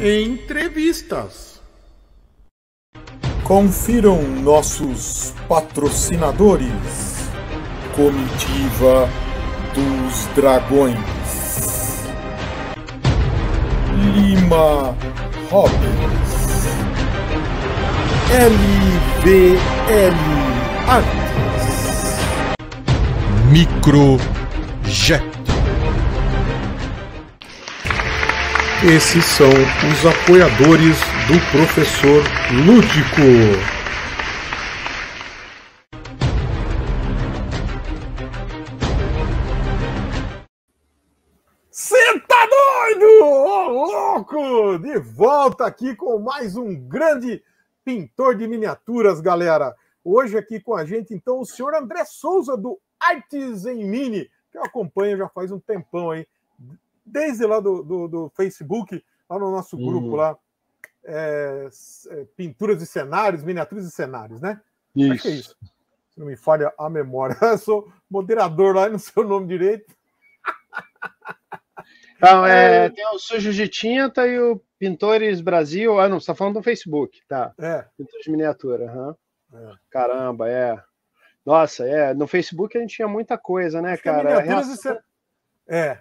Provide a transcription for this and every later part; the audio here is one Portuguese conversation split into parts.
Entrevistas. Confiram nossos patrocinadores. Comitiva dos Dragões. Lima Hobbies. LVL Artes. Micro Esses são os apoiadores do professor Lúdico. Você tá doido, ô louco! De volta aqui com mais um grande pintor de miniaturas, galera. Hoje aqui com a gente, então, o senhor André Souza, do Artes em Mini, que eu acompanho já faz um tempão, hein? desde lá do, do, do Facebook, lá no nosso grupo uhum. lá, é, é pinturas e cenários, miniaturas e cenários, né? Isso. Acho que é isso. Se não me falha a memória. Eu sou moderador lá, não sei o nome direito. Então, é, é... tem o Sujo de Tinta e o Pintores Brasil. Ah, não, você está falando do Facebook, tá? É. Pintores de miniatura, aham. Uhum. É. Caramba, é. Nossa, é. No Facebook a gente tinha muita coisa, né, Acho cara? É miniaturas e cen. É.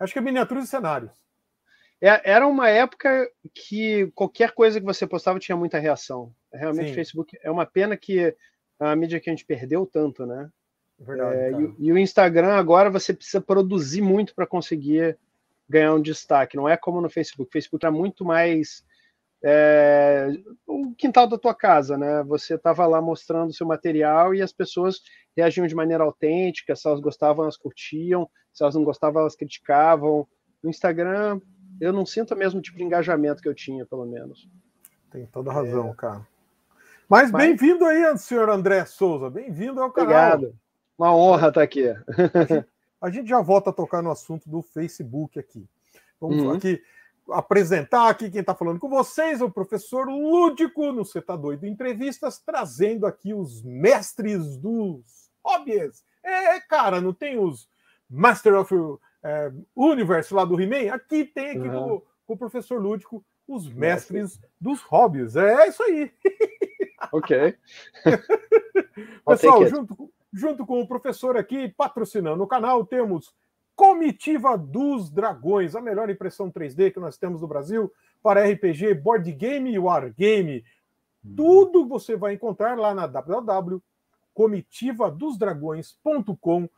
Acho que é miniaturas e cenários. É, era uma época que qualquer coisa que você postava tinha muita reação. Realmente, Sim. Facebook é uma pena que é a mídia que a gente perdeu tanto, né? Verdade, é, e, e, o Instagram agora você precisa produzir muito para conseguir ganhar um destaque. Não é como no Facebook. O Facebook está muito mais é, o quintal da tua casa, né? Você estava lá mostrando seu material e as pessoas reagiam de maneira autêntica. Se elas gostavam, elas curtiam. Se elas não gostavam, elas criticavam. No Instagram, eu não sinto o mesmo tipo de engajamento que eu tinha, pelo menos. Tem toda razão, é... cara. Mas, Mas... bem-vindo aí, senhor André Souza. Bem-vindo ao canal. Obrigado. Uma honra estar aqui. A gente, já volta a tocar no assunto do Facebook aqui. Vamos uhum. aqui apresentar aqui quem está falando com vocês, o professor Lúdico no Cê Tá Doido Entrevistas, trazendo aqui os mestres dos hobbies. É, cara, não tem os, Master of é, Universe lá do He-Man, aqui tem aqui uhum. com, com o professor Lúdico os mestres Mestre. dos hobbies. É, é isso aí. Ok. Pessoal, junto, junto com o professor aqui, patrocinando o canal, temos Comitiva dos Dragões, a melhor impressão 3D que nós temos no Brasil para RPG, board game e wargame. Uhum. Tudo você vai encontrar lá na www.comitivadosdragões.com.br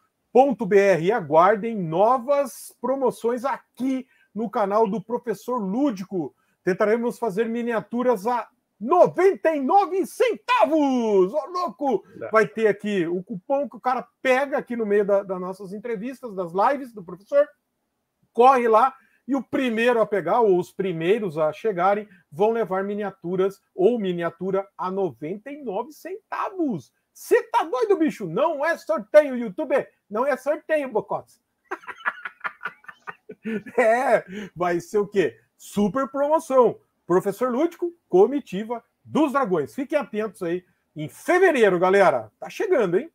br Aguardem novas promoções aqui no canal do Professor Lúdico. Tentaremos fazer miniaturas a 99 centavos! Ô, oh, louco! Vai ter aqui o cupom que o cara pega aqui no meio da, das nossas entrevistas, das lives do professor, corre lá e o primeiro a pegar, ou os primeiros a chegarem, vão levar miniaturas ou miniatura a 99 centavos. Você tá doido, bicho? Não é sorteio, YouTube. Não é sorteio, Bocotes. é, vai ser o quê? Super promoção. Professor Lúdico, comitiva dos dragões. Fiquem atentos aí. Em fevereiro, galera. Tá chegando, hein?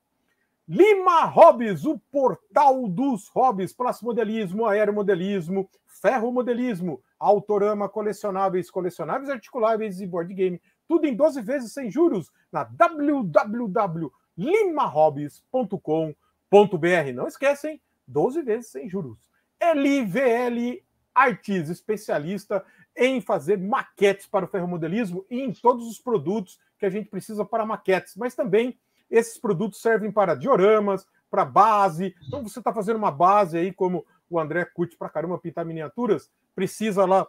Lima Hobbies, o portal dos hobbies, plasmodelismo, aeromodelismo, ferromodelismo, autorama, colecionáveis, colecionáveis articuláveis e board game tudo em 12 vezes sem juros na www.limahobbies.com.br. Não esquecem, 12 vezes sem juros. LVL Artis, especialista em fazer maquetes para o ferromodelismo e em todos os produtos que a gente precisa para maquetes, mas também esses produtos servem para dioramas, para base. Então você está fazendo uma base aí, como o André curte para caramba pintar miniaturas, precisa lá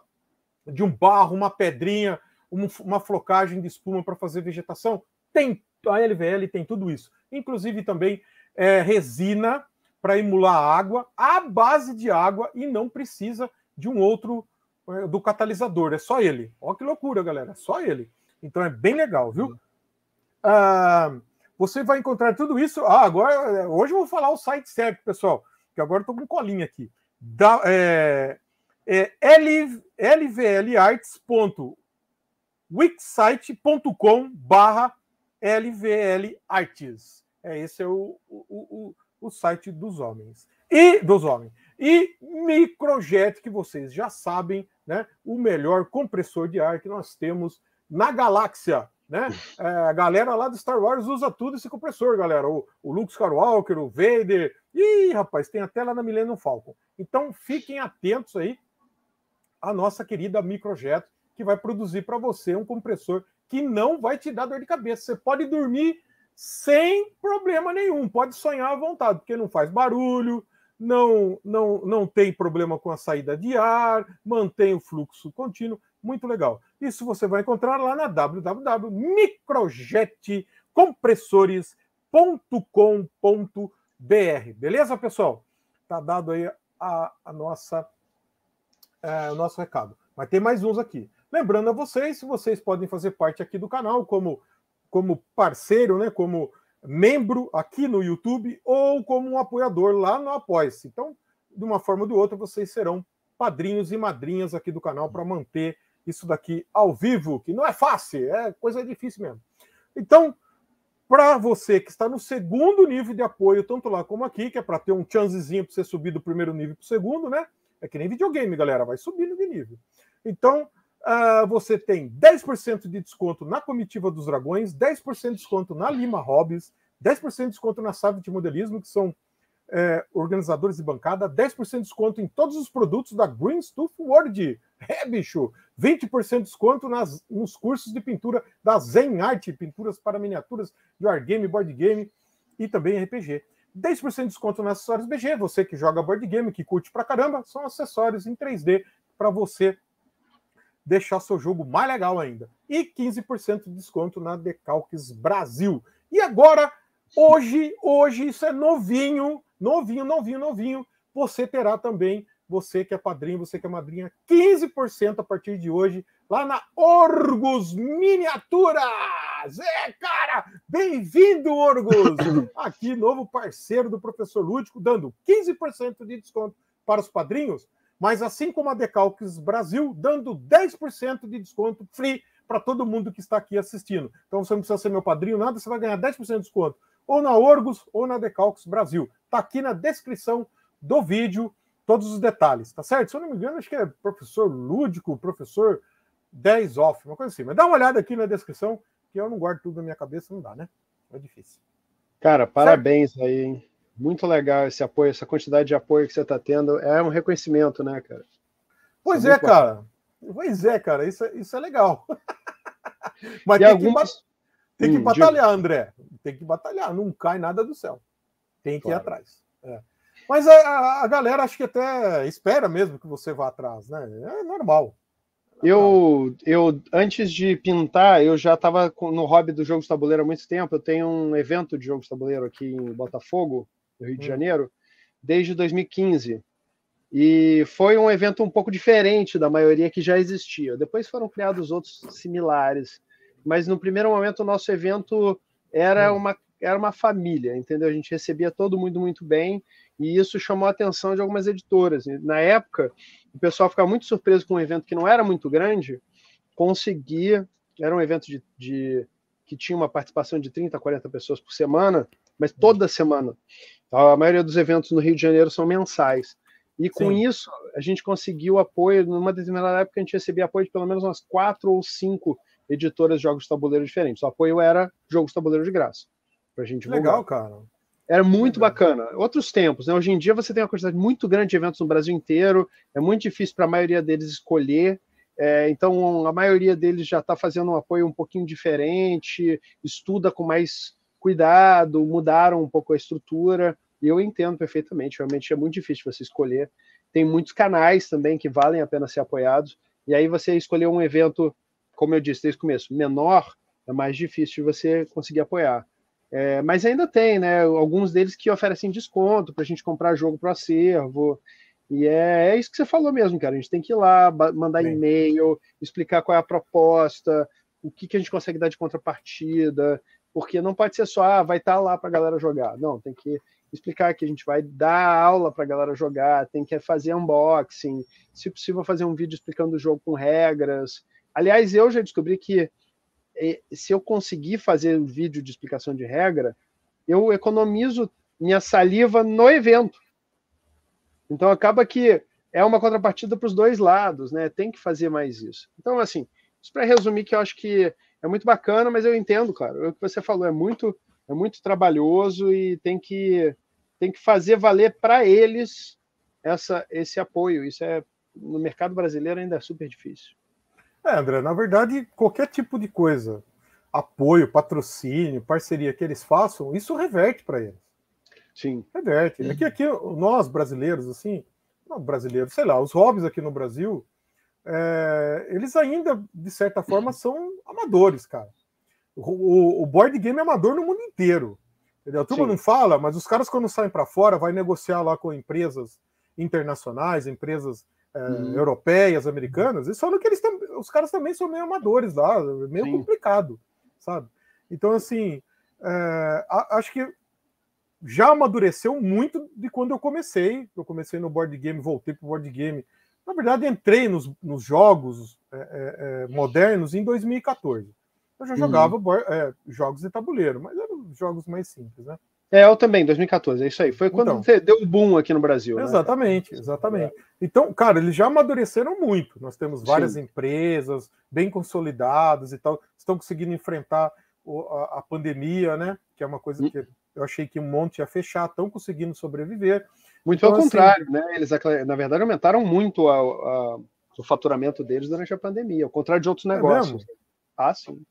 de um barro, uma pedrinha, uma flocagem de espuma para fazer vegetação. Tem a LVL tem tudo isso, inclusive também é, resina para emular água, à base de água e não precisa de um outro é, do catalisador, é só ele. Olha que loucura, galera, é só ele. Então é bem legal, viu? Uhum. Ah, você vai encontrar tudo isso. Ah, agora é, hoje eu vou falar o site certo, pessoal, que agora estou com colinha aqui. Da, é, é lvlarts.com wixsite.com barra lvlartists. É, esse é o, o, o, o site dos homens. E dos homens. E Microjet, que vocês já sabem, né? O melhor compressor de ar que nós temos na galáxia. Né? É, a galera lá do Star Wars usa tudo esse compressor, galera. O, o Luke Skywalker, o Vader. Ih, rapaz, tem até lá na Millennium Falcon. Então fiquem atentos aí à nossa querida Microjet, que vai produzir para você um compressor que não vai te dar dor de cabeça. Você pode dormir sem problema nenhum, pode sonhar à vontade, porque não faz barulho, não, não, não tem problema com a saída de ar, mantém o fluxo contínuo, muito legal. Isso você vai encontrar lá na www.microjetcompressores.com.br. Beleza, pessoal? Tá dado aí a, a nossa, é, o nosso recado. Mas tem mais uns aqui. Lembrando a vocês, vocês podem fazer parte aqui do canal como, como parceiro, né, como membro aqui no YouTube ou como um apoiador lá no Apoia-se. Então, de uma forma ou de outra, vocês serão padrinhos e madrinhas aqui do canal para manter isso daqui ao vivo, que não é fácil, é coisa difícil mesmo. Então, para você que está no segundo nível de apoio, tanto lá como aqui, que é para ter um chancezinho para você subir do primeiro nível para o segundo, né? É que nem videogame, galera, vai subindo de nível. Então, Uh, você tem 10% de desconto na Comitiva dos Dragões, 10% de desconto na Lima Hobbies, 10% de desconto na Sávio de Modelismo, que são é, organizadores de bancada, 10% de desconto em todos os produtos da Green Stuff World. É, bicho! 20% de desconto nas, nos cursos de pintura da Zen Art, pinturas para miniaturas de wargame, board game e também RPG. 10% de desconto nos acessórios BG, você que joga board game, que curte pra caramba, são acessórios em 3D para você deixar seu jogo mais legal ainda. E 15% de desconto na Decalques Brasil. E agora, hoje, hoje, isso é novinho, novinho, novinho, novinho. Você terá também, você que é padrinho, você que é madrinha, 15% a partir de hoje, lá na Orgos Miniaturas. É, cara! Bem-vindo, Orgos! Aqui, novo parceiro do Professor Lúdico, dando 15% de desconto para os padrinhos mas assim como a Decalques Brasil, dando 10% de desconto free para todo mundo que está aqui assistindo. Então você não precisa ser meu padrinho, nada, você vai ganhar 10% de desconto ou na Orgos ou na Decalques Brasil. Está aqui na descrição do vídeo todos os detalhes, tá certo? Se eu não me engano, acho que é professor lúdico, professor 10 off, uma coisa assim. Mas dá uma olhada aqui na descrição, que eu não guardo tudo na minha cabeça, não dá, né? É difícil. Cara, parabéns certo? aí, hein? Muito legal esse apoio, essa quantidade de apoio que você está tendo. É um reconhecimento, né, cara? Pois é, é cara. Pois é, cara. Isso, é, isso é legal. Mas tem, que, tem que hum, batalhar, digo... André. Tem que batalhar. Não cai nada do céu. Tem que claro. ir atrás. É. Mas a, a, galera acho que até espera mesmo que você vá atrás, né? É normal. É eu, eu antes de pintar, eu já estava no hobby do jogo de tabuleiro há muito tempo. Eu tenho um evento de jogo de tabuleiro aqui em Botafogo, do Rio de Janeiro, desde 2015. E foi um evento um pouco diferente da maioria que já existia. Depois foram criados outros similares, mas no primeiro momento o nosso evento era uma era uma família, entendeu? A gente recebia todo mundo muito bem e isso chamou a atenção de algumas editoras. Na época, o pessoal ficava muito surpreso com um evento que não era muito grande, conseguia, era um evento de, de que tinha uma participação de 30, 40 pessoas por semana, mas toda semana. Então, a maioria dos eventos no Rio de Janeiro são mensais. E com Sim. isso, a gente conseguiu apoio. Numa determinada época, a gente recebia apoio de pelo menos umas quatro ou cinco editoras de jogos de tabuleiro diferentes. O apoio era jogos de tabuleiro de graça. Pra gente Legal, cara. Era muito Legal. bacana. Outros tempos, né? Hoje em dia você tem uma quantidade muito grande de eventos no Brasil inteiro, é muito difícil para a maioria deles escolher. É, então, a maioria deles já está fazendo um apoio um pouquinho diferente, estuda com mais cuidado, mudaram um pouco a estrutura, e eu entendo perfeitamente, realmente é muito difícil você escolher. Tem muitos canais também que valem a pena ser apoiados, e aí você escolher um evento, como eu disse desde o começo, menor, é mais difícil você conseguir apoiar. É, mas ainda tem, né? Alguns deles que oferecem desconto para a gente comprar jogo para acervo. E é, é, isso que você falou mesmo, cara. A gente tem que ir lá, mandar e-mail, explicar qual é a proposta, o que, que a gente consegue dar de contrapartida. Porque não pode ser só, ah, vai estar tá lá para a galera jogar. Não, tem que explicar que a gente vai dar aula para a galera jogar, tem que fazer unboxing, se possível fazer um vídeo explicando o jogo com regras. Aliás, eu já descobri que se eu conseguir fazer um vídeo de explicação de regra, eu economizo minha saliva no evento. Então acaba que é uma contrapartida para os dois lados, né? Tem que fazer mais isso. Então, assim, isso para resumir que eu acho que é muito bacana, mas eu entendo, cara. É o que você falou é muito, é muito trabalhoso e tem que, tem que fazer valer para eles essa, esse apoio. Isso é no mercado brasileiro ainda é super difícil. É, André, na verdade, qualquer tipo de coisa, apoio, patrocínio, parceria que eles façam, isso reverte para eles. Sim. Reverte. Uhum. É que uhum. aqui, nós brasileiros, assim, não, brasileiros, sei lá, os hobbies aqui no Brasil, é, eles ainda, de certa forma, são amadores, cara. O, o, board game é amador no mundo inteiro. Entendeu? A turma Sim. não fala, mas os caras, quando saem para fora, vai negociar lá com empresas internacionais, empresas é, hum. europeias, americanas, eles falam que eles tam, os caras também são meio amadores lá, meio Sim. complicado, sabe? Então, assim, é, acho que já amadureceu muito de quando eu comecei. Eu comecei no board game, voltei pro board game na verdade, entrei nos, nos jogos é, é, é modernos em 2014. Eu já uhum. jogava é, jogos de tabuleiro, mas eram jogos mais simples, né? É, eu também, 2014, é isso aí. Foi quando então, você deu um boom aqui no Brasil. Exatamente, né? exatamente. Então, cara, eles já amadureceram muito. Nós temos várias Sim. empresas bem consolidadas e tal, estão conseguindo enfrentar o, a, a, pandemia, né? Que é uma coisa hum. que eu achei que um monte ia fechar, estão conseguindo sobreviver. Muito então, ao assim, contrário, assim, né? Eles, na verdade, aumentaram muito a, a, o faturamento deles durante a pandemia, ao contrário de outros é negócios. Mesmo? Ah, sim.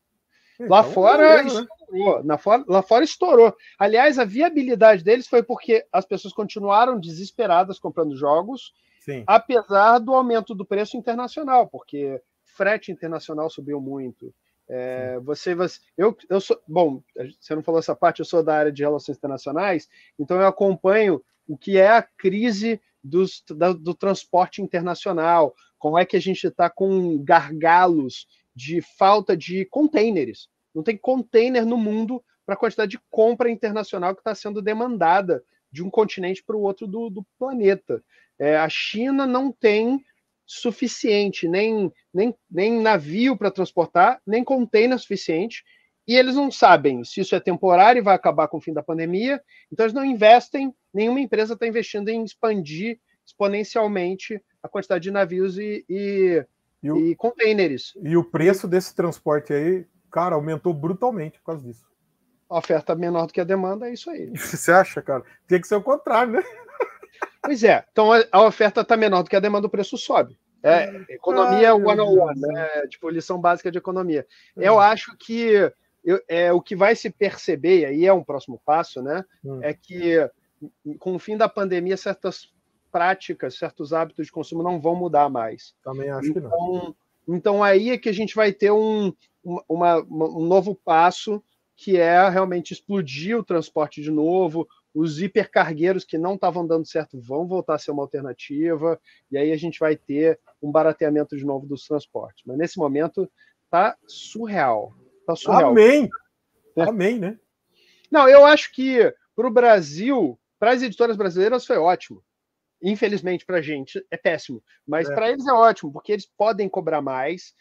É, então, lá fora né? estourou. Né? Na fora, lá fora estourou. Aliás, a viabilidade deles foi porque as pessoas continuaram desesperadas comprando jogos, sim. apesar do aumento do preço internacional, porque frete internacional subiu muito. É, você, você, eu, eu sou, bom, você não falou essa parte, eu sou da área de relações internacionais, então eu acompanho o que é a crise dos, da, do transporte internacional, como é que a gente está com gargalos de falta de contêineres. Não tem container no mundo para a quantidade de compra internacional que está sendo demandada de um continente para o outro do, do planeta. É, a China não tem suficiente, nem, nem, nem navio para transportar, nem container suficiente, e eles não sabem se isso é temporário e vai acabar com o fim da pandemia, então eles não investem, nenhuma empresa está investindo em expandir exponencialmente a quantidade de navios e, e, e, o, e containers. E o preço desse transporte aí, cara, aumentou brutalmente por causa disso. A oferta menor do que a demanda, é isso aí. Você acha, cara? Tem que ser o contrário, né? Pois é, então a oferta está menor do que a demanda, o preço sobe. É, economia one on one, né? Tipo, lição básica de economia. É. Eu acho que eu, é, o que vai se perceber, e aí é um próximo passo, né? Hum. É que com o fim da pandemia, certas práticas, certos hábitos de consumo não vão mudar mais. Também acho então, que não. Então, então aí é que a gente vai ter um, uma, um novo passo que é realmente explodir o transporte de novo. Os hipercargueiros que não estavam dando certo vão voltar a ser uma alternativa, e aí a gente vai ter um barateamento de novo dos transportes. Mas nesse momento tá surreal. Tá surreal. Amém! É. Amém, né? Não, eu acho que para o Brasil, para as editoras brasileiras foi ótimo. Infelizmente, para a gente é péssimo. Mas é. para eles é ótimo, porque eles podem cobrar mais,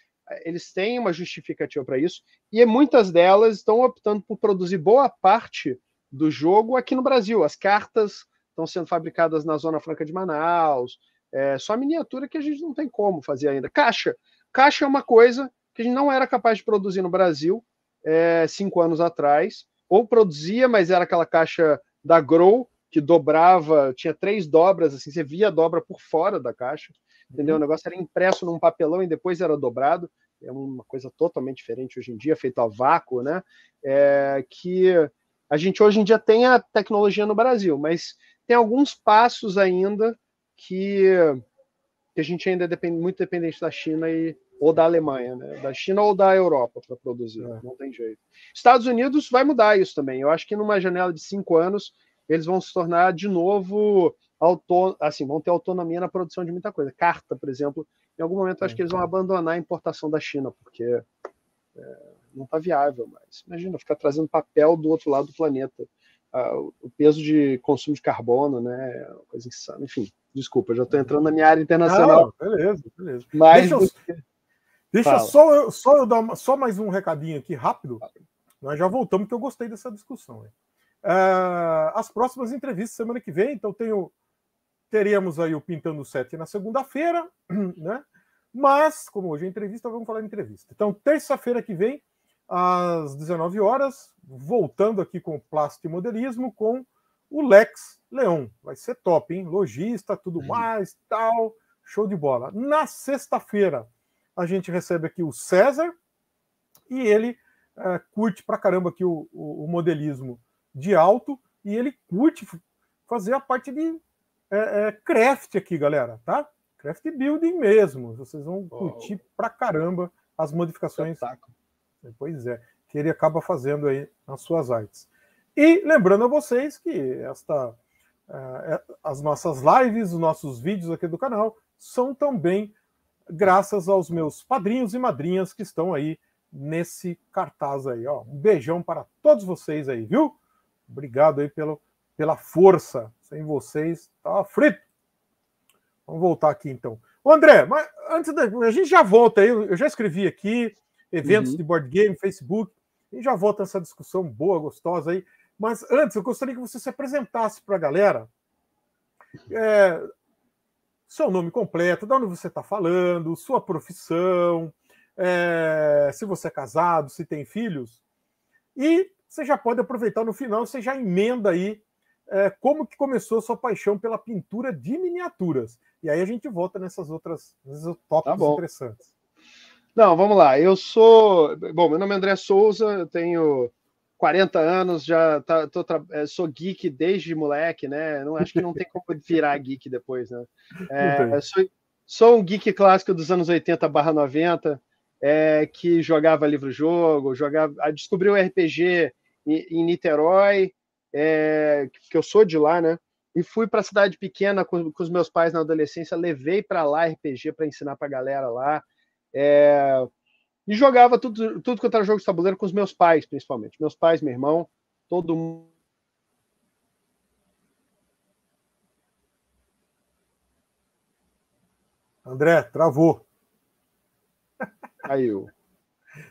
eles têm uma justificativa para isso, e muitas delas estão optando por produzir boa parte do jogo aqui no Brasil. As cartas estão sendo fabricadas na Zona Franca de Manaus, é só miniatura que a gente não tem como fazer ainda. Caixa. Caixa é uma coisa que a gente não era capaz de produzir no Brasil é, cinco anos atrás. Ou produzia, mas era aquela caixa da Grow, que dobrava, tinha três dobras, assim, você via a dobra por fora da caixa, entendeu? Uhum. O negócio era impresso num papelão e depois era dobrado. É uma coisa totalmente diferente hoje em dia, feito a vácuo, né? É, que a gente hoje em dia tem a tecnologia no Brasil, mas tem alguns passos ainda que, que a gente ainda é depend, muito dependente da China e ou da Alemanha, né? da China ou da Europa para produzir, é. não tem jeito. Estados Unidos vai mudar isso também. Eu acho que numa janela de cinco anos eles vão se tornar de novo auto... assim, vão ter autonomia na produção de muita coisa. Carta, por exemplo, em algum momento eu acho que eles vão então. abandonar a importação da China porque é, não está viável mais. Imagina ficar trazendo papel do outro lado do planeta. Ah, o peso de consumo de carbono, né? Coisa insana. Enfim, desculpa, já estou é. entrando na minha área internacional. Ah, beleza, beleza. Mas... Deixa eu... Deixa só eu, só eu dar uma, só mais um recadinho aqui rápido. Nós já voltamos, que eu gostei dessa discussão. Ah, as próximas entrevistas semana que vem, então tenho, teríamos aí o Pintando 7 na segunda-feira, né? Mas, como hoje é entrevista, vamos falar de entrevista. Então, terça-feira que vem, às 19 horas, voltando aqui com o Plástico e Modelismo, com o Lex Leon. Vai ser top, hein? Logista, tudo uhum. mais, tal. Show de bola. Na sexta-feira, a gente recebe aqui o César e ele é, curte pra caramba aqui o, o, o, modelismo de alto e ele curte fazer a parte de é, é, craft aqui, galera, tá? Craft building mesmo. Vocês vão curtir pra caramba as modificações. É, pois é, que ele acaba fazendo aí nas suas artes. E lembrando a vocês que esta, uh, as nossas lives, os nossos vídeos aqui do canal são também graças aos meus padrinhos e madrinhas que estão aí nesse cartaz aí. Ó. Um beijão para todos vocês aí, viu? Obrigado aí pelo, pela força. Sem vocês, tá frito. Vamos voltar aqui então. Ô, André, mas antes da. A gente já volta aí, eu já escrevi aqui, eventos uhum. de board game, Facebook. A gente já volta essa discussão boa, gostosa aí. Mas antes, eu gostaria que você se apresentasse para a galera. É, seu nome completo, de onde você está falando, sua profissão, é, se você é casado, se tem filhos. E você já pode aproveitar no final, você já emenda aí é, como que começou a sua paixão pela pintura de miniaturas. E aí a gente volta nessas outras tópicos tá interessantes. Não, vamos lá. Eu sou. Bom, meu nome é André Souza, eu tenho 40 anos, já tá, tô, é, sou geek desde moleque, né? Não, acho que não tem como virar geek depois, né? É, sou, sou, um geek clássico dos anos 80 barra 90, é, que jogava livro-jogo, jogava. Ah, Descobri o RPG em, em Niterói, é, que eu sou de lá, né? E fui para a cidade pequena com, com, os meus pais na adolescência, levei para lá RPG para ensinar para a galera lá. É, e jogava tudo, tudo quanto era jogo de tabuleiro com os meus pais, principalmente. Meus pais, meu irmão, todo mundo. André, travou. Caiu.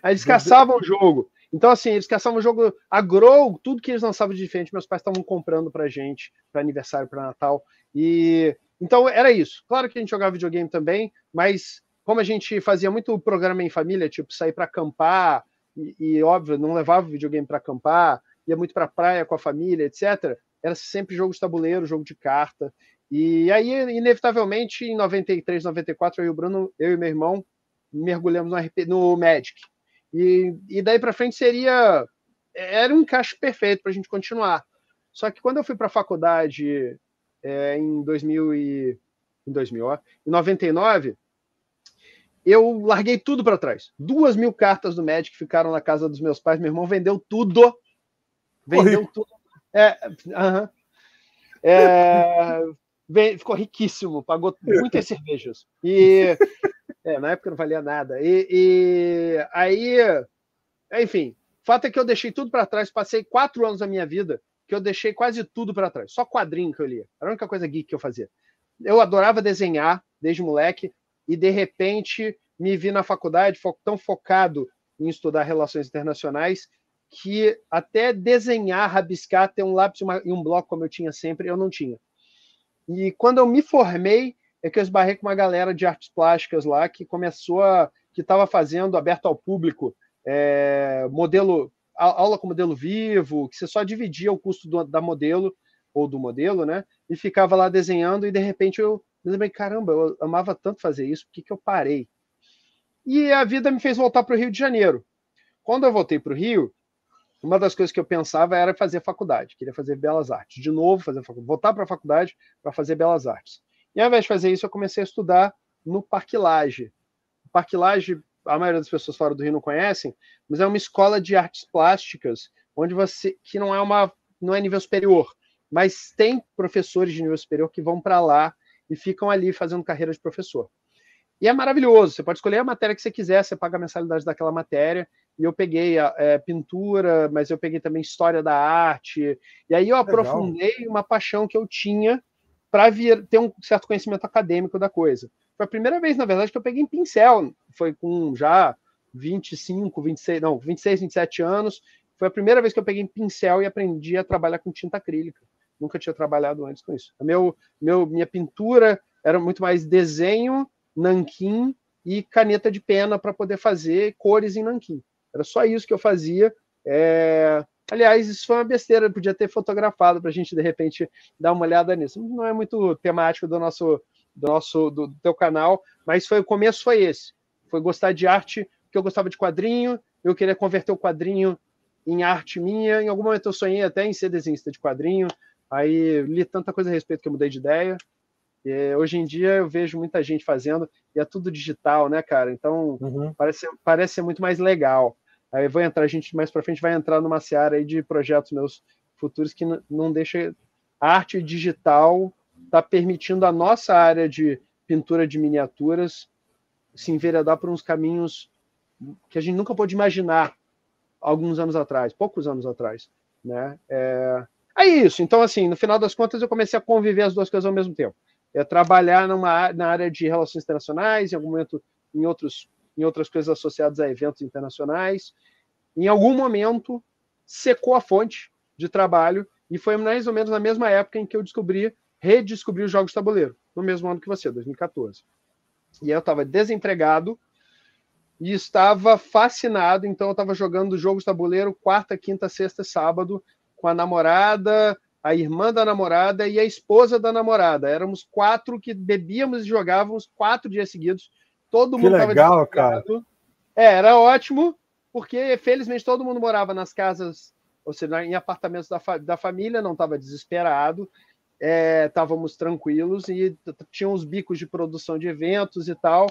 Aí eles caçavam o jogo. Então, assim, eles caçavam o jogo a Grow, tudo que eles lançavam de diferente, meus pais estavam comprando pra gente, para aniversário, para Natal. E então era isso. Claro que a gente jogava videogame também, mas como a gente fazia muito programa em família, tipo sair para acampar, e, e, óbvio, não levava videogame para acampar, ia muito para praia com a família, etc. Era sempre jogo de tabuleiro, jogo de carta. E aí, inevitavelmente, em 93, 94, eu e o Bruno, eu e meu irmão, mergulhamos no, RP, no Magic. E, e daí para frente seria. Era um encaixe perfeito para a gente continuar. Só que quando eu fui para a faculdade é, em 2000 e, em 2000, ó, em 99, eu larguei tudo para trás. Duas mil cartas do Magic ficaram na casa dos meus pais. Meu irmão vendeu tudo. Vendeu tudo. É, uh -huh. é, ficou riquíssimo, pagou muitas cervejas. E é, na época não valia nada. E, e aí, enfim, o fato é que eu deixei tudo para trás. Passei quatro anos da minha vida que eu deixei quase tudo para trás. Só quadrinho que eu lia. Era a única coisa geek que eu fazia. Eu adorava desenhar desde moleque e de repente me vi na faculdade tão focado em estudar relações internacionais que até desenhar, rabiscar, ter um lápis e um bloco como eu tinha sempre, eu não tinha. E quando eu me formei, é que eu esbarrei com uma galera de artes plásticas lá que começou a, que estava fazendo aberto ao público, é, modelo aula com modelo vivo, que você só dividia o custo do, da modelo ou do modelo, né? E ficava lá desenhando e de repente eu eu lembrei, caramba, eu amava tanto fazer isso, por que, que eu parei? E a vida me fez voltar para o Rio de Janeiro. Quando eu voltei para o Rio, uma das coisas que eu pensava era fazer faculdade, queria fazer belas artes. De novo, fazer faculdade, voltar para a faculdade para fazer belas artes. E ao invés de fazer isso, eu comecei a estudar no Parque Laje. O Parque Laje, a maioria das pessoas fora do Rio não conhecem, mas é uma escola de artes plásticas, onde você que não é uma não é nível superior, mas tem professores de nível superior que vão para lá e ficam ali fazendo carreira de professor. E é maravilhoso, você pode escolher a matéria que você quiser, você paga a mensalidade daquela matéria. E eu peguei a, é, pintura, mas eu peguei também história da arte. E aí eu Legal. aprofundei uma paixão que eu tinha para ter um certo conhecimento acadêmico da coisa. Foi a primeira vez, na verdade, que eu peguei em pincel. Foi com já 25, 26, não, 26, 27 anos. Foi a primeira vez que eu peguei em pincel e aprendi a trabalhar com tinta acrílica. Nunca tinha trabalhado antes com isso. Meu, meu, minha pintura era muito mais desenho, nanquim e caneta de pena para poder fazer cores em nanquim. Era só isso que eu fazia. É... Aliás, isso foi uma besteira, eu podia ter fotografado para a gente de repente dar uma olhada nisso. Não é muito temático do nosso do nosso do, do teu canal, mas foi o começo foi esse. Foi gostar de arte, que eu gostava de quadrinho, eu queria converter o quadrinho em arte minha. Em algum momento eu sonhei até em ser desenhista de quadrinho, Aí li tanta coisa a respeito que eu mudei de ideia. E, hoje em dia eu vejo muita gente fazendo e é tudo digital, né, cara? Então uhum. parece, parece ser muito mais legal. Aí vou entrar, a gente mais para frente vai entrar numa seara aí de projetos meus futuros que não deixa a arte digital está permitindo a nossa área de pintura de miniaturas se enveredar por uns caminhos que a gente nunca pôde imaginar alguns anos atrás, poucos anos atrás, né? É, é isso. Então, assim, no final das contas, eu comecei a conviver as duas coisas ao mesmo tempo. Eu é trabalhar numa, na área de relações internacionais, em algum momento em, outros, em outras coisas associadas a eventos internacionais. Em algum momento, secou a fonte de trabalho e foi mais ou menos na mesma época em que eu descobri, redescobri os jogos de tabuleiro, no mesmo ano que você, 2014. E eu estava desempregado e estava fascinado, então eu estava jogando jogos de tabuleiro quarta, quinta, sexta e sábado, com a namorada, a irmã da namorada e a esposa da namorada. Éramos quatro que bebíamos e jogávamos quatro dias seguidos. Todo que mundo legal, tava cara. É, era ótimo, porque felizmente todo mundo morava nas casas, ou seja, em apartamentos da, fa da família, não estava desesperado, estávamos é, tranquilos e tinha uns bicos de produção de eventos e tal,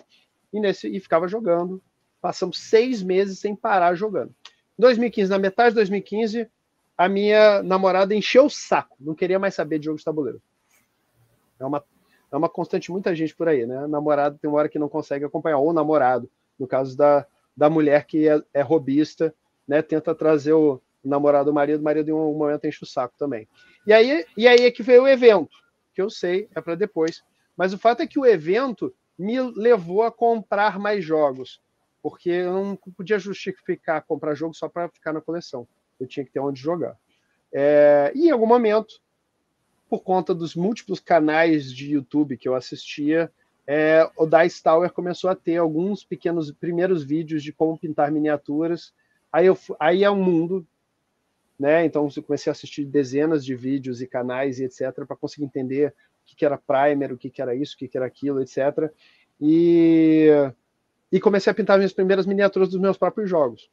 e, nesse, e ficava jogando. Passamos seis meses sem parar jogando. 2015, na metade de 2015, a minha namorada encheu o saco, não queria mais saber de jogo de tabuleiro. É uma, é uma constante muita gente por aí, né? Namorado tem uma hora que não consegue acompanhar, ou namorado, no caso da, da mulher que é, é robista, né? Tenta trazer o namorado, o marido, o marido em um momento enche o saco também. E aí, e aí é que veio o evento, que eu sei, é para depois. Mas o fato é que o evento me levou a comprar mais jogos, porque eu não podia justificar comprar jogo só para ficar na coleção eu tinha que ter onde jogar. É, e em algum momento, por conta dos múltiplos canais de YouTube que eu assistia, é, o Dice Tower começou a ter alguns pequenos primeiros vídeos de como pintar miniaturas. Aí, eu, aí é um mundo, né? Então eu comecei a assistir dezenas de vídeos e canais e etc para conseguir entender o que, que, era primer, o que, que era isso, o que, que era aquilo, etc. E, e comecei a pintar minhas primeiras miniaturas dos meus próprios jogos.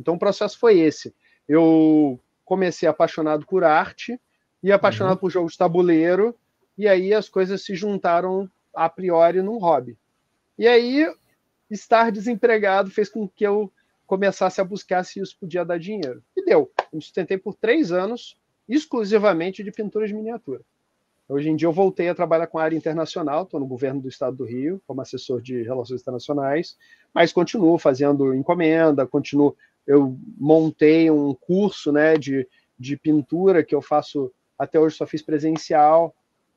Então o processo foi esse eu comecei apaixonado por arte e apaixonado uhum. por jogos de tabuleiro, e aí as coisas se juntaram a priori num hobby. E aí estar desempregado fez com que eu começasse a buscar se isso podia dar dinheiro. E deu. Eu me sustentei por três anos exclusivamente de pinturas de miniatura. Hoje em dia eu voltei a trabalhar com a área internacional, estou no governo do estado do Rio, como assessor de relações internacionais, mas continuo fazendo encomenda, continuo eu montei um curso né, de, de pintura que eu faço até hoje só fiz presencial,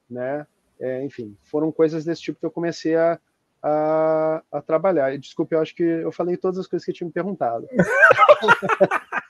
né? É, enfim, foram coisas desse tipo que eu comecei a, a, a trabalhar. desculpe, eu acho que eu falei todas as coisas que tinha me perguntado.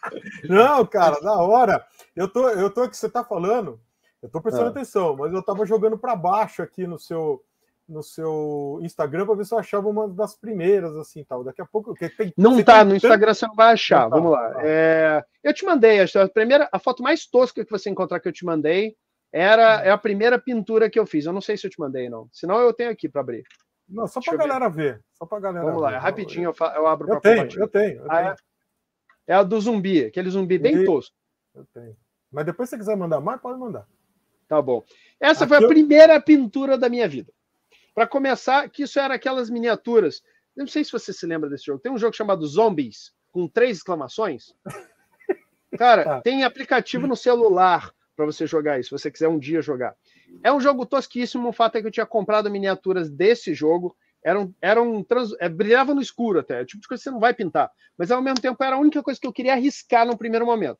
Não, cara, na hora. Eu tô, eu tô que você tá falando, eu tô prestando é. atenção, mas eu tava jogando para baixo aqui no seu no seu Instagram para ver se eu achava uma das primeiras, assim tal. Daqui a pouco. Tem, não tá, no tanto... Instagram você não vai achar. Não tá, Vamos tá, lá. Tá. É, eu te mandei a primeira, a foto mais tosca que você encontrar que eu te mandei era é a primeira pintura que eu fiz. Eu não sei se eu te mandei, não. Senão eu tenho aqui para abrir. Não, só para galera ver. Só para galera Vamos lá, é rapidinho eu, eu abro para tenho, eu tenho, eu ah, tenho. É... é, a do zumbi, aquele zumbi bem e... tosco. Eu tenho. Mas depois se você quiser mandar mais, pode mandar. Tá bom. Essa aqui foi a eu... primeira pintura da minha vida. Para começar, que isso era aquelas miniaturas. Não sei se você se lembra desse jogo. Tem um jogo chamado Zombies, com três exclamações. Cara, tá. tem aplicativo no celular para você jogar isso, se você quiser um dia jogar. É um jogo tosquíssimo, o fato é que eu tinha comprado miniaturas desse jogo, eram, eram trans, é, brilhava no escuro até, é tipo de coisa que você não vai pintar, mas ao mesmo tempo era a única coisa que eu queria arriscar no primeiro momento.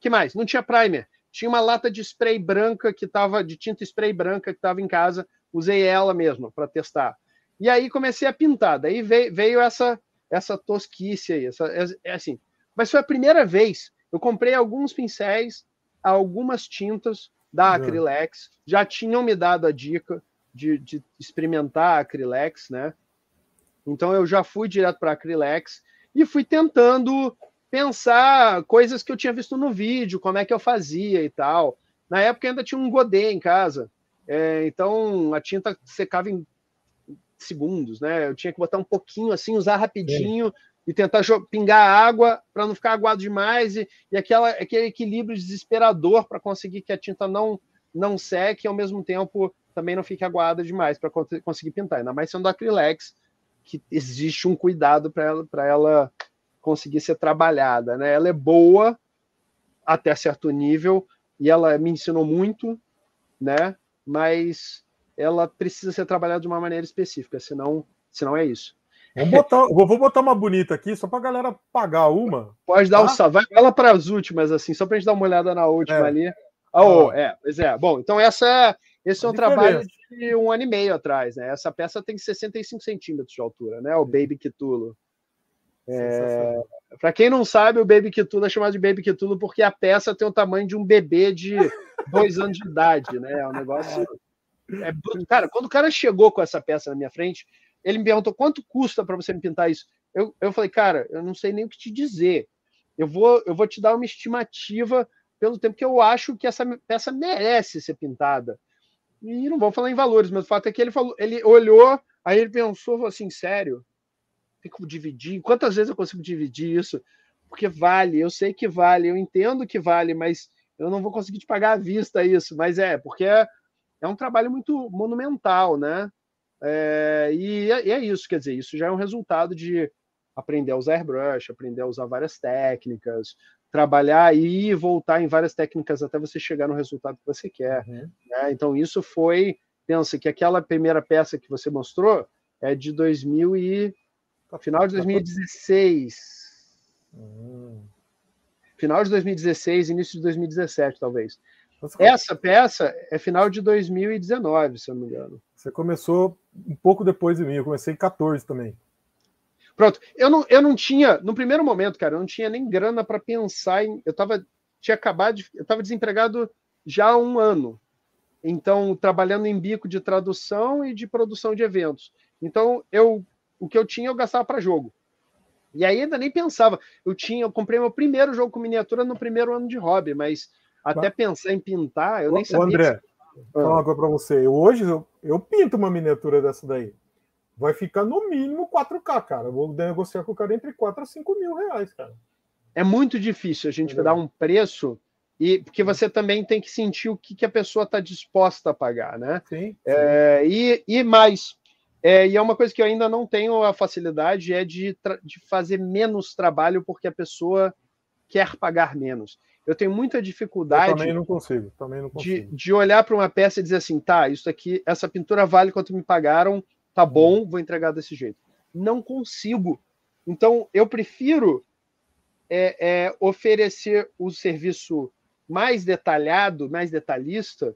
Que mais? Não tinha primer, tinha uma lata de spray branca que tava de tinta spray branca que estava em casa usei ela mesmo para testar. E aí comecei a pintar. Daí veio, veio essa essa tosquice aí, essa, é, é assim. Mas foi a primeira vez. Eu comprei alguns pincéis, algumas tintas da Acrilex. Já tinham me dado a dica de, de experimentar a Acrilex, né? Então eu já fui direto para a Acrilex e fui tentando pensar coisas que eu tinha visto no vídeo, como é que eu fazia e tal. Na época ainda tinha um godet em casa. É, então a tinta secava em segundos, né? Eu tinha que botar um pouquinho assim, usar rapidinho Sim. e tentar pingar água para não ficar aguado demais e, e aquela, aquele equilíbrio desesperador para conseguir que a tinta não não seque e ao mesmo tempo também não fique aguada demais para conseguir pintar. Ainda mais sendo acrilex, que existe um cuidado para ela, ela conseguir ser trabalhada, né? Ela é boa até certo nível e ela me ensinou muito, né? mas ela precisa ser trabalhada de uma maneira específica, senão, senão é isso. Vou botar, vou botar uma bonita aqui, só para a galera pagar uma. Pode dar tá? um salve. Vai lá para as últimas, assim, só para a gente dar uma olhada na última é. ali. Oh, ah. Tá é, pois é. Bom, então essa, esse é um diferença. trabalho de um ano e meio atrás, né? Essa peça tem 65 centímetros de altura, né? O Baby Kitulo. É, para quem não sabe, o Baby Kitulo é chamado de Baby Kitulo porque a peça tem o tamanho de um bebê de dois anos de idade, né? É um negócio. É Cara, quando o cara chegou com essa peça na minha frente, ele me perguntou quanto custa para você me pintar isso. Eu, eu falei, cara, eu não sei nem o que te dizer. Eu vou, eu vou te dar uma estimativa pelo tempo que eu acho que essa peça merece ser pintada. E não vou falar em valores, mas o fato é que ele falou, ele olhou, aí ele pensou assim, sério, fico dividir Quantas vezes eu consigo dividir isso? Porque vale, eu sei que vale, eu entendo que vale, mas eu não vou conseguir te pagar à vista isso. Mas é, porque é, é um trabalho muito monumental, né? É, e, é, e é isso, quer dizer, isso já é um resultado de aprender a usar airbrush, aprender a usar várias técnicas, trabalhar e voltar em várias técnicas até você chegar no resultado que você quer. Uhum. Né? Então, isso foi. Pensa que aquela primeira peça que você mostrou é de 2000 e Final de 2016. Tá hum. Final de 2016, início de 2017, talvez. Você Essa começou... peça é final de 2019, se eu não me engano. Você começou um pouco depois de mim, eu comecei em 14 também. Pronto, eu não, eu não tinha, no primeiro momento, cara, eu não tinha nem grana para pensar em. Eu tava, tinha acabado, de, eu tava desempregado já há um ano. Então, trabalhando em bico de tradução e de produção de eventos. Então, eu o que eu tinha eu gastava para jogo. E aí ainda nem pensava. Eu tinha, eu comprei meu primeiro jogo com miniatura no primeiro ano de hobby, mas até mas... pensar em pintar, eu nem sabia. Ô, André, se... falar uma coisa para você. Eu, hoje eu, eu pinto uma miniatura dessa daí. Vai ficar no mínimo 4K, cara. Eu vou negociar com o cara entre 4 a 5 mil reais, cara. É muito difícil a gente é. dar um preço e porque você também tem que sentir o que, que a pessoa está disposta a pagar, né? Sim. É, sim. É, e, e mais, é, e é uma coisa que eu ainda não tenho a facilidade é de, de fazer menos trabalho porque a pessoa quer pagar menos. Eu tenho muita dificuldade. Eu também não consigo. Também não consigo. De, de olhar para uma peça e dizer assim, tá, isso aqui, essa pintura vale quanto me pagaram, tá uhum. bom, vou entregar desse jeito. Não consigo. Então eu prefiro é, é, oferecer o serviço mais detalhado, mais detalhista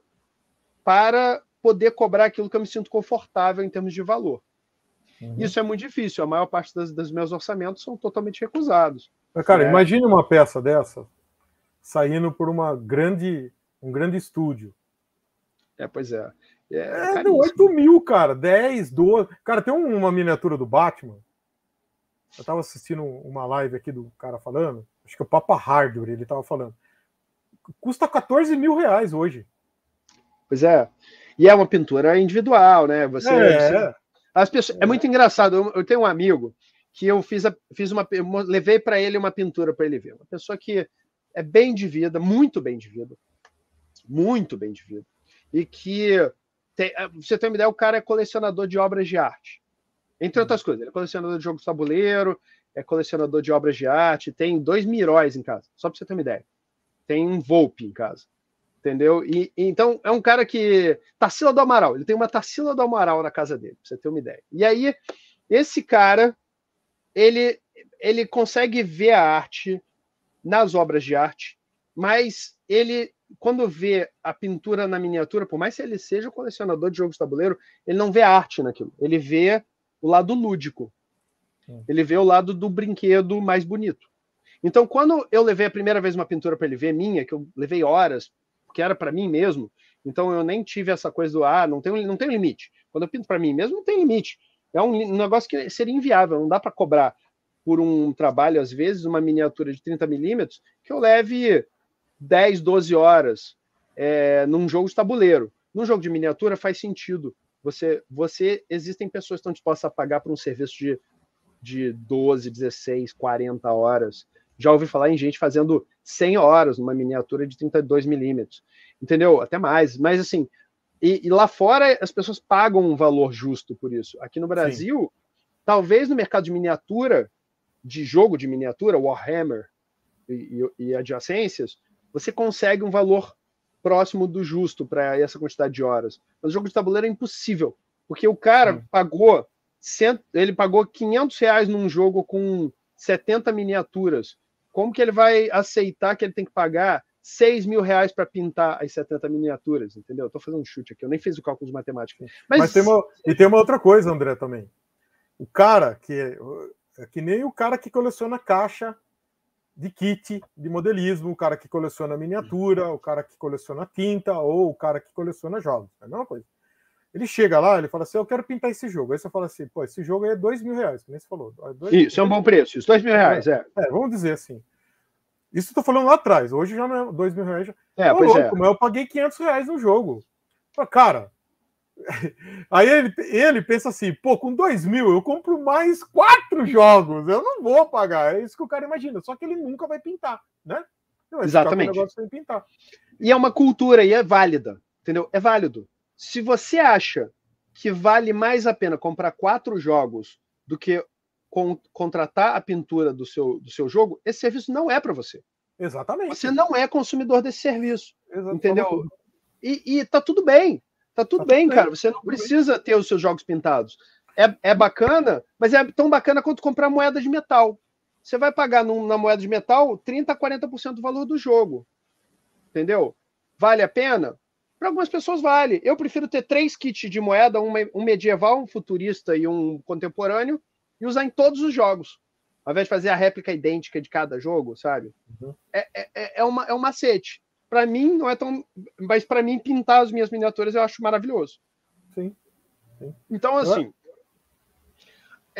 para poder cobrar aquilo que eu me sinto confortável em termos de valor. Uhum. Isso é muito difícil. A maior parte das, dos meus orçamentos são totalmente recusados. Mas, cara, é. imagine uma peça dessa saindo por uma grande, um grande estúdio. É, pois é. É, é não, 8 mil, cara. 10, 12. Cara, tem uma miniatura do Batman. Eu tava assistindo uma live aqui do cara falando. Acho que é o Papa Hardware, ele tava falando. Custa 14 mil reais hoje. Pois é. E é uma pintura individual, né? Você, é. Você... as pessoas, é. é muito engraçado. Eu, eu, tenho um amigo que eu fiz, a, fiz uma, levei para ele uma pintura para ele ver. Uma pessoa que é bem de vida, muito bem de vida, muito bem de vida, e que tem, ah, você tem uma ideia, o cara é colecionador de obras de arte. Entre uhum. outras coisas, ele é colecionador de jogos tabuleiro, é colecionador de obras de arte, tem dois Miróis em casa, só para você ter uma ideia. Tem um Volpe em casa entendeu? E, e, então é um cara que Tarsila do Amaral, ele tem uma Tarsila do Amaral na casa dele, pra você ter uma ideia. E aí esse cara ele ele consegue ver a arte nas obras de arte, mas ele quando vê a pintura na miniatura, por mais que ele seja colecionador de jogos de tabuleiro, ele não vê a arte naquilo. Ele vê o lado lúdico. Sim. Ele vê o lado do brinquedo mais bonito. Então, quando eu levei a primeira vez uma pintura para ele ver minha, que eu levei horas porque era para mim mesmo. Então eu nem tive essa coisa do ah, não tem, não tem limite. Quando eu pinto para mim mesmo, não tem limite. É um, um negócio que seria inviável, não dá para cobrar por um trabalho, às vezes, uma miniatura de 30 milímetros, que eu leve 10, 12 horas é, num jogo de tabuleiro. Num jogo de miniatura faz sentido. Você, você existem pessoas que estão dispostas a pagar por um serviço de, de 12, 16, 40 horas. Já ouvi falar em gente fazendo 100 horas numa miniatura de 32 milímetros, entendeu? Até mais. Mas assim, e, e, lá fora as pessoas pagam um valor justo por isso. Aqui no Brasil, Sim. talvez no mercado de miniatura, de jogo de miniatura, Warhammer e, e, e adjacências, você consegue um valor próximo do justo para essa quantidade de horas. Mas o jogo de tabuleiro é impossível, porque o cara Sim. pagou cento, ele pagou 500 reais num jogo com 70 miniaturas. Como que ele vai aceitar que ele tem que pagar 6 mil reais para pintar as 70 miniaturas, entendeu? Estou fazendo um chute aqui, eu nem fiz o cálculo de matemática. Mas... mas, tem uma, e tem uma outra coisa, André, também. O cara que é, é que nem o cara que coleciona caixa de kit de modelismo, o cara que coleciona miniatura, o cara que coleciona tinta ou o cara que coleciona jogos. É a mesma coisa. Ele chega lá, ele fala assim: Eu quero pintar esse jogo. Aí você fala assim: Pô, esse jogo aí é dois mil reais, como você falou. É dois, isso, dois, é um bom preço, isso, dois mil é, reais, é. É, é vamos dizer assim. Isso eu tô falando lá atrás, hoje já não é dois mil reais. Já... É, pois é. louco, é. Mas eu paguei 500 reais no jogo. Cara, aí ele, ele pensa assim: Pô, com dois mil eu compro mais quatro jogos, eu não vou pagar. É isso que o cara imagina, só que ele nunca vai pintar, né? Exatamente. E é uma cultura e é válida, entendeu? É válido. Se você acha que vale mais a pena comprar quatro jogos do que con contratar a pintura do seu, do seu jogo, esse serviço não é para você. Exatamente. Você não é consumidor desse serviço. Exatamente. Entendeu? E, e tá tudo bem. Tá tudo tá bem, bem, cara. Você não precisa bem. ter os seus jogos pintados. É, é bacana, mas é tão bacana quanto comprar moeda de metal. Você vai pagar num, na moeda de metal 30% a 40% do valor do jogo. Entendeu? Vale a pena? Para algumas pessoas vale. Eu prefiro ter três kits de moeda, um medieval, um futurista e um contemporâneo, e usar em todos os jogos. Ao invés de fazer a réplica idêntica de cada jogo, sabe? Uhum. É, é, é, é uma, é um macete. Para mim, não é tão. Mas para mim, pintar as minhas miniaturas eu acho maravilhoso. Sim. Sim. Então, assim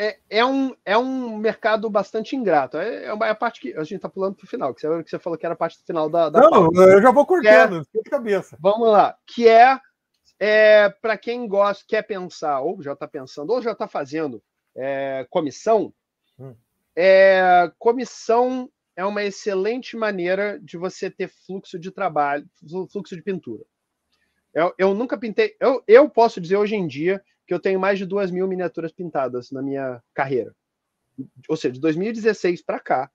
é, é, um, é um mercado bastante ingrato. É, é, é a parte que a gente tá pulando pro final, que você, que você falou que era a parte final da. da não, parte. eu já vou cortando, é, de cabeça. Vamos lá. Que é, é para quem gosta, quer pensar, ou já está pensando, ou já está fazendo é, comissão. Hum. É, comissão é uma excelente maneira de você ter fluxo de trabalho, fluxo de pintura. Eu, eu nunca pintei. Eu, eu posso dizer hoje em dia que eu tenho mais de duas mil miniaturas pintadas na minha carreira. Ou seja, de 2016 para cá,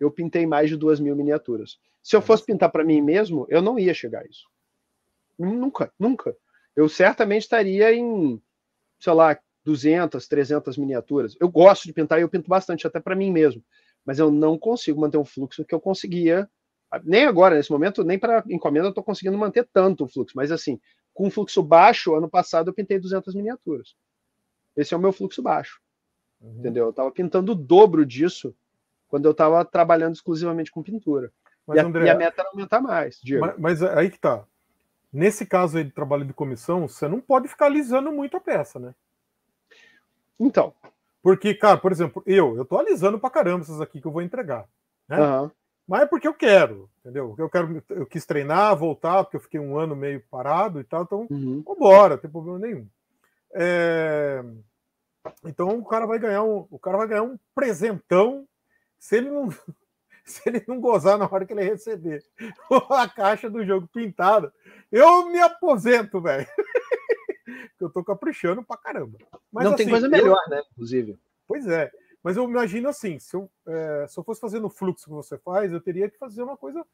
eu pintei mais de duas mil miniaturas. Se eu é. fosse pintar para mim mesmo, eu não ia chegar a isso. Nunca, nunca. Eu certamente estaria em, sei lá, 200, 300 miniaturas. Eu gosto de pintar e eu pinto bastante, até para mim mesmo. Mas eu não consigo manter um fluxo que eu conseguia. Nem agora, nesse momento, nem para encomenda, eu estou conseguindo manter tanto o fluxo. Mas assim, com fluxo baixo, ano passado eu pintei 200 miniaturas. Esse é o meu fluxo baixo. Uhum. Entendeu? Eu estava pintando o dobro disso quando eu estava trabalhando exclusivamente com pintura. Mas, e, a, André, e a meta era aumentar mais. Mas, mas, é aí que tá. Nesse caso aí de trabalho de comissão, você não pode ficar alisando muito a peça, né? Então. Porque, cara, por exemplo, eu, eu tô alisando pra caramba essas aqui que eu vou entregar. Né? Uhum mas é porque eu quero, entendeu? Eu quero, eu quis treinar, voltar, porque eu fiquei um ano meio parado e tal, então uhum. vambora, não tem problema nenhum. É... Então o cara vai ganhar um, o cara vai ganhar um presentão se ele não se ele não gozar na hora que ele receber a caixa do jogo pintada. Eu me aposento, velho. eu tô caprichando pra caramba. Mas, não assim, tem coisa melhor, eu... né? Inclusive. Pois é. Mas eu imagino assim, se eu, é, se eu fosse fazer no fluxo que você faz, eu teria que fazer uma coisa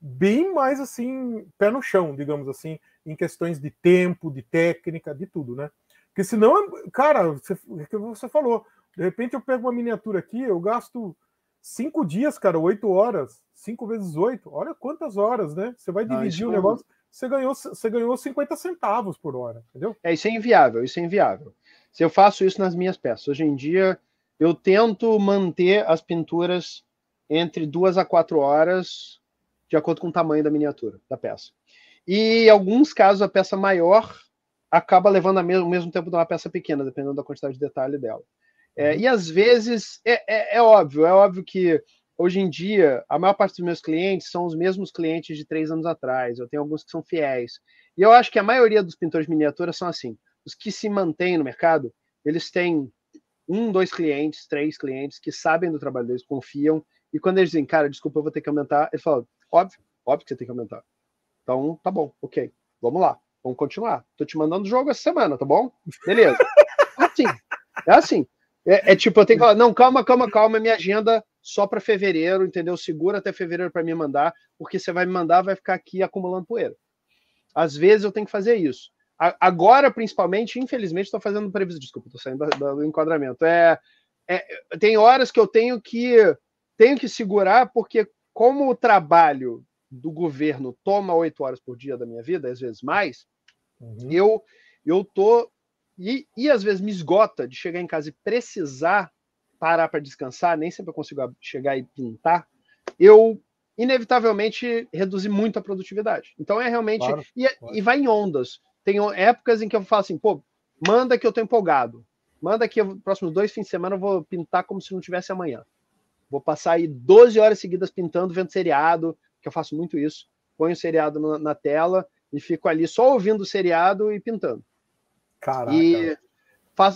bem mais assim, pé no chão, digamos assim, em questões de tempo, de técnica, de tudo, né? Porque senão, cara, você, é você falou, de repente eu pego uma miniatura aqui, eu gasto cinco dias, cara, oito horas, cinco vezes oito, olha quantas horas, né? Você vai ah, dividir o é negócio, você ganhou, você ganhou 50 centavos por hora, entendeu? É, isso é inviável, isso é inviável. Se eu faço isso nas minhas peças, hoje em dia eu tento manter as pinturas entre duas a quatro horas, de acordo com o tamanho da miniatura, da peça. E em alguns casos, a peça maior acaba levando ao mesmo, mesmo tempo de uma peça pequena, dependendo da quantidade de detalhe dela. É, uhum. e às vezes é, é, é, óbvio, é óbvio que hoje em dia a maior parte dos meus clientes são os mesmos clientes de três anos atrás. Eu tenho alguns que são fiéis. E eu acho que a maioria dos pintores de miniatura são assim. Os que se mantêm no mercado, eles têm um, dois clientes, três clientes que sabem do trabalho deles, confiam, e quando eles dizem, cara, desculpa, eu vou ter que aumentar, eles falam, óbvio, óbvio que você tem que aumentar. Então, tá bom, ok, vamos lá, vamos continuar. Tô te mandando jogo essa semana, tá bom? Beleza. É assim, é assim. É, é, tipo, eu tenho que falar, não, calma, calma, calma, minha agenda só para fevereiro, entendeu? Segura até fevereiro para me mandar, porque você vai me mandar, vai ficar aqui acumulando poeira. Às vezes eu tenho que fazer isso agora, principalmente, infelizmente, estou fazendo previsão. Desculpa, estou saindo do, do enquadramento. É, é, tem horas que eu tenho que tenho que segurar, porque como o trabalho do governo toma oito horas por dia da minha vida, às vezes mais, uhum. eu eu tô e, e às vezes me esgota de chegar em casa e precisar parar para descansar, nem sempre eu consigo chegar e pintar. Eu inevitavelmente reduzi muito a produtividade. Então é realmente. Claro, e, é, claro. e, vai em ondas tem épocas em que eu falo assim, pô, manda que eu tô empolgado. Manda que eu, próximos dois fins de semana eu vou pintar como se não tivesse amanhã. Vou passar aí 12 horas seguidas pintando, vendo seriado, que eu faço muito isso. Ponho o seriado na, na tela e fico ali só ouvindo o seriado e pintando. Caraca. E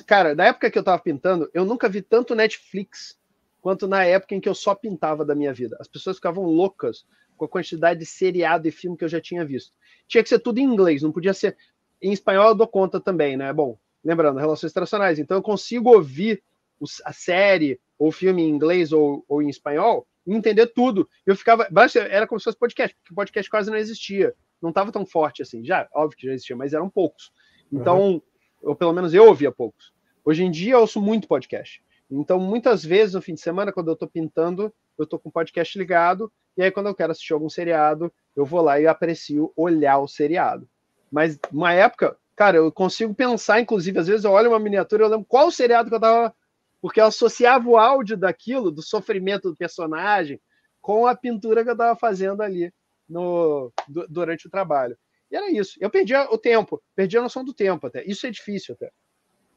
cara, da época que eu tava pintando, eu nunca vi tanto Netflix quanto na época em que eu só pintava da minha vida. As pessoas ficavam loucas com a quantidade de seriado e filme que eu já tinha visto. Tinha que ser tudo em inglês, não podia ser. Em espanhol eu dou conta também, né? Bom, lembrando, relações internacionais. Então eu consigo ouvir os, a série ou filme em inglês ou, ou em espanhol e entender tudo. Eu ficava. Era como se fosse podcast, porque podcast quase não existia. Não estava tão forte assim. Já, óbvio que já existia, mas eram poucos. Então, uhum. ou pelo menos eu ouvia poucos. Hoje em dia eu ouço muito podcast. Então, muitas vezes no fim de semana, quando eu estou pintando, eu estou com o podcast ligado, e aí quando eu quero assistir algum seriado, eu vou lá e aprecio olhar o seriado. Mas uma época, cara, eu consigo pensar, inclusive, às vezes eu olho uma miniatura e eu lembro qual seriado que eu tava. Porque eu associava o áudio daquilo, do sofrimento do personagem, com a pintura que eu tava fazendo ali no, durante o trabalho. E era isso. Eu perdi o tempo, perdi a noção do tempo até. Isso é difícil até.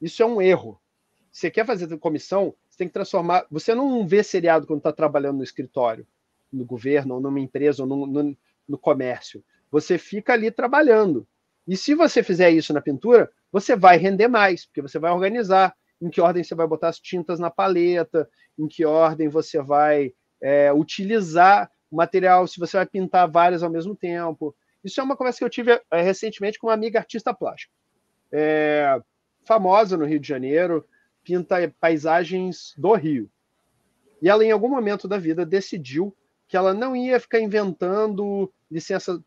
Isso é um erro. Você quer fazer comissão, você tem que transformar. Você não vê seriado quando está trabalhando no escritório, no governo, ou numa empresa, ou no, no, no comércio. Você fica ali trabalhando. E se você fizer isso na pintura, você vai render mais, porque você vai organizar em que ordem você vai botar as tintas na paleta, em que ordem você vai é, utilizar o material, se você vai pintar várias ao mesmo tempo. Isso é uma conversa que eu tive é, recentemente com uma amiga artista plástica, é, famosa no Rio de Janeiro, pinta paisagens do Rio. E ela, em algum momento da vida, decidiu que ela não ia ficar inventando licença,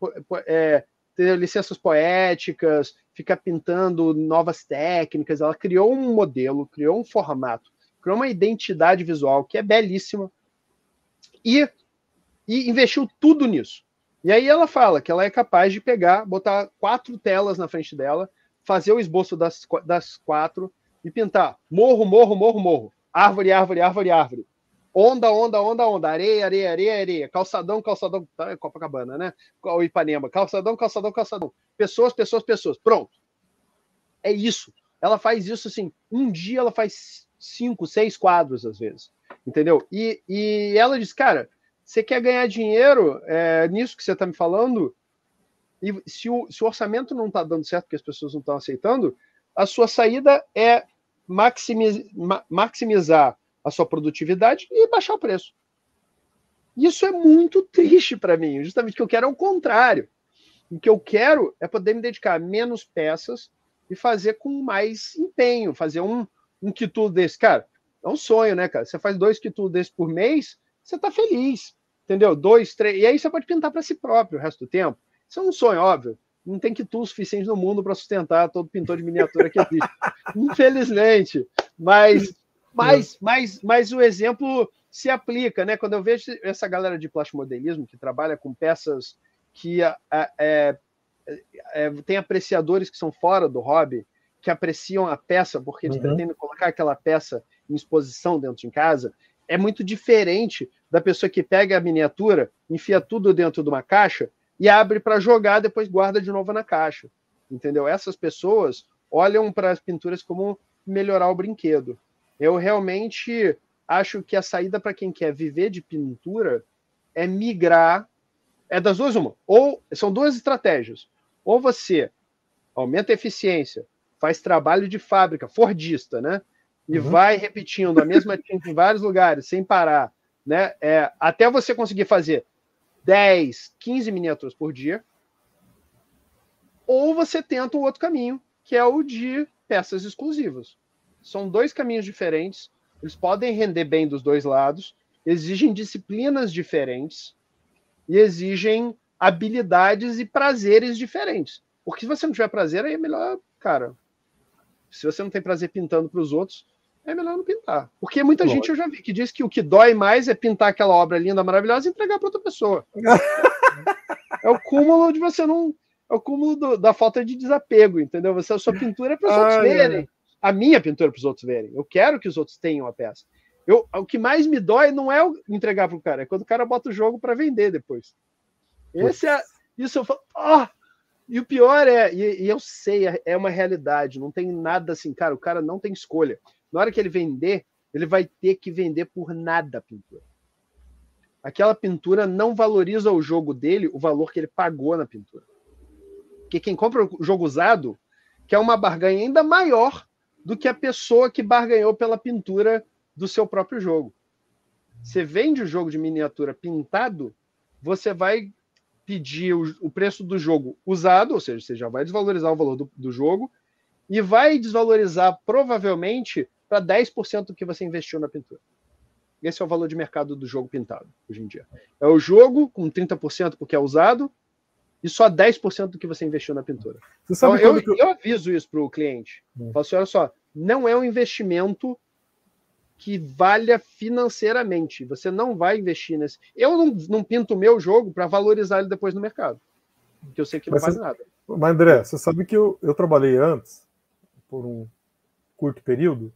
é, ter licenças poéticas, ficar pintando novas técnicas. Ela criou um modelo, criou um formato, criou uma identidade visual que é belíssima e, e investiu tudo nisso. E aí ela fala que ela é capaz de pegar, botar quatro telas na frente dela, fazer o esboço das, das quatro e pintar morro, morro, morro, morro, árvore, árvore, árvore, árvore, Onda, onda, onda, onda. Areia, areia, areia, areia. Calçadão, calçadão. Tá, é Copacabana, né? O Ipanema. Calçadão, calçadão, calçadão. Pessoas, pessoas, pessoas. Pronto. É isso. Ela faz isso assim. Um dia ela faz cinco, seis quadros, às vezes. Entendeu? E, e ela diz, cara, você quer ganhar dinheiro é, nisso que você está me falando? E se o, se o orçamento não está dando certo, porque as pessoas não estão aceitando, a sua saída é maximiz, ma, maximizar a sua produtividade e baixar o preço. Isso é muito triste para mim, justamente o que eu quero é o contrário. O que eu quero é poder me dedicar a menos peças e fazer com mais empenho, fazer um, um quitudo desse. Cara, é um sonho, né, cara? Você faz dois quitudos desse por mês, você tá feliz, entendeu? Dois, três, e aí você pode pintar para si próprio o resto do tempo. Isso é um sonho, óbvio. Não tem quitudo suficiente no mundo para sustentar todo pintor de miniatura que existe. Infelizmente. Mas mas, mas, mas o exemplo se aplica, né? Quando eu vejo essa galera de plastimodelismo que trabalha com peças que é, é, é, é, tem apreciadores que são fora do hobby, que apreciam a peça porque eles uhum. pretendem colocar aquela peça em exposição dentro de casa, é muito diferente da pessoa que pega a miniatura, enfia tudo dentro de uma caixa e abre para jogar, depois guarda de novo na caixa. Entendeu? Essas pessoas olham para as pinturas como melhorar o brinquedo. Eu realmente acho que a saída para quem quer viver de pintura é migrar. É das duas uma. Ou são duas estratégias. Ou você aumenta a eficiência, faz trabalho de fábrica, fordista, né? E uhum. vai repetindo a mesma tinta em vários lugares, sem parar, né? É, até você conseguir fazer 10, 15 miniaturas por dia. Ou você tenta o um outro caminho, que é o de peças exclusivas são dois caminhos diferentes, eles podem render bem dos dois lados, exigem disciplinas diferentes e exigem habilidades e prazeres diferentes. Porque se você não tiver prazer, aí é melhor, cara. Se você não tem prazer pintando para os outros, é melhor não pintar. Porque muita Lógico. gente eu já vi que diz que o que dói mais é pintar aquela obra linda, maravilhosa e entregar para outra pessoa. é o cúmulo de você não. É o cúmulo do, da falta de desapego, entendeu? Você, a sua pintura é para os outros verem a minha pintura para os outros verem. Eu quero que os outros tenham a peça. Eu, o que mais me dói não é entregar para o cara, é quando o cara bota o jogo para vender depois. Esse é, isso eu falo. Oh! E o pior é, e, e, eu sei, é, é uma realidade, não tem nada assim, cara, o cara não tem escolha. Na hora que ele vender, ele vai ter que vender por nada a pintura. Aquela pintura não valoriza o jogo dele, o valor que ele pagou na pintura. Porque quem compra o jogo usado quer uma barganha ainda maior do que a pessoa que barganhou pela pintura do seu próprio jogo. Você vende o jogo de miniatura pintado, você vai pedir o, o preço do jogo usado, ou seja, você já vai desvalorizar o valor do, do jogo e vai desvalorizar provavelmente para 10% do que você investiu na pintura. Esse é o valor de mercado do jogo pintado hoje em dia. É o jogo com 30% porque é usado, e só 10% do que você investiu na pintura. então, eu, eu, aviso isso para o cliente. Hum. Falo assim, olha só, não é um investimento que valha financeiramente. Você não vai investir nesse. Eu não, não pinto o meu jogo para valorizar ele depois no mercado. Porque eu sei que não Mas vale você... nada. Mas, André, você sabe que eu, eu trabalhei antes, por um curto período,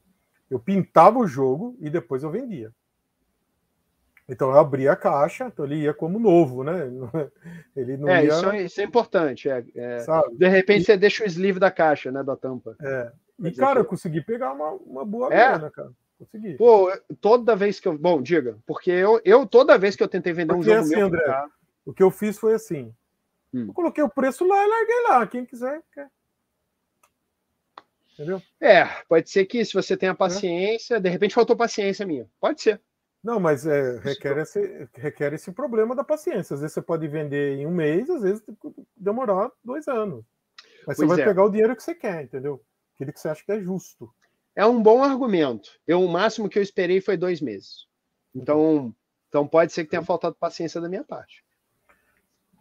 eu pintava o jogo e depois eu vendia. Então eu abria a caixa, então ele ia como novo, né? Ele não é, ia... isso, é, isso é importante. É, é... De repente e... você deixa o sleeve da caixa, né? Da tampa. É. E, cara, que... eu consegui pegar uma, uma boa é. grana, cara. Consegui. Pô, toda vez que eu. Bom, diga, porque eu, eu toda vez que eu tentei vender porque um jogo. Assim, meu, André, tá? o que eu fiz foi assim. Hum. Eu coloquei o preço lá e larguei lá. Quem quiser, quer. Entendeu? É, pode ser que se você tenha é. paciência, de repente faltou paciência minha. Pode ser. Não, mas é, requer, esse, requer esse problema da paciência. Às vezes você pode vender em um mês, às vezes tipo, demorar dois anos. Mas pois você vai é. pegar o dinheiro que você quer, entendeu? Aquele que você acha que é justo. É um bom argumento. Eu, o máximo que eu esperei foi dois meses. Então, então pode ser que tenha uhum. faltado paciência da minha parte.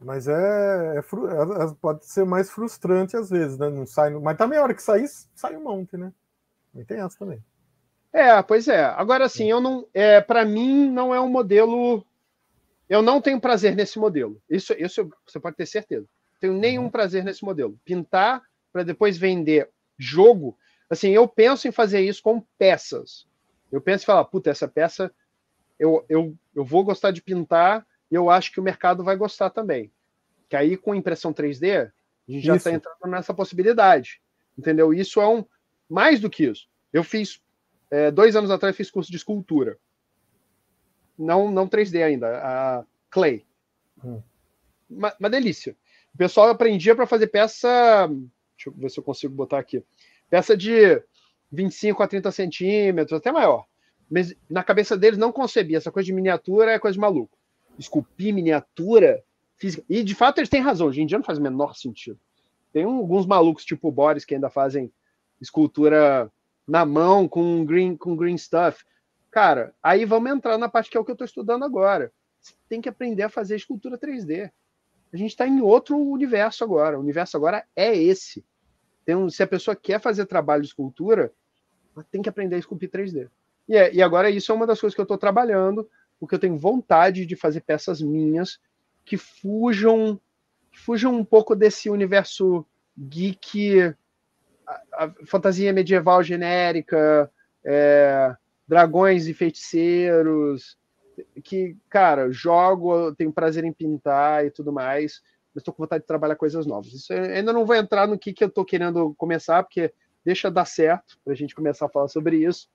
Mas é, é, é, é pode ser mais frustrante às vezes, né? Não sai, mas também a hora que sair, sai um monte, né? E tem essa também. É, pois é. Agora assim, sim, eu não, é, para mim não é um modelo. Eu não tenho prazer nesse modelo. Isso, isso você pode ter certeza. Tenho nenhum uhum. prazer nesse modelo. Pintar para depois vender jogo. Assim, eu penso em fazer isso com peças. Eu penso em falar, puta, essa peça eu, eu, eu vou gostar de pintar e eu acho que o mercado vai gostar também. Que aí com impressão 3D, a gente já está entrando nessa possibilidade. Entendeu? Isso é um. Mais do que isso. Eu fiz é, dois anos atrás fiz curso de escultura. Não, não 3D ainda, a clay. Hum. Uma, uma, delícia. O pessoal aprendia para fazer peça. Deixa eu ver se eu consigo botar aqui. Peça de 25 a 30 centímetros, até maior. Mas na cabeça deles não concebia. Essa coisa de miniatura é coisa de maluco. Esculpir miniatura física. E de fato eles têm razão. Hoje em dia não faz o menor sentido. Tem alguns malucos, tipo o Boris, que ainda fazem escultura na mão com green, com green stuff. Cara, aí vamos entrar na parte que é o que eu estou estudando agora. Você tem que aprender a fazer escultura 3D. A gente está em outro universo agora. O universo agora é esse. então se a pessoa quer fazer trabalho de escultura, ela tem que aprender a esculpir 3D. E, é, e agora isso é uma das coisas que eu estou trabalhando, porque eu tenho vontade de fazer peças minhas que fujam, que fujam um pouco desse universo geek a, fantasia medieval genérica, é, dragões e feiticeiros, que, cara, jogo, tenho prazer em pintar e tudo mais, mas estou com vontade de trabalhar coisas novas. Isso ainda não vou entrar no que, que eu estou querendo começar, porque deixa dar certo para a gente começar a falar sobre isso.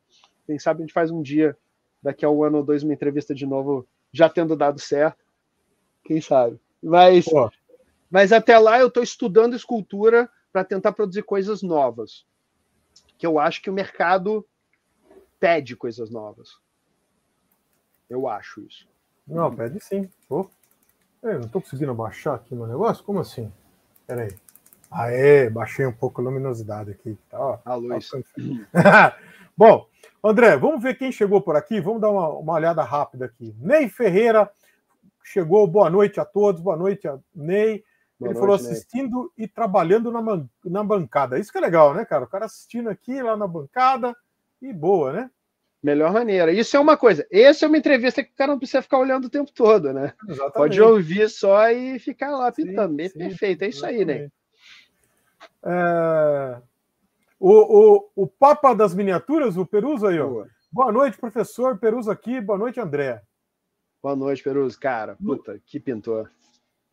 Quem sabe a gente faz um dia, daqui a um ano ou dois, uma entrevista de novo, já tendo dado certo. Quem sabe? Mas, mas até lá eu estou estudando escultura para tentar produzir coisas novas. Que eu acho que o mercado pede coisas novas. Eu acho isso. Não, pede sim. Oh. Eu não estou conseguindo baixar aqui meu negócio? Como assim? Peraí. aí. Aê, baixei um pouco a luminosidade aqui. Tá, ó, a luz. Tá Bom, André, vamos ver quem chegou por aqui. Vamos dar uma, uma olhada rápida aqui. Ney Ferreira chegou. Boa noite a todos. Boa noite, a Ney. Boa ele noite, falou assistindo né? e trabalhando na, na bancada. Isso que é legal, né, cara? O cara assistindo aqui, lá na bancada, e boa, né? Melhor maneira. Isso é uma coisa. Essa é uma entrevista que o cara não precisa ficar olhando o tempo todo, né? Exatamente. Pode ouvir só e ficar lá pintando. Perfeito, é, é isso exatamente. aí, né? É... O, o, o Papa das Miniaturas, o Peruso aí, ó. Boa. Boa noite, professor. Peruso aqui. Boa noite, André. Boa noite, Peruso. Cara, puta, que pintor.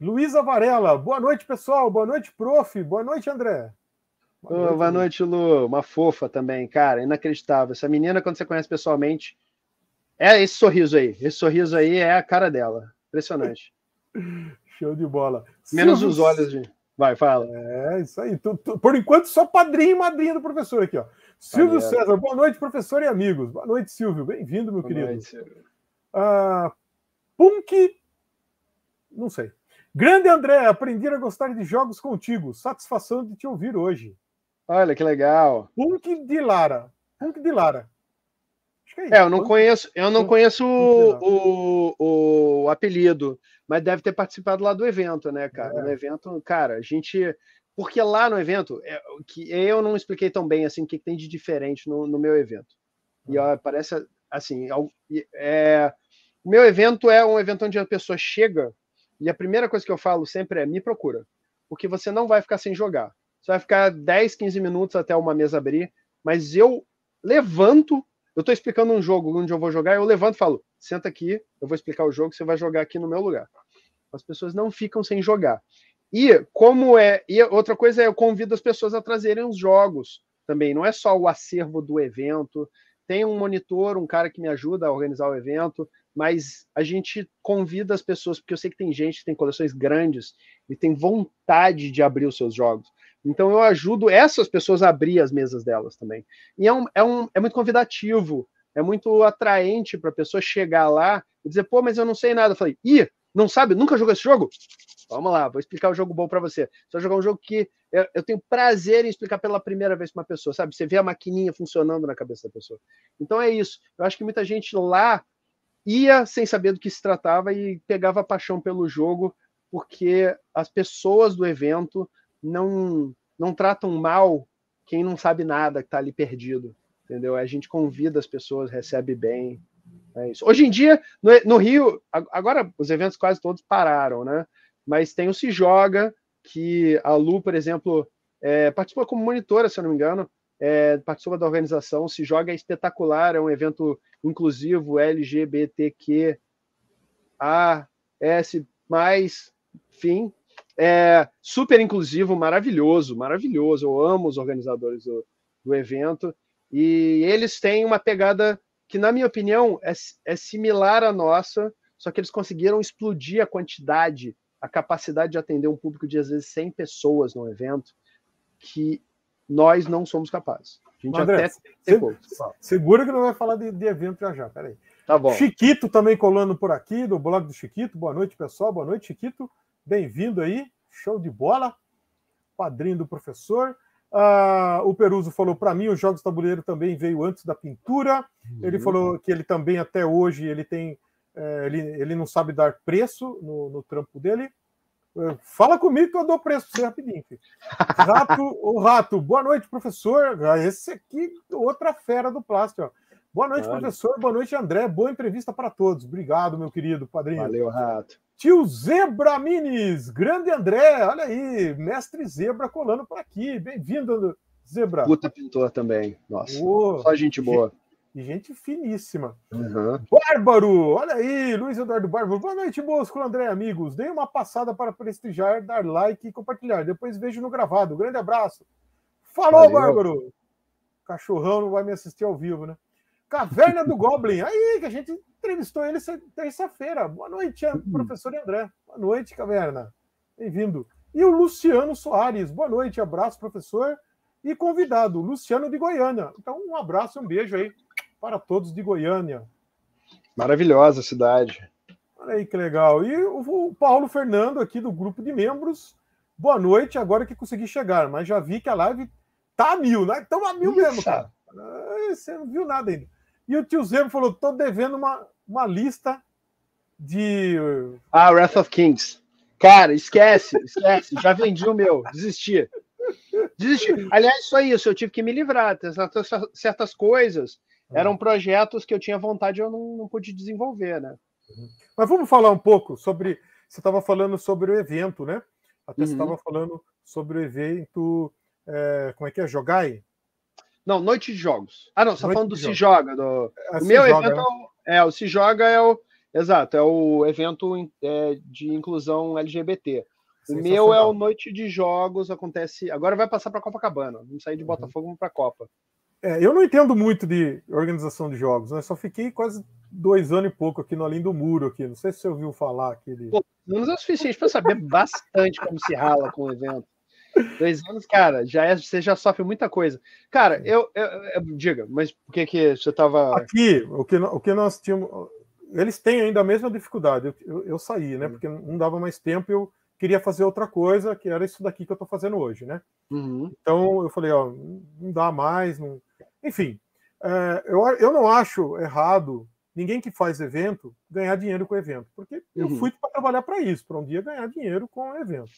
Luísa Varela, boa noite, pessoal. Boa noite, prof. Boa noite, André. Boa noite, boa noite Lu. Uma fofa também, cara. Inacreditável. Essa menina, quando você conhece pessoalmente, é esse sorriso aí. Esse sorriso aí é a cara dela. Impressionante. Show de bola. Menos Silvio... os olhos, de. Vai, fala. É, isso aí. Tu, tu... por enquanto, só padrinho e madrinha do professor aqui, ó. Silvio Valeu. César, boa noite, professor e amigos. Boa noite, Silvio. Bem-vindo, meu boa querido. Noite, Silvio. Ah, Punk. Não sei. Grande André, aprendi a gostar de jogos contigo. Satisfação de te ouvir hoje. Olha que legal. Punk de Lara. Punk de Lara. É, é, eu não Punk... conheço, eu não Punk... conheço o, o, o, apelido, mas deve ter participado lá do evento, né, cara? É. No evento, cara, a gente. Porque lá no evento, é, que eu não expliquei tão bem assim o que, tem de diferente no, no meu evento. E ó, parece assim, é, meu evento é um evento onde a pessoa chega e a primeira coisa que eu falo sempre é: me procura. Porque você não vai ficar sem jogar. Você vai ficar 10, 15 minutos até uma mesa abrir. Mas eu levanto. Eu estou explicando um jogo onde eu vou jogar, eu levanto e falo: senta aqui, eu vou explicar o jogo, você vai jogar aqui no meu lugar. As pessoas não ficam sem jogar. E como é. E outra coisa é, eu convido as pessoas a trazerem os jogos também. Não é só o acervo do evento. Tem um monitor, um cara que me ajuda a organizar o evento mas a gente convida as pessoas, porque eu sei que tem gente que tem coleções grandes e tem vontade de abrir os seus jogos. Então eu ajudo essas pessoas a abrir as mesas delas também. E é, um, é, um, é muito convidativo, é muito atraente para a pessoa chegar lá e dizer, pô, mas eu não sei nada. Eu falei, ih, não sabe? Nunca jogou esse jogo? Vamos lá, vou explicar o um jogo bom para você. Só jogar um jogo que eu, eu, tenho prazer em explicar pela primeira vez para uma pessoa, sabe? Você vê a maquininha funcionando na cabeça da pessoa. Então é isso. Eu acho que muita gente lá ia sem saber do que se tratava e pegava paixão pelo jogo, porque as pessoas do evento não, não tratam mal quem não sabe nada, que está ali perdido. Entendeu? A gente convida as pessoas, recebe bem. É isso. Hoje em dia, no, no Rio, agora os eventos quase todos pararam, né? Mas tem o Se Joga, que a Lu, por exemplo, é, participou como monitora, se eu não me engano, é, participa da organização, se joga é espetacular, é um evento inclusivo, LGBTQ, A, S, mais, enfim, é super inclusivo, maravilhoso, maravilhoso, eu amo os organizadores do, do evento, e eles têm uma pegada que, na minha opinião, é, é similar à nossa, só que eles conseguiram explodir a quantidade, a capacidade de atender um público de às vezes 100 pessoas no evento, que nós não somos capazes. A gente André, até se, Segura que não vai falar de, de evento já já, peraí. Tá bom. Chiquito também colando por aqui, do blog do Chiquito. Boa noite, pessoal. Boa noite, Chiquito. Bem-vindo aí. Show de bola. Padrinho do professor. Uh, o Peruso falou para mim, os jogos tabuleiro também veio antes da pintura. Uhum. Ele falou que ele também até hoje ele tem, eh, ele, ele não sabe dar preço no, no trampo dele. Fala comigo que eu dou preço pra você rapidinho. Filho. Rato, o Rato, boa noite, professor. Ah, esse aqui, outra fera do plástico. Ó. Boa noite, Olha. professor. Boa noite, André. Boa entrevista para todos. Obrigado, meu querido padrinho. Valeu, Rato. Tio Zebra Minis, grande André, olha aí, mestre Zebra colando por aqui. Bem-vindo, Zebra. Puta pintor também, nossa. Oh, só gente boa. E gente finíssima. Uhum. Bárbaro! Olha aí, Luiz Eduardo Bárbaro. Boa noite, Bosco, André, amigos. Dei uma passada para prestigiar, dar like e compartilhar. Depois vejo no gravado. Grande abraço. Falou, Valeu. Bárbaro! Cachorrão não vai me assistir ao vivo, né? Caverna do Goblin. Aí, que a gente entrevistou ele terça-feira. Boa noite, eh, uhum. professor André. Boa noite, Caverna. Bem-vindo. E o Luciano Soares. Boa noite, abraço, professor. E convidado, Luciano de Goiânia. Então, um abraço, e um beijo aí para todos de Goiânia. Maravilhosa cidade. Olha aí que legal. E o Paulo Fernando, aqui do grupo de membros. Boa noite, agora que consegui chegar, mas já vi que a live tá a mil, né? Estamos a mil mesmo, cara. Você não viu nada ainda. E o tio Zemo falou: tô devendo uma, uma lista de. Ah, Wrath of Kings. Cara, esquece, esquece. Já vendi o meu, desisti. Desisti. Aliás, só isso, eu tive que me livrar. Certas, certas coisas eram projetos que eu tinha vontade e eu não, não pude desenvolver, né? Uhum. Mas vamos falar um pouco sobre. Você estava falando sobre o evento, né? Até uhum. você estava falando sobre o evento. É, como é que é? Jogai? Não, Noite de Jogos. Ah, não, você está falando do Se Joga. Do... É, o meu joga, evento é. É, é. o Se Joga é o. Exato, é o evento é, de inclusão LGBT. O meu é o Noite de Jogos, acontece. Agora vai passar para Copacabana. Vamos sair de uhum. Botafogo uhum. para Copa. É, eu não entendo muito de organização de jogos, né? Só fiquei quase dois anos e pouco aqui no Além do Muro, aqui. Não sei se você ouviu falar aquele. Pô, anos é o suficiente para saber bastante como se rala com o evento. Dois anos, cara, já é, você já sofre muita coisa. Cara, eu, eu, eu diga, mas por que que você estava aqui? O que o que nós tínhamos, eles têm ainda a mesma dificuldade. Eu, eu, eu saí, né? Uhum. Porque não dava mais tempo. Eu queria fazer outra coisa, que era isso daqui que eu estou fazendo hoje, né? Uhum. Então eu falei, ó, não dá mais, não enfim, é, eu, eu não acho errado ninguém que faz evento ganhar dinheiro com evento, porque uhum. eu fui para trabalhar para isso, para um dia ganhar dinheiro com evento.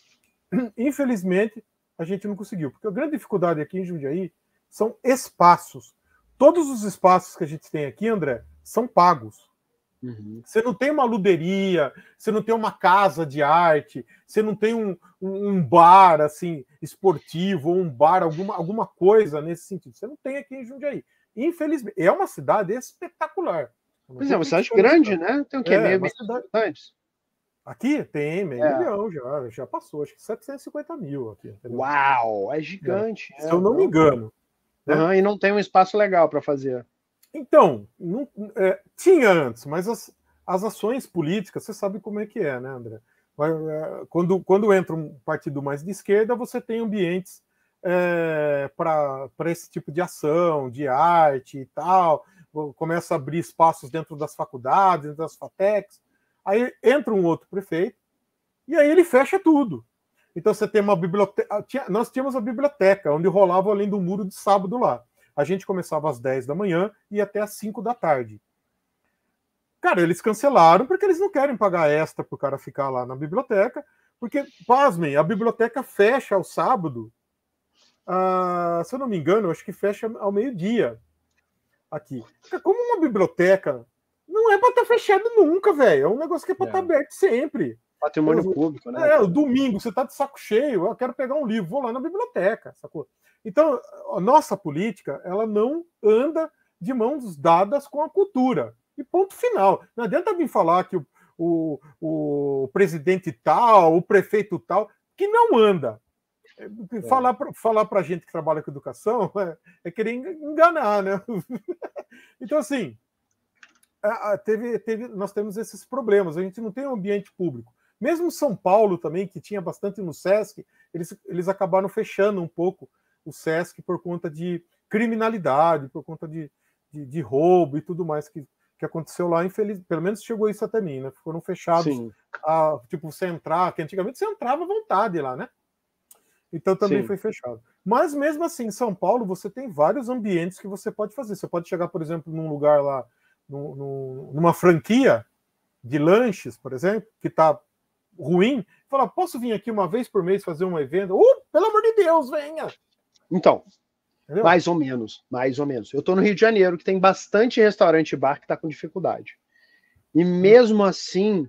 Infelizmente, a gente não conseguiu, porque a grande dificuldade aqui em Jundiaí são espaços. Todos os espaços que a gente tem aqui, André, são pagos. Uhum. Você não tem uma luderia, você não tem uma casa de arte, você não tem um, um bar assim esportivo ou um bar, alguma, alguma coisa nesse sentido. Você não tem aqui em Jundiaí. Infelizmente, é uma cidade espetacular. Pois é, uma cidade grande, né? Tem o quê? É, meio cidade... habitantes? Aqui tem meio é. milhão já, já passou, acho que 750 mil aqui. Entendeu? Uau, é gigante. É. Se eu né? não me engano. Né? e não tem um espaço legal para fazer. Então, não, é, tinha antes, mas as, as ações políticas, você sabe como é que é, né, André? É, quando, quando entra um partido mais de esquerda, você tem ambientes é, para esse tipo de ação, de arte e tal, começa a abrir espaços dentro das faculdades, dentro das fatecs. Aí entra um outro prefeito e aí ele fecha tudo. Então você tem uma biblioteca. nós tínhamos a biblioteca, onde rolava além do muro de sábado lá. A gente começava às 10 da manhã e até às 5 da tarde. Cara, eles cancelaram porque eles não querem pagar extra para o cara ficar lá na biblioteca, porque, pasmem, a biblioteca fecha ao sábado, ah, se eu não me engano, acho que fecha ao meio-dia aqui. Como uma biblioteca não é para estar tá fechado nunca, velho. É um negócio que é para estar tá é. aberto sempre. Patrimônio eu, uhum. público, né? É, o domingo, você está de saco cheio, eu quero pegar um livro, vou lá na biblioteca, sacou? Então, a nossa política, ela não anda de mãos dadas com a cultura. E ponto final. Não adianta vir falar que o, o, o presidente tal, o prefeito tal, que não anda. É. é. Falar para falar a gente que trabalha com educação é, é querer enganar, né? então, assim, teve, teve, nós temos esses problemas. A gente não tem um ambiente público. Mesmo São Paulo também, que tinha bastante no SESC, eles, eles acabaram fechando um pouco o SESC por conta de criminalidade, por conta de, de, de roubo e tudo mais que, que aconteceu lá, infeliz, pelo menos chegou isso até mim, né? Foram fechados a, tipo, você entrar, que antigamente você entrava à vontade lá, né? Então também Sim. foi fechado. Mas mesmo assim, em São Paulo, você tem vários ambientes que você pode fazer. Você pode chegar, por exemplo, num lugar lá, numa franquia de lanches, por exemplo, que está ruim, fala, posso vir aqui uma vez por mês fazer um evento? Uh, pelo amor de Deus, venha! Então, Entendeu? mais ou menos, mais ou menos. Eu estou no Rio de Janeiro, que tem bastante restaurante e bar que está com dificuldade. E mesmo assim,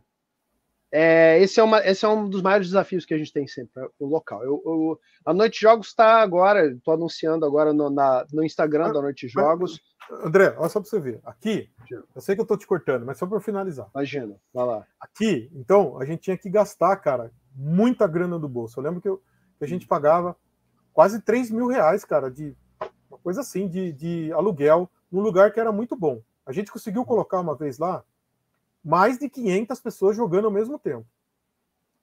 é, esse, é uma, esse é um dos maiores desafios que a gente tem sempre, é o local. Eu, eu, a Noite Jogos está agora, estou anunciando agora no, na, no Instagram ah, da Noite Jogos. André, olha só para você ver. Aqui, eu sei que eu estou te cortando, mas só para finalizar. Imagina, vai lá. Aqui, então, a gente tinha que gastar, cara, muita grana do bolso. Eu lembro que, eu, que a gente pagava quase 3 mil reais, cara, de uma coisa assim, de, de aluguel, num lugar que era muito bom. A gente conseguiu colocar uma vez lá mais de 500 pessoas jogando ao mesmo tempo.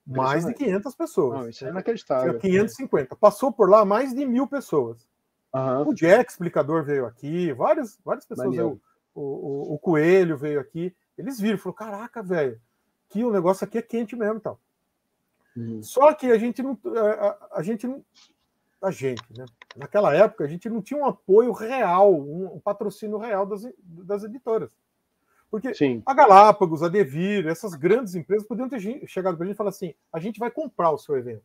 Mais de 500 pessoas. Não, isso é inacreditável. 550. Assim. Passou por lá mais de mil pessoas. Uhum. O Jack, explicador, veio aqui, várias, várias pessoas. Veio, o, o, o, Coelho veio aqui. Eles viram e falaram: Caraca, velho, que o negócio aqui é quente mesmo tal. Uhum. Só que a gente não. A, a gente não. A gente, né? Naquela época, a gente não tinha um apoio real, um, um patrocínio real das, das editoras. Porque Sim. a Galápagos, a Devir, essas grandes empresas poderiam ter chegado para a gente e falar assim: a gente vai comprar o seu evento.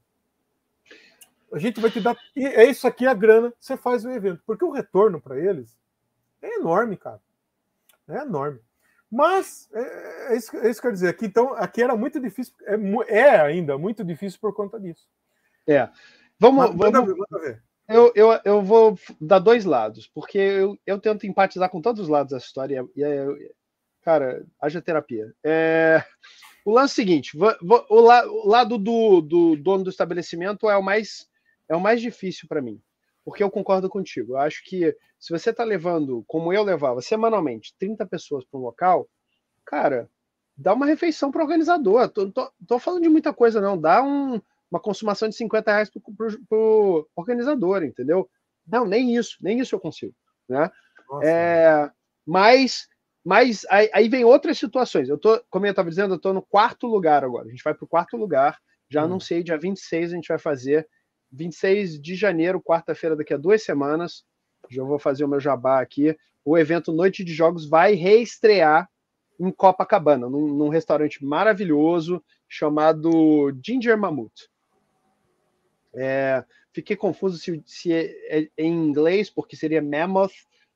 A gente vai te dar. E é isso aqui a grana, você faz o evento. Porque o retorno para eles é enorme, cara. É enorme. Mas é, é, isso, é isso que eu quero dizer. Aqui, então, aqui era muito difícil, é, é ainda muito difícil por conta disso. É. Vamos, Mas, vamos... Ver, vamos ver. Eu, eu, eu vou dar dois lados, porque eu, eu tento empatizar com todos os lados da história, e é, é cara, haja terapia. É... O lance é o seguinte: o, la, o lado do, do, dono do estabelecimento é o mais, é o mais difícil para mim, porque eu concordo contigo. Eu acho que se você está levando, como eu levava semanalmente, 30 pessoas para um local, cara, dá uma refeição para o organizador. Tô, tô, tô, falando de muita coisa, não. Dá um, uma consumação de 50 reais para o organizador, entendeu? Não, nem isso, nem isso eu consigo. Né? Nossa, é, mas mas aí, aí vem outras situações. Eu tô, como eu estava dizendo, eu estou no quarto lugar agora. A gente vai para o quarto lugar. Já hum. anunciei, dia 26 a gente vai fazer. 26 de janeiro, quarta-feira, daqui a duas semanas. Já vou fazer o meu jabá aqui. O evento Noite de Jogos vai reestrear em Copacabana, num, num restaurante maravilhoso chamado Ginger Mammoth. É, fiquei confuso se, se é, é, em inglês, porque seria Mammoth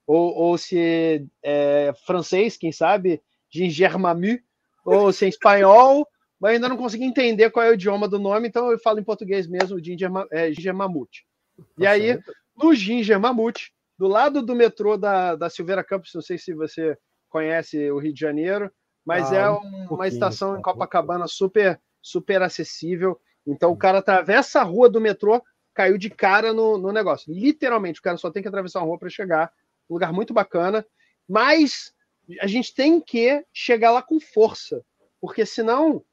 ou, ou se é francês, quem sabe, de Germamu, ou se é espanhol, mas ainda não consegui entender qual é o idioma do nome, então eu falo em português mesmo, Ginger, é, Ginger Mamute. Tá e aí, no Ginger Mamute, do lado do metrô da, da Silveira Campos, não sei se você conhece o Rio de Janeiro, mas ah, é um, um uma estação em assim, Copacabana super, super acessível. Então o cara atravessa a rua do metrô, caiu de cara no, no negócio. Literalmente, o cara só tem que atravessar a rua para chegar um lugar muito bacana, mas a gente tem que chegar lá com força, porque senão,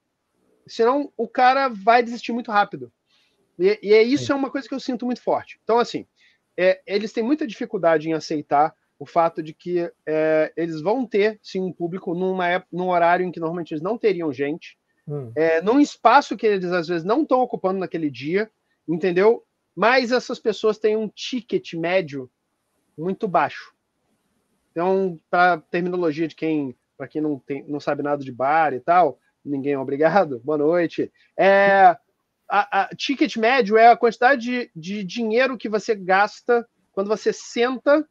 senão o cara vai desistir muito rápido. E, e é isso é uma coisa que eu sinto muito forte. Então, assim, é, eles têm muita dificuldade em aceitar o fato de que é, eles vão ter, sim, um público numa época, num horário em que normalmente eles não teriam gente, hum. é, num espaço que eles às vezes não estão ocupando naquele dia, entendeu? Mas essas pessoas têm um ticket médio muito baixo. Então, para terminologia de quem, para quem não, tem, não sabe nada de bar e tal, ninguém é obrigado, boa noite. É, a, a ticket médio é a quantidade de, de dinheiro que você gasta quando você senta,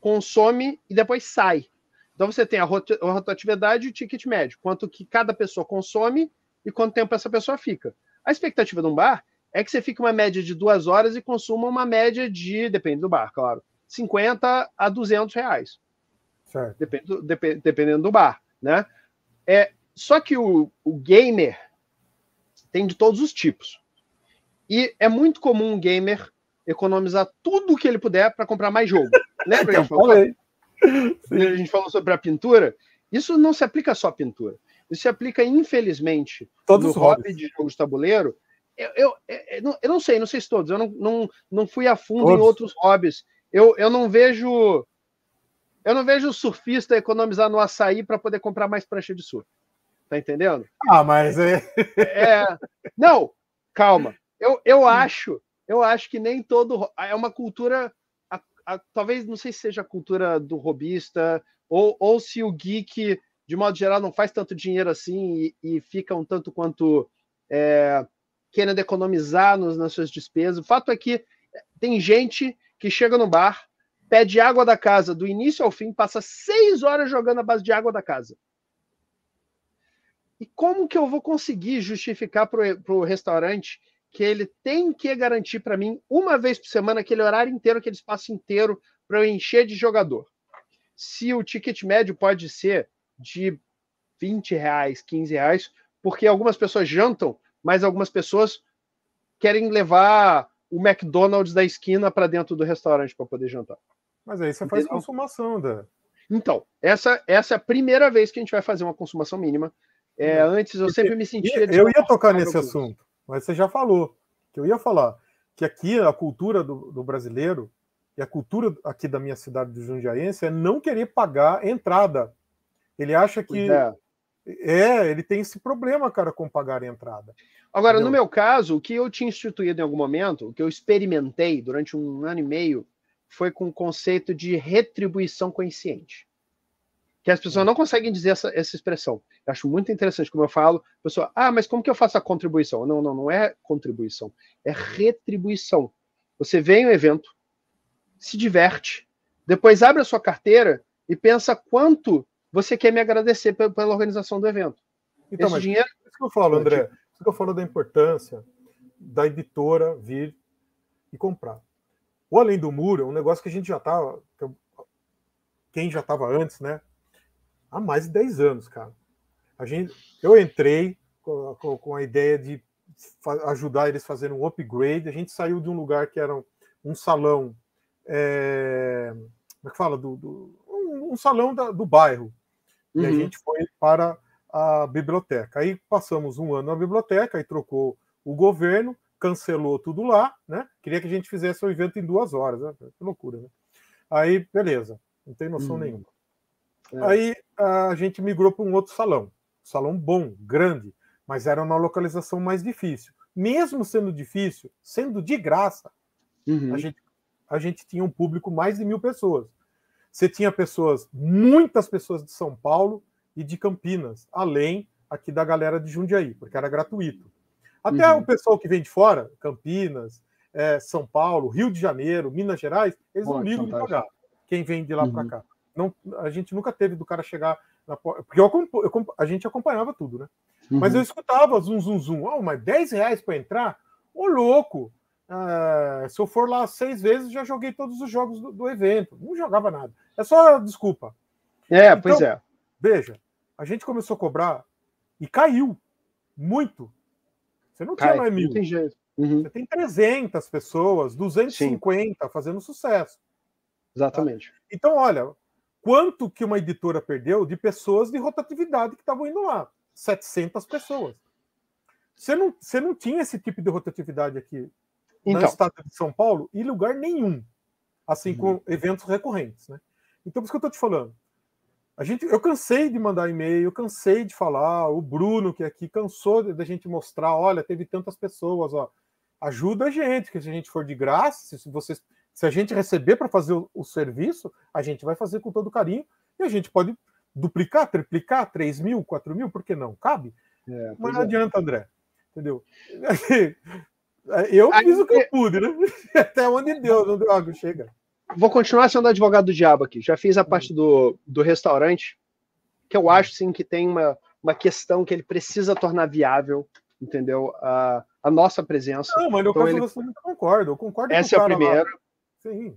consome e depois sai. Então você tem a rotatividade e o ticket médio, quanto que cada pessoa consome e quanto tempo essa pessoa fica. A expectativa de um bar é que você fique uma média de duas horas e consuma uma média de, depende do bar, claro, 50 a 200 reais. Certo. Dependendo, dependendo do bar, né? É, só que o, o gamer tem de todos os tipos. E é muito comum um gamer economizar tudo o que ele puder para comprar mais jogo. Lembra que a gente falou? a gente falou sobre a pintura? Isso não se aplica só à pintura. Isso se aplica, infelizmente, todos no hobby de jogos de tabuleiro. Eu, eu, eu, é, eu, é, não, eu, não, sei, não sei se todos. Eu não, não, não fui a fundo todos. em outros hobbies eu, eu não vejo. Eu não vejo o surfista economizar no açaí para poder comprar mais prancha de surf. Tá entendendo? Ah, mas é. é não, calma. Eu, eu acho, eu acho que nem todo. É uma cultura. A, a, talvez não sei se seja a cultura do robista, ou, ou se o geek, de modo geral, não faz tanto dinheiro assim e, e fica um tanto quanto é, querendo economizar nos, nas suas despesas. O fato é que eh, tem gente que chega no bar, pede água da casa do início ao fim, passa seis horas jogando a base de água da casa. E como que eu vou conseguir justificar para o restaurante que ele tem que garantir para mim, uma vez por semana, aquele horário inteiro, aquele espaço inteiro, para eu encher de jogador? Se o ticket médio pode ser de 20 reais, 15 reais, porque algumas pessoas jantam, mas algumas pessoas querem levar o McDonald's da esquina para dentro do restaurante para poder jantar. Mas aí você faz consumação, da. Então, essa, essa é a primeira vez que a gente vai fazer uma consumação mínima. É, uhum. antes eu sempre me sentia. Eu ia tocar nesse assunto, mas você já falou. Que eu ia falar que aqui a cultura do, do brasileiro e a cultura aqui da minha cidade de Jundiaense é não querer pagar entrada. Ele acha que é. É, ele tem esse problema, cara, com pagar a entrada. Agora, entendeu? no meu caso, o que eu tinha instituído em algum momento, o que eu experimentei durante um ano e meio, foi com o conceito de retribuição consciente. Que as pessoas hum. não conseguem dizer essa, essa expressão. Eu acho muito interessante, como eu falo, a pessoa, ah, mas como que eu faço a contribuição? Não, não, não é contribuição, é retribuição. Você vem ao evento, se diverte, depois abre a sua carteira e pensa quanto você quer me agradecer pela, organização do evento. Então, Esse mas dinheiro... É isso que eu falo, André, é isso que eu falo da importância da editora vir e comprar. O Além do Muro é um negócio que a gente já tá, estava, quem já estava antes, né? Há mais de 10 anos, cara. A gente, eu entrei com, a ideia de ajudar eles a fazer um upgrade. A gente saiu de um lugar que era um, um salão, é, como é que fala? Do, do um, um, salão da, do bairro, Uhum. E a uhum. gente foi para a biblioteca. Aí passamos um ano na biblioteca, aí trocou o governo, cancelou tudo lá, né? Queria que a gente fizesse o evento em duas horas, né? Que loucura, né? Aí, beleza, não tem noção uhum. nenhuma. É. Aí a gente migrou para um outro salão, salão bom, grande, mas era uma localização mais difícil. Mesmo sendo difícil, sendo de graça, uhum. a, gente, a gente tinha um público mais de mil pessoas. Você tinha pessoas, muitas pessoas de São Paulo e de Campinas, além aqui da galera de Jundiaí, porque era gratuito. Até uhum. o pessoal que vem de fora, Campinas, é, São Paulo, Rio de Janeiro, Minas Gerais, eles não ligam de pagar quem vem de lá uhum. para cá. Não, a gente nunca teve do cara chegar na Porque eu, eu, a gente acompanhava tudo, né? Uhum. Mas eu uhum. escutava zum, zum, zum. Ah, oh, mas 10 reais para entrar? Ô, louco! É, se eu for lá seis vezes, já joguei todos os jogos do, do evento. Não jogava nada. É só desculpa. É, então, pois é. Veja, a gente começou a cobrar e caiu muito. Você não Cai, tinha mais mil. Não tem jeito. Uhum. Você tem 300 pessoas, 250 Sim. fazendo sucesso. Exatamente. Tá? Então, olha, quanto que uma editora perdeu de pessoas de rotatividade que estavam indo lá? 700 pessoas. Você não, você não tinha esse tipo de rotatividade aqui então, na de São Paulo em lugar nenhum, assim hum. com eventos recorrentes, né? Então, por isso que eu estou te falando. A gente, eu cansei de mandar e-mail, eu cansei de falar, o Bruno que é aqui cansou da gente mostrar, olha, teve tantas pessoas, ó, ajuda a gente, que se a gente for de graça, se vocês, se a gente receber para fazer o, o, serviço, a gente vai fazer com todo carinho e a gente pode duplicar, triplicar, 3 mil, 4 mil, porque não cabe? É, Mas não é. adianta, André, entendeu? É. É, eu fiz o que eu pude, né? Até onde deu, não droga, chega. Vou continuar sendo advogado do diabo aqui. Já fiz a uhum. parte do, do restaurante, que eu acho sim que tem uma, uma questão que ele precisa tornar viável, entendeu? A, a nossa presença. Não, mas então, ele... concordo. Eu concordo Essa com é a primeira.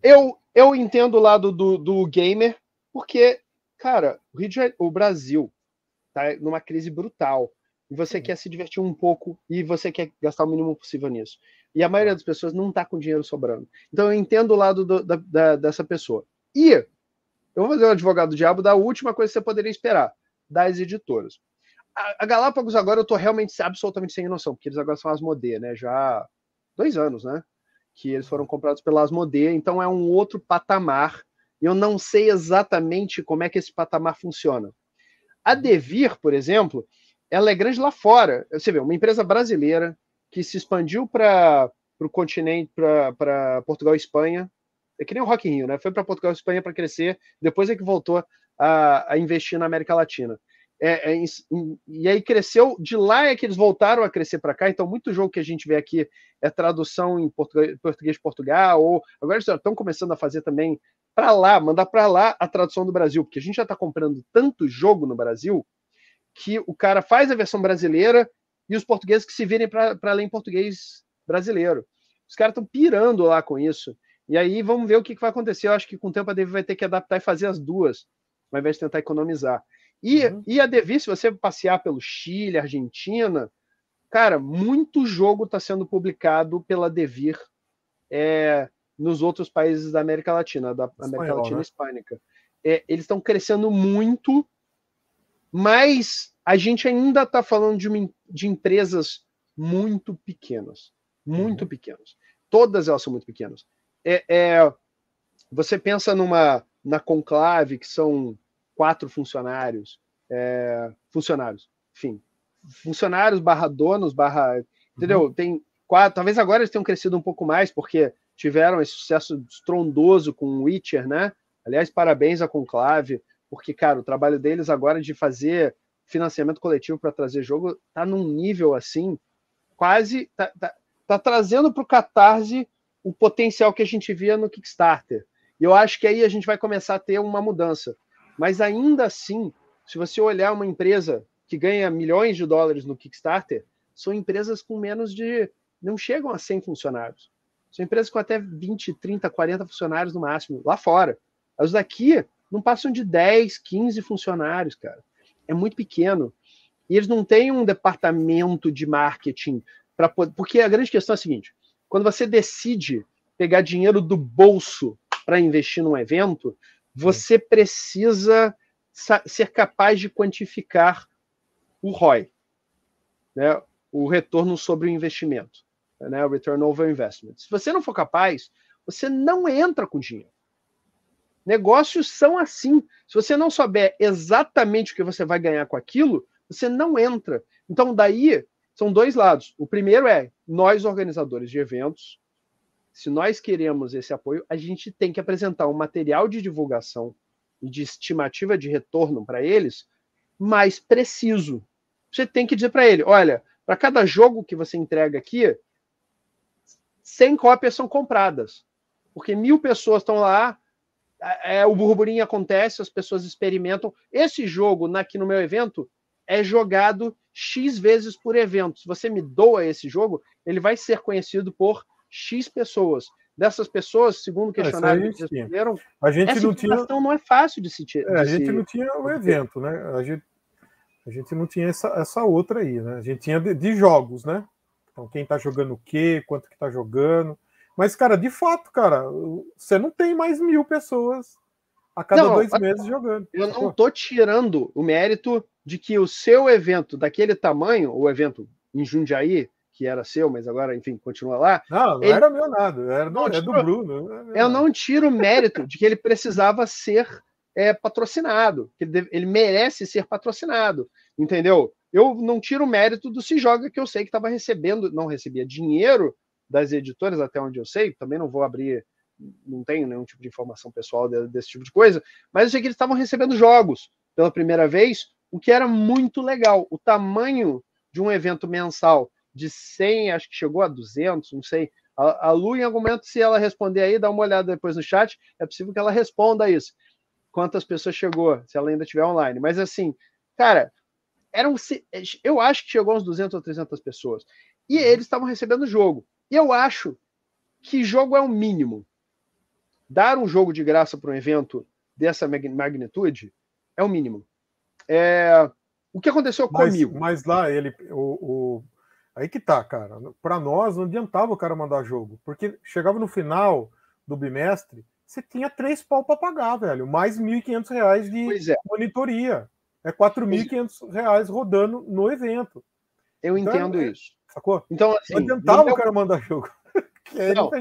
Eu, eu entendo o lado do, do gamer, porque, cara, o, Rio de Janeiro, o Brasil tá numa crise brutal e você uhum. quer se divertir um pouco e você quer gastar o mínimo possível nisso. E a maioria uhum. das pessoas não está com dinheiro sobrando. Então eu entendo o lado do, da, da, dessa pessoa. E eu vou fazer o advogado diabo da última coisa que você poderia esperar, das editoras. A, a Galápagos agora eu estou realmente absolutamente sem noção, porque eles agora são Asmodee, né? Já dois anos, né? Que eles foram comprados pela Asmodee, então é um outro patamar. e Eu não sei exatamente como é que esse patamar funciona. A uhum. Devir, por exemplo, ela é grande lá fora. Você vê, uma empresa brasileira que se expandiu para o continente, para Portugal e Espanha, é que nem o Rock in Rio, né? Foi para Portugal e Espanha para crescer, depois é que voltou a, a investir na América Latina. É, é, em, e aí cresceu, de lá é que eles voltaram a crescer para cá, então muito jogo que a gente vê aqui é tradução em português, português de Portugal, ou agora eles estão começando a fazer também para lá, mandar para lá a tradução do Brasil, porque a gente já está comprando tanto jogo no Brasil que o cara faz a versão brasileira e os portugueses que se virem para ler em português brasileiro. Os caras estão pirando lá com isso. E aí vamos ver o que, que vai acontecer. Eu acho que com o tempo a Devi vai ter que adaptar e fazer as duas, ao invés de tentar economizar. E, uhum. e a Devi, se você passear pelo Chile, Argentina, cara, muito jogo está sendo publicado pela Devir é, nos outros países da América Latina, da Espanhol, América Latina né? Hispânica. É, eles estão crescendo muito mas a gente ainda está falando de, uma, de empresas muito pequenas. Muito uhum. pequenas. Todas elas são muito pequenas. É, é, você pensa numa na conclave, que são quatro funcionários. É, funcionários, enfim. Funcionários barra donos, barra. Entendeu? Uhum. Tem quatro. Talvez agora eles tenham crescido um pouco mais, porque tiveram esse sucesso estrondoso com o Witcher, né? Aliás, parabéns à Conclave. Porque, cara, o trabalho deles agora de fazer financiamento coletivo para trazer jogo tá num nível assim, quase. Tá, tá, tá trazendo para o catarse o potencial que a gente via no Kickstarter. E eu acho que aí a gente vai começar a ter uma mudança. Mas ainda assim, se você olhar uma empresa que ganha milhões de dólares no Kickstarter, são empresas com menos de. não chegam a 100 funcionários. São empresas com até 20, 30, 40 funcionários no máximo, lá fora. As daqui não passam de 10, 15 funcionários, cara. É muito pequeno. E eles não têm um departamento de marketing para porque a grande questão é a seguinte: quando você decide pegar dinheiro do bolso para investir num evento, você precisa ser capaz de quantificar o ROI, né? o retorno sobre o investimento, né? o return over investment. Se você não for capaz, você não entra com dinheiro. Negócios são assim. Se você não souber exatamente o que você vai ganhar com aquilo, você não entra. Então, daí são dois lados. O primeiro é nós, organizadores de eventos, se nós queremos esse apoio, a gente tem que apresentar um material de divulgação e de estimativa de retorno para eles mais preciso. Você tem que dizer para ele: olha, para cada jogo que você entrega aqui, 100 cópias são compradas, porque mil pessoas estão lá é, é, o burburinho acontece, as pessoas experimentam. Esse jogo aqui no meu evento é jogado X vezes por evento. Se você me doa esse jogo, ele vai ser conhecido por X pessoas. Dessas pessoas, segundo questionário que responderam, a gente não tinha. não é fácil de se tirar. É, a gente se... não tinha o evento, né? A gente, a gente não tinha essa, essa outra aí, né? A gente tinha de, de jogos, né? Então, quem está jogando o quê, quanto que está jogando. Mas, cara, de fato, cara, você não tem mais mil pessoas a cada não, dois eu, meses jogando. Eu não tô tirando o mérito de que o seu evento daquele tamanho, o evento em Jundiaí, que era seu, mas agora, enfim, continua lá. Não, não ele... era meu nada, era, não, é do tipo, Bruno. Era eu nada. não tiro o mérito de que ele precisava ser é, patrocinado, que ele, deve, ele, merece ser patrocinado, entendeu? Eu não tiro o mérito do Se Joga, que eu sei que estava recebendo, não recebia dinheiro das editoras, até onde eu sei, também não vou abrir, não tenho nenhum tipo de informação pessoal desse tipo de coisa, mas eu sei que eles estavam recebendo jogos pela primeira vez, o que era muito legal. O tamanho de um evento mensal de 100, acho que chegou a 200, não sei. A, a Lu, em algum momento, se ela responder aí, dá uma olhada depois no chat, é possível que ela responda isso. Quantas pessoas chegou, se ela ainda estiver online. Mas assim, cara, eram, eu acho que chegou uns 200 ou 300 pessoas. E uhum. eles estavam recebendo o jogo. E eu acho que jogo é o mínimo. Dar um jogo de graça para um evento dessa magnitude é o mínimo. É... O que aconteceu mas, comigo? Mas lá ele. O, o... Aí que tá, cara. Para nós não adiantava o cara mandar jogo, porque chegava no final do bimestre, você tinha três pau para pagar, velho. Mais R$ 1.500 de é. monitoria. É R$ 4.500 é. rodando no evento. Eu então, entendo é... isso sacou? Então, assim, não adiantava meu... o cara mandar jogo. não,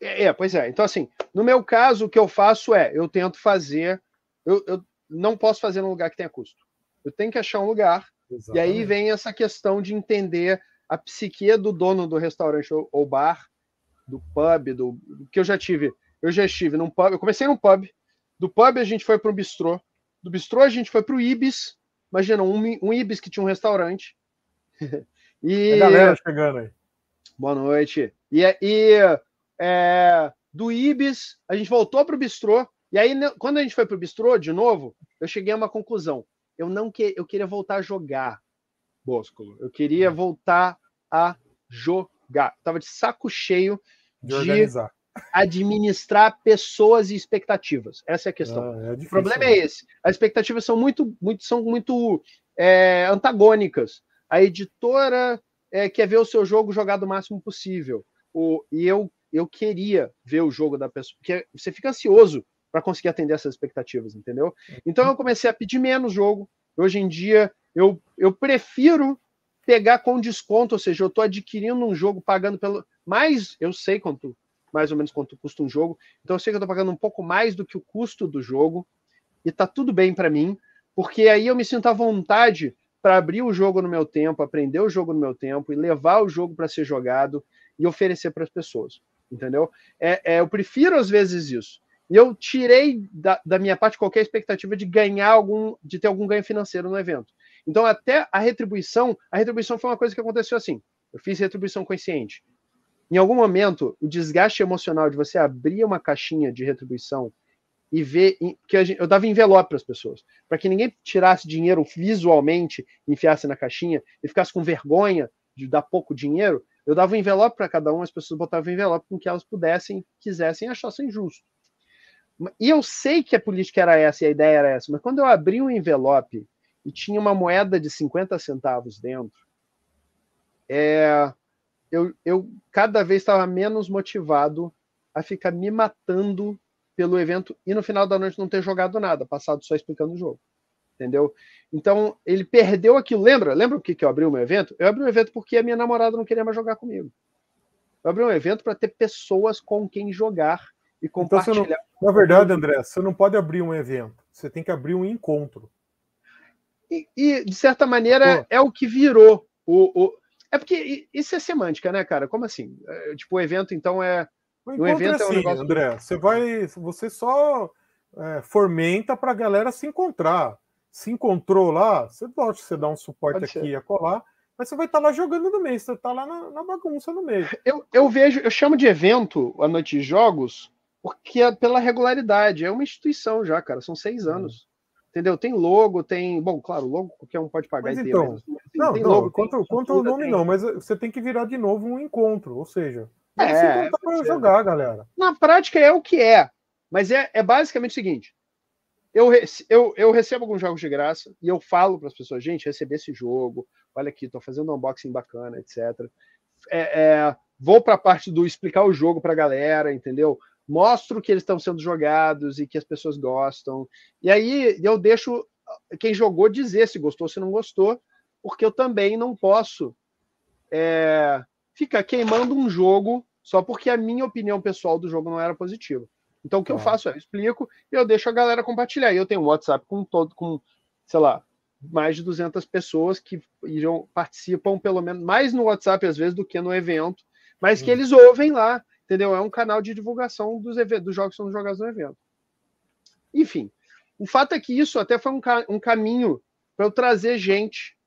é, é, é, pois é. Então, assim, no meu caso, o que eu faço é, eu tento fazer, eu, eu não posso fazer num lugar que tenha custo. Eu tenho que achar um lugar, Exatamente. e aí vem essa questão de entender a psique do dono do restaurante ou bar, do pub, do que eu já tive. Eu já estive num pub, eu comecei num pub, do pub a gente foi para um bistrô, do bistrô a gente foi para o Ibis, imagina, um, um Ibis que tinha um restaurante, E... A galera chegando aí. Boa noite. E, e é, do Ibis, a gente voltou para o bistrô. E aí, né, quando a gente foi para o bistrô de novo, eu cheguei a uma conclusão. Eu não que, eu queria voltar a jogar, Bosco. Eu queria hum. voltar a jogar. Eu tava de saco cheio de, de organizar. administrar pessoas e expectativas. Essa é a questão. Ah, é difícil, o problema né? é esse. As expectativas são muito, muito, são muito é, antagônicas a editora é, quer ver o seu jogo jogado o máximo possível. O, e eu, eu queria ver o jogo da pessoa, porque você fica ansioso para conseguir atender essas expectativas, entendeu? Então eu comecei a pedir menos jogo. Hoje em dia eu, eu prefiro pegar com desconto, ou seja, eu estou adquirindo um jogo pagando pelo. Mais, eu sei quanto, mais ou menos quanto custa um jogo, então eu sei que eu estou pagando um pouco mais do que o custo do jogo, e está tudo bem para mim, porque aí eu me sinto à vontade para abrir o jogo no meu tempo, aprender o jogo no meu tempo e levar o jogo para ser jogado e oferecer para as pessoas, entendeu? É, é, eu prefiro às vezes isso. E eu tirei da, da, minha parte qualquer expectativa de ganhar algum, de ter algum ganho financeiro no evento. Então, até a retribuição, a retribuição foi uma coisa que aconteceu assim. Eu fiz retribuição consciente. Em algum momento, o desgaste emocional de você abrir uma caixinha de retribuição e ver que gente, eu dava envelope para as pessoas, para que ninguém tirasse dinheiro visualmente, enfiasse na caixinha e ficasse com vergonha de dar pouco dinheiro. Eu dava um envelope para cada um, as pessoas botavam envelope com que elas pudessem, quisessem, achassem justo. E eu sei que a política era essa e a ideia era essa, mas quando eu abri um envelope e tinha uma moeda de 50 centavos dentro, é, eu, eu cada vez estava menos motivado a ficar me matando pelo evento e no final da noite não ter jogado nada, passado só explicando o jogo. Entendeu? Então, ele perdeu aquilo. Lembra? Lembra o que, que eu abri o meu evento? Eu abri o um evento porque a minha namorada não queria mais jogar comigo. Eu abri um evento para ter pessoas com quem jogar e então, compartilhar. Então, não, na verdade, André, você não pode abrir um evento, você tem que abrir um encontro. E, e de certa maneira, Pô. é o que virou. O, o, É porque isso é semântica, né, cara? Como assim? É, tipo, o evento, então, é o, o evento é, assim, é um negócio... André, você vai, você só é, fomenta para a galera se encontrar. Se encontrou lá, você pode, você dá um suporte pode aqui e acolá, mas você vai estar tá lá jogando no meio, você está lá na, na, bagunça no meio. Eu, eu vejo, eu chamo de evento a noite de jogos, porque é pela regularidade, é uma instituição já, cara, são seis uhum. anos. Entendeu? Tem logo, tem. Bom, claro, logo qualquer um pode pagar mas e então, ter, mas, não, tem logo, quanto, tem, quanto nome, tem... não, mas eh, você tem que virar de novo um encontro, ou seja, é, então jogar, galera. Na prática é o que é. Mas é, é basicamente o seguinte: eu, eu, eu recebo alguns jogos de graça e eu falo para as pessoas, gente, recebi esse jogo, olha aqui, estou fazendo um unboxing bacana, etc. É, é, vou para a parte do explicar o jogo para a galera, entendeu? Mostro que eles estão sendo jogados e que as pessoas gostam. E aí eu deixo ah, quem jogou dizer se gostou, se não gostou, porque eu também não posso é, fica queimando um jogo só porque a minha opinião pessoal do jogo não era positiva. Então o que é. eu faço é, eu explico e eu deixo a galera compartilhar. E eu tenho um WhatsApp com todo, com, sei lá, mais de 200 pessoas que irão, participam, pelo menos, mais no WhatsApp às vezes do que no evento, mas que hum. eles ouvem lá, entendeu? É um canal de divulgação dos, dos jogos que são jogados no evento. Enfim, o fato é que isso até foi um, ca um caminho para eu trazer gente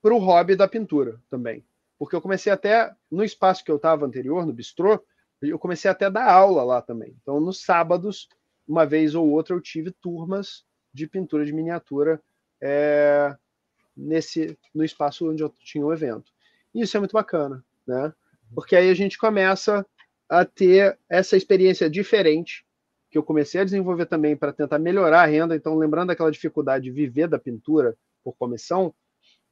para o hobby da pintura também porque eu comecei até, no espaço que eu estava anterior, no bistrô, eu comecei até a dar aula lá também. Então, nos sábados, uma vez ou outra, eu tive turmas de pintura de miniatura é, nesse no espaço onde eu tinha o um evento. E isso é muito bacana, né? Porque aí a gente começa a ter essa experiência diferente que eu comecei a desenvolver também para tentar melhorar a renda. Então, lembrando aquela dificuldade de viver da pintura por comissão,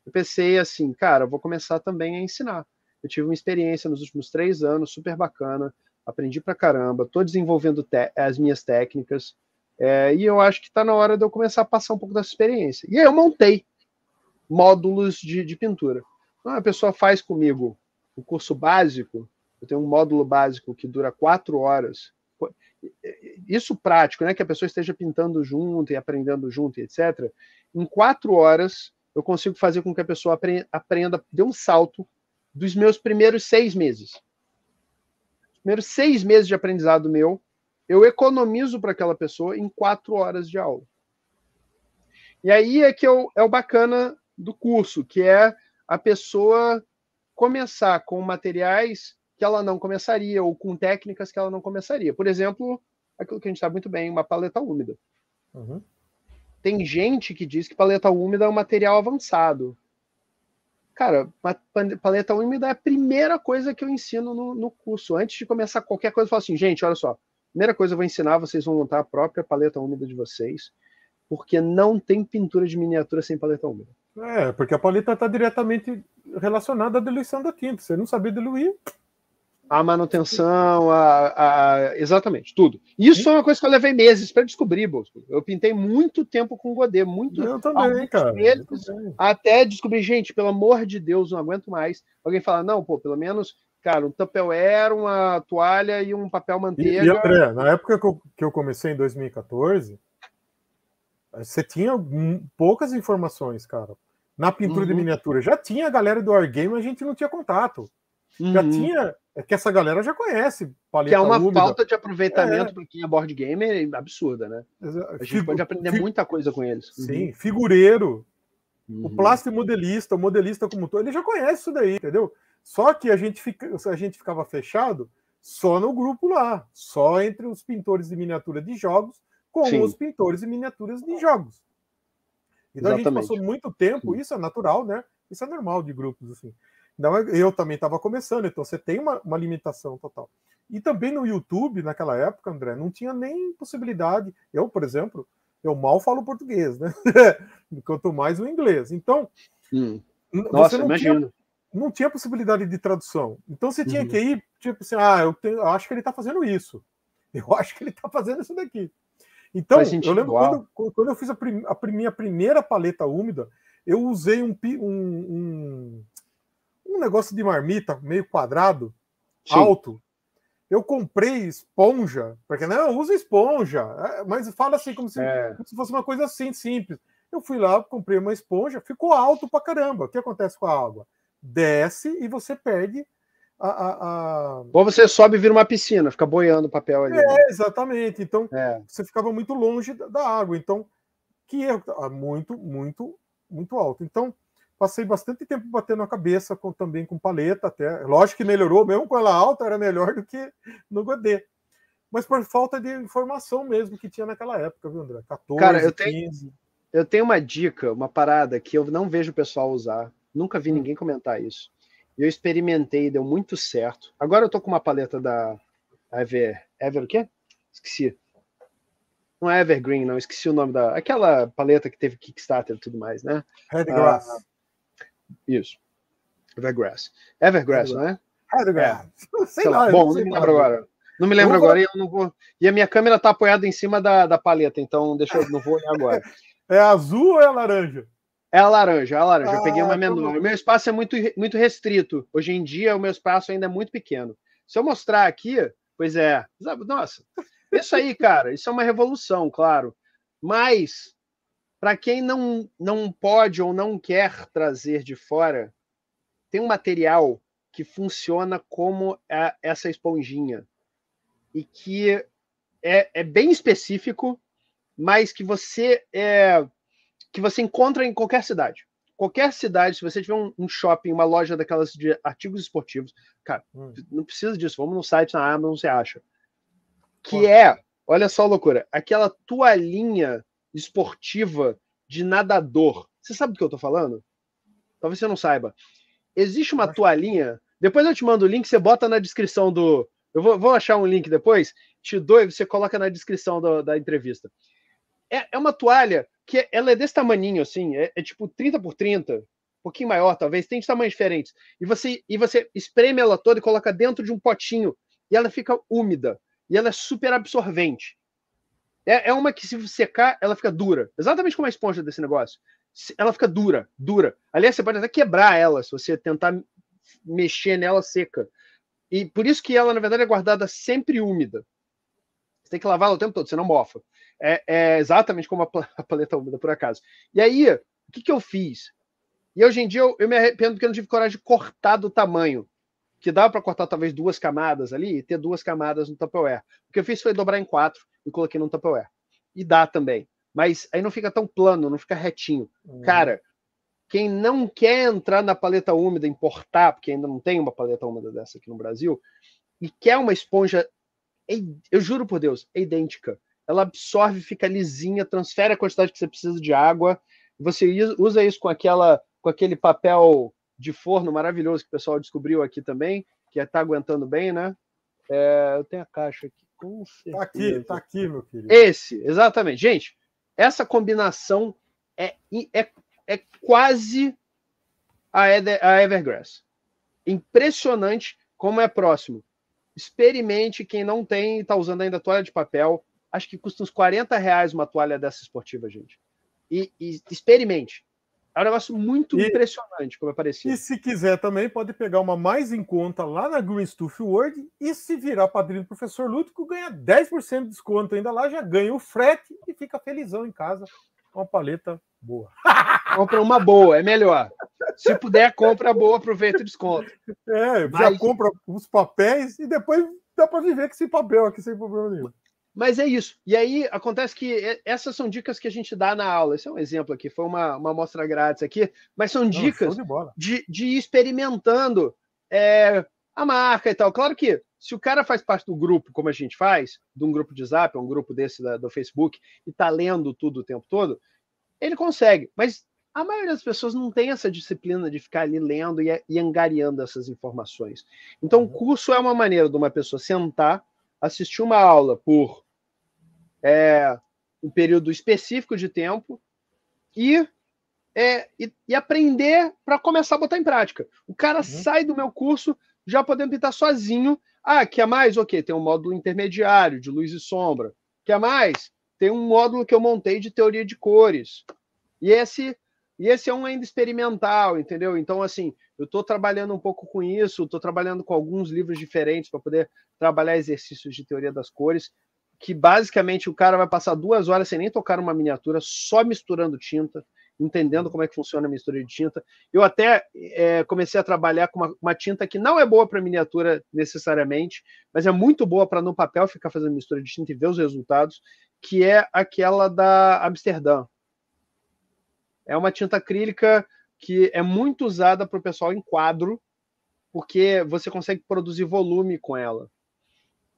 eu pensei assim, cara, eu vou começar também a ensinar. Eu tive uma experiência nos últimos três anos super bacana, aprendi pra caramba, estou desenvolvendo as minhas técnicas, é, e eu acho que está na hora de eu começar a passar um pouco dessa experiência. E aí eu montei módulos de, de pintura. Então, a pessoa faz comigo o um curso básico, eu tenho um módulo básico que dura quatro horas. Isso prático, né? Que a pessoa esteja pintando junto e aprendendo junto, e etc. Em quatro horas, eu consigo fazer com que a pessoa aprenda, dê um salto dos meus primeiros seis meses. Os primeiros seis meses de aprendizado meu, eu economizo para aquela pessoa em quatro horas de aula. E aí é que eu, é o bacana do curso, que é a pessoa começar com materiais que ela não começaria ou com técnicas que ela não começaria. Por exemplo, aquilo que a gente sabe muito bem, uma paleta úmida. Uhum. Tem gente que diz que paleta úmida é um material avançado. Cara, paleta úmida é a primeira coisa que eu ensino no, no curso. Antes de começar qualquer coisa, eu falo assim, gente, olha só. Primeira coisa eu vou ensinar, vocês vão montar a própria paleta úmida de vocês, porque não tem pintura de miniatura sem paleta úmida. É, porque a paleta está diretamente relacionada à diluição da tinta. Você não saber diluir, a manutenção, a, a, exatamente, tudo. Isso foi é uma coisa que eu levei meses para descobrir, Bosco. Eu pintei muito tempo com Godet, muito. Eu também, cara. eu também. Até descobrir, gente, pelo amor de Deus, não aguento mais. Alguém fala, não, pô, pelo menos, cara, um tupperware, uma toalha e um papel manteiga. E, e André, na época que eu, que eu comecei, em 2014, você tinha poucas informações, cara. Na pintura uhum. de miniatura. Já tinha a galera do Wargame, a gente não tinha contato. Já uhum. tinha é que essa galera já conhece paleta Que é uma úmida. falta de aproveitamento é. para quem é board gamer absurda, né? A gente Figu... pode aprender muita coisa com eles. Sim, uhum. figureiro, uhum. o plástico modelista, o modelista como todo, ele já conhece isso daí, entendeu? Só que a gente, fica... a gente ficava fechado só no grupo lá, só entre os pintores de miniatura de jogos com Sim. os pintores de miniaturas de jogos. Então Exatamente. a gente passou muito tempo, isso é natural, né? Isso é normal de grupos, assim. Não, eu também estava começando, então você tem uma, uma limitação total. E também no YouTube, naquela época, André, não tinha nem possibilidade. Eu, por exemplo, eu mal falo português, né? Quanto mais o inglês. Então, hum. Nossa, não imagino. Tinha, não tinha possibilidade de tradução. Então você tinha que uhum. ir, tipo assim, ah, eu, tenho, eu acho que ele está fazendo isso. Eu acho que ele está fazendo isso daqui. Então, eu lembro quando, quando, eu fiz a, prim, a, minha primeira paleta úmida, eu usei um, um, um um negócio de marmita, meio quadrado, Sim. alto. Eu comprei esponja, porque não, né, usa esponja, é, mas fala assim como se, é. como se fosse uma coisa assim, simples. Eu fui lá, comprei uma esponja, ficou alto pra caramba. O que acontece com a água? Desce e você perde a. a, a... Ou você sobe e vira uma piscina, fica boiando o papel ali. É, né? exatamente. Então, é. você ficava muito longe da água. Então, que erro. Ah, muito, muito, muito alto. Então, passei bastante tempo batendo a cabeça com, também com paleta, até. Lógico que melhorou, mesmo com ela alta, era melhor do que no Godet. Mas por falta de informação mesmo que tinha naquela época, viu, André? 14, Cara, eu 15. Tenho, eu tenho uma dica, uma parada que eu não vejo o pessoal usar. Nunca vi hum. ninguém comentar isso. Eu experimentei, deu muito certo. Agora eu tô com uma paleta da Ever. Ever o quê? Esqueci. Não é Evergreen, não, esqueci o nome da. Aquela paleta que teve Kickstarter e tudo mais, né? Red Glass. Ah, isso. Evergrass. Evergrass, não é? Evergrass. É. Sei, lá. Bom, não me lembro agora. Não me lembro agora e eu não vou. E a minha câmera está apoiada em cima da, da paleta, então deixa eu não vou olhar agora. é azul ou é laranja? É a laranja, é a laranja. Ah, eu peguei uma então menor. O meu espaço é muito, muito restrito. Hoje em dia, o meu espaço ainda é muito pequeno. Se eu mostrar aqui, pois é. Nossa, isso aí, cara, isso é uma revolução, claro. Mas para quem não, não pode ou não quer trazer de fora, tem um material que funciona como a, essa esponjinha e que é, é, bem específico, mas que você é, que você encontra em qualquer cidade. Qualquer cidade, se você tiver um, um shopping, uma loja daquelas de artigos esportivos, cara, hum. não precisa disso. Vamos no site na Amazon, você acha. Que Pô. é, olha só a loucura, aquela toalhinha esportiva de nadador. Você sabe do que eu estou falando? Talvez você não saiba. Existe uma toalhinha. Depois eu te mando o link, você bota na descrição do. Eu vou, vou achar um link depois, te dou e você coloca na descrição do, da entrevista. É, é, uma toalha que é, ela é desse tamaninho, assim, é, é tipo 30 por 30, um pouquinho maior talvez, tem tamanhos diferentes. E você, e você espreme ela toda e coloca dentro de um potinho e ela fica úmida. E ela é super absorvente. É, é uma que, se secar, ela fica dura. Exatamente como a esponja desse negócio. Ela fica dura, dura. Aliás, você pode até quebrar ela se você tentar mexer nela seca. E por isso que ela, na verdade, é guardada sempre úmida. Você tem que lavar ela o tempo todo, você não mofa. É, é exatamente como a, a paleta úmida, por acaso. E aí, o que, que eu fiz? E hoje em dia eu, eu me arrependo porque eu não tive coragem de cortar do tamanho que dá para cortar talvez duas camadas ali e ter duas camadas no Tupperware. O que eu fiz foi dobrar em quatro e coloquei no Tupperware. E dá também. Mas aí não fica tão plano, não fica retinho. Uhum. Cara, quem não quer entrar na paleta úmida, importar, porque ainda não tem uma paleta úmida dessa aqui no Brasil, e quer uma esponja, é eu juro por Deus, é idêntica. Ela absorve, fica lisinha, transfere a quantidade que você precisa de água. Você usa isso com aquela, com aquele papel de forno maravilhoso que o pessoal descobriu aqui também, que está é aguentando bem, né? É, eu tenho a caixa aqui, com certeza. Tá aqui, tá aqui, meu querido. Esse, exatamente. Gente, essa combinação é, é, é quase a, Eder, a Evergrass. Impressionante como é próximo. Experimente quem não tem e está usando ainda toalha de papel. Acho que custa uns 40 reais uma toalha dessa esportiva, gente. E, e experimente. É um negócio muito e, impressionante, como aparecia. É e se quiser também, pode pegar uma mais em conta lá na Green Stuff World e se virar padrinho do professor Lúdico, ganha 10% de desconto ainda lá, já ganha o frete e fica felizão em casa. Uma paleta boa. Compra uma boa, é melhor. Se puder, compra boa, aproveita o desconto. É, Mas... já compra os papéis e depois dá para viver com esse papel aqui sem problema nenhum. Mas é isso. E aí acontece que essas são dicas que a gente dá na aula. Esse é um exemplo aqui, foi uma, uma amostra grátis aqui, mas são dicas Não, de, de, ir experimentando é, a marca e tal. Claro que se o cara faz parte do grupo, como a gente faz, de um grupo de zap, um grupo desse da, do Facebook, e tá lendo tudo o tempo todo, ele consegue. Mas a maioria das pessoas não tem essa disciplina de ficar ali lendo e, e angariando essas informações. Então, o uhum. curso é uma maneira de uma pessoa sentar assistir uma aula por é, um período específico de tempo e, é, e, e aprender para começar a botar em prática. O cara uhum. sai do meu curso já podendo pintar sozinho. Ah, quer mais? Ok, tem um módulo intermediário de luz e sombra. Quer mais? Tem um módulo que eu montei de teoria de cores. E esse e esse é um ainda experimental, entendeu? Então, assim, eu estou trabalhando um pouco com isso, estou trabalhando com alguns livros diferentes para poder trabalhar exercícios de teoria das cores, que basicamente o cara vai passar duas horas sem nem tocar uma miniatura, só misturando tinta, entendendo como é que funciona a mistura de tinta. Eu até é, comecei a trabalhar com uma, uma, tinta que não é boa para miniatura necessariamente, mas é muito boa para no papel ficar fazendo mistura de tinta e ver os resultados, que é aquela da Amsterdã, é uma tinta acrílica que é muito usada para o pessoal em quadro, porque você consegue produzir volume com ela.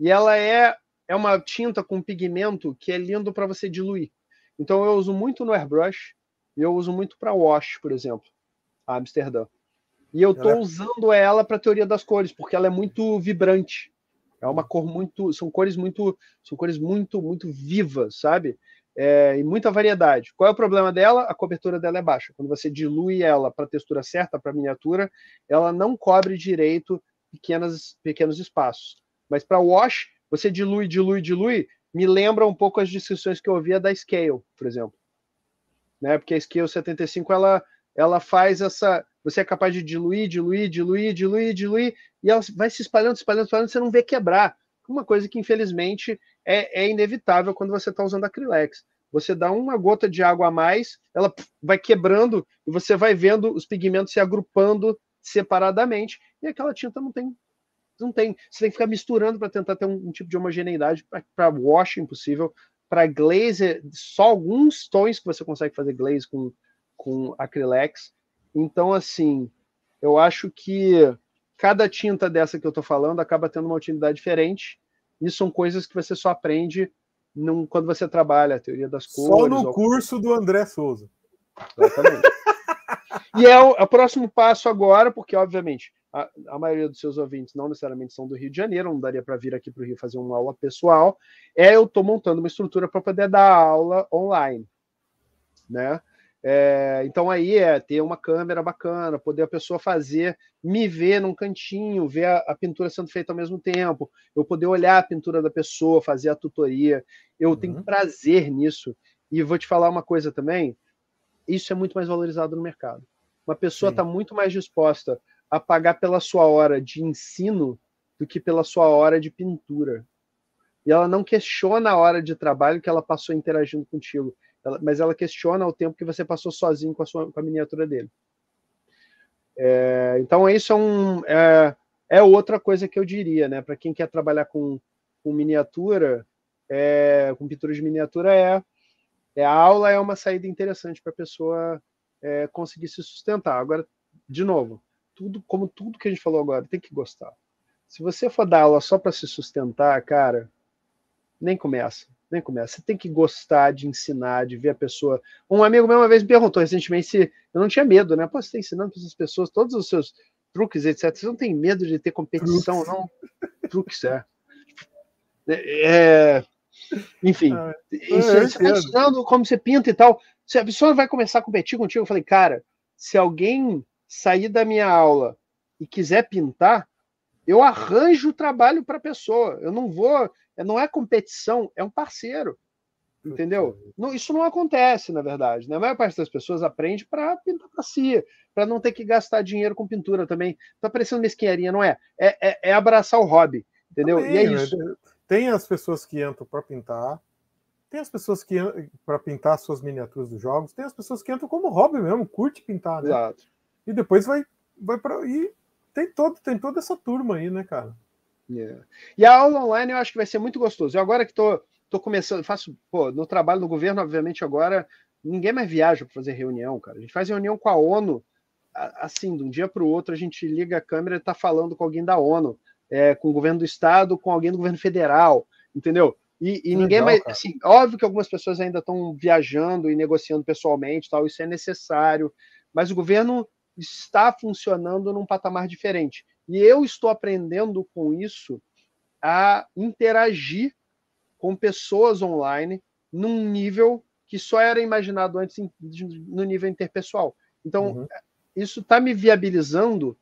E ela é, é uma tinta com pigmento que é lindo para você diluir. Então eu uso muito no airbrush e eu uso muito para wash, por exemplo, a Amsterdã. E eu estou é... usando ela para teoria das cores, porque ela é muito vibrante. É uma hum. cor muito, são cores muito, são cores muito, muito vivas, sabe? é, e muita variedade. Qual é o problema dela? A cobertura dela é baixa. Quando você dilui ela para a textura certa, para a miniatura, ela não cobre direito pequenas, pequenos espaços. Mas para wash, você dilui, dilui, dilui, me lembra um pouco as discussões que eu ouvia da Scale, por exemplo. Né? Porque a Scale 75, ela, ela faz essa... Você é capaz de diluir, diluir, diluir, diluir, diluir, e ela vai se espalhando, se espalhando, se espalhando, você não vê quebrar. Uma coisa que, infelizmente, é, é inevitável quando você está usando acrilex. Você dá uma gota de água a mais, ela vai quebrando e você vai vendo os pigmentos se agrupando separadamente e aquela tinta não tem não tem. Você tem que ficar misturando para tentar ter um, um, tipo de homogeneidade. Para wash, impossível. Para glaze, só alguns tons que você consegue fazer glaze com, com acrilex. Então, assim, eu acho que cada tinta dessa que eu estou falando acaba tendo uma utilidade diferente. Isso são coisas que você só aprende num, quando você trabalha a teoria das cores. Só no ou... curso do André Souza. Exatamente. e é o, é o, próximo passo agora, porque, obviamente, a, a, maioria dos seus ouvintes não necessariamente são do Rio de Janeiro, não daria para vir aqui para o Rio fazer uma aula pessoal. É eu estou montando uma estrutura para poder dar aula online. Né? É, então aí é ter uma câmera bacana, poder a pessoa fazer, me ver num cantinho, ver a, a, pintura sendo feita ao mesmo tempo, eu poder olhar a pintura da pessoa, fazer a tutoria. Eu uhum. tenho prazer nisso. E vou te falar uma coisa também: isso é muito mais valorizado no mercado. Uma pessoa está muito mais disposta a pagar pela sua hora de ensino do que pela sua hora de pintura. E ela não questiona a hora de trabalho que ela passou interagindo contigo ela, mas ela questiona o tempo que você passou sozinho com a, sua, com a miniatura dele. É, então, isso é, um, é, é, outra coisa que eu diria, né? Para quem quer trabalhar com, com miniatura, é, com pintura de miniatura, é, é a aula é uma saída interessante para a pessoa é, conseguir se sustentar. Agora, de novo, tudo como tudo que a gente falou agora, tem que gostar. Se você for dar aula só para se sustentar, cara, nem começa né, começa. Você tem que gostar de ensinar, de ver a pessoa. Um amigo meu uma vez me perguntou recentemente se eu não tinha medo, né? Pô, você está ensinando para essas pessoas todos os seus truques, etc. Você não tem medo de ter competição, truques. não? truques, é. é... é enfim, ah, é, você está é ensinando como você pinta e tal. Se a pessoa vai começar a competir contigo, eu falei, cara, se alguém sair da minha aula e quiser pintar, eu arranjo o trabalho para a pessoa. Eu não vou. Não é competição, é um parceiro. Entendeu? Não, isso não acontece, na verdade. Né? A maior parte das pessoas aprende para pintar para si, para não ter que gastar dinheiro com pintura também. Tá parecendo mesquinharia, não é? É, é, é abraçar o hobby, entendeu? Também, e é né? isso. Tem as pessoas que entram para pintar, tem as pessoas que para pintar suas miniaturas dos jogos, tem as pessoas que entram como hobby mesmo, curte pintar, né? Exato. E depois vai, vai para. E tem, todo, tem toda essa turma aí, né, cara? Yeah. E a aula online eu acho que vai ser muito gostoso. Eu agora que estou tô, tô começando, faço, pô, no trabalho no governo, obviamente, agora ninguém mais viaja para fazer reunião, cara. A gente faz reunião com a ONU, assim, de um dia para o outro, a gente liga a câmera e está falando com alguém da ONU, é, com o governo do estado, com alguém do governo federal, entendeu? E, e ninguém Legal, mais. Assim, óbvio que algumas pessoas ainda estão viajando e negociando pessoalmente, tal, isso é necessário, mas o governo está funcionando num patamar diferente. E eu estou aprendendo com isso a interagir com pessoas online num nível que só era imaginado antes no nível interpessoal. Então, uhum. isso está me viabilizando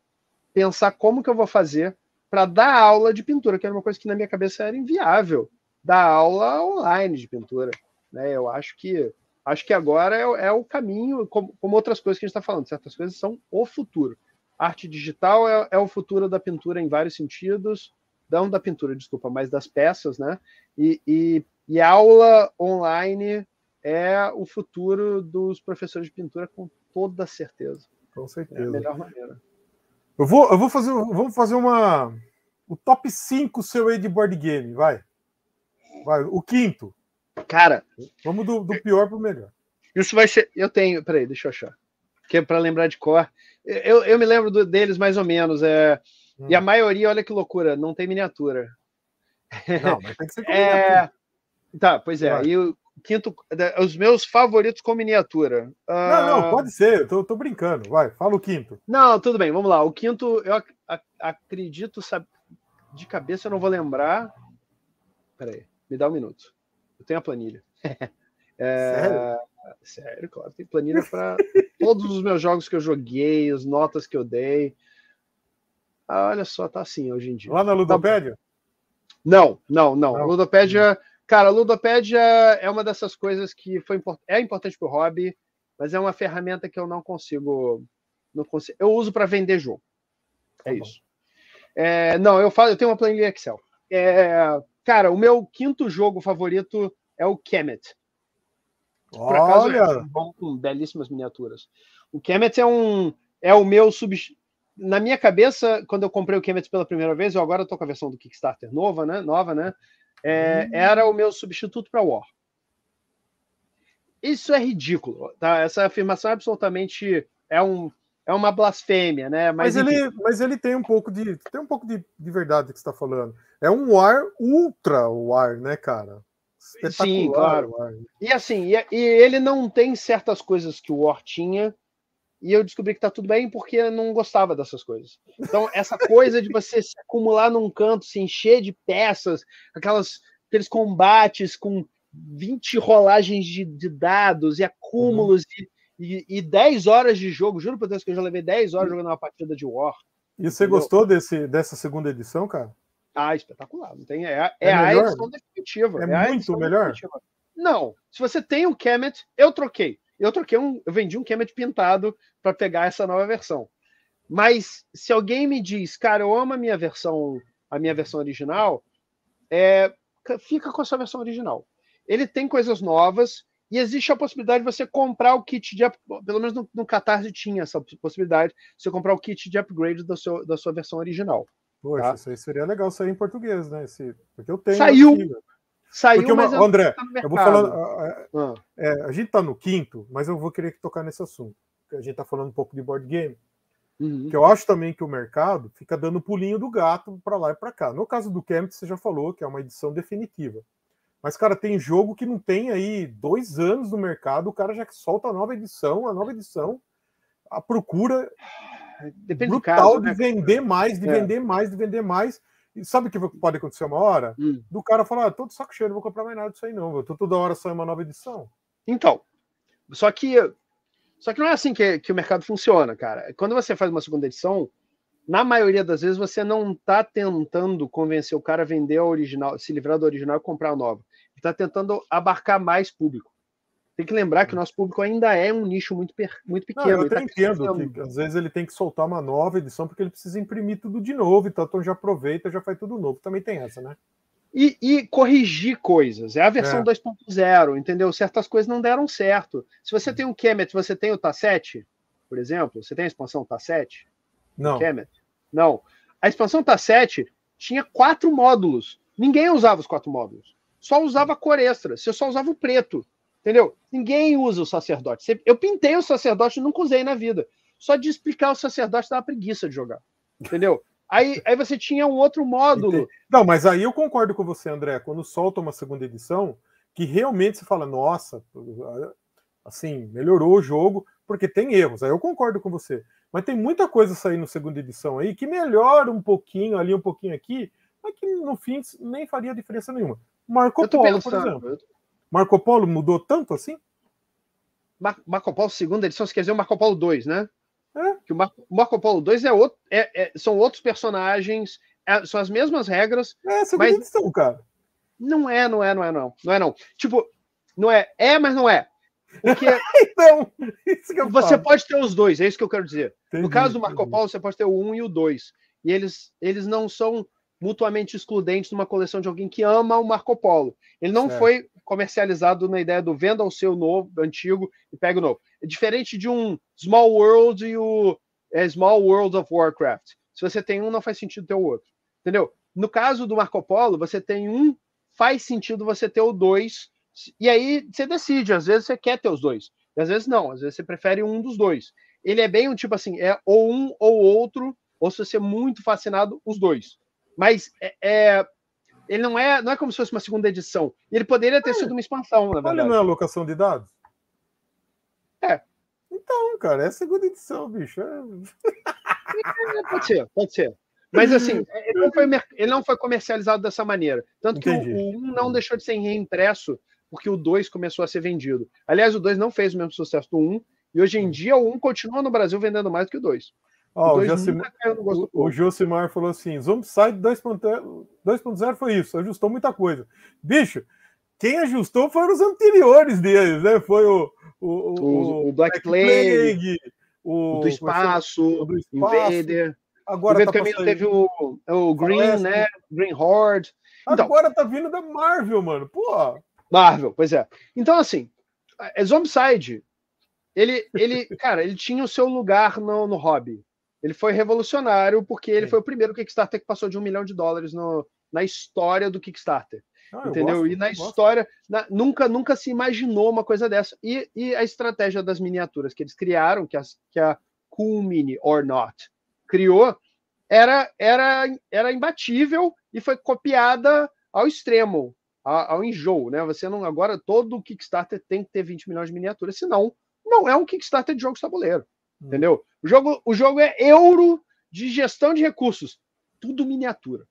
pensar como que eu vou fazer para dar aula de pintura, que era uma coisa que na minha cabeça era inviável, dar aula online de pintura. Né? Eu acho que Acho que agora é, é o caminho, como, como, outras coisas que a gente está falando, certas coisas são o futuro. arte digital é, é, o futuro da pintura em vários sentidos, não da pintura, desculpa, mas das peças, né? E, e, e aula online é o futuro dos professores de pintura com toda certeza. Com certeza. É a melhor maneira. Eu vou, eu vou fazer, vamos fazer uma o top 5 seu aí de board game, vai. Vai, o quinto. Cara. Vamos do, do pior pro melhor. Isso vai ser. Eu tenho. Peraí, deixa eu achar. Que é pra lembrar de cor. Eu, eu me lembro do, deles mais ou menos. É, hum. E a maioria, olha que loucura, não tem miniatura. Não, mas tem que ser com é... Tá, pois é. Claro. E o quinto. Os meus favoritos com miniatura. Não, uh... não, ah, pode ser, eu tô, tô, brincando. Vai, fala o quinto. Não, tudo bem, vamos lá. O quinto, eu ac acredito. De cabeça eu não vou lembrar. Peraí, me dá um minuto. Eu tenho a planilha. É, sério? sério, claro. Tem planilha para todos os meus jogos que eu joguei, as notas que eu dei. Ah, olha só, tá assim hoje em dia. Lá na tá Ludopédia? Não, não, não. não. Ludopédia, cara, Ludopédia é uma dessas coisas que foi é importante pro hobby, mas é uma ferramenta que eu não consigo, não consigo. Eu uso para vender jogo. Tá é tá isso. É, não, eu faço, eu tenho uma planilha Excel. É, Cara, o meu quinto jogo favorito é o Kemet. Por acaso, Olha! É um bom, com belíssimas miniaturas. O Kemet é um. É o meu sub. Na minha cabeça, quando eu comprei o Kemet pela primeira vez, eu agora estou com a versão do Kickstarter nova, né? Nova, né? É, hum. Era o meu substituto para War. Isso é ridículo, tá? Essa afirmação é absolutamente é um é uma blasfêmia, né? Mas, mas ele, mas ele tem um pouco de tem um pouco de, de verdade que está falando. É um ar ultra War, ar, né, cara? Sim, claro. E assim, e, e, ele não tem certas coisas que o War tinha. E eu descobri que tá tudo bem porque eu não gostava dessas coisas. Então, essa coisa de você se acumular num canto, se encher de peças, aquelas, aqueles combates com 20 rolagens de, de dados e acúmulos uhum. e e, e 10 horas de jogo. Juro por Deus que eu já levei 10 horas jogando uma partida de War. E você gostou desse, dessa segunda edição, cara? Ah, espetacular. Não tem, é, é, é a edição definitiva. É, é muito melhor? Não. Se você tem o Kemet, eu troquei. Eu troquei um. Eu vendi um Kemet pintado para pegar essa nova versão. Mas se alguém me diz, cara, eu amo a minha versão, a minha versão original, é, fica com a sua versão original. Ele tem coisas novas, e existe a possibilidade de você comprar o kit de pelo menos no, no Catarse tinha essa possibilidade, você comprar o kit de upgrade do seu, da sua versão original. Poxa, tá? isso aí seria legal sair em português, né? Esse, porque eu tenho. Saiu! Né? Saiu, porque mas André, eu vou falando. A, ah, ah, ah. é, a gente está no quinto, mas eu vou querer tocar nesse assunto. A gente está falando um pouco de board game. Uhum. Que eu acho também que o mercado fica dando pulinho do gato para lá e para cá. No caso do Camp, você já falou que é uma edição definitiva. Mas, cara, tem jogo que não tem aí dois anos no mercado, o cara já solta a nova edição, a nova edição, a procura Depende brutal caso, de né? vender mais, de é. vender mais, de vender mais. E sabe o que pode acontecer uma hora? Hum. Do cara falar, ah, tô de saco cheio, não vou comprar mais nada disso aí não, eu tô toda hora saindo uma nova edição. Então, só que só que não é assim que, que o mercado funciona, cara. Quando você faz uma segunda edição, na maioria das vezes você não está tentando convencer o cara a vender a original, se livrar da original e comprar a nova está tentando abarcar mais público. Tem que lembrar que o hum. nosso público ainda é um nicho muito, muito pequeno. Não, eu tá até tá entendo que às vezes ele tem que soltar uma nova edição porque ele precisa imprimir tudo de novo, então, então já aproveita, já faz tudo novo. Também tem essa, né? E, e corrigir coisas. É a versão é. 2.0, entendeu? Certas coisas não deram certo. Se você hum. tem o um Kemet, você tem o Tasset, por exemplo, você tem a expansão Tasset? Não. Kemet? Não. A expansão Tasset tinha quatro módulos. Ninguém usava os quatro módulos só usava cor extra, você só usava o preto, entendeu? Ninguém usa o sacerdote. Eu pintei o sacerdote, nunca usei na vida. Só de explicar o sacerdote dava preguiça de jogar, entendeu? Aí, aí você tinha um outro módulo. Entendi. Não, mas aí eu concordo com você, André. Quando solta uma segunda edição, que realmente você fala, nossa, assim, melhorou o jogo, porque tem erros. Aí eu concordo com você. Mas tem muita coisa saindo segunda edição aí que melhora um pouquinho ali, um pouquinho aqui, mas que no fim nem faria diferença nenhuma. Marco Polo, por exemplo. Marco Polo mudou tanto assim? Mar Marco Polo segunda edição, você quer dizer o Marco Polo 2, né? É. Que o Mar Marco Polo 2 é outro, é, é, são outros personagens, é, são as mesmas regras. É, segunda mas... edição, cara. Não é, não é, não é, não. Não é, não. Tipo, não é, é, mas não é. Porque é então, você falo. pode ter os dois, é isso que eu quero dizer. Entendi, no caso do Marco entendi. Polo, você pode ter o 1 um e o 2. E eles, eles não são mutuamente excludentes numa coleção de alguém que ama o Marco Polo. Ele não certo. foi comercializado na ideia do venda o seu novo, antigo e pega o novo. É diferente de um Small World e o é, Small World of Warcraft. Se você tem um, não faz sentido ter o outro. Entendeu? No caso do Marco Polo, você tem um, faz sentido você ter o dois, e aí você decide. Às vezes você quer ter os dois, e às vezes não. Às vezes você prefere um dos dois. Ele é bem um tipo assim, é ou um ou outro, ou se você é muito fascinado, os dois. Mas é, é, ele não é, não é como se fosse uma segunda edição. Ele poderia ter olha, é. sido uma expansão, na verdade. Olha, não é alocação de dados? É. Então, cara, é a segunda edição, bicho. É, é pode ser, pode ser. Mas assim, ele não, foi, ele não foi comercializado dessa maneira. Tanto que Entendi. o 1 um não deixou de ser reimpresso, porque o 2 começou a ser vendido. Aliás, o 2 não fez o mesmo sucesso do 1, um, e hoje em dia o 1 um continua no Brasil vendendo mais do que o 2. Oh, o, o, Josimar falou assim: Zombicide 2.0 foi isso, ajustou muita coisa. Bicho, quem ajustou foram os anteriores deles, né? Foi o, o, o, o Black, Black Plague, Plague o, do é espaço, o Invader. Agora tá teve o, é o Green, Palestra. né? Green Horde. Então, Agora tá vindo da Marvel, mano. Pô. Marvel, pois é. Então, assim, é Zombicide. Ele, ele, cara, ele tinha o seu lugar no, no hobby. Ele foi revolucionário porque ele é. foi o primeiro Kickstarter que passou de um milhão de dólares no, na história do Kickstarter. Ah, entendeu? Gosto, e na história, na, nunca nunca se imaginou uma coisa dessa. E, e a estratégia das miniaturas que eles criaram, que, as, que a Cool Mini or Not criou, era, era, era imbatível e foi copiada ao extremo, ao, ao enjoo. Né? Você não, agora todo Kickstarter tem que ter 20 milhões de miniaturas, senão não é um Kickstarter de jogos tabuleiro. Entendeu? O jogo, o jogo é euro de gestão de recursos. Tudo miniatura.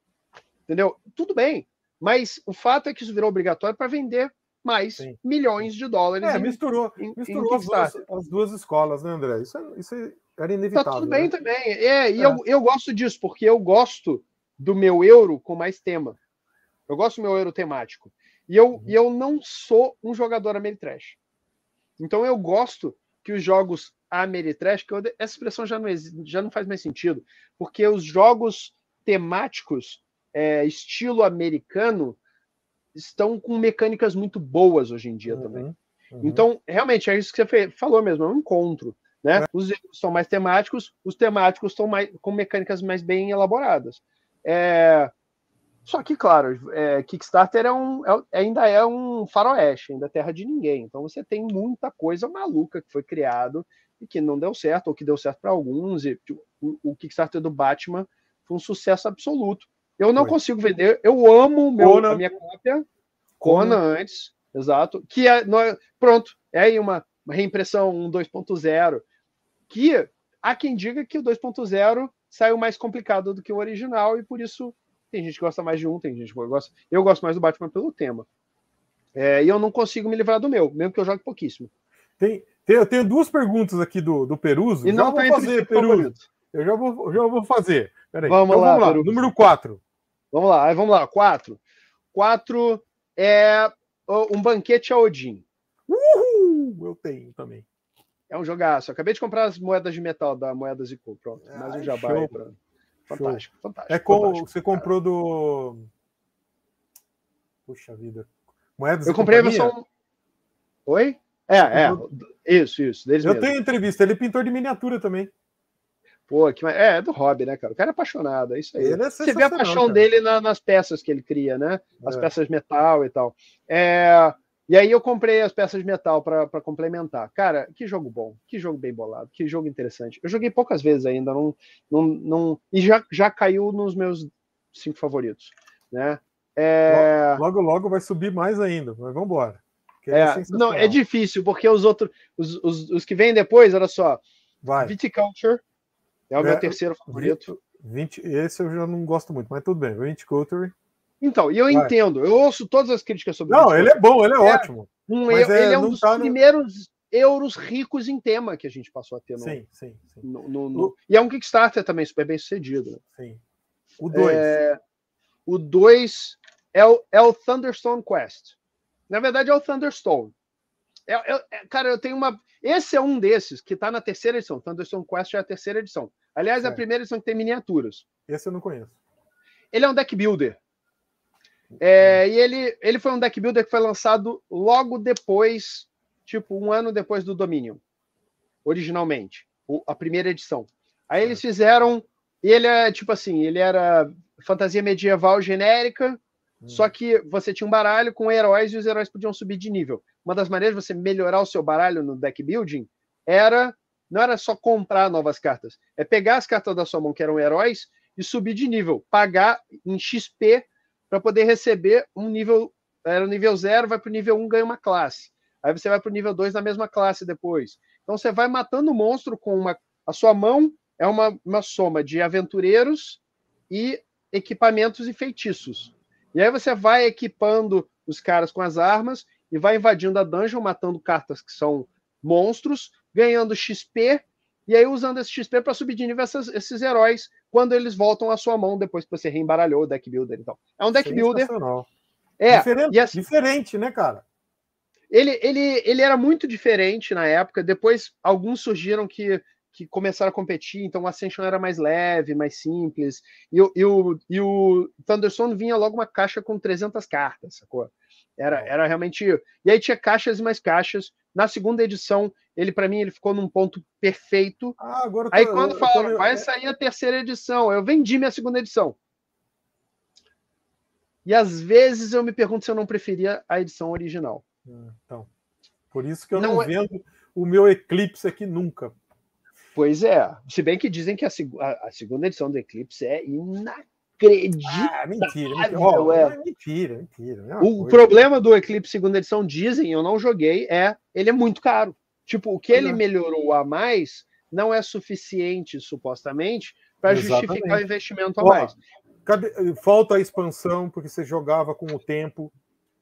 Entendeu? Tudo bem. Mas o fato é que isso virou obrigatório para vender mais Sim. milhões de dólares. É, em, misturou, em, misturou em as, duas, as, duas, escolas, né, André? Isso, é, isso é, era tá inevitável. Tá tudo né? bem também. É, e é. Eu, eu gosto disso, porque eu gosto do meu euro com mais tema. Eu gosto do meu euro temático. E eu, uhum. e eu não sou um jogador Ameritrash. Então eu gosto que os jogos Ameritrash, que essa expressão já não, já não faz mais sentido, porque os jogos temáticos, é, estilo americano, estão com mecânicas muito boas hoje em dia uhum, também. Uhum. Então, realmente, é isso que você falou mesmo, é um encontro. Né? É. Os jogos são mais temáticos, os temáticos estão mais, com mecânicas mais bem elaboradas. É... Só que, claro, é, Kickstarter é um, é, ainda é um faroeste, ainda é terra de ninguém. Então você tem muita coisa maluca que foi criado e que não deu certo, ou que deu certo para alguns, e tipo, o, o, Kickstarter tá do Batman foi um sucesso absoluto. Eu não foi. consigo vender, eu amo meu, a minha cópia, Conan, Conan antes, exato, que é, nós, é, pronto, é aí uma, uma reimpressão, um 2.0, que há quem diga que o 2.0 saiu mais complicado do que o original, e por isso tem gente que gosta mais de um, tem gente que gosta... Eu gosto mais do Batman pelo tema. É, e eu não consigo me livrar do meu, mesmo que eu jogue pouquíssimo. Tem, eu tenho duas perguntas aqui do, do Peruso. E já não vou tá fazer, Peruso. Eu já vou, já vou fazer. Peraí. Vamos, então, lá, vamos lá. Peruso. Número 4. Vamos lá, vamos lá. 4. 4 é um banquete a Odin. Uhul! Eu tenho também. É um jogaço. acabei de comprar as moedas de metal da Moedas e Co. Pronto, Ai, ah, mais um jabá show, aí pra... Fantástico, fantástico. É como você cara. comprou do. Puxa vida. Moedas e Eu comprei a versão. Oi? É, é. Isso, isso. Deles eu mesmo. tenho entrevista, ele é pintor de miniatura também. Pô, que... é, é do hobby, né, cara? O cara é apaixonado, é isso aí. É Você vê a paixão cara. dele na, nas peças que ele cria, né? As é. peças de metal e tal. É... E aí eu comprei as peças de metal para complementar. Cara, que jogo bom, que jogo bem bolado, que jogo interessante. Eu joguei poucas vezes ainda, não, não, não... e já, já caiu nos meus cinco favoritos, né? Logo, é logo, logo vai subir mais ainda, mas vamos embora. É, é, não, é difícil, porque os outros, os, os, os que vêm depois, olha só. Vai. Viticulture é o meu é, terceiro favorito. 20, esse eu já não gosto muito, mas tudo bem. Viticulture. Então, e eu Vai. entendo, eu ouço todas as críticas sobre Não, ele é bom, ele é, é, ótimo. Um, mas ele é um dos tá primeiros no euros ricos em tema que a gente passou a ter no. Sim, sim. sim. No, no, no... E é um Kickstarter também, super bem sucedido. Né? Sim. O 2. É... O 2 é, o... é o Thunderstone Quest. Na verdade, é o Thunderstone. É, é, é, cara, eu tenho uma. Esse é um desses que está na terceira edição. Thunderstone Quest é a terceira edição. Aliás, é. a primeira edição que tem miniaturas. Esse eu não conheço. Ele é um deck builder. É, e ele, ele foi um deck builder que foi lançado logo depois, tipo, um ano depois do Dominion, originalmente, a primeira edição. Aí eles fizeram. E ele é tipo assim: ele era fantasia medieval genérica, Hum. Só que você tinha um baralho com heróis e os heróis podiam subir de nível. Uma das maneiras de você melhorar o seu baralho no deck building era não era só comprar novas cartas, é pegar as cartas da sua mão que eram heróis e subir de nível, pagar em XP para poder receber um nível, era nível 0, vai para o nível 1, um, ganha uma classe. Aí você vai para o nível 2 na mesma classe depois. Então você vai matando o monstro com uma a sua mão é uma, uma soma de aventureiros e equipamentos e feitiços. E aí você vai equipando os caras com as armas e vai invadindo a dungeon, matando cartas que são monstros, ganhando XP e aí usando esse XP para subir de nível essas, esses heróis quando eles voltam à sua mão depois que você reembaralhou o deck builder. Então, é um deck builder. É, diferente, assim, diferente, né, cara? Ele, ele, ele era muito diferente na época. Depois, alguns surgiram que que começaram a competir, então o Ascension era mais leve, mais simples, e, o, e o, e o vinha logo uma caixa com 300 cartas, sacou? Era, era realmente... E aí tinha caixas e mais caixas, na segunda edição, ele para mim ele ficou num ponto perfeito. Ah, agora tô, Aí quando falaram, vai é. sair a terceira edição, eu vendi minha segunda edição. E às vezes eu me pergunto se eu não preferia a edição original. É, então, por isso que eu não, não é vendo é... o meu Eclipse aqui nunca. Pois é. Se bem que dizem que a, seg a, a segunda edição do Eclipse é ah, inacreditável. Ah, mentira, é. mentira. Oh, é. mentira, mentira o coisa. problema do Eclipse segunda edição, dizem, eu não joguei, é ele é muito caro. Tipo, o que ele é. melhorou a mais não é suficiente, supostamente, para justificar o investimento a Ó, mais. Falta a expansão, porque você jogava com o tempo.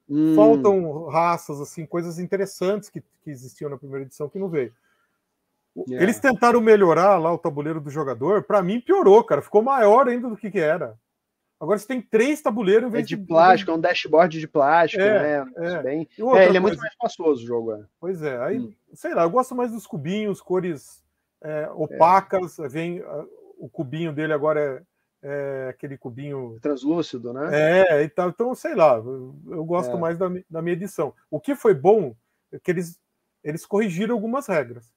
Hum. Faltam raças, assim, coisas interessantes que, que existiam na primeira edição que não veio. Yeah. É. Eles tentaram melhorar lá o tabuleiro do jogador, para mim piorou, cara. Ficou maior ainda do que, que era. Agora você tem três tabuleiros em é vez é de, de plástico, é um dashboard de plástico, é, né? É. Bem... é ele coisa... é muito mais espaçoso o jogo. É. Pois é, aí, hum. sei lá, eu gosto mais dos cubinhos, cores é, opacas. Vem ah, o cubinho dele agora é, aquele cubinho translúcido, né? É, e Então, sei lá, eu gosto mais da, da minha edição. O que foi bom é que eles, eles corrigiram algumas regras.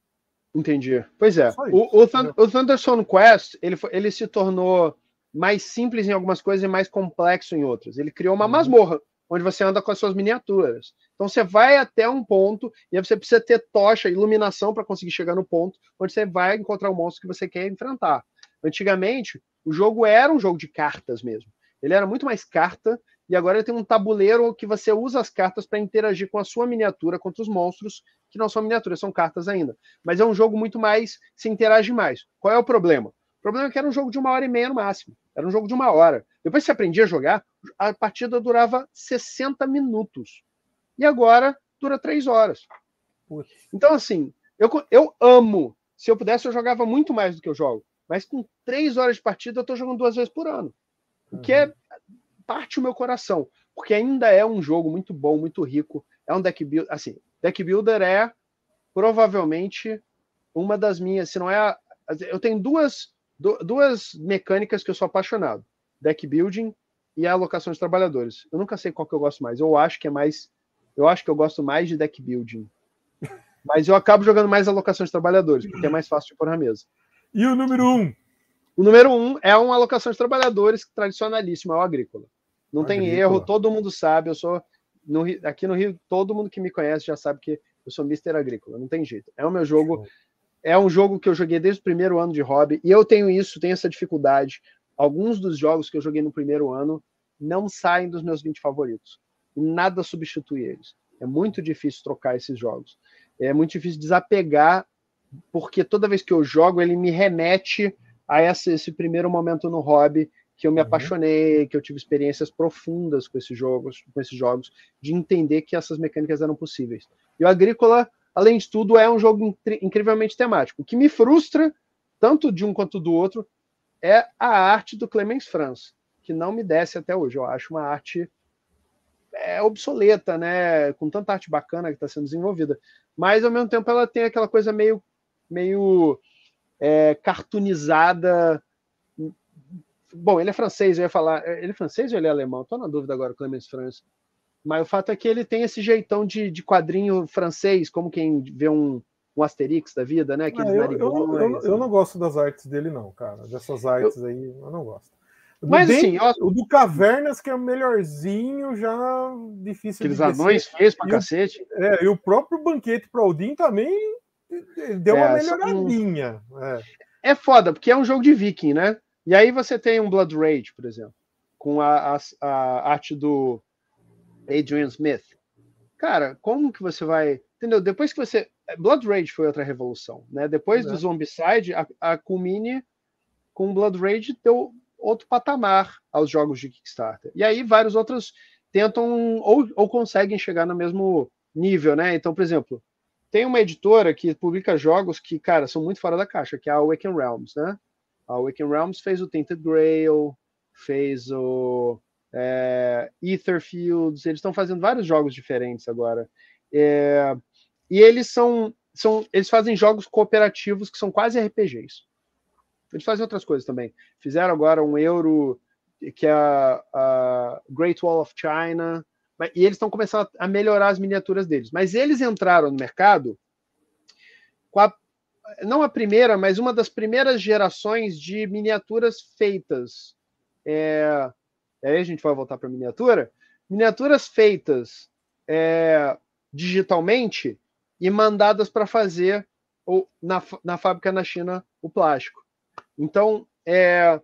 Entendi. Pois é. O, o, Thund o Thunderstone Quest ele, ele se tornou mais simples em algumas coisas e mais complexo em outras. Ele criou uma uhum. masmorra onde você anda com as suas miniaturas. Então você vai até um ponto e aí você precisa ter tocha, iluminação para conseguir chegar no ponto onde você vai encontrar o monstro que você quer enfrentar. Antigamente, o jogo era um jogo de cartas mesmo. Ele era muito mais carta e agora ele tem um tabuleiro que você usa as cartas para interagir com a sua miniatura contra os monstros, que não são miniaturas, são cartas ainda. Mas é um jogo muito mais, se interage mais. Qual é o problema? O problema é que era um jogo de uma hora e meia no máximo. Era um jogo de uma hora. Depois que você aprendia a jogar, a partida durava 60 minutos. E agora dura três horas. Então, assim, eu, eu amo. Se eu pudesse, eu jogava muito mais do que eu jogo. Mas com três horas de partida, eu estou jogando duas vezes por ano. O que é parte o meu coração, porque ainda é um jogo muito bom, muito rico. É um deck builder, assim, deck builder é provavelmente uma das minhas, se não é a, eu tenho duas duas mecânicas que eu sou apaixonado: deck building e a alocação de trabalhadores. Eu nunca sei qual que eu gosto mais. Eu acho que é mais eu acho que eu gosto mais de deck building. Mas eu acabo jogando mais alocação de trabalhadores, porque é mais fácil de pôr na mesa. E o número um? O número um é uma alocação de trabalhadores tradicionalíssima, é o agrícola. Não agrícola. tem erro, todo mundo sabe. Eu sou. No, aqui no Rio, todo mundo que me conhece já sabe que eu sou Mister Agrícola, não tem jeito. É o meu jogo. É um jogo que eu joguei desde o primeiro ano de hobby, e eu tenho isso, tenho essa dificuldade. Alguns dos jogos que eu joguei no primeiro ano não saem dos meus 20 favoritos. Nada substitui eles. É muito difícil trocar esses jogos. É muito difícil desapegar, porque toda vez que eu jogo, ele me remete a essa, esse primeiro momento no hobby que eu me uhum. apaixonei, que eu tive experiências profundas com esses jogos, com esses jogos, de entender que essas mecânicas eram possíveis. E o Agrícola, além de tudo, é um jogo incrivelmente temático. O que me frustra, tanto de um quanto do outro, é a arte do Clemens Franz, que não me desce até hoje. Eu acho uma arte é, obsoleta, né? Com tanta arte bacana que está sendo desenvolvida. Mas ao mesmo tempo ela tem aquela coisa meio meio é, cartunizada. Bom, ele é francês, eu ia falar. Ele é francês ou ele é alemão? Estou na dúvida agora, Clemens França. Mas o fato é que ele tem esse jeitão de, de quadrinho francês, como quem vê um, um Asterix da vida, né? Aqueles ah, eu, eu, eu, eu, assim. não gosto das artes dele, não, cara. Dessas artes aí, eu não gosto. Mas bem, assim, ó, o do Cavernas, que é o melhorzinho, já difícil. Aqueles de anões fez pra e cacete. O, é, e o próprio banquete pro Odin também deu uma é, melhoradinha. é É. foda, porque é um jogo de viking, né? E aí você tem um Blood Rage, por exemplo, com a, a, a arte do Adrian Smith. Cara, como que você vai. Entendeu? Depois que você. Blood Rage foi outra revolução, né? Depois é. do né? Zombicide, a, a Culmine com Blood Rage deu outro patamar aos jogos de Kickstarter. E aí vários outros tentam ou, ou conseguem chegar no mesmo nível, né? Então, por exemplo, tem uma editora que publica jogos que, cara, são muito fora da caixa, que é a Awaken Realms, né? A Awaken Realms fez o Tainted Grail, fez o é, Etherfields, eles estão fazendo vários jogos diferentes agora. É, e eles são, são. Eles fazem jogos cooperativos que são quase RPGs. Eles fazem outras coisas também. Fizeram agora um euro, que é a, a Great Wall of China, e eles estão começando a melhorar as miniaturas deles. Mas eles entraram no mercado com a, não a primeira, mas uma das primeiras gerações de miniaturas feitas. É, aí a gente vai voltar para miniatura. Miniaturas feitas é, digitalmente e mandadas para fazer ou na, na fábrica na China o plástico. Então, é,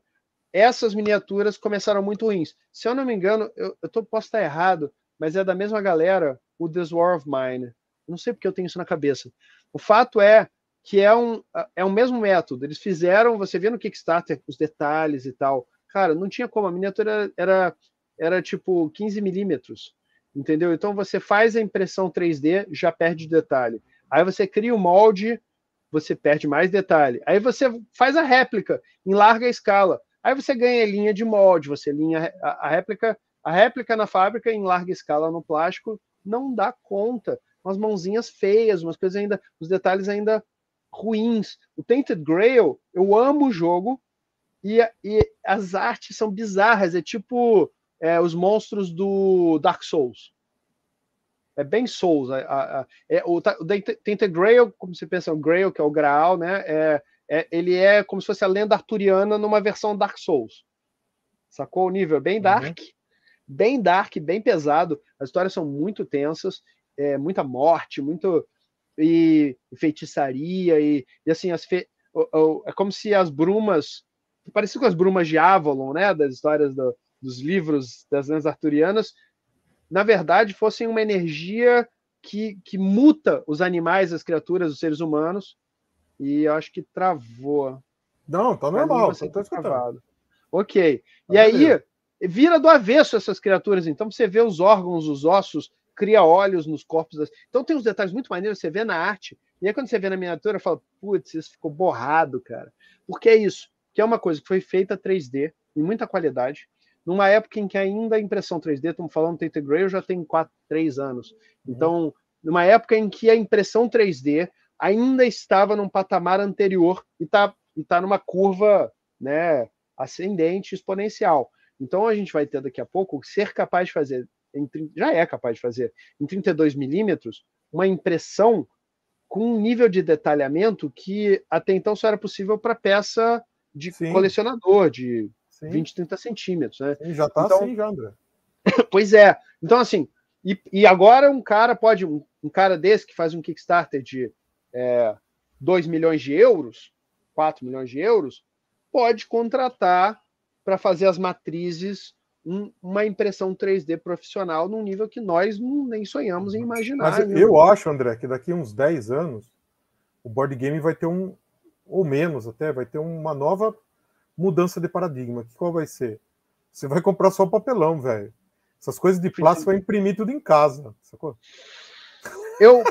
essas miniaturas começaram muito ruins. Se eu não me engano, eu, eu tô, posso estar errado, mas é da mesma galera o The War of Mine. Não sei porque eu tenho isso na cabeça. O fato é que é um é o mesmo método. Eles fizeram, você vê no Kickstarter os detalhes e tal. Cara, não tinha como. A miniatura era era, era tipo 15 milímetros, entendeu? Então você faz a impressão 3D, já perde detalhe. Aí você cria o molde, você perde mais detalhe. Aí você faz a réplica em larga escala. Aí você ganha linha de molde, você linha a, a réplica a réplica na fábrica, em larga escala no plástico, não dá conta. Umas mãozinhas feias, umas coisas ainda, os detalhes ainda ruins. O Tainted Grail, eu amo o jogo e, e as artes são bizarras. É tipo é, os monstros do Dark Souls. É bem Souls. A, a, a, é, o, o Tainted Grail, como você pensa, o Grail, que é o Graal, né? É, é, ele é como se fosse a lenda arturiana numa versão Dark Souls. Sacou o nível? É bem uhum. dark. Uhum bem dark, bem pesado. As histórias são muito tensas, é, muita morte, muito e, e feitiçaria e, e assim as fe... o, o, é como se as brumas parecido com as brumas de Avalon, né, das histórias do, dos livros das lendas arturianas, na verdade fossem uma energia que, que muta os animais, as criaturas, os seres humanos. E eu acho que travou. Não, tá normal, tá escutado. Ok. Tá e aí, vira do avesso essas criaturas. Então você vê os órgãos, os ossos, cria olhos nos corpos. Das... Então tem uns detalhes muito maneiros, você vê na arte. E aí quando você vê na miniatura, fala, putz, isso ficou borrado, cara. Porque é isso, que é uma coisa que foi feita 3D, em muita qualidade, numa época em que ainda a impressão 3D, estamos falando Tate Gray, já tem 4, 3 anos. Então, numa época em que a impressão 3D ainda estava num patamar anterior e está e tá numa curva né, ascendente, exponencial. Então a gente vai ter daqui a pouco ser capaz de fazer, em, já é capaz de fazer, em 32 milímetros, uma impressão com um nível de detalhamento que até então só era possível para peça de Sim. colecionador, de Sim. 20, 30 centímetros. Né? Sim, já está então, assim, André. pois é. Então, assim, e, e agora um cara pode, um, um, cara desse que faz um Kickstarter de é, 2 milhões de euros, 4 milhões de euros, pode contratar para fazer as matrizes um, uma impressão 3D profissional num nível que nós não, nem sonhamos em uhum. imaginar. Mas né? eu acho, André, que daqui uns 10 anos o board game vai ter um, ou menos até, vai ter uma nova mudança de paradigma. Que qual vai ser? Você vai comprar só papelão, velho. Essas coisas de plástico vai imprimir tudo em casa, sacou? Eu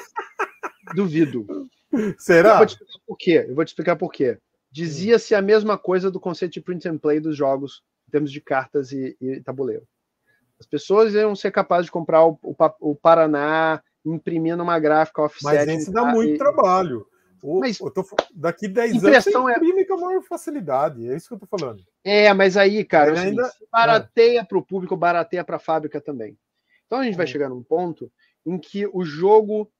duvido. Será? Eu vou te explicar por quê. Eu vou te explicar por quê. Dizia-se a mesma coisa do conceito de print and play dos jogos, em termos de cartas e, e tabuleiro. As pessoas iam ser capazes de comprar o, o, o Paraná, imprimindo uma gráfica offset. Mas esse dá tá, muito e, trabalho. O, mas tô, daqui 10 anos você é imprime é... com a maior facilidade, é isso que eu tô falando. É, mas aí, cara, assim, barateia é. para o público, barateia para a fábrica também. Então a gente vai é. chegar num ponto em que o jogo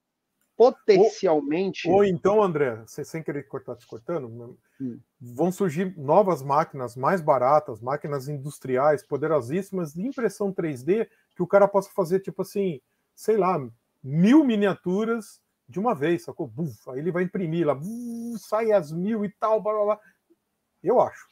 potencialmente. Ou, ou então, André, sem querer cortar te cortando, hum. vão surgir novas máquinas mais baratas, máquinas industriais, poderosíssimas, de impressão 3D, que o cara possa fazer, tipo assim, sei lá, mil miniaturas de uma vez, sacou? Buf, aí ele vai imprimir lá, buf, sai as mil e tal, blá blá blá. Eu acho.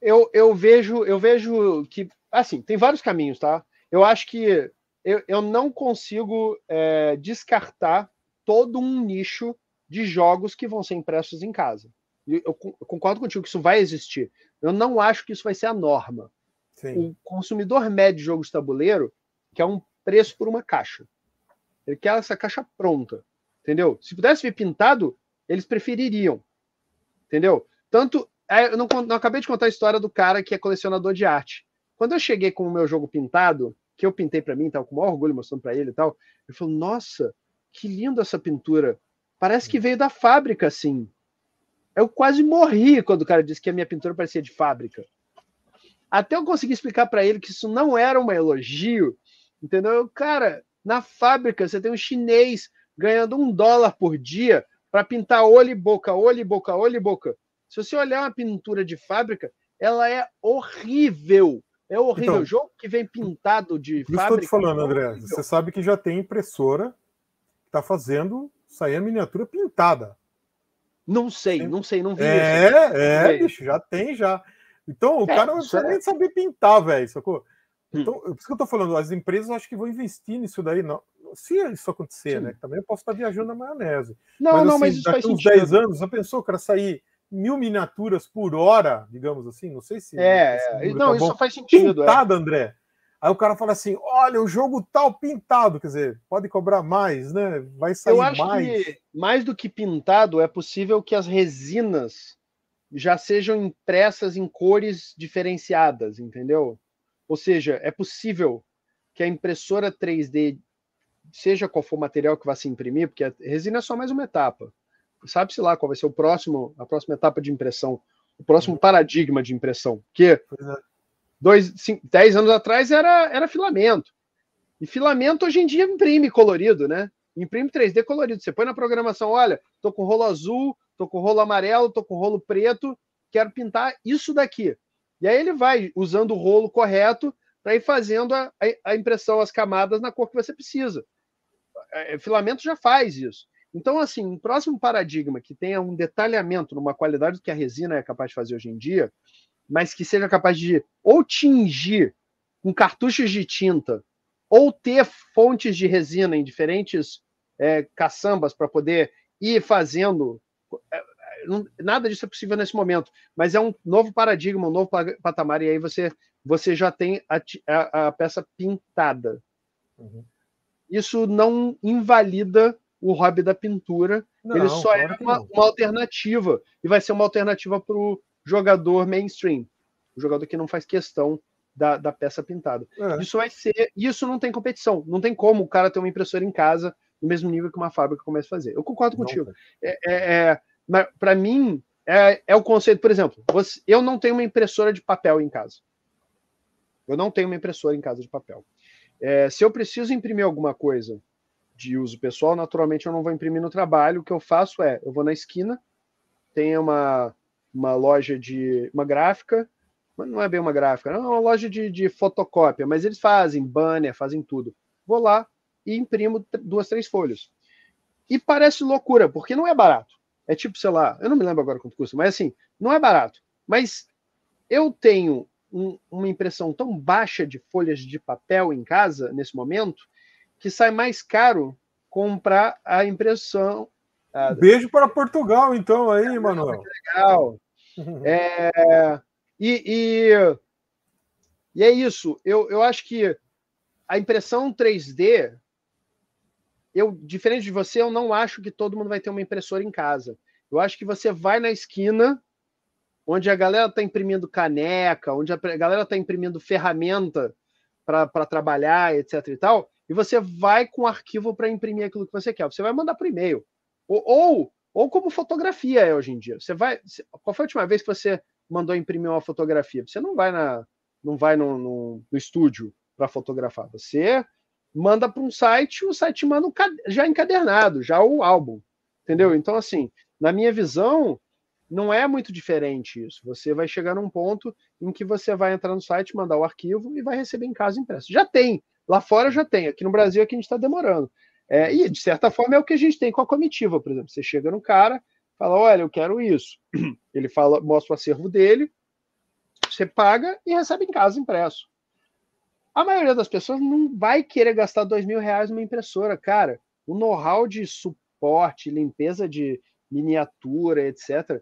Eu, eu vejo, eu vejo que assim, tem vários caminhos, tá? Eu acho que eu, eu não consigo é, descartar todo um nicho de jogos que vão ser impressos em casa. Eu, concordo contigo que isso vai existir. Eu não acho que isso vai ser a norma. Sim. O consumidor médio de jogos de tabuleiro quer um preço por uma caixa. Ele quer essa caixa pronta. Entendeu? Se pudesse vir pintado, eles prefeririam. Entendeu? Tanto. É, eu não, não acabei de contar a história do cara que é colecionador de arte. Quando eu cheguei com o meu jogo pintado, que eu pintei para mim, tal, com o maior orgulho mostrando para ele e tal, ele falou: Nossa, que lindo essa pintura. Parece que uhum. veio da fábrica, assim. Eu quase morri quando o cara disse que a minha pintura parecia de fábrica. Até eu consegui explicar para ele que isso não era um elogio, entendeu? Eu, cara, na fábrica você tem um chinês ganhando um dólar por dia para pintar olho e boca, olho e boca, olho e boca. Se você olhar uma pintura de fábrica, ela é horrível. É horrível. Então, o jogo que vem pintado de fábrica. Isso que eu tô te é falando, é André. Você sabe que já tem impressora está fazendo sair a miniatura pintada. Não sei, não sei, não vi. É, isso. é, bicho, já tem já. Então o é, cara não precisa é. saber pintar, velho, sacou? Hum. Então, hum. por isso que eu tô falando, as empresas acho que vão investir nisso daí, não. Se isso acontecer, Sim. né? Também eu posso estar tá viajando na maionese. Não, mas, não, assim, mas isso faz uns sentido. 10 anos, já pensou, cara, sair mil miniaturas por hora, digamos assim? Não sei se. É, não, tá isso bom. faz sentido. É. Pintada, é. André. Aí o cara fala assim: olha, o jogo tal tá pintado, quer dizer, pode cobrar mais, né? Vai sair mais. Eu acho mais. que mais do que pintado, é possível que as resinas já sejam impressas em cores diferenciadas, entendeu? Ou seja, é possível que a impressora 3D, seja qual for o material que vai se imprimir, porque a resina é só mais uma etapa. Sabe-se lá qual vai ser o próximo, a próxima etapa de impressão, o próximo uhum. paradigma de impressão. Porque é dois, cinco, dez anos atrás era, era filamento. E filamento hoje em dia imprime colorido, né? Imprime 3D colorido. Você põe na programação, olha, tô com rolo azul, tô com rolo amarelo, tô com rolo preto, quero pintar isso daqui. E aí ele vai usando o rolo correto para ir fazendo a, a, impressão, as camadas na cor que você precisa. O é, é, filamento já faz isso. Então, assim, um próximo paradigma que tenha um detalhamento numa qualidade que a resina é capaz de fazer hoje em dia, mas que seja capaz de ou tingir com cartuchos de tinta ou ter fontes de resina em diferentes é, caçambas para poder ir fazendo. É, é, nada disso é possível nesse momento, mas é um novo paradigma, um novo patamar, e aí você, você já tem a, a, a peça pintada. Uhum. Isso não invalida o hobby da pintura, não, ele só é claro é uma, uma alternativa, e vai ser uma alternativa para o jogador mainstream, o jogador que não faz questão da, da peça pintada. É. Isso vai ser. Isso não tem competição. Não tem como o cara ter uma impressora em casa no mesmo nível que uma fábrica começa a fazer. Eu concordo contigo. É, é, é Para mim, é, é o conceito, por exemplo, você, eu não tenho uma impressora de papel em casa. Eu não tenho uma impressora em casa de papel. É, se eu preciso imprimir alguma coisa de uso pessoal, naturalmente eu não vou imprimir no trabalho. O que eu faço é, eu vou na esquina, tem uma uma loja de. uma gráfica, mas não é bem uma gráfica, não, é uma loja de, de fotocópia, mas eles fazem banner, fazem tudo. Vou lá e imprimo duas, três folhas. E parece loucura, porque não é barato. É tipo, sei lá, eu não me lembro agora quanto custa, mas assim, não é barato. Mas eu tenho um, uma impressão tão baixa de folhas de papel em casa, nesse momento, que sai mais caro comprar a impressão, um beijo para Portugal, então, aí, Manuel. Legal. É, e, e, e, é isso. Eu, eu acho que a impressão 3D, eu, diferente de você, eu não acho que todo mundo vai ter uma impressora em casa. Eu acho que você vai na esquina, onde a galera está imprimindo caneca, onde a galera está imprimindo ferramenta para trabalhar, etc. e tal, e você vai com o arquivo para imprimir aquilo que você quer. Você vai mandar por e-mail. Ou, ou, como fotografia é hoje em dia. Você vai. Qual foi a última vez que você mandou imprimir uma fotografia? Você não vai na, não vai no, no, no estúdio para fotografar. Você manda para um site, o site manda já encadernado, já o álbum. Entendeu? Uhum. Então, assim, na minha visão, não é muito diferente isso. Você vai chegar num ponto em que você vai entrar no site, mandar o arquivo e vai receber em casa impresso. Já tem. Lá fora já tem. Aqui no Brasil aqui é a gente está demorando. É, e, de certa forma, é o que a gente tem com a comitiva, por exemplo. Você chega num cara, fala, olha, eu quero isso. Ele fala, mostra o acervo dele, você paga e recebe em casa impresso. A maioria das pessoas não vai querer gastar dois mil reais numa impressora, cara. O know-how de suporte, limpeza de miniatura, etc.,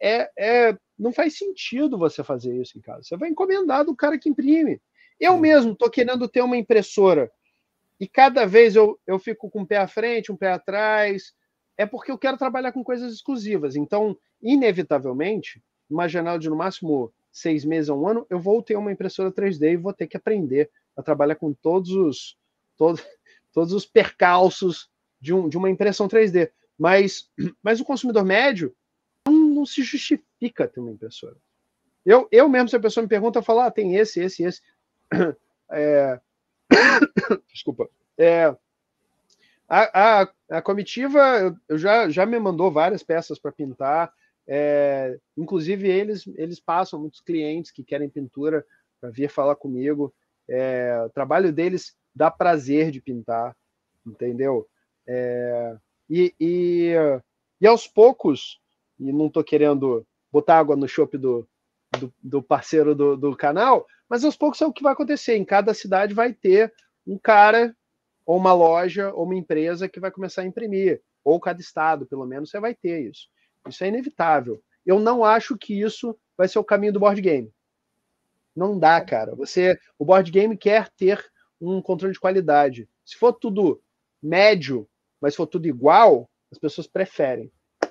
é, é, não faz sentido você fazer isso em casa. Você vai encomendar do cara que imprime. Eu mesmo estou querendo ter uma impressora e cada vez eu, eu fico com um pé à frente, um pé atrás, é porque eu quero trabalhar com coisas exclusivas. Então, inevitavelmente, uma janela de no máximo seis meses a um ano, eu vou ter uma impressora 3D e vou ter que aprender a trabalhar com todos os todos todos os percalços de, um, de uma impressão 3D. Mas, mas o consumidor médio não, não se justifica ter uma impressora. Eu, eu mesmo, se a pessoa me pergunta, eu falo, ah, tem esse, esse, esse. É, Desculpa. É, a, a, a, comitiva eu, eu, já, já me mandou várias peças para pintar. É, inclusive, eles, eles passam muitos clientes que querem pintura para vir falar comigo. É, o trabalho deles dá prazer de pintar, entendeu? É, e, e, e aos poucos, e não estou querendo botar água no chope do, do, do, parceiro do, do canal, mas aos poucos é o que vai acontecer. Em cada cidade vai ter um cara, ou uma loja, ou uma empresa que vai começar a imprimir. Ou cada estado, pelo menos, você vai ter isso. Isso é inevitável. Eu não acho que isso vai ser o caminho do board game. Não dá, cara. Você, o board game quer ter um controle de qualidade. Se for tudo médio, mas for tudo igual, as pessoas preferem.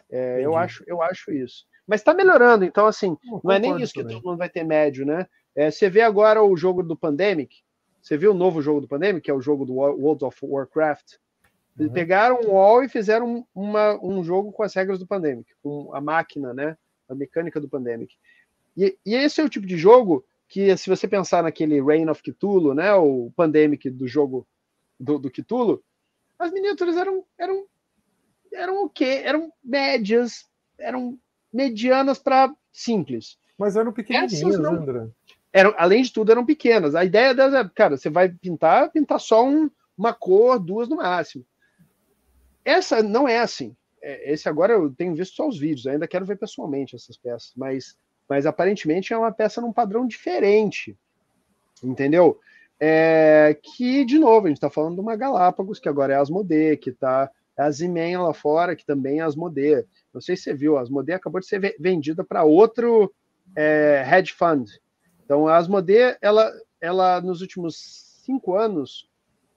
É, eu acho, eu acho isso. Mas está melhorando, então assim, não, não é nem isso que todo mundo vai ter médio, né? É, você vê agora o jogo do Pandemic. Você viu o novo jogo do Pandemic, que é o jogo do World of Warcraft. Eles uhum. pegaram o wall e fizeram uma, um jogo com as regras do Pandemic, com a máquina, né? A mecânica do Pandemic. E, e, esse é o tipo de jogo que, se você pensar naquele Reign of Cthulhu, né? O Pandemic do jogo do, do Cthulhu, as miniaturas eram, eram, eram o quê? Eram médias, eram medianas para simples. Mas eram pequenininhas, não... André eram, além de tudo, eram pequenas. A ideia delas é, cara, você vai pintar, pintar só um, uma cor, duas no máximo. Essa não é assim. É, esse agora eu tenho visto só os vídeos, ainda quero ver pessoalmente essas peças, mas, mas aparentemente é uma peça num padrão diferente, entendeu? É, que, de novo, a gente está falando de uma Galápagos, que agora é Asmodee, que está é a Imen lá fora, que também é Asmodee. Não sei se você viu, a Asmodee acabou de ser vendida para outro é, hedge fund, então, a Asmodee, ela, ela nos últimos cinco anos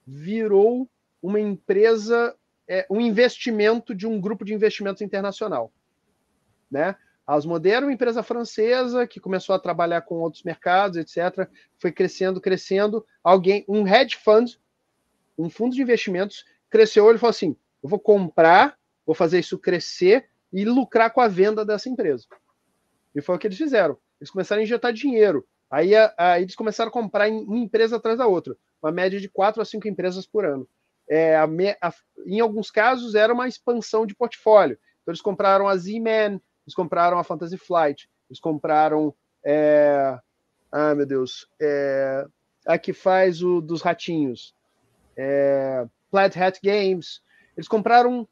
virou uma empresa, é, um investimento de um grupo de investimentos internacional, né? A Asmodee era uma empresa francesa que começou a trabalhar com outros mercados, etc. Foi crescendo, crescendo. Alguém, um hedge fund, um fundo de investimentos, cresceu. Ele falou assim: eu vou comprar, vou fazer isso crescer e lucrar com a venda dessa empresa. E foi o que eles fizeram. Eles começaram a injetar dinheiro. Aí, eles começaram a comprar em uma empresa atrás da outra, uma média de quatro a cinco empresas por ano. É, a, a, em alguns casos era uma expansão de portfólio. Então eles compraram a Z-Man, eles compraram a Fantasy Flight, eles compraram. É, ah, meu Deus. É, a que faz o dos ratinhos. É, Plaid Hat Games. Eles compraram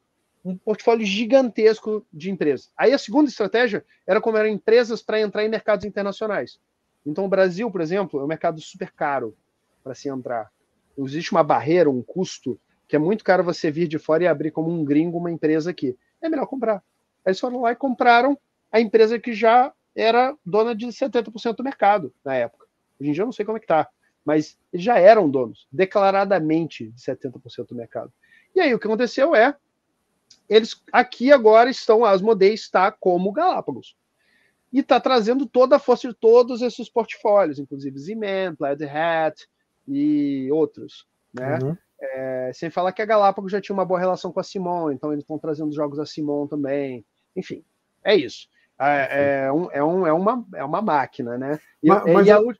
um portfólio gigantesco de empresas. Aí a segunda estratégia era comprar empresas para entrar em mercados internacionais. Então, o Brasil, por exemplo, é um mercado super caro para se entrar. Existe uma barreira, um custo, que é muito caro você vir de fora e abrir como um gringo uma empresa aqui. É melhor comprar. Eles foram lá e compraram a empresa que já era dona de 70% do mercado na época. Hoje em dia eu não sei como é que tá, mas eles já eram donos, declaradamente de 70% do mercado. E aí o que aconteceu é, eles aqui agora estão, a Asmodee está como Galápagos e está trazendo toda a força de todos esses portfólios, inclusive Z-Man, Plaid Hat e outros, né? Uhum. É, sem falar que a Galápagos já tinha uma boa relação com a Simon, então eles estão trazendo jogos da Simon também. Enfim, é isso. É, é, um, é, um, é, uma, é uma máquina, né? E, mas, mas e a, o,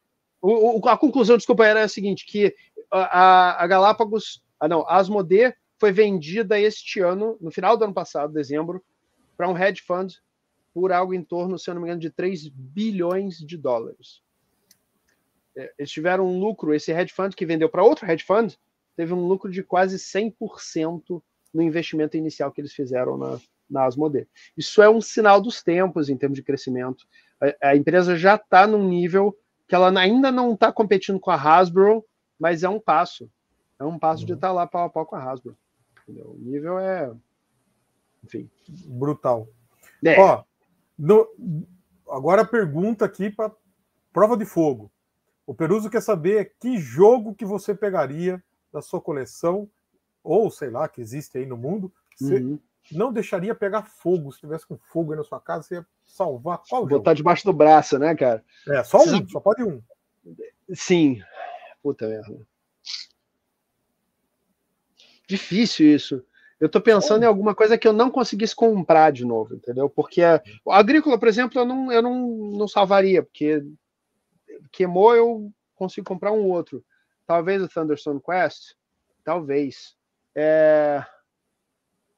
o, a, conclusão, desculpa, era a seguinte: que a, a Galápagos, ah, não, a Asmodee foi vendida este ano, no final do ano passado, dezembro, para um hedge fund por algo em torno, se eu não me engano, de 3 bilhões de dólares. É, eles tiveram um lucro, esse hedge fund que vendeu para outro hedge fund, teve um lucro de quase 100% no investimento inicial que eles fizeram na, na Isso é um sinal dos tempos em termos de crescimento. A, a empresa já está num nível que ela ainda não está competindo com a Hasbro, mas é um passo. É um passo uhum. de estar tá lá pau a pau com a Hasbro. Entendeu? O nível é. Enfim. Brutal. É. Ó, no, agora a pergunta aqui para prova de fogo. O Peruso quer saber que jogo que você pegaria da sua coleção, ou sei lá, que existe aí no mundo, você uhum. não deixaria pegar fogo. Se tivesse com fogo aí na sua casa, você ia salvar qual Botar jogo? Botar debaixo do braço, né, cara? É, só um, só pode um. Sim. Puta merda. Difícil isso. Eu estou pensando em alguma coisa que eu não conseguisse comprar de novo, entendeu? Porque a, a agrícola, por exemplo, eu não, eu não, não salvaria, porque queimou, eu consigo comprar um outro. Talvez o Thunderstone Quest, talvez. É...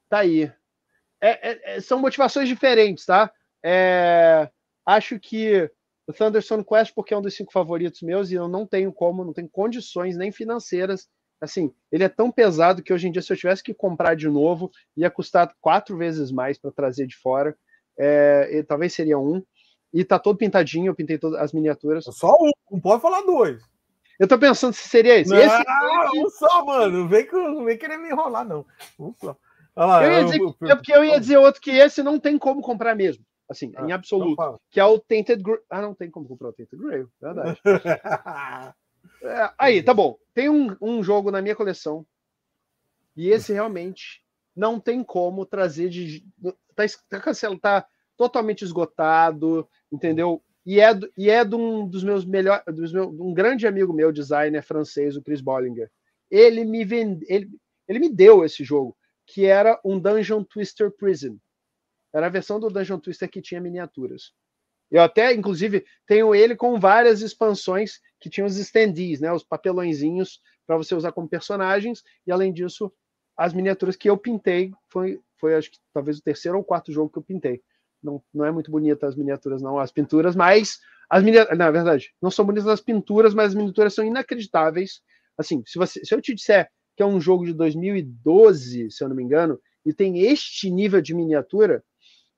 Tá aí. É, é, é são motivações diferentes, tá? É, acho que o Thunderstone Quest, porque é um dos cinco favoritos meus, e eu não tenho como, não tenho condições nem financeiras assim, ele é tão pesado que hoje em dia, se eu tivesse que comprar de novo, ia custar quatro vezes mais para trazer de fora. É, talvez seria um. E tá todo pintadinho, eu pintei todas as miniaturas. Só um, não pode falar dois. Eu tô pensando se seria esse. Não, esse... um só, mano. Não vem, não vem querer me enrolar, não. Um só. Lá, eu ia dizer, eu, eu, é porque eu ia dizer outro que esse não tem como comprar mesmo. Assim, ah, em então absoluto. Que é o Tainted Grail. Ah, não tem como comprar o Tainted Grail, verdade. É, aí, tá bom. Tem um, um jogo na minha coleção. E esse realmente não tem como trazer de. Tá, tá cancelado, tá totalmente esgotado, entendeu? E é, e é de um dos meus melhores. meu, um grande amigo meu, designer francês, o Chris Bollinger. Ele me vende, ele, ele me deu esse jogo, que era um Dungeon Twister Prison. Era a versão do Dungeon Twister que tinha miniaturas. Eu até, inclusive, tenho ele com várias expansões que tinha os standees, né, os papelõezinhos para você usar como personagens, e além disso, as miniaturas que eu pintei, foi, foi acho que talvez o terceiro ou quarto jogo que eu pintei. Não, não é muito bonita as miniaturas, não, as pinturas, mas as miniaturas, na é verdade, não são bonitas as pinturas, mas as miniaturas são inacreditáveis. Assim, se, você, se eu te disser que é um jogo de 2012, se eu não me engano, e tem este nível de miniatura,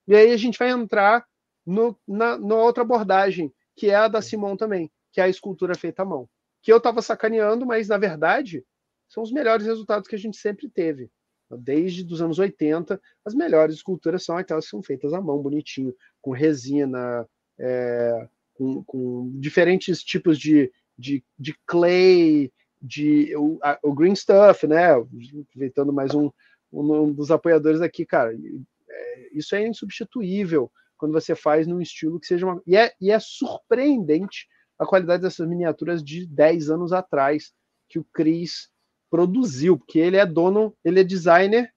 e aí a gente vai entrar no, na, na outra abordagem, que é a da Simon também, que é a escultura é feita à mão. Que eu estava sacaneando, mas na verdade são os melhores resultados que a gente sempre teve. Desde os anos 80, as melhores esculturas são aquelas que são feitas à mão, bonitinho, com resina, é, com, com, diferentes tipos de, de, de clay, de o, a, o, green stuff, né? Aproveitando mais um, um dos apoiadores aqui, cara. É, isso é insubstituível quando você faz num estilo que seja uma. E é, e é surpreendente a qualidade dessas miniaturas de 10 anos atrás que o Chris produziu, porque ele é dono, ele é designer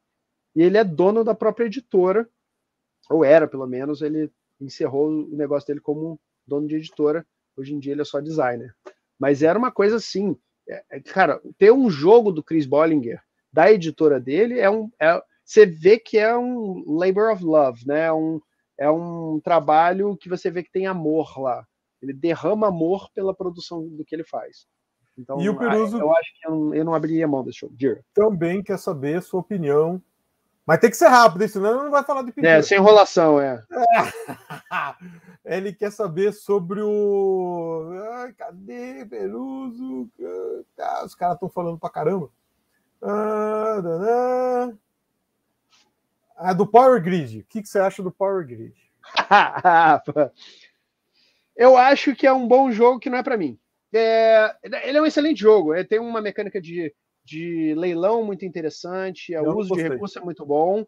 e ele é dono da própria editora, ou era pelo menos, ele encerrou o negócio dele como dono de editora, hoje em dia ele é só designer. Mas era uma coisa assim, é, é, cara, ter um jogo do Chris Bollinger da editora dele é um. É, você vê que é um labor of love, né? É um, é um trabalho que você vê que tem amor lá. Ele derrama amor pela produção do que ele faz. Então, e o Peruso... eu acho que eu, não, eu não abriria mão desse show. Dear. Também quer saber sua opinião. Mas tem que ser rápido, senão não vai falar de é, pintura. É, sem enrolação, é. é. Ele quer saber sobre o. cadê Peruso? Ah, os caras estão falando pra caramba. Ah, ah, do Power Grid. O que, que você acha do Power Grid? Eu acho que é um bom jogo que não é para mim. É, ele é um excelente jogo. É, tem uma mecânica de, de leilão muito interessante, o uso gostei. de recurso é muito bom.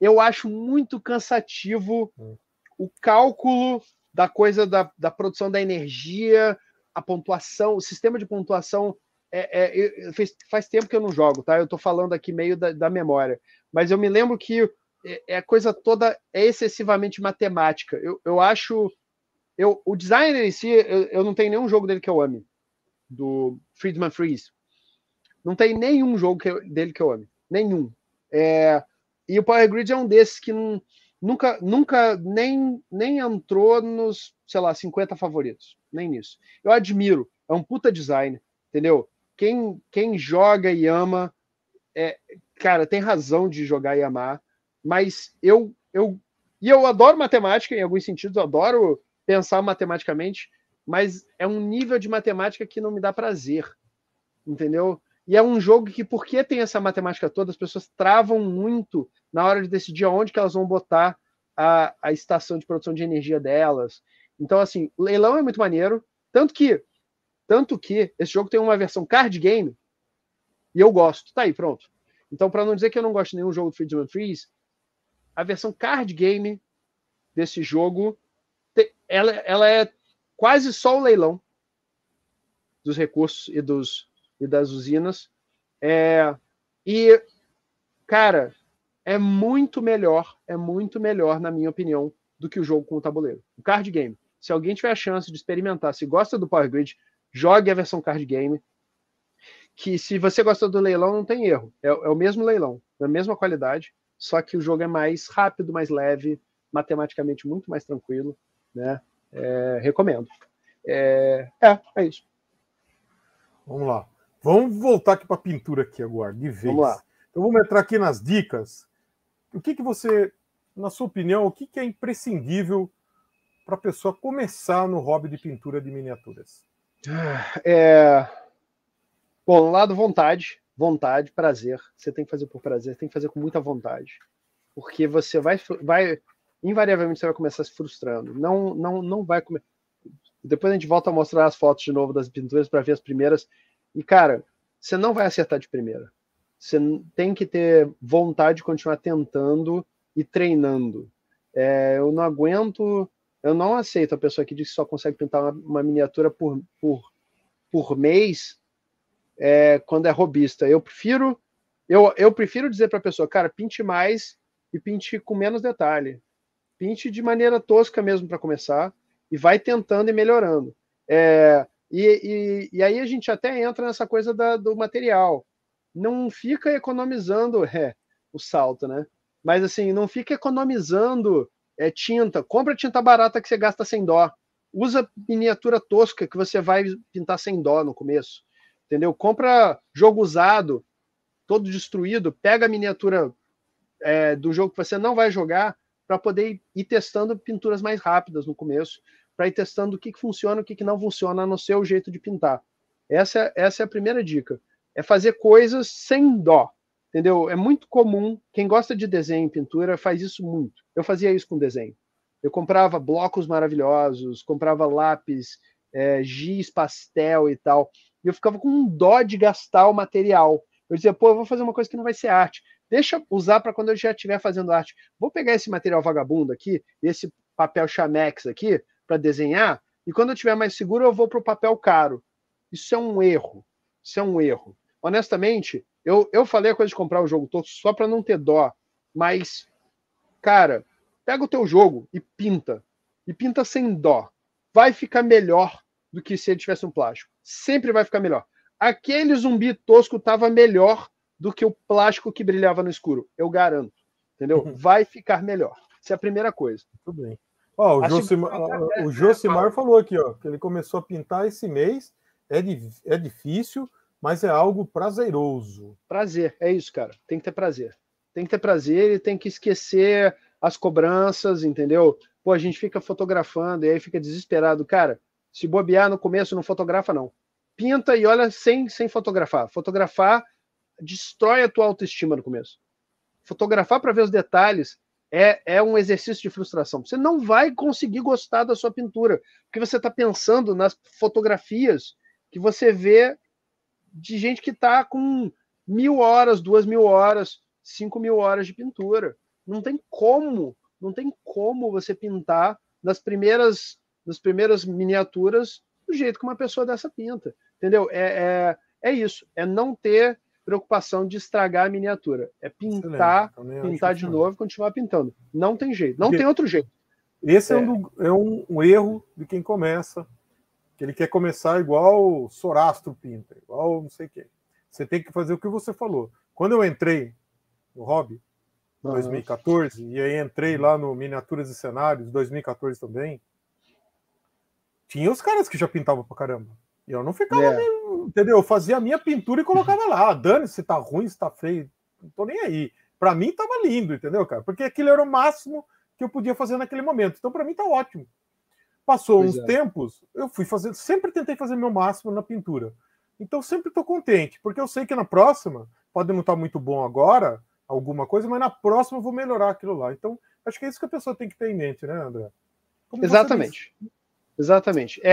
Eu acho muito cansativo hum. o cálculo da coisa da, da produção da energia, a pontuação, o sistema de pontuação é, é, fez, faz tempo que eu não jogo, tá? Eu tô falando aqui meio da, da memória. Mas eu me lembro que é, a é coisa toda é excessivamente matemática. Eu, eu acho eu, o designer em si, eu, eu, não tenho nenhum jogo dele que eu ame. Do Friedman Freeze. Não tem nenhum jogo que eu, dele que eu ame. Nenhum. É, e o Power Grid é um desses que não, nunca, nunca nem, nem entrou nos, sei lá, 50 favoritos. Nem nisso. Eu admiro. É um puta design, entendeu? Quem, quem joga e ama, é, cara, tem razão de jogar e amar. Mas eu, eu. E eu adoro matemática, em alguns sentidos, eu adoro pensar matematicamente, mas é um nível de matemática que não me dá prazer, entendeu? E é um jogo que, porque tem essa matemática toda, as pessoas travam muito na hora de decidir aonde que elas vão botar a, a estação de produção de energia delas. Então, assim, o leilão é muito maneiro, tanto que tanto que esse jogo tem uma versão card game e eu gosto. Tá aí, pronto. Então, para não dizer que eu não gosto de nenhum jogo do Freedom Trees, a versão card game desse jogo ela, ela é quase só o leilão dos recursos e, dos, e das usinas. É, e, cara, é muito melhor, é muito melhor, na minha opinião, do que o jogo com o tabuleiro. O card game. Se alguém tiver a chance de experimentar, se gosta do Power Grid, jogue a versão card game. Que se você gosta do leilão, não tem erro. É, é o mesmo leilão, da mesma qualidade, só que o jogo é mais rápido, mais leve, matematicamente muito mais tranquilo. Né? É, recomendo. É, é, é, isso. Vamos lá. Vamos voltar aqui para a pintura aqui agora, de vez. Vamos lá. Então vamos entrar aqui nas dicas. O que, que você, na sua opinião, o que, que é imprescindível para a pessoa começar no hobby de pintura de miniaturas? É... Bom, lado vontade, vontade, prazer. Você tem que fazer por prazer, tem que fazer com muita vontade. Porque você vai, vai invariavelmente você vai começar se frustrando. Não, não, não vai comer. Depois a gente volta a mostrar as fotos de novo das pinturas para ver as primeiras. E cara, você não vai acertar de primeira. Você tem que ter vontade de continuar tentando e treinando. É, eu não aguento, eu não aceito a pessoa que diz que só consegue pintar uma, uma miniatura por, por, por mês é, quando é robista. Eu prefiro eu, eu prefiro dizer para a pessoa, cara, pinte mais e pinte com menos detalhe pinche de maneira tosca mesmo para começar e vai tentando e melhorando. É, e, e, e, aí a gente até entra nessa coisa da, do material. Não fica economizando é, o salto, né? Mas assim, não fica economizando é, tinta. Compra tinta barata que você gasta sem dó. Usa miniatura tosca que você vai pintar sem dó no começo. Entendeu? Compra jogo usado, todo destruído, pega a miniatura é, do jogo que você não vai jogar para poder ir testando pinturas mais rápidas no começo, para ir testando o que, que funciona o que, que não funciona no seu jeito de pintar. Essa, essa é a primeira dica. É fazer coisas sem dó. Entendeu? É muito comum. Quem gosta de desenho e pintura faz isso muito. Eu fazia isso com desenho. Eu comprava blocos maravilhosos, comprava lápis, é, giz, pastel e tal. E eu ficava com um dó de gastar o material. Eu dizia, pô, eu vou fazer uma coisa que não vai ser arte. Deixa usar para quando eu já estiver fazendo arte. Vou pegar esse material vagabundo aqui, esse papel chamex aqui, para desenhar, e quando eu estiver mais seguro, eu vou para o papel caro. Isso é um erro. Isso é um erro. Honestamente, eu, eu falei a coisa de comprar o jogo todo só para não ter dó, mas, cara, pega o teu jogo e pinta. E pinta sem dó. Vai ficar melhor do que se ele tivesse um plástico. Sempre vai ficar melhor. Aquele zumbi tosco estava melhor do que o plástico que brilhava no escuro. Eu garanto. Entendeu? Uhum. Vai ficar melhor. Isso é a primeira coisa. Tudo bem. Ó, o, Josimar, é falou aqui, ó, que ele começou a pintar esse mês. É, di... é difícil, mas é algo prazeroso. Prazer, é isso, cara. Tem que ter prazer. Tem que ter prazer e tem que esquecer as cobranças, entendeu? Pô, a gente fica fotografando e aí fica desesperado. Cara, se bobear no começo, não fotografa, não. Pinta e olha sem, sem fotografar. Fotografar destrói a tua autoestima no começo. Fotografar para ver os detalhes é, é um exercício de frustração. Você não vai conseguir gostar da sua pintura, porque você está pensando nas fotografias que você vê de gente que está com mil horas, duas mil horas, cinco mil horas de pintura. Não tem como, não tem como você pintar nas primeiras, nas primeiras miniaturas do jeito que uma pessoa dessa pinta, entendeu? É, é, é isso, é não ter preocupação de estragar a miniatura. É pintar, pintar de novo e continuar pintando. Não tem jeito, não Porque tem outro jeito. Esse é, é, um, é um, um, erro de quem começa, que ele quer começar igual Sorastro pinta, igual não sei o que Você tem que fazer o que você falou. Quando eu entrei no hobby, 2014, e aí entrei lá no Miniaturas e Cenários, 2014 também, tinha os caras que já pintavam pra caramba. E eu não ficava é entendeu? Eu fazia a minha pintura e colocava lá. Ah, Dane se tá ruim, se tá feio. Não tô nem aí. Para mim tava lindo, entendeu, cara? Porque aquilo era o máximo que eu podia fazer naquele momento. Então para mim tá ótimo. Passou pois uns é. tempos, eu fui fazendo, sempre tentei fazer meu máximo na pintura. Então sempre estou contente, porque eu sei que na próxima pode não estar tá muito bom agora, alguma coisa, mas na próxima eu vou melhorar aquilo lá. Então acho que é isso que a pessoa tem que ter em mente, né, André? Como Exatamente. Exatamente. É,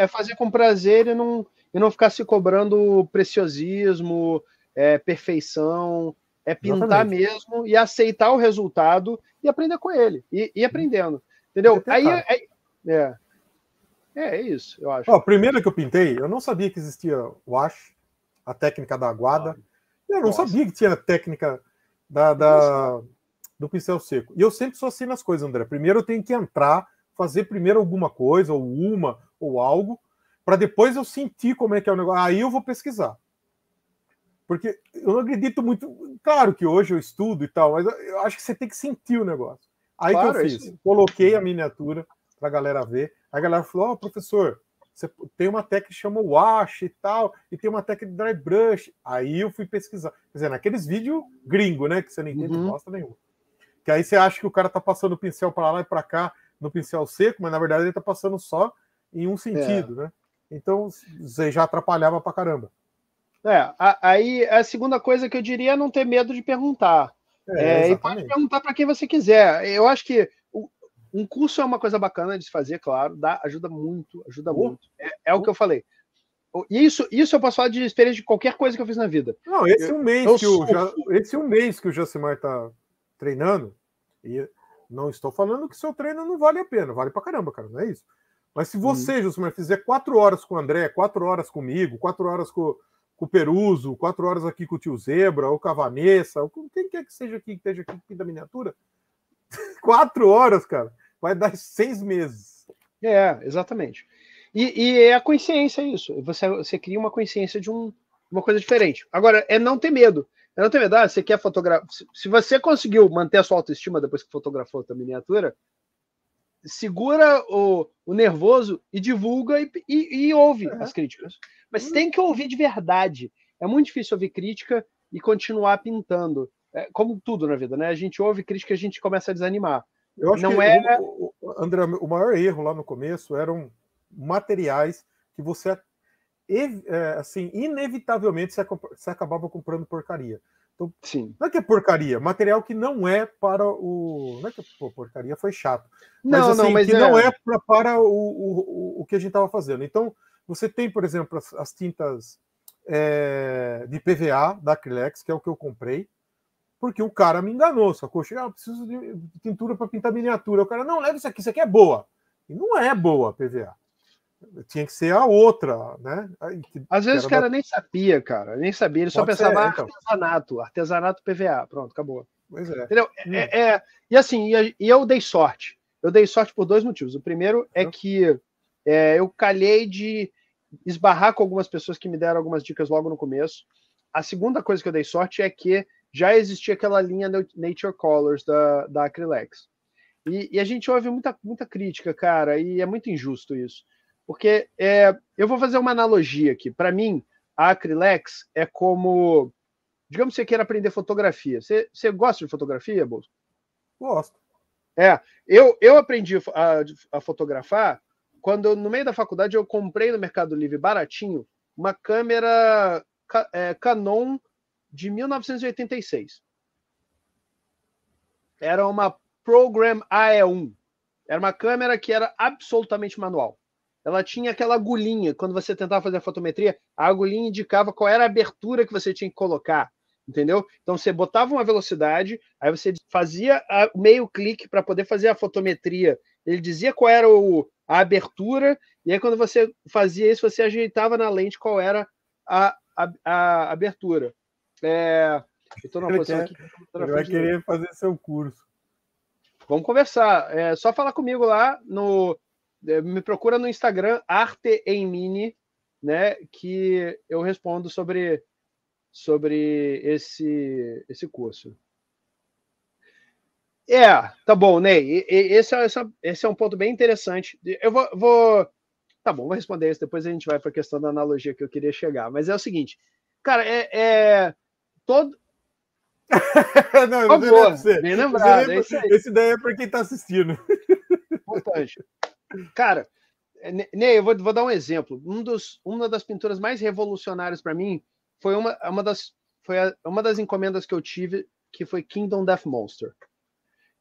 é, é, fazer com prazer e não, e não ficar se cobrando preciosismo, é, perfeição, é pintar Exatamente. mesmo e aceitar o resultado e aprender com ele, e, e aprendendo. Entendeu? Aí, aí é, é, é, isso, eu acho. Ó, a primeira que eu pintei, eu não sabia que existia wash, a técnica da aguada. eu não Nossa. sabia que tinha a técnica da, da do pincel seco. E eu sempre sou assim nas coisas, André. Primeiro eu tenho que entrar, fazer primeiro alguma coisa, ou uma, ou algo, para depois eu sentir como é que é o negócio. Aí eu vou pesquisar. Porque eu não acredito muito. Claro que hoje eu estudo e tal, mas eu acho que você tem que sentir o negócio. Aí claro, que eu é fiz. Isso. Coloquei a miniatura para a galera ver. A galera falou: Ó, oh, professor, você tem uma técnica que chama wash e tal, e tem uma técnica de dry brush. Aí eu fui pesquisar. Quer dizer, naqueles vídeos gringo, né? Que você não entende uhum. bosta nenhuma. Que aí você acha que o cara tá passando o pincel para lá e para cá no pincel seco, mas na verdade ele tá passando só em um sentido, é. né? Então, você já atrapalhava pra caramba. É, aí a segunda coisa que eu diria é não ter medo de perguntar. É, é, e pode perguntar para quem você quiser. Eu acho que um curso é uma coisa bacana de se fazer, claro, dá, ajuda muito, ajuda uh, muito. É, é uh. o que eu falei. Isso, isso eu posso falar de experiência de qualquer coisa que eu fiz na vida. Não, esse é um mês, eu, que, eu, já, esse um mês que o Jacimar está treinando, e não estou falando que seu treino não vale a pena, vale pra caramba, cara, não é isso. Mas se uhum. você, hum. Josimar, fizer quatro horas com o André, quatro horas comigo, quatro horas com, com o Peruso, quatro horas aqui com o tio Zebra, ou com a Vanessa, ou com quem quer que seja aqui, que esteja aqui que da miniatura, quatro horas, cara, vai dar seis meses. É, exatamente. E, e é a consciência isso. Você, você cria uma consciência de um, uma coisa diferente. Agora, é não ter medo. É não ter medo. Ah, você quer fotografar. Se, se você conseguiu manter a sua autoestima depois que fotografou a miniatura, segura o, o nervoso e divulga e, e, e ouve uhum. as críticas. Mas uhum. tem que ouvir de verdade. É muito difícil ouvir crítica e continuar pintando. É, como tudo na vida, né? A gente ouve crítica e a gente começa a desanimar. Eu acho Não que era... É o, o, André, o maior erro lá no começo eram materiais que você é, é, assim inevitavelmente você acabava comprando porcaria. Então, Sim. Não é que é porcaria, material que não é para o. Não é que pô, porcaria foi chato. Mas, não, assim, não, mas que é... não é pra, para o, o, o que a gente estava fazendo. Então, você tem, por exemplo, as, as tintas é, de PVA da Acrylex, que é o que eu comprei, porque o cara me enganou, sacou? Chegar, ah, preciso de tintura para pintar miniatura. O cara, não, leva isso aqui, isso aqui é boa. E não é boa PVA tinha que ser a outra, né? Que, Às vezes o cara da... nem sabia, cara, nem sabia, ele Pode só pensava ser, ah, então. artesanato, artesanato PVA, pronto, acabou. Pois é. Entendeu? É, hum. é, é, e assim, e eu dei sorte. Eu dei sorte por dois motivos. O primeiro é uhum. que é, eu calhei de esbarrar com algumas pessoas que me deram algumas dicas logo no começo. A segunda coisa que eu dei sorte é que já existia aquela linha Nature Colors da, da Acrylex. E, e a gente ouve muita, muita crítica, cara, e é muito injusto isso. Porque é, eu vou fazer uma analogia aqui. Para mim, a Acrylex é como. Digamos que você queira aprender fotografia. Você, você gosta de fotografia, Bolso? Gosto. É, eu, eu aprendi a, a fotografar quando, no meio da faculdade, eu comprei no Mercado Livre baratinho uma câmera é, Canon de 1986. Era uma Program AE1. Era uma câmera que era absolutamente manual ela tinha aquela agulhinha. Quando você tentava fazer a fotometria, a agulhinha indicava qual era a abertura que você tinha que colocar, entendeu? Então você botava uma velocidade, aí você fazia meio clique para poder fazer a fotometria. Ele dizia qual era o, a abertura, e aí quando você fazia isso, você ajeitava na lente qual era a, a, a abertura. É, eu tô numa posição aqui. eu vai querer fazer seu curso. Vamos conversar. É só falar comigo lá no é, me procura no Instagram, Arte em Mini, né? Que eu respondo sobre, sobre esse, esse curso. É, tá bom, Ney. Esse, é, é, esse é um ponto bem interessante. Eu vou, vou. Tá bom, vou responder isso, depois a gente vai para a questão da analogia que eu queria chegar. Mas é o seguinte, cara, é. é todo... não, Por não, bem lembrado. Esse, esse daí é para quem está assistindo. Importante. Cara, é, Ney, eu vou, vou, dar um exemplo. Um dos, uma das pinturas mais revolucionárias para mim foi uma, é uma das foi a, uma das encomendas que eu tive que foi Kingdom Death Monster.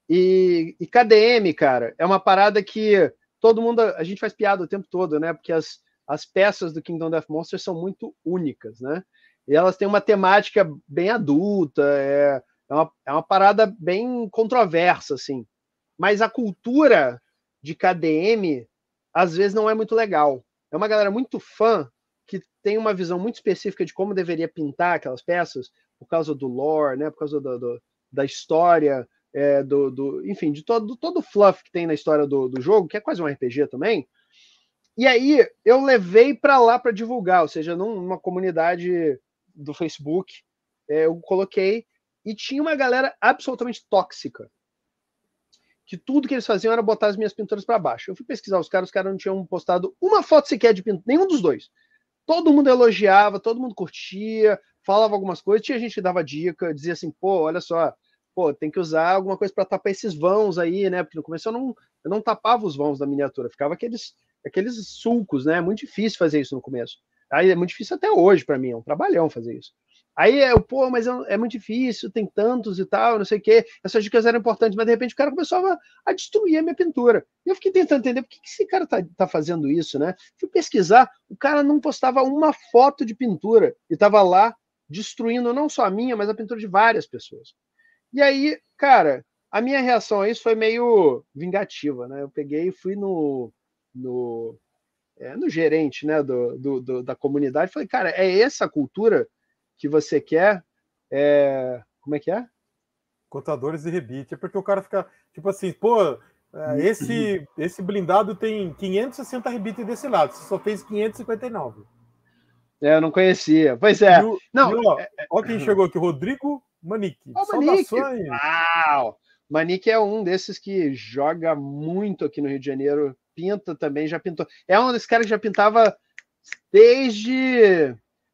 E, e KDM, cara, é uma parada que todo mundo a gente faz piada o tempo todo, né? Porque as, as peças do Kingdom Death Monster são muito únicas, né? E elas têm uma temática bem adulta, é, é, uma, é uma parada bem controversa, assim. Mas a cultura de KDM, às vezes não é muito legal. É uma galera muito fã que tem uma visão muito específica de como deveria pintar aquelas peças, por causa do lore, né? Por causa do, do da história, é, do, do, enfim, de todo todo fluff que tem na história do, do jogo, que é quase um RPG também. E aí eu levei para lá para divulgar, ou seja, numa comunidade do Facebook, é, eu coloquei e tinha uma galera absolutamente tóxica que tudo que eles faziam era botar as minhas pinturas para baixo. Eu fui pesquisar os caras, os caras não tinham postado uma foto sequer de pintura, nenhum dos dois. Todo mundo elogiava, todo mundo curtia, falava algumas coisas, tinha gente que dava dica, dizia assim, pô, olha só, pô, tem que usar alguma coisa para tapar esses vãos aí, né? Porque no começo eu não, eu não tapava os vãos da miniatura, ficava aqueles, aqueles sulcos, né? É muito difícil fazer isso no começo. Aí é muito difícil até hoje para mim, é um trabalhão fazer isso. Aí é o pô, mas é, muito difícil, tem tantos e tal, não sei o quê. Essas dicas eram importantes, mas de repente o cara começou a destruir a minha pintura. E eu fiquei tentando entender por que, que esse cara tá, tá, fazendo isso, né? Fui pesquisar, o cara não postava uma foto de pintura e tava lá destruindo não só a minha, mas a pintura de várias pessoas. E aí, cara, a minha reação a isso foi meio vingativa, né? Eu peguei e fui no, no, é, no gerente né, do, do, do da comunidade e falei, cara, é essa a cultura que você quer. É... Como é que é? Contadores de rebite. É porque o cara fica tipo assim, pô, é, uhum. esse, esse blindado tem 560 rebites desse lado, você só fez 559. É, eu não conhecia. Pois é. o, não, e ó, é, é, ó, quem chegou aqui, Rodrigo Manique. Ó, Manique. Uau! Manique é um desses que joga muito aqui no Rio de Janeiro, pinta também, já pintou. É um desses caras que já pintava desde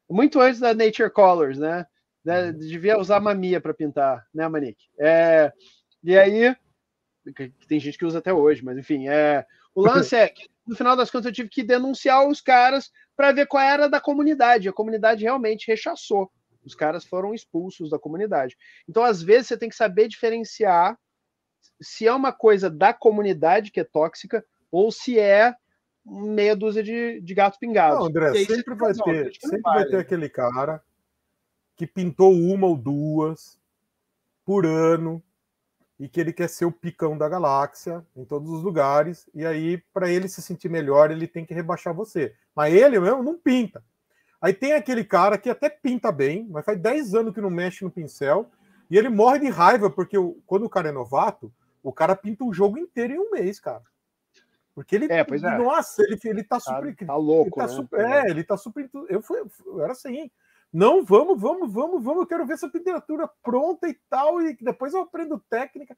muito antes da Nature Colors, né? né? Devia usar mamia para pintar, né, Manique? É, e aí, tem gente que usa até hoje, mas enfim, é, o lance é que no final das contas eu tive que denunciar os caras para ver qual era da comunidade. A comunidade realmente rechaçou. Os caras foram expulsos da comunidade. Então, às vezes, você tem que saber diferenciar se é uma coisa da comunidade que é tóxica ou se é meia dúzia de, de pingados. Não, André, sempre, tipo, vai, não, ter, sempre vai ter aquele cara que pintou uma ou duas por ano e que ele quer ser o picão da galáxia em todos os lugares, e aí para ele se sentir melhor, ele tem que rebaixar você. Mas ele mesmo não pinta. Aí tem aquele cara que até pinta bem, mas faz 10 anos que não mexe no pincel, e ele morre de raiva porque quando o cara é novato, o cara pinta o jogo inteiro em um mês, cara. Porque ele, é, pois é. nossa, ele, ele tá, tá- super. Tá, tá louco, ele tá né? Super, tá é, ele tá super. Eu, fui, eu era assim. Não, vamos, vamos, vamos, vamos. Eu quero ver essa pintura pronta e tal. E depois eu aprendo técnica.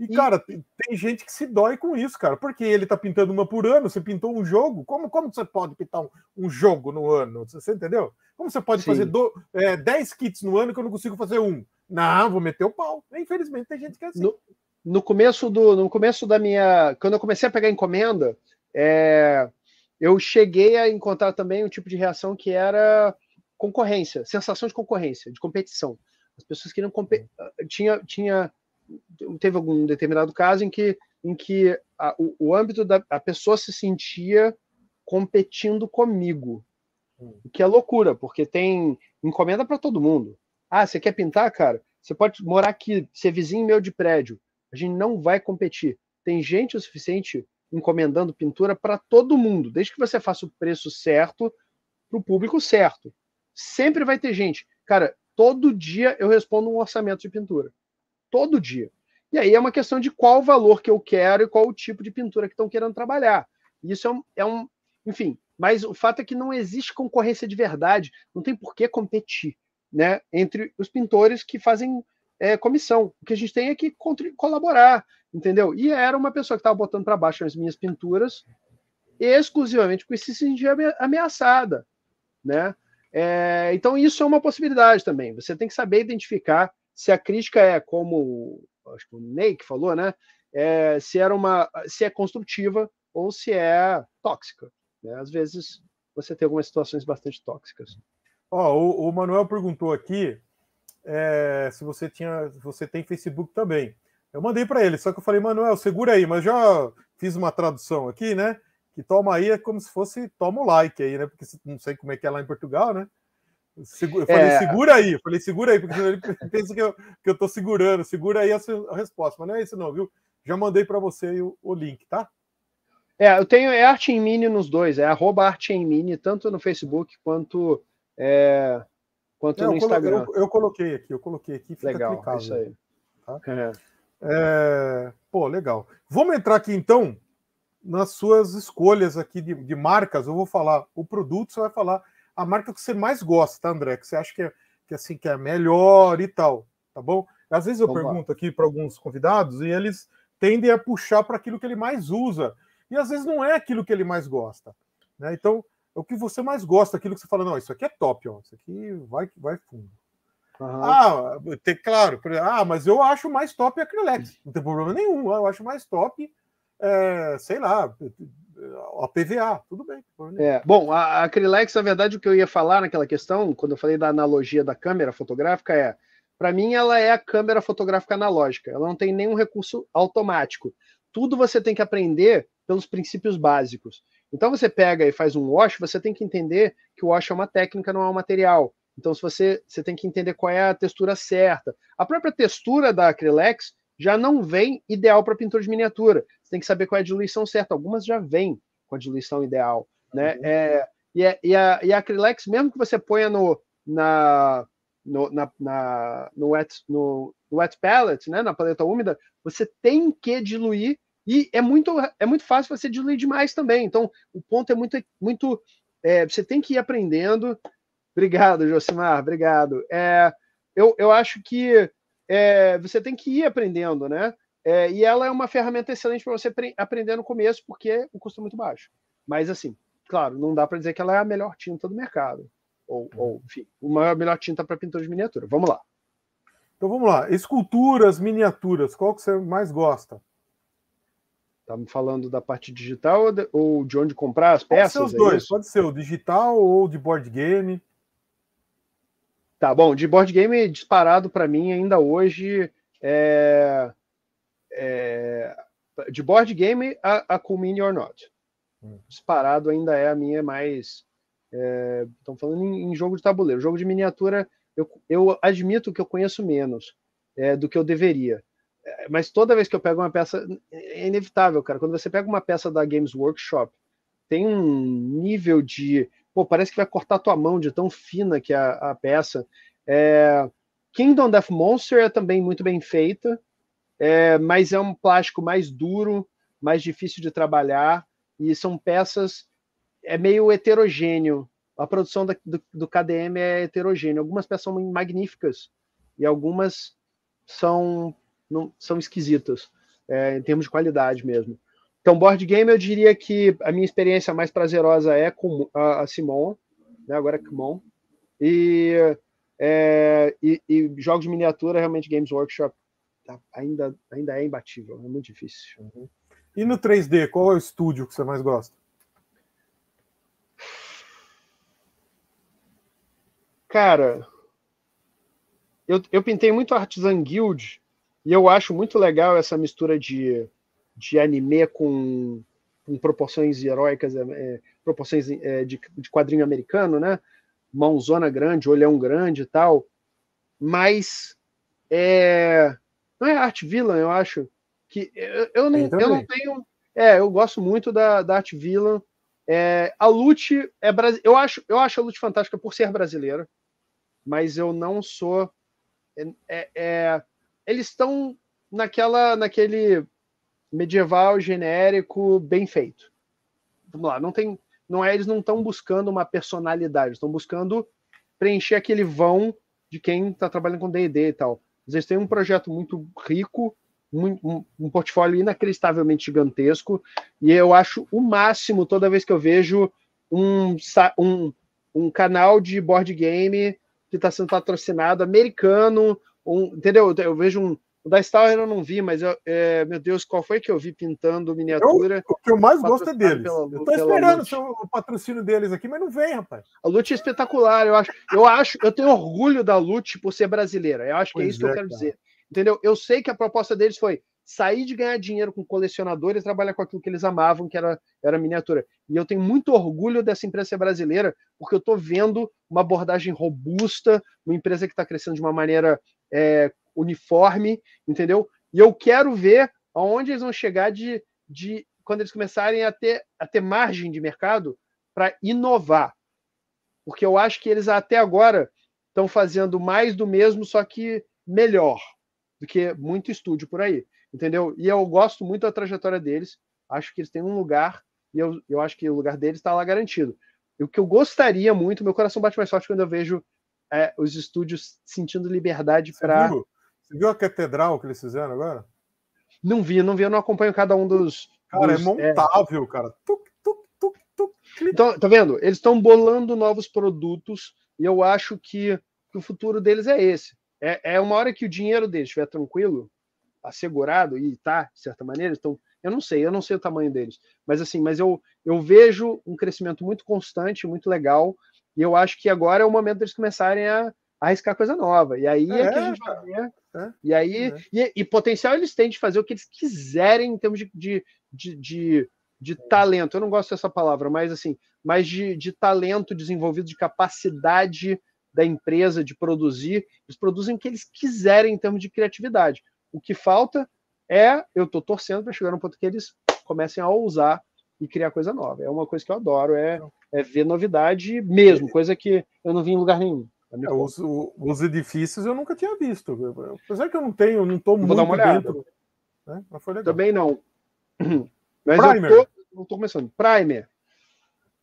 E, cara, tem, tem, gente que se dói com isso, cara. Porque ele tá pintando uma por ano, você pintou um jogo. Como, como você pode pintar um, um jogo no ano? Você, você, entendeu? Como você pode sim. fazer do, é, 10 kits no ano que eu não consigo fazer um? Não, vou meter o pau. Infelizmente, tem gente que é assim. No, no começo do no começo da minha quando eu comecei a pegar encomenda é, eu cheguei a encontrar também um tipo de reação que era concorrência sensação de concorrência de competição as pessoas queriam tinha tinha teve algum determinado caso em que em que a, o, o, âmbito da a pessoa se sentia competindo comigo hum. o que é loucura porque tem encomenda para todo mundo ah você quer pintar cara você pode morar aqui ser vizinho meu de prédio a gente não vai competir. Tem gente o suficiente encomendando pintura para todo mundo, desde que você faça o preço certo para o público certo. Sempre vai ter gente. Cara, todo dia eu respondo um orçamento de pintura. Todo dia. E aí é uma questão de qual valor que eu quero e qual o tipo de pintura que estão querendo trabalhar. Isso é um, é um. Enfim, mas o fato é que não existe concorrência de verdade, não tem por que competir né, entre os pintores que fazem é, comissão. O que a gente tem é que colaborar, entendeu? E era uma pessoa que estava botando para baixo as minhas pinturas exclusivamente porque se sentia ameaçada, né? É, então isso é uma possibilidade também. Você tem que saber identificar se a crítica é como acho que o Ney que falou, né? É, se era uma, se é construtiva ou se é tóxica. Né? Às vezes você tem algumas situações bastante tóxicas. Oh, o, o Manuel perguntou aqui é, se você tinha, se você tem Facebook também. Eu mandei para ele, só que eu falei, Manuel, segura aí, mas já fiz uma tradução aqui, né? Que toma aí é como se fosse toma o like aí, né? Porque não sei como é que é lá em Portugal, né? Eu falei, é... segura aí, eu falei, segura aí, porque ele pensa que eu, que eu tô segurando, segura aí a, a resposta, mas não é isso não, viu? Já mandei para você o, o link, tá? É, eu tenho é arte em mini nos dois, é arroba arte em mini, tanto no Facebook quanto é, quanto Não, no Instagram. Eu, eu, coloquei aqui, eu coloquei aqui, fica legal, Isso aí. Tá? É. É, pô, legal. Vamos entrar aqui então nas suas escolhas aqui de, de, marcas. Eu vou falar o produto, você vai falar a marca que você mais gosta, tá, André? Que você acha que é, que, assim, que é melhor e tal, tá bom? Às vezes eu Vamos pergunto lá. aqui para alguns convidados e eles tendem a puxar para aquilo que ele mais usa. E às vezes não é aquilo que ele mais gosta. Né? Então, é o que você mais gosta, aquilo que você fala, não, isso aqui é top, ó, isso aqui vai, vai fundo. Uhum. Ah, tem, claro, ah, mas eu acho mais top Acrylex, não tem problema nenhum, ah, eu acho mais top, é, sei lá, a PVA, tudo bem. É, bom, a Acrylex, na verdade, o que eu ia falar naquela questão, quando eu falei da analogia da câmera fotográfica, é, para mim, ela é a câmera fotográfica analógica, ela não tem nenhum recurso automático. Tudo você tem que aprender pelos princípios básicos. Então você pega e faz um wash, você tem que entender que o wash é uma técnica, não é um material. Então se você, você tem que entender qual é a textura certa. A própria textura da Acrylex já não vem ideal para pintura de miniatura. Você tem que saber qual é a diluição certa. Algumas já vêm com a diluição ideal, né? Uhum. É, e, a, é, e, a, e a Acrylex, mesmo que você ponha no, na, no, na, na, no, wet, no, no wet palette, né, na paleta úmida, você tem que diluir e é muito, é muito fácil você diluir demais também. Então, o ponto é muito. muito é, você tem que ir aprendendo. Obrigado, Josimar, obrigado. É, eu, eu acho que é, você tem que ir aprendendo, né? É, e ela é uma ferramenta excelente para você aprender no começo, porque o custo é muito baixo. Mas, assim, claro, não dá para dizer que ela é a melhor tinta do mercado. Ou, ou enfim, a melhor tinta para pintura de miniatura. Vamos lá. Então vamos lá. Esculturas, miniaturas, qual que você mais gosta? Tá me falando da parte digital ou de, onde comprar as peças? Pode ser os é dois, é pode ser o digital ou de board game. Tá bom, de board game disparado para mim ainda hoje é, é, de board game a, a Cool Mini or Not. Hum. Disparado ainda é a minha mais. Estão é, falando em, em, jogo de tabuleiro. Jogo de miniatura, eu, eu admito que eu conheço menos é, do que eu deveria. É, mas toda vez que eu pego uma peça, é inevitável, cara. Quando você pega uma peça da Games Workshop, tem um nível de. Pô, parece que vai cortar tua mão de tão fina que é a, a peça. É, Kingdom Death Monster é também muito bem feita, é, mas é um plástico mais duro, mais difícil de trabalhar, e são peças. É meio heterogêneo. A produção da, do, do KDM é heterogênea. Algumas peças são magníficas, e algumas são não são esquisitas, é, em termos de qualidade mesmo. Então, board game, eu diria que a minha experiência mais prazerosa é com a, a Simon, né, agora é Kimon, e, é, e, e, jogos de miniatura, realmente Games Workshop tá, ainda, ainda é imbatível, é muito difícil. Uhum. E no 3D, qual é o estúdio que você mais gosta? Cara, eu, eu pintei muito Artisan Guild, e eu acho muito legal essa mistura de, de anime com, com proporções heróicas, é, é, proporções é, de, de, quadrinho americano, né? Mãozona grande, olhão grande e tal. Mas é, não é arte vilã eu acho. que Eu, eu não, eu não tenho. É, eu gosto muito da, da vilã É, a Lute é eu acho, eu acho a Lute fantástica por ser brasileira, mas eu não sou. É, é, é eles estão naquela, naquele medieval genérico bem feito. Vamos lá, não tem, não é, eles não estão buscando uma personalidade, estão buscando preencher aquele vão de quem está trabalhando com D&D e tal. Eles têm um projeto muito rico, um, um portfólio inacreditavelmente gigantesco, e eu acho o máximo toda vez que eu vejo um, um, um canal de board game que está sendo patrocinado, americano, um, entendeu? Eu vejo um. O da Star eu não vi, mas eu, é, meu Deus, qual foi que eu vi pintando miniatura? Eu, o que eu mais gosto é deles. Pela, eu tô esperando o, patrocínio deles aqui, mas não vem, rapaz. A Lute é espetacular, eu acho. Eu acho, eu tenho orgulho da Lute por ser brasileira. Eu acho que é isso é, que eu é, quero cara. dizer. Entendeu? Eu sei que a proposta deles foi sair de ganhar dinheiro com colecionador e trabalhar com aquilo que eles amavam, que era, era miniatura. E eu tenho muito orgulho dessa imprensa brasileira, porque eu estou vendo uma abordagem robusta, uma empresa que está crescendo de uma maneira é, uniforme, entendeu? E eu quero ver aonde eles vão chegar de, de quando eles começarem a ter, a ter margem de mercado para inovar. Porque eu acho que eles até agora estão fazendo mais do mesmo, só que melhor do que muito estúdio por aí, entendeu? E eu gosto muito da trajetória deles, acho que eles têm um lugar, e eu, eu acho que o lugar deles está lá garantido. o que eu gostaria muito, meu coração bate mais forte quando eu vejo é, os estúdios sentindo liberdade para. Você, viu a catedral que eles fizeram agora? Não vi, não vi, eu não acompanho cada um dos. Cara, é dos, é montável, é... cara. Tuc, tuc, tuc, tuc. Então, tá vendo? Eles estão bolando novos produtos e eu acho que, que o futuro deles é esse. É, é uma hora que o dinheiro deles estiver tranquilo, assegurado, e tá, de certa maneira, então. Eu não sei, eu não sei o tamanho deles. Mas assim, mas eu, eu vejo um crescimento muito constante, muito legal, e eu acho que agora é o momento deles começarem a, arriscar coisa nova. E aí é, é que a é. gente vai ver. É, e aí, é. e, e, potencial eles têm de fazer o que eles quiserem em termos de, de, de, de, de talento. Eu não gosto dessa palavra, mas assim, mas de, de talento desenvolvido, de capacidade da empresa de produzir. Eles produzem o que eles quiserem em termos de criatividade. O que falta é, eu estou torcendo para chegar num ponto que eles comecem a ousar e criar coisa nova. É uma coisa que eu adoro, é, é ver novidade mesmo, coisa que eu não vi em lugar nenhum. É, é os, os, edifícios eu nunca tinha visto. Apesar que eu não tenho, não estou muito dar uma olhada. dentro. Né? Mas foi legal. Também não. Mas Primer. eu tô, não tô começando. Primer.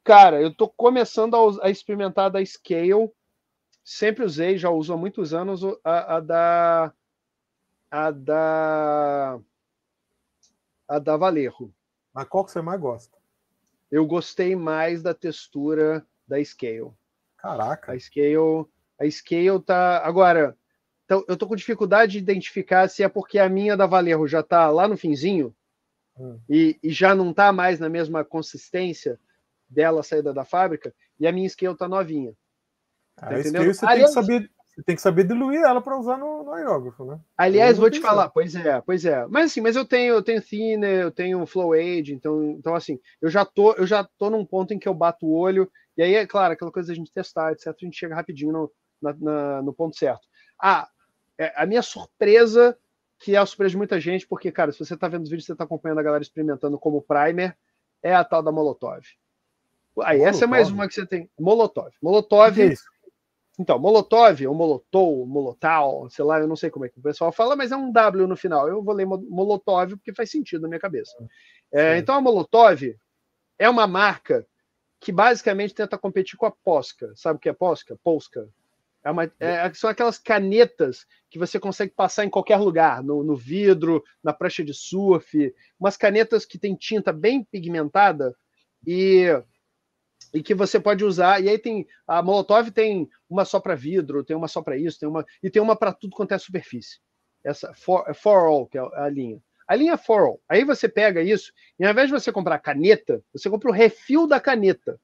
Cara, eu tô começando a, a, experimentar da Scale. Sempre usei, já uso há muitos anos a, a da a da a da Valerro. Mas qual que você mais gosta? Eu gostei mais da textura da Scale. Caraca. A Scale, a Scale tá. Agora, então, eu tô com dificuldade de identificar se é porque a minha da Valerro já tá lá no finzinho hum. e, e, já não tá mais na mesma consistência dela saída da fábrica e a minha Scale tá novinha. Ah, tá a Scale você ah, tem que saber você tem que saber diluir ela para usar no, no aerógrafo, né? Aliás, vou te falar, pois é, pois é. Mas assim, mas eu tenho, eu tenho Thinner, eu tenho Flow Aid, então, então assim, eu já tô, eu já tô num ponto em que eu bato o olho, e aí, é claro, aquela coisa da gente testar, etc., a gente chega rapidinho no, na, na, no ponto certo. Ah, é, a minha surpresa, que é a surpresa de muita gente, porque, cara, se você tá vendo os vídeos, você tá acompanhando a galera experimentando como primer, é a tal da Molotov. Aí, Molotov. essa é mais uma que você tem. Molotov. Molotov. Que é isso? Então, Molotov, ou Molotov, Molotal, sei lá, eu não sei como é que o pessoal fala, mas é um W no final. Eu vou ler Molotov porque faz sentido na minha cabeça. É, então, a Molotov é uma marca que basicamente tenta competir com a Posca. Sabe o que é Posca? Posca. É uma, é, são aquelas canetas que você consegue passar em qualquer lugar, no, no, vidro, na prancha de surf, umas canetas que tem tinta bem pigmentada e e que você pode usar. E aí tem a Molotov tem uma só para vidro, tem uma só para isso, tem uma e tem uma para tudo quanto é superfície. Essa for, é for all que é a linha. A linha for all. Aí você pega isso e ao invés de você comprar caneta, você compra o refil da caneta.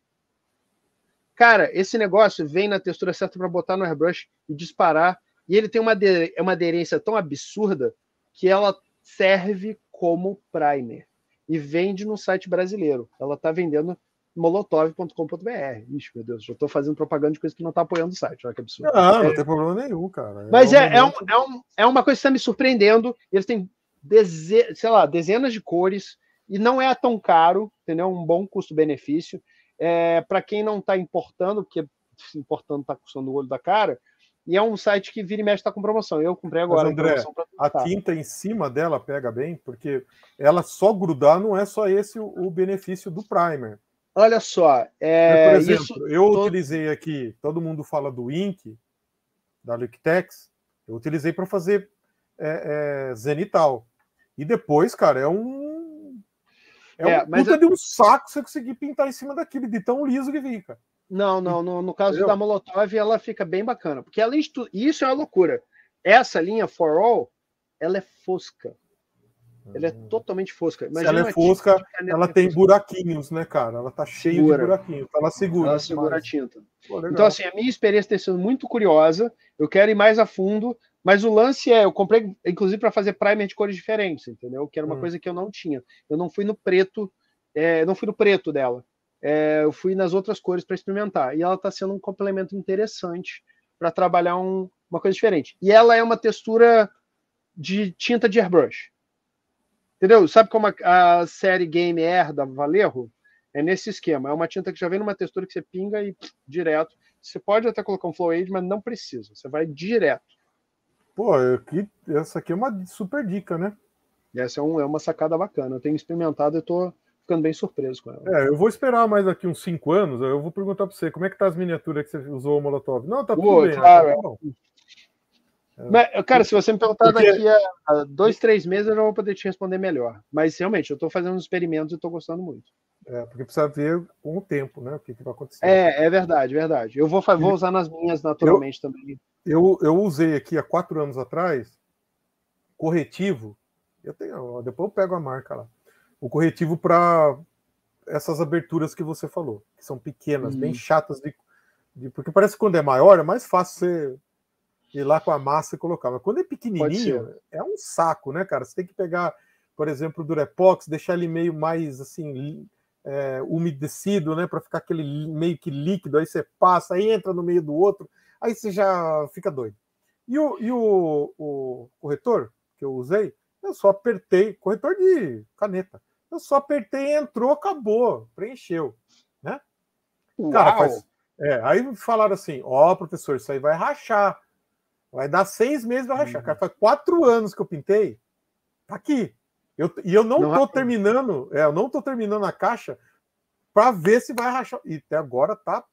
Cara, esse negócio vem na textura certa para botar no airbrush e disparar. E ele tem uma, é uma aderência tão absurda que ela serve como primer e vende no site brasileiro. Ela está vendendo molotov.com.br. Ixi, meu Deus, já estou fazendo propaganda de coisa que não está apoiando o site. Olha que absurdo. Não, não é. tem problema nenhum, cara. É Mas é, é, um, é, um, é uma coisa que está me surpreendendo. Eles têm, deze, sei lá, dezenas de cores e não é tão caro, entendeu? Um bom custo-benefício. É, Para quem não está importando, porque importando está custando o olho da cara, e é um site que vira e mexe está com promoção. Eu comprei agora. Mas, André, a tá. tinta em cima dela pega bem, porque ela só grudar não é só esse o benefício do primer. Olha só. É, é Por exemplo, isso... eu utilizei aqui, todo mundo fala do Ink, da Liquitex, eu utilizei para fazer é, é, zenital. E depois, cara, é um. É, é um puta é de um saco você conseguir pintar em cima daquilo, de tão liso que fica. Não, não, no, no caso Entendeu? da Molotov, ela fica bem bacana, porque ela estu... isso é uma loucura. Essa linha For All, ela é fosca. Ela é ah. totalmente fosca. Imagina Se ela é fosca, ela tem fosca. buraquinhos, né, cara? Ela tá cheia segura. de buraquinhos. Ela segura. Ela segura mas... a tinta. Pô, então, assim, a minha experiência tem sido muito curiosa. Eu quero ir mais a fundo, mas o lance é, eu comprei, inclusive, para fazer primer de cores diferentes, entendeu? Que era uma hum. coisa que eu não tinha. Eu não fui no preto, é, não fui no preto dela. É, eu fui nas outras cores para experimentar. E ela está sendo um complemento interessante para trabalhar um, uma coisa diferente. E ela é uma textura de tinta de airbrush. Entendeu? Sabe como a, a série Game Air da Valerro? É nesse esquema. É uma tinta que já vem numa textura que você pinga e pff, direto. Você pode até colocar um Flow Aid, mas não precisa. Você vai direto. Pô, aqui, essa aqui é uma super dica, né? Essa é, um, é uma sacada bacana. Eu tenho experimentado e estou ficando bem surpreso com ela. É, eu vou esperar mais aqui uns 5 anos. Eu vou perguntar para você como é que tá as miniaturas que você usou o Molotov. Não, tá tudo Pô, bem. Né? Claro, tá mas, cara, se você me perguntar Porque... daqui a, dois, três meses, eu já vou poder te responder melhor. Mas realmente, eu estou fazendo uns experimentos e estou gostando muito. É, porque precisa ver com o tempo, né? O que, que vai acontecer. É, é verdade, verdade. Eu vou, vou usar nas minhas naturalmente eu, também. Eu, eu usei aqui há quatro anos atrás corretivo. Eu tenho, depois eu pego a marca lá. O corretivo para essas aberturas que você falou, que são pequenas, hum. bem uhum. chatas de, de, Porque parece que quando é maior é mais fácil você ir lá com a massa e colocar. Mas quando é pequenininho, é um saco, né, cara? Você tem que pegar, por exemplo, o Durepox, deixar ele meio mais assim é, umedecido, né, para ficar aquele meio que líquido. Aí você passa, aí entra no meio do outro, aí você já fica doido. E o, e o, o corretor que eu usei, eu só apertei, corretor de caneta. Eu só apertei, entrou, acabou, preencheu, né? Uau. Cara, faz, é, aí falaram assim: ó, oh, professor, isso aí vai rachar. Vai dar seis meses para rachar. Uhum. Cara, faz quatro anos que eu pintei. Tá aqui. Eu, e eu não, não tô é terminando, é, eu não tô terminando a caixa para ver se vai rachar. E até agora tá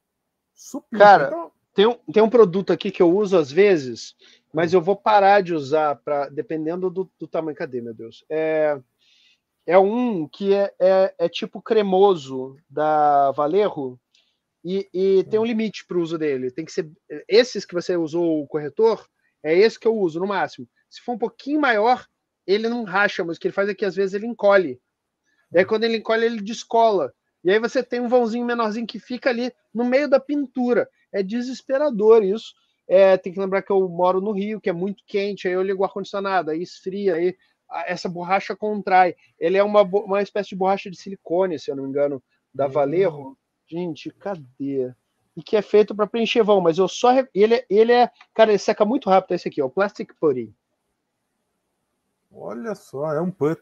super. Cara, então... tem, um, tem um produto aqui que eu uso às vezes, mas hum. eu vou parar de usar para dependendo do, do, tamanho. Cadê, meu Deus? É, é um que é, é, é tipo cremoso da Valerro. E, e tem um limite para o uso dele. Tem que ser. Esses que você usou o corretor, é esse que eu uso no máximo. Se for um pouquinho maior, ele não racha, mas o que ele faz é que às vezes ele encolhe. E aí quando ele encolhe, ele descola. E aí você tem um vãozinho menorzinho que fica ali no meio da pintura. É desesperador isso. É, tem que lembrar que eu moro no Rio, que é muito quente, aí eu ligo o ar-condicionado, aí esfria, aí essa borracha contrai. Ele é uma, uma espécie de borracha de silicone, se eu não me engano, da hum. Valero. Gente, cadê? E que é feito para preencher vão, mas eu só. Ele, é, ele é. Cara, ele seca muito rápido esse aqui, ó. Plastic Putty. Olha só, é um put.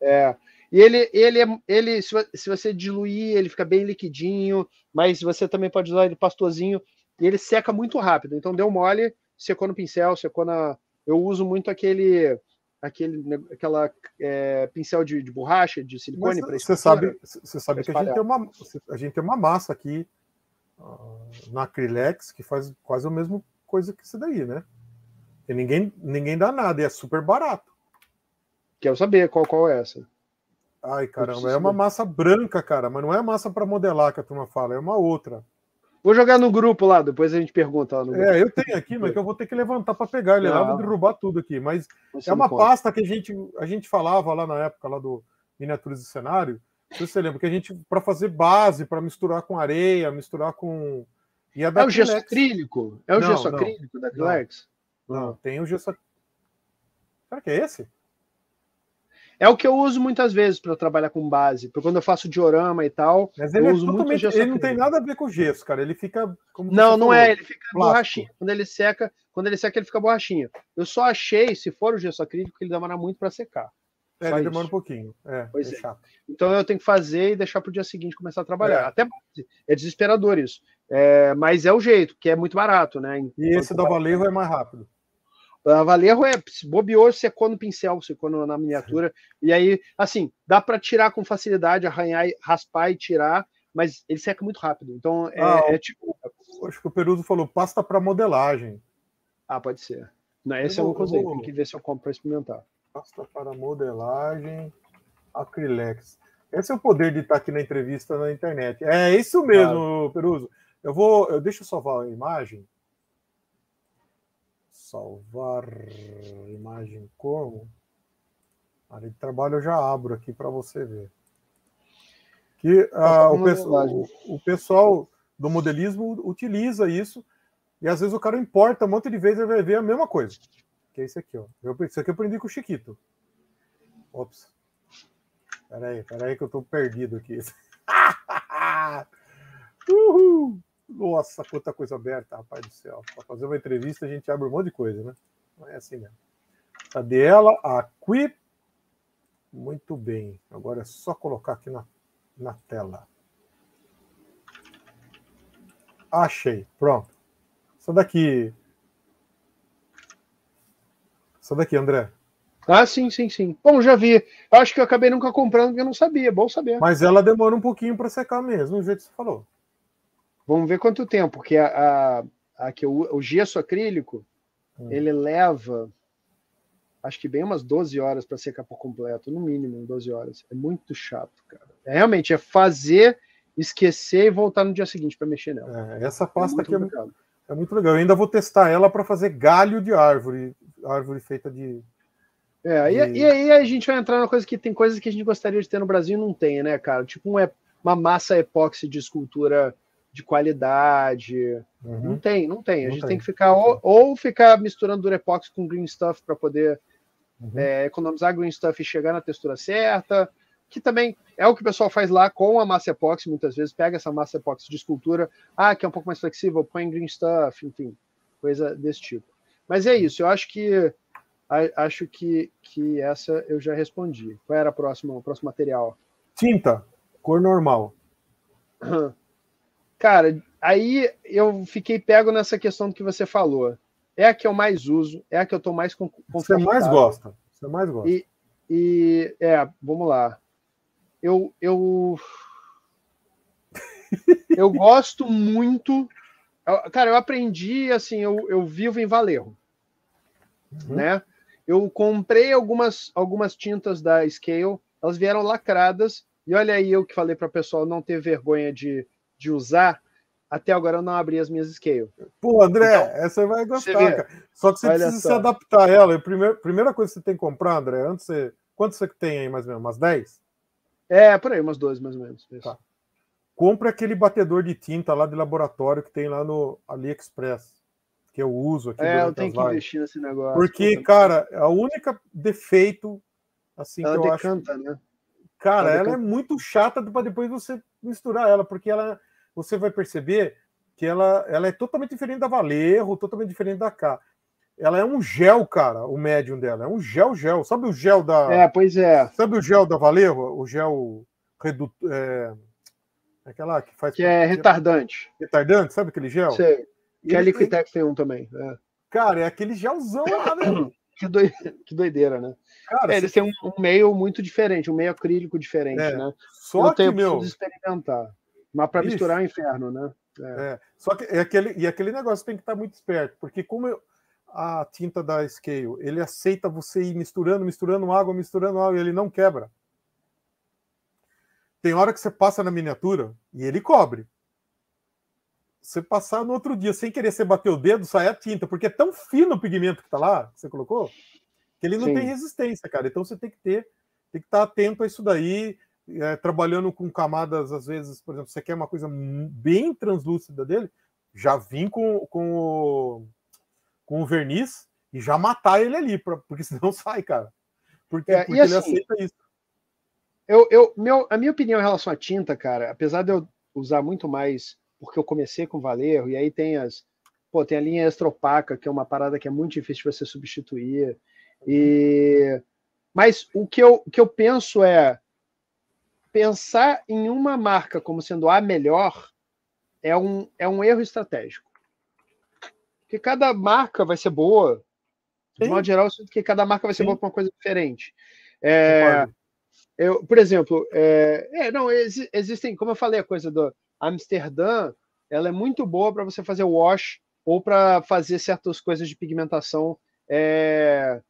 É. E ele, ele, é, ele se você diluir, ele fica bem liquidinho, mas você também pode usar ele pastorzinho. E ele seca muito rápido. Então deu mole, secou no pincel, secou na. Eu uso muito aquele aquele, aquela é, pincel de, de, borracha, de silicone para Você sabe, você sabe que a gente, tem uma, a gente tem uma massa aqui uh, na Acrylex que faz quase a mesma coisa que isso daí, né? E ninguém, ninguém dá nada, e é super barato. Quero saber qual, qual é essa. Ai, caramba, é uma massa branca, cara, mas não é massa para modelar que a turma fala, é uma outra. Vou jogar no grupo lá, depois a gente pergunta lá no grupo. É, eu tenho aqui, mas que eu vou ter que levantar para pegar. Ele lá vou vai derrubar tudo aqui. Mas é uma pasta que a gente, a gente falava lá na época lá do Miniaturas de Cenário. Se você lembra que a gente, para fazer base, para misturar com areia, misturar com. E é, é o gesso acrílico? É o não, gesso acrílico da Gilex? Não, não, tem o gesso. Será que é esse? É o que eu uso muitas vezes para trabalhar com base, porque quando eu faço diorama e tal, Mas ele eu é uso muito gesso. Ele não tem nada a ver com gesso, cara. Ele fica como Não, não falou, é, ele fica plástico. borrachinho. Quando ele seca, quando ele seca ele fica borrachinho. Eu só achei, se for o gesso acrílico, que ele demora muito para secar. É, ele demora um pouquinho. É, pois é. é. Então eu tenho que fazer e deixar para o dia seguinte começar a trabalhar. É. Até é desesperador isso. É, mas é o jeito, que é muito barato, né? e então, esse da Valerro é mais rápido. A Valerro é bobeou, secou no pincel, secou na miniatura. E aí, assim, dá para tirar com facilidade, arranhar, raspar e tirar, mas ele seca muito rápido. Então é, ah, é tipo. Acho que o Peruso falou pasta para modelagem. Ah, pode ser. Não, esse é eu é um coisa Tem que ver se eu compro para experimentar. Pasta para modelagem, Acrylex. Esse é o poder de estar tá aqui na entrevista na internet. É isso mesmo, claro. Peruso. Eu vou, eu deixo eu salvar a imagem salvar imagem como. Área de trabalho eu já abro aqui para você ver. Que tá ah, o, pessoal, o, o, pessoal do modelismo utiliza isso e às vezes o cara importa um monte de vezes e vai ver a mesma coisa. Que é isso aqui, ó. Eu, isso aqui eu aprendi com o Chiquito. Ops. Peraí, peraí que eu tô perdido aqui. Uhul! Nossa, quanta coisa aberta, rapaz do céu. Para fazer uma entrevista, a gente abre um monte de coisa, né? Não é assim mesmo. Cadê ela? Aqui. Muito bem. Agora é só colocar aqui na, na tela. Achei. Pronto. Só daqui. Só daqui, André. Ah, sim, sim, sim. Bom, já vi. Acho que eu acabei nunca comprando porque eu não sabia. Bom saber. Mas ela demora um pouquinho para secar mesmo, do jeito que você falou. Vamos ver quanto tempo, porque a, a, a que o, o gesso acrílico hum. ele leva acho que bem umas 12 horas para secar por completo, no mínimo 12 horas. É muito chato, cara. É, realmente é fazer, esquecer e voltar no dia seguinte para mexer nela. É, essa é pasta é aqui complicado. é, muito legal. Eu ainda vou testar ela para fazer galho de árvore, árvore feita de. É, E, e, aí a gente vai entrar na coisa que tem coisas que a gente gostaria de ter no Brasil e não tem, né, cara? Tipo um, é, uma massa epóxi de escultura de qualidade. Uhum. Não tem, não tem. A não gente tem. tem. que ficar ou, ou, ficar misturando Durepox com Green Stuff para poder uhum. é, economizar Green Stuff e chegar na textura certa, que também é o que o pessoal faz lá com a massa epox, muitas vezes pega essa massa epox de escultura, ah, que é um pouco mais flexível, põe Green Stuff, enfim, coisa desse tipo. Mas é isso, eu acho que acho que, que essa eu já respondi. Qual era a próxima, o próximo material? Tinta, cor normal. Cara, aí eu fiquei pego nessa questão do que você falou. É a que eu mais uso, é a que eu estou é mais confortável. Você mais gosta. Você é mais gosta. E, e é, vamos lá. Eu eu eu gosto muito. Cara, eu aprendi assim, eu, eu vivo em Valerro, uhum. né? Eu comprei algumas algumas tintas da Scale, elas vieram lacradas e olha aí eu que falei para o pessoal não ter vergonha de de usar, até agora eu não abri as minhas scale. Pô, André, então, essa vai gostar, Só que você Olha precisa só. se adaptar a ela. primeira, primeira coisa que você tem que comprar, André, antes você. Quanto você tem aí, mais ou menos? Umas 10? É, por aí, umas 12, mais ou menos. Tá. Compre aquele batedor de tinta lá de laboratório que tem lá no AliExpress que eu uso aqui. É, eu tenho que investir nesse negócio. Porque, cara, a única defeito, assim, ela que eu decanta, acho. Né? Cara, ela, ela é muito chata para depois você misturar ela, porque ela você vai perceber que ela, ela é totalmente diferente da Valerro, totalmente diferente da K. Ela é um gel, cara, o médium dela. É um gel, gel. Sabe o gel da. É, pois é. Sabe o gel da Valerro? O gel redutor. É... Aquela que faz. Que é retardante. Retardante, sabe aquele gel? Sei. Que a é Liquitex tem... tem um também. É. Cara, é aquele gelzão lá, né? que, que doideira, né? Cara, é, eles têm um, um meio muito diferente, um meio acrílico diferente, é. né? Só eu que, tenho, meu... experimentar. Mas para misturar é inferno, né? É. é. Só que é aquele, e aquele negócio tem que estar tá muito esperto, porque como eu, a tinta da Scale, ele aceita você ir misturando, misturando água, misturando água, e ele não quebra. Tem hora que você passa na miniatura e ele cobre. Você passar no outro dia sem querer você bater o dedo, sai a tinta, porque é tão fino o pigmento que tá lá, que você colocou, que ele não Sim. tem resistência, cara. Então você tem que ter, tem que estar tá atento a isso daí é, trabalhando com camadas, às vezes, por exemplo, você quer uma coisa bem translúcida dele, já vim com, com, o, com o verniz e já matar ele ali, pra, porque senão sai, cara. Porque, é, porque ele assim, aceita isso. Eu, eu, meu, a minha opinião em relação à tinta, cara, apesar de eu usar muito mais, porque eu comecei com Valerro, e aí tem as. Pô, tem a linha extra opaca, que é uma parada que é muito difícil de você substituir. E... Mas o que eu, o que eu penso é pensar em uma marca como sendo a melhor é um, é um erro estratégico. Porque cada marca vai ser boa. De Sim. modo geral, eu sinto que cada marca vai ser Sim. boa para uma coisa diferente. É, eu, por exemplo, é, é, não, ex, existem, como eu falei, a coisa do Amsterdã, ela é muito boa para você fazer wash ou para fazer certas coisas de pigmentação é,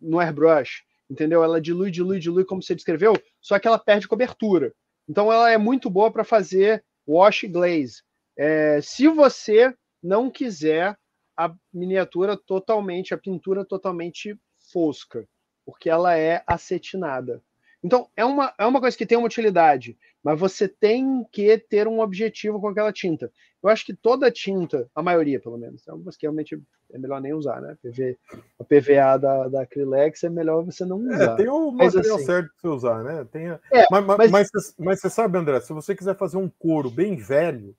no airbrush entendeu? Ela dilui, dilui, dilui, como você descreveu, só que ela perde cobertura. Então ela é muito boa para fazer wash glaze. É, se você não quiser a miniatura totalmente, a pintura totalmente fosca, porque ela é acetinada. Então, é uma, é uma coisa que tem uma utilidade, mas você tem que ter um objetivo com aquela tinta. Eu acho que toda tinta, a maioria pelo menos, tem algumas que realmente é melhor nem usar, né? PV, a PVA da, da Acrylex é melhor você não é, usar. É, tem o mas material assim, certo para você usar, né? Tem a... é, mas, mas, mas, mas você sabe, André, se você quiser fazer um couro bem velho,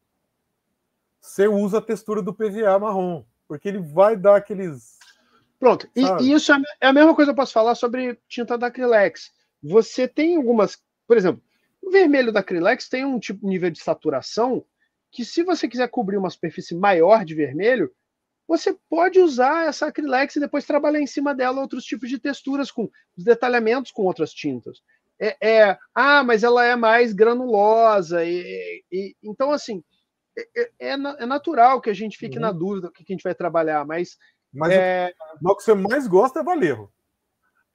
você usa a textura do PVA marrom, porque ele vai dar aqueles. Pronto, e, e, isso é, é, a mesma coisa que eu posso falar sobre tinta da Acrylex. Você tem algumas, por exemplo, o vermelho da Acrylex tem um tipo nível de saturação que se você quiser cobrir uma superfície maior de vermelho, você pode usar essa acrilex e depois trabalhar em cima dela outros tipos de texturas, com detalhamentos com outras tintas. É, é ah, mas ela é mais granulosa. E, e então, assim, é, é, é, é, natural que a gente fique uhum. na dúvida do que a gente vai trabalhar, mas. Mas, o, é, o que você mais gosta é Valerro.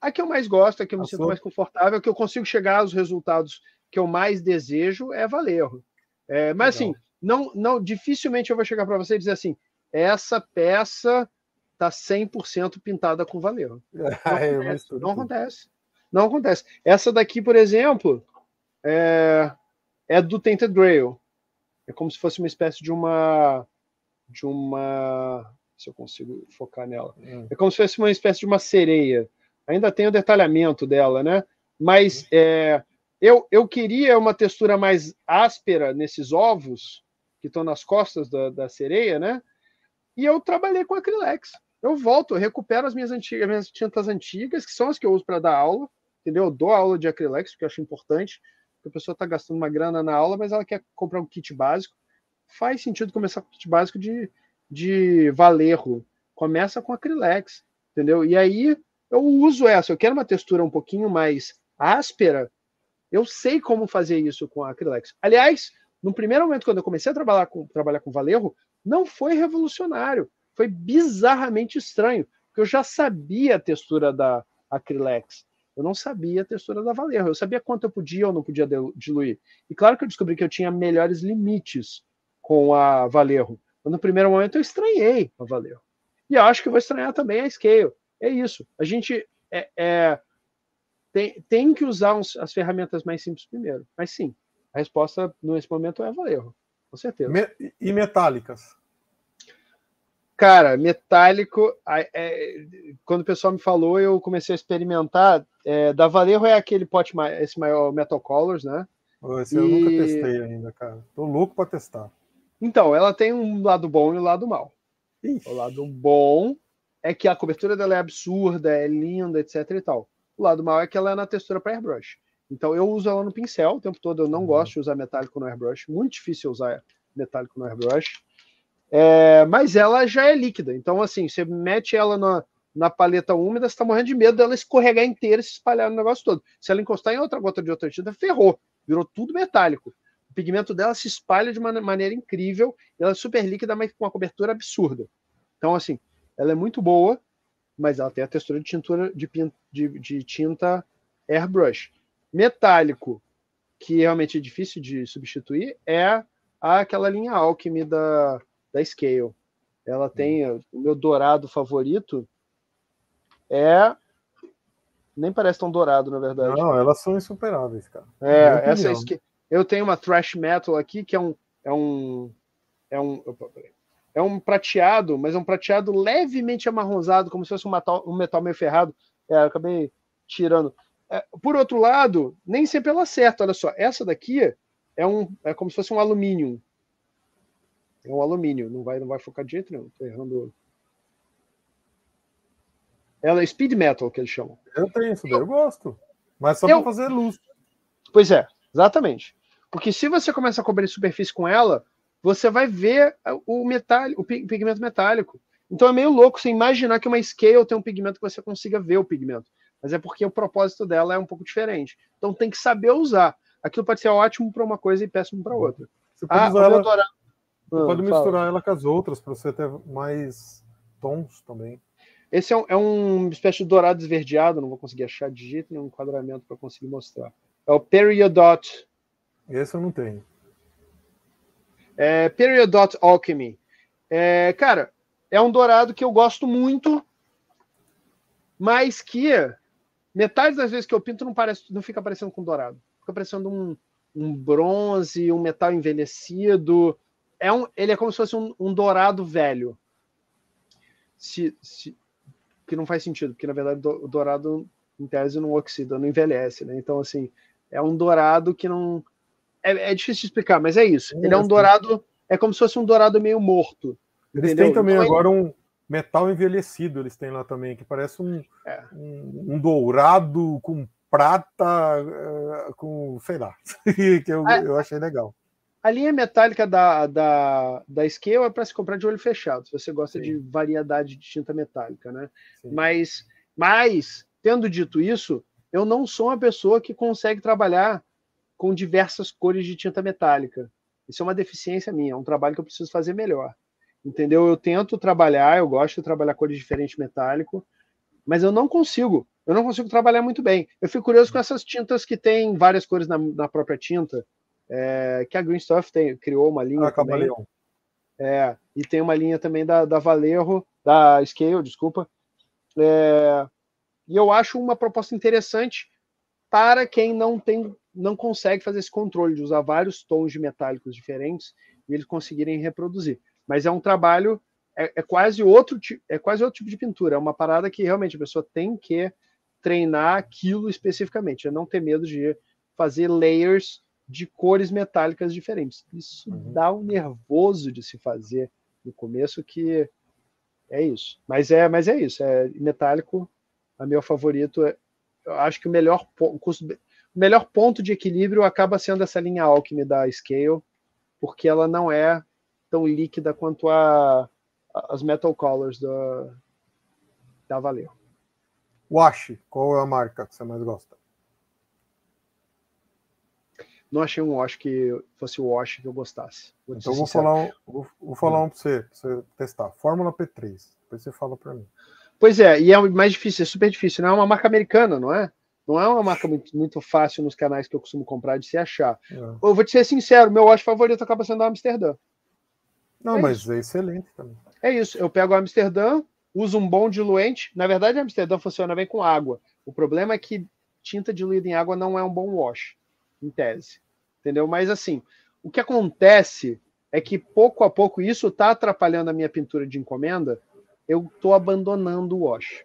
A que eu mais gosto, a que eu me a sinto sua... mais confortável, a que eu consigo chegar aos resultados que eu mais desejo é Valerro. É, mas, Legal. assim não, não, dificilmente eu vou chegar para você e dizer assim, essa peça tá 100% pintada com valeu. É, não, acontece, não acontece, não acontece. Essa daqui, por exemplo, é, é do Tainted Grail. É como se fosse uma espécie de uma de uma se eu consigo focar nela. Hum. É como se fosse uma espécie de uma sereia. Ainda tem o detalhamento dela, né? Mas hum. é, eu, eu queria uma textura mais áspera nesses ovos, que estão nas costas da, da sereia, né? E eu trabalhei com acrílex. Eu volto, eu recupero as minhas antigas, minhas tintas antigas, que são as que eu uso para dar aula, entendeu? Eu dou aula de acrílex porque eu acho importante, porque a pessoa está gastando uma grana na aula, mas ela quer comprar um kit básico. Faz sentido começar com o kit básico de, de Valerro. Começa com acrílex, entendeu? E aí eu uso essa, eu quero uma textura um pouquinho mais áspera, eu sei como fazer isso com acrílex. Aliás, no primeiro momento, quando eu comecei a trabalhar com, trabalhar com Valerro, não foi revolucionário. Foi bizarramente estranho, porque eu já sabia a textura da Acrylex. Eu não sabia a textura da Valerro. Eu sabia quanto eu podia ou não podia diluir. E claro que eu descobri que eu tinha melhores limites com a Valerro. Mas no primeiro momento eu estranhei a Valerro. E eu acho que eu vou estranhar também a Scale. É isso. A gente é, é, tem, tem que usar uns, as ferramentas mais simples primeiro. Mas sim, a resposta nesse momento é Valeu, com certeza. Me e metálicas? Cara, metálico, é, é, quando o pessoal me falou, eu comecei a experimentar. É, da Valerro é aquele pote, esse maior Metal Colors, né? Esse e... eu nunca testei ainda, cara. Tô louco para testar. Então, ela tem um lado bom e um lado mal. Ixi. O lado bom é que a cobertura dela é absurda, é linda, etc e tal. O lado mal é que ela é na textura para airbrush. Então eu uso ela no pincel o tempo todo, eu não uhum. gosto de usar metálico no airbrush, muito difícil usar metálico no airbrush. É, mas ela já é líquida, então assim, você mete ela na, na paleta úmida, você tá morrendo de medo dela escorregar inteira e se espalhar no negócio todo. Se ela encostar em outra gota de outra tinta, ferrou, virou tudo metálico. O pigmento dela se espalha de uma maneira incrível, ela é super líquida, mas com uma cobertura absurda. Então assim, ela é muito boa, mas ela tem a textura de tintura de, de, de tinta airbrush metálico, que realmente é difícil de substituir, é aquela linha Alchemy da, da Scale. Ela hum. tem o meu dourado favorito é nem parece tão dourado na verdade. Não, elas são insuperáveis, cara. É, é essa é Scale. Eu tenho uma thrash metal aqui que é um é um é um é um prateado, mas é um prateado levemente amarronzado, como se fosse um metal, um metal meio ferrado. É, eu acabei tirando. É, por outro lado, nem sempre ela acerta. Olha só, essa daqui é, um, é como se fosse um alumínio. É um alumínio, não vai, não vai focar de jeito nenhum. Estou errando. Ela é speed metal, que eles chamam. Eu tenho isso, eu gosto. Mas só para fazer luz. Pois é, exatamente. Porque se você começa a cobrir superfície com ela, você vai ver o, metal, o pigmento metálico. Então é meio louco você imaginar que uma scale tem um pigmento que você consiga ver o pigmento mas é porque o propósito dela é um pouco diferente. Então tem que saber usar. Aquilo pode ser ótimo para uma coisa e péssimo para uhum. outra. Você pode, ah, usar ela, doutorado... você ah, pode misturar fala. ela com as outras para você ter mais tons também. Esse é um, é um espécie de dourado esverdeado, não vou conseguir achar de jeito nenhum enquadramento para conseguir mostrar. É o Periodot. Esse eu não tenho. É, Periodot Alchemy. É, cara, é um dourado que eu gosto muito, mas que Metade das vezes que eu pinto não, parece, não fica parecendo com dourado. Fica parecendo um, um bronze, um metal envelhecido. É um, ele é como se fosse um, um dourado velho. Se, se, que não faz sentido, porque na verdade o dourado, em tese, não oxida, não envelhece, né? Então, assim, é um dourado que não. É, é difícil de explicar, mas é isso. Ele é um é, dourado. É como se fosse um dourado meio morto. Eles entendeu? têm também então, agora um, metal envelhecido eles têm lá também, que parece um, é. um, um, dourado com prata, eh, com sei lá, que eu, ah, eu achei legal. A linha metálica da, da, da Scale é para se comprar de olho fechado, se você gosta Sim. de variedade de tinta metálica, né? Mas, mas, tendo dito isso, eu não sou uma pessoa que consegue trabalhar com diversas cores de tinta metálica. Isso é uma deficiência minha, é um trabalho que eu preciso fazer melhor entendeu? Eu tento trabalhar, eu gosto de trabalhar cores diferentes metálico, mas eu não consigo. Eu não consigo trabalhar muito bem. Eu fico curioso com essas tintas que tem várias cores na, na própria tinta, é, que a Green Stuff tem, criou uma linha ah, também. É, e tem uma linha também da, da Valerro, da Scale, desculpa. É, e eu acho uma proposta interessante para quem não tem, não consegue fazer esse controle de usar vários tons de metálicos diferentes e eles conseguirem reproduzir. Mas é um trabalho, é, é, quase outro, é quase outro tipo de pintura. É uma parada que realmente a pessoa tem que treinar aquilo especificamente. É não ter medo de fazer layers de cores metálicas diferentes. Isso uhum. dá um nervoso de se fazer no começo que é isso. Mas é, mas é isso. É metálico. A meu favorito. É, eu acho que o melhor o custo, o melhor ponto de equilíbrio acaba sendo essa linha Alchemy da Scale, porque ela não é tão líquida quanto a, as Metal Colors da, da Valeu. Wash, qual é a marca que você mais gosta? Não achei um Wash que fosse o Wash que eu gostasse. Vou então vou falar, um, vou, vou falar um para você, pra você testar. Fórmula P3, depois você fala para mim. Pois é, e é mais difícil, é super difícil. Não né? é uma marca americana, não é? Não é uma marca muito, muito fácil nos canais que eu costumo comprar de se achar. É. Eu vou te ser sincero, meu wash favorito acaba sendo a Amsterdã. Não, é mas isso. é excelente também. É isso. Eu pego Amsterdã, uso um bom diluente. Na verdade, Amsterdã funciona bem com água. O problema é que tinta diluída em água não é um bom wash, em tese. Entendeu? Mas assim, o que acontece é que pouco a pouco isso está atrapalhando a minha pintura de encomenda. Eu estou abandonando o wash.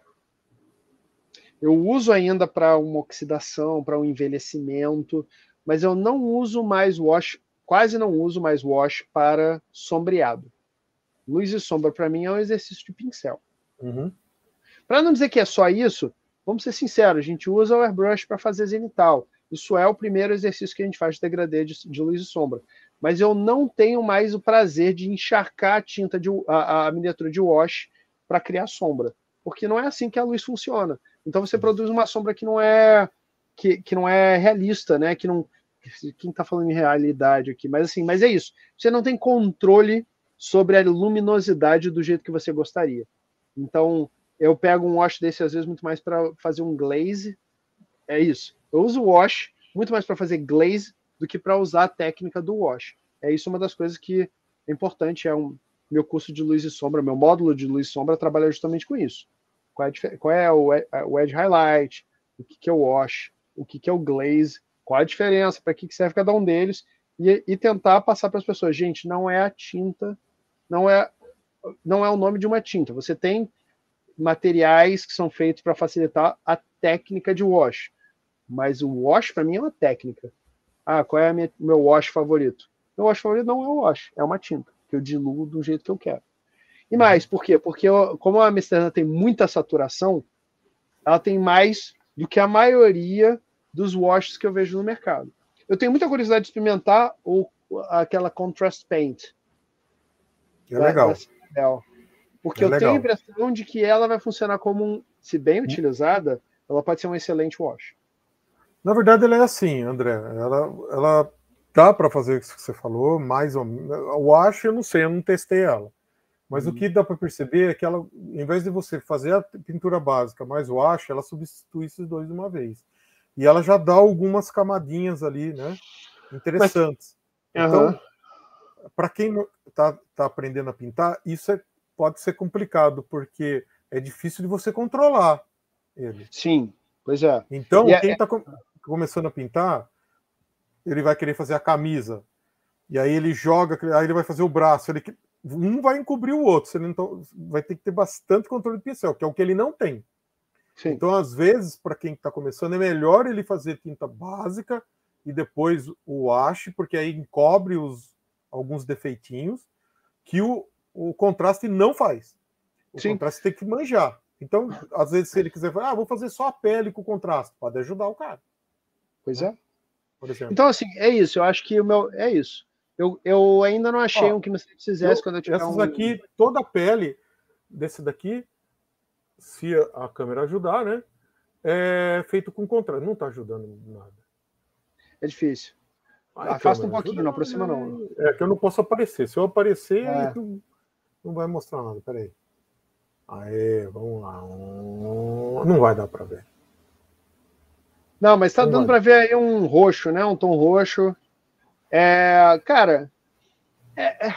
Eu uso ainda para uma oxidação, para um envelhecimento, mas eu não uso mais wash quase não uso mais wash para sombreado. Luz e sombra, para mim, é um exercício de pincel. Uhum. Para não dizer que é só isso, vamos ser sinceros, a gente usa o airbrush para fazer zenital. Isso é o primeiro exercício que a gente faz de degradê de, de luz e sombra. Mas eu não tenho mais o prazer de encharcar a tinta, de, a, a miniatura de wash para criar sombra. Porque não é assim que a luz funciona. Então você produz uma sombra que não é que, que não é realista, né? Que não, quem está falando em realidade aqui, mas assim, mas é isso. Você não tem controle sobre a luminosidade do jeito que você gostaria. Então, eu pego um wash desse às vezes muito mais para fazer um glaze. É isso. Eu uso o wash muito mais para fazer glaze do que para usar a técnica do wash. É isso uma das coisas que é importante, é um meu curso de luz e sombra, meu módulo de luz e sombra trabalha justamente com isso. Qual é, qual é, é o, edge highlight, o que, que é o wash, o que, que é o glaze, qual a diferença, para que, que serve cada um deles, e, e tentar passar para as pessoas, gente, não é a tinta, não é, não é o nome de uma tinta. Você tem materiais que são feitos para facilitar a técnica de wash, mas o wash para mim é uma técnica. Ah, qual é o meu wash favorito? Meu wash favorito não é o wash, é uma tinta que eu diluo do jeito que eu quero. E mais, por quê? Porque eu, como a Amsterdã tem muita saturação, ela tem mais do que a maioria dos washes que eu vejo no mercado. Eu tenho muita curiosidade de experimentar o, aquela contrast paint. É da, legal. Da porque é eu legal. tenho a impressão de que ela vai funcionar como um, se bem utilizada, ela pode ser um excelente wash. Na verdade, ela é assim, André. Ela, ela dá para fazer isso que você falou, mais ou menos. O wash, eu não sei, eu não testei ela. Mas o hum. que dá para perceber é que ela, em vez de você fazer a pintura básica mais o ela substitui esses dois de uma vez. E ela já dá algumas camadinhas ali, né? Interessantes. Mas... Então, uhum. para quem está tá aprendendo a pintar, isso é, pode ser complicado, porque é difícil de você controlar ele. Sim, pois é. Então, e é, quem está é... Tá com... começando a pintar, ele vai querer fazer a camisa. E aí ele joga, aí ele vai fazer o braço. Ele, um vai encobrir o outro. Você não tá, vai ter que ter bastante controle de pincel, que é o que ele não tem. Sim. Então, às vezes, para quem está começando, é melhor ele fazer tinta básica e depois o haste, porque aí encobre os, alguns defeitinhos que o, o contraste não faz. O Sim. contraste tem que manjar. Então, às vezes, se ele quiser, ah, vou fazer só a pele com contraste, pode ajudar o cara. Pois né? é. Então, assim, é isso. Eu acho que o meu. É isso. Eu, eu ainda não achei Ó, um que me fizesse eu, quando eu tiver essas um. Essas aqui, toda a pele desse daqui se a câmera ajudar, né? É feito com contraste. Não está ajudando nada. É difícil. Ai, ah, ah, então, Afasta um pouquinho, não aproxima é, não. É que eu não posso aparecer. Se eu aparecer, é. tu não vai mostrar nada. Peraí. Aê, vamos lá. Hum, não vai dar para ver. Não, mas está dando para ver aí um roxo, né? Um tom roxo. É, cara, é, é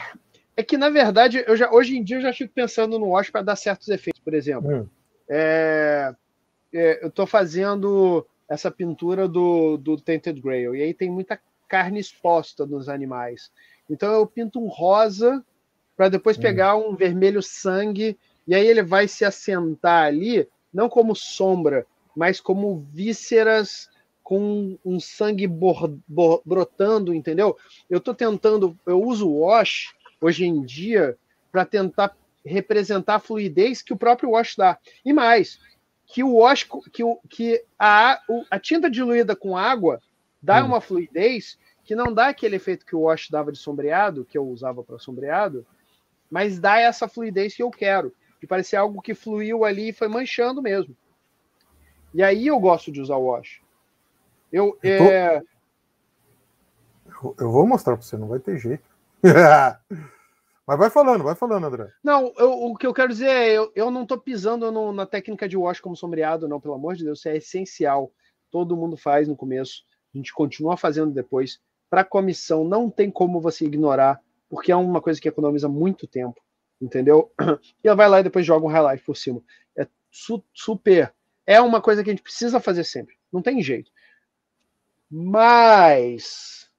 é que, na verdade, eu já, hoje em dia eu já fico pensando no Watch para dar certos efeitos, por exemplo. Hum. É, é, eu estou fazendo essa pintura do, do Tainted Grail, e aí tem muita carne exposta nos animais. Então eu pinto um rosa para depois hum. pegar um vermelho sangue, e aí ele vai se assentar ali, não como sombra, mas como vísceras com um sangue bor, bor, brotando, entendeu? Eu estou tentando, eu uso o wash hoje em dia para tentar representar a fluidez que o próprio wash dá. E mais, que o wash, que, o, que a, a tinta diluída com água dá hum. uma fluidez que não dá aquele efeito que o wash dava de sombreado, que eu usava para sombreado, mas dá essa fluidez que eu quero, de parecer algo que fluiu ali e foi manchando mesmo. E aí eu gosto de usar o wash. Eu, eu, tô... é... eu, eu vou mostrar para você, não vai ter jeito. Mas vai falando, vai falando, André. Não, eu, o que eu quero dizer é, eu, eu não estou pisando no, na técnica de wash como sombreado, não, pelo amor de Deus, isso é essencial. Todo mundo faz no começo, a gente continua fazendo depois. Para comissão, não tem como você ignorar, porque é uma coisa que economiza muito tempo, entendeu? E ela vai lá e depois joga um highlight por cima. É su super. É uma coisa que a gente precisa fazer sempre, não tem jeito. Mas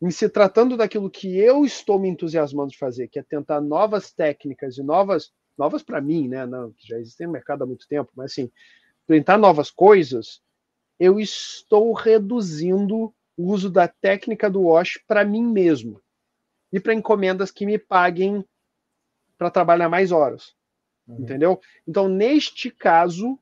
em se tratando daquilo que eu estou me entusiasmando de fazer, que é tentar novas técnicas e novas, novas para mim, né? Não, que já existem no mercado há muito tempo, mas assim, tentar novas coisas, eu estou reduzindo o uso da técnica do wash para mim mesmo e para encomendas que me paguem para trabalhar mais horas. Uhum. Entendeu? Então, neste caso,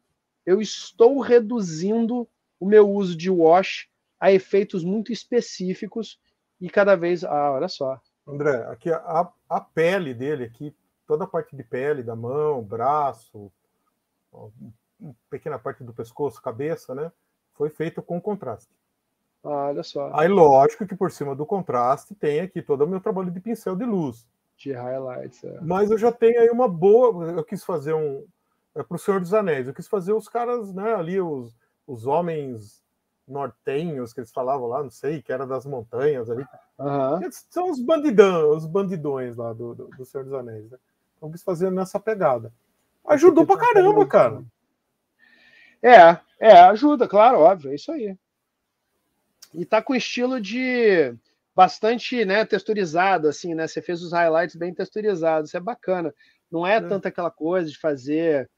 eu estou reduzindo o meu uso de wash a efeitos muito específicos e cada vez. Ah, olha só. André, aqui a, a pele dele, aqui, toda a parte de pele, da mão, braço, pequena parte do pescoço, cabeça, né? Foi feito com contraste. Ah, olha só. Aí, lógico que por cima do contraste tem aqui todo o meu trabalho de pincel de luz. De highlights. É. Mas eu já tenho aí uma boa. Eu quis fazer um. É pro Senhor dos Anéis. Eu quis fazer os caras, né? Ali, os, os homens nortenhos que eles falavam lá, não sei, que era das montanhas ali. Uhum. São os bandidão, os bandidões lá do, do, do Senhor dos Anéis, né? Então quis fazer nessa pegada. Ajudou pra caramba, cara. Né? É, é, ajuda, claro, óbvio, é isso aí. E tá com estilo de bastante, né, texturizado, assim, né? Você fez os highlights bem texturizados, isso é bacana. Não é, é. tanta aquela coisa de fazer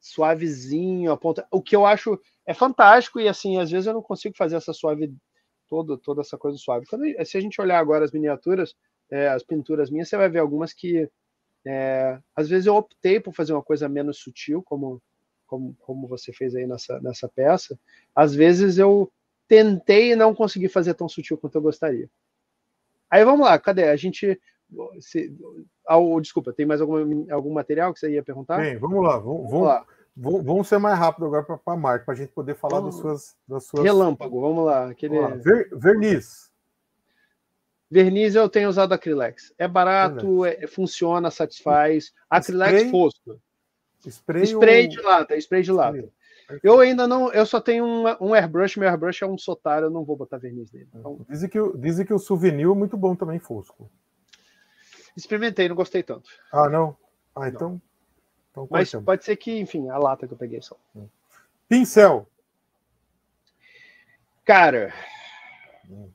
suavezinho, ponta O que eu acho é fantástico e assim, às vezes eu não consigo fazer essa suave toda toda essa coisa suave. Quando, se a gente olhar agora as miniaturas, é, as pinturas minhas, você vai ver algumas que é, às vezes eu optei por fazer uma coisa menos sutil, como como, como você fez aí nessa, nessa peça. Às vezes eu tentei e não consegui fazer tão sutil quanto eu gostaria. Aí vamos lá, cadê? A gente se, ao, desculpa, tem mais alguma, algum material que você ia perguntar? Bem, vamos lá, vamos, vamos, vamos lá. Vamos, vamos ser mais rápido agora para a Marta, para a gente poder falar das suas, das suas. Relâmpago, vamos lá. Aquele... Vamos lá. É- Ver, verniz. Verniz eu tenho usado acrilex. É barato, é, funciona, satisfaz. Acrilex spray, fosco. Spray, spray ou... de lata, spray de lata. Spray. Eu ainda não, eu só tenho um, um airbrush, meu airbrush é um sotário, eu não vou botar verniz nele. Então... Dizem, que, dizem que o souvenir é muito bom também, Fosco. Experimentei, não gostei tanto. Ah, não? Ah, então. então Mas chama? pode ser que, enfim, a lata que eu peguei só. É. Pincel. Cara. Hum.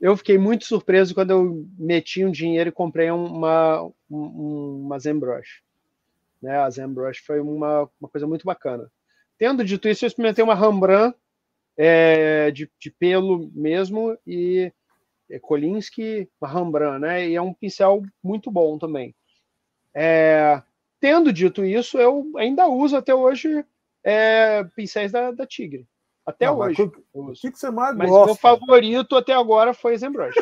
Eu fiquei muito surpreso quando eu meti um dinheiro e comprei uma, uma ZenBrush. Né? A ZenBrush foi uma, uma coisa muito bacana. Tendo dito isso, eu experimentei uma Rembrandt é, de, de, pelo mesmo e é Kolinsky, Rembrandt, né? E é um pincel muito bom também. É, tendo dito isso, eu ainda uso até hoje é, pincéis da, da Tigre. Até Não, hoje. O que, que, você mais mas gosta? Meu favorito até agora foi Zembrush.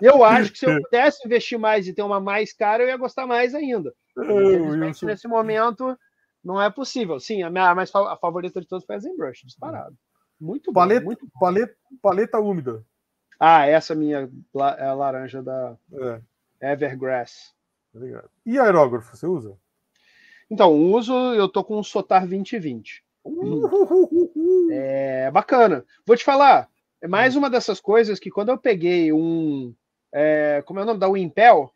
eu acho que se eu pudesse investir mais e ter uma mais cara, eu ia gostar mais ainda. Infelizmente, nesse momento, não é possível. Sim, a minha mais a favorita de todos foi a Zenbrush, disparado. Muito paleta, bom, muito paleta, paleta úmida. Ah, essa minha é a laranja da é. Evergrass. Obrigado. Tá e aerógrafo, você usa? Então, uso, eu tô com um Sotar 2020. Uhum. É bacana. Vou te falar, é mais uhum. uma dessas coisas que quando eu peguei um. É, como é o nome? Da Wimpel.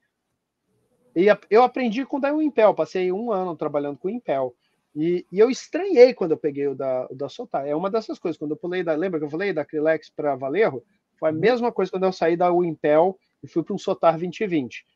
eu aprendi com o da Wimpel, passei um ano trabalhando com o Impel. E, e, eu estranhei quando eu peguei o da, o da Sotar. É uma dessas coisas. Quando eu pulei da. Lembra que eu falei da Acrylex para Valerro? Foi a uhum. mesma coisa quando eu saí da Wimpel e fui para um Sotar 2020.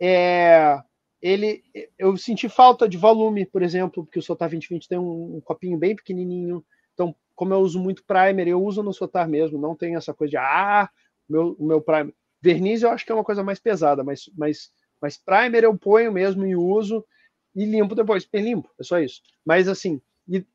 É, ele, eu senti falta de volume, por exemplo, porque o Sotar 2020 tem um, um copinho bem pequenininho. Então, como eu uso muito primer, eu uso no Sotar mesmo, não tem essa coisa de ah, meu, meu primer. Verniz eu acho que é uma coisa mais pesada, mas, mas, mas primer eu ponho mesmo e uso e limpo depois. Bem limpo, é só isso. Mas assim,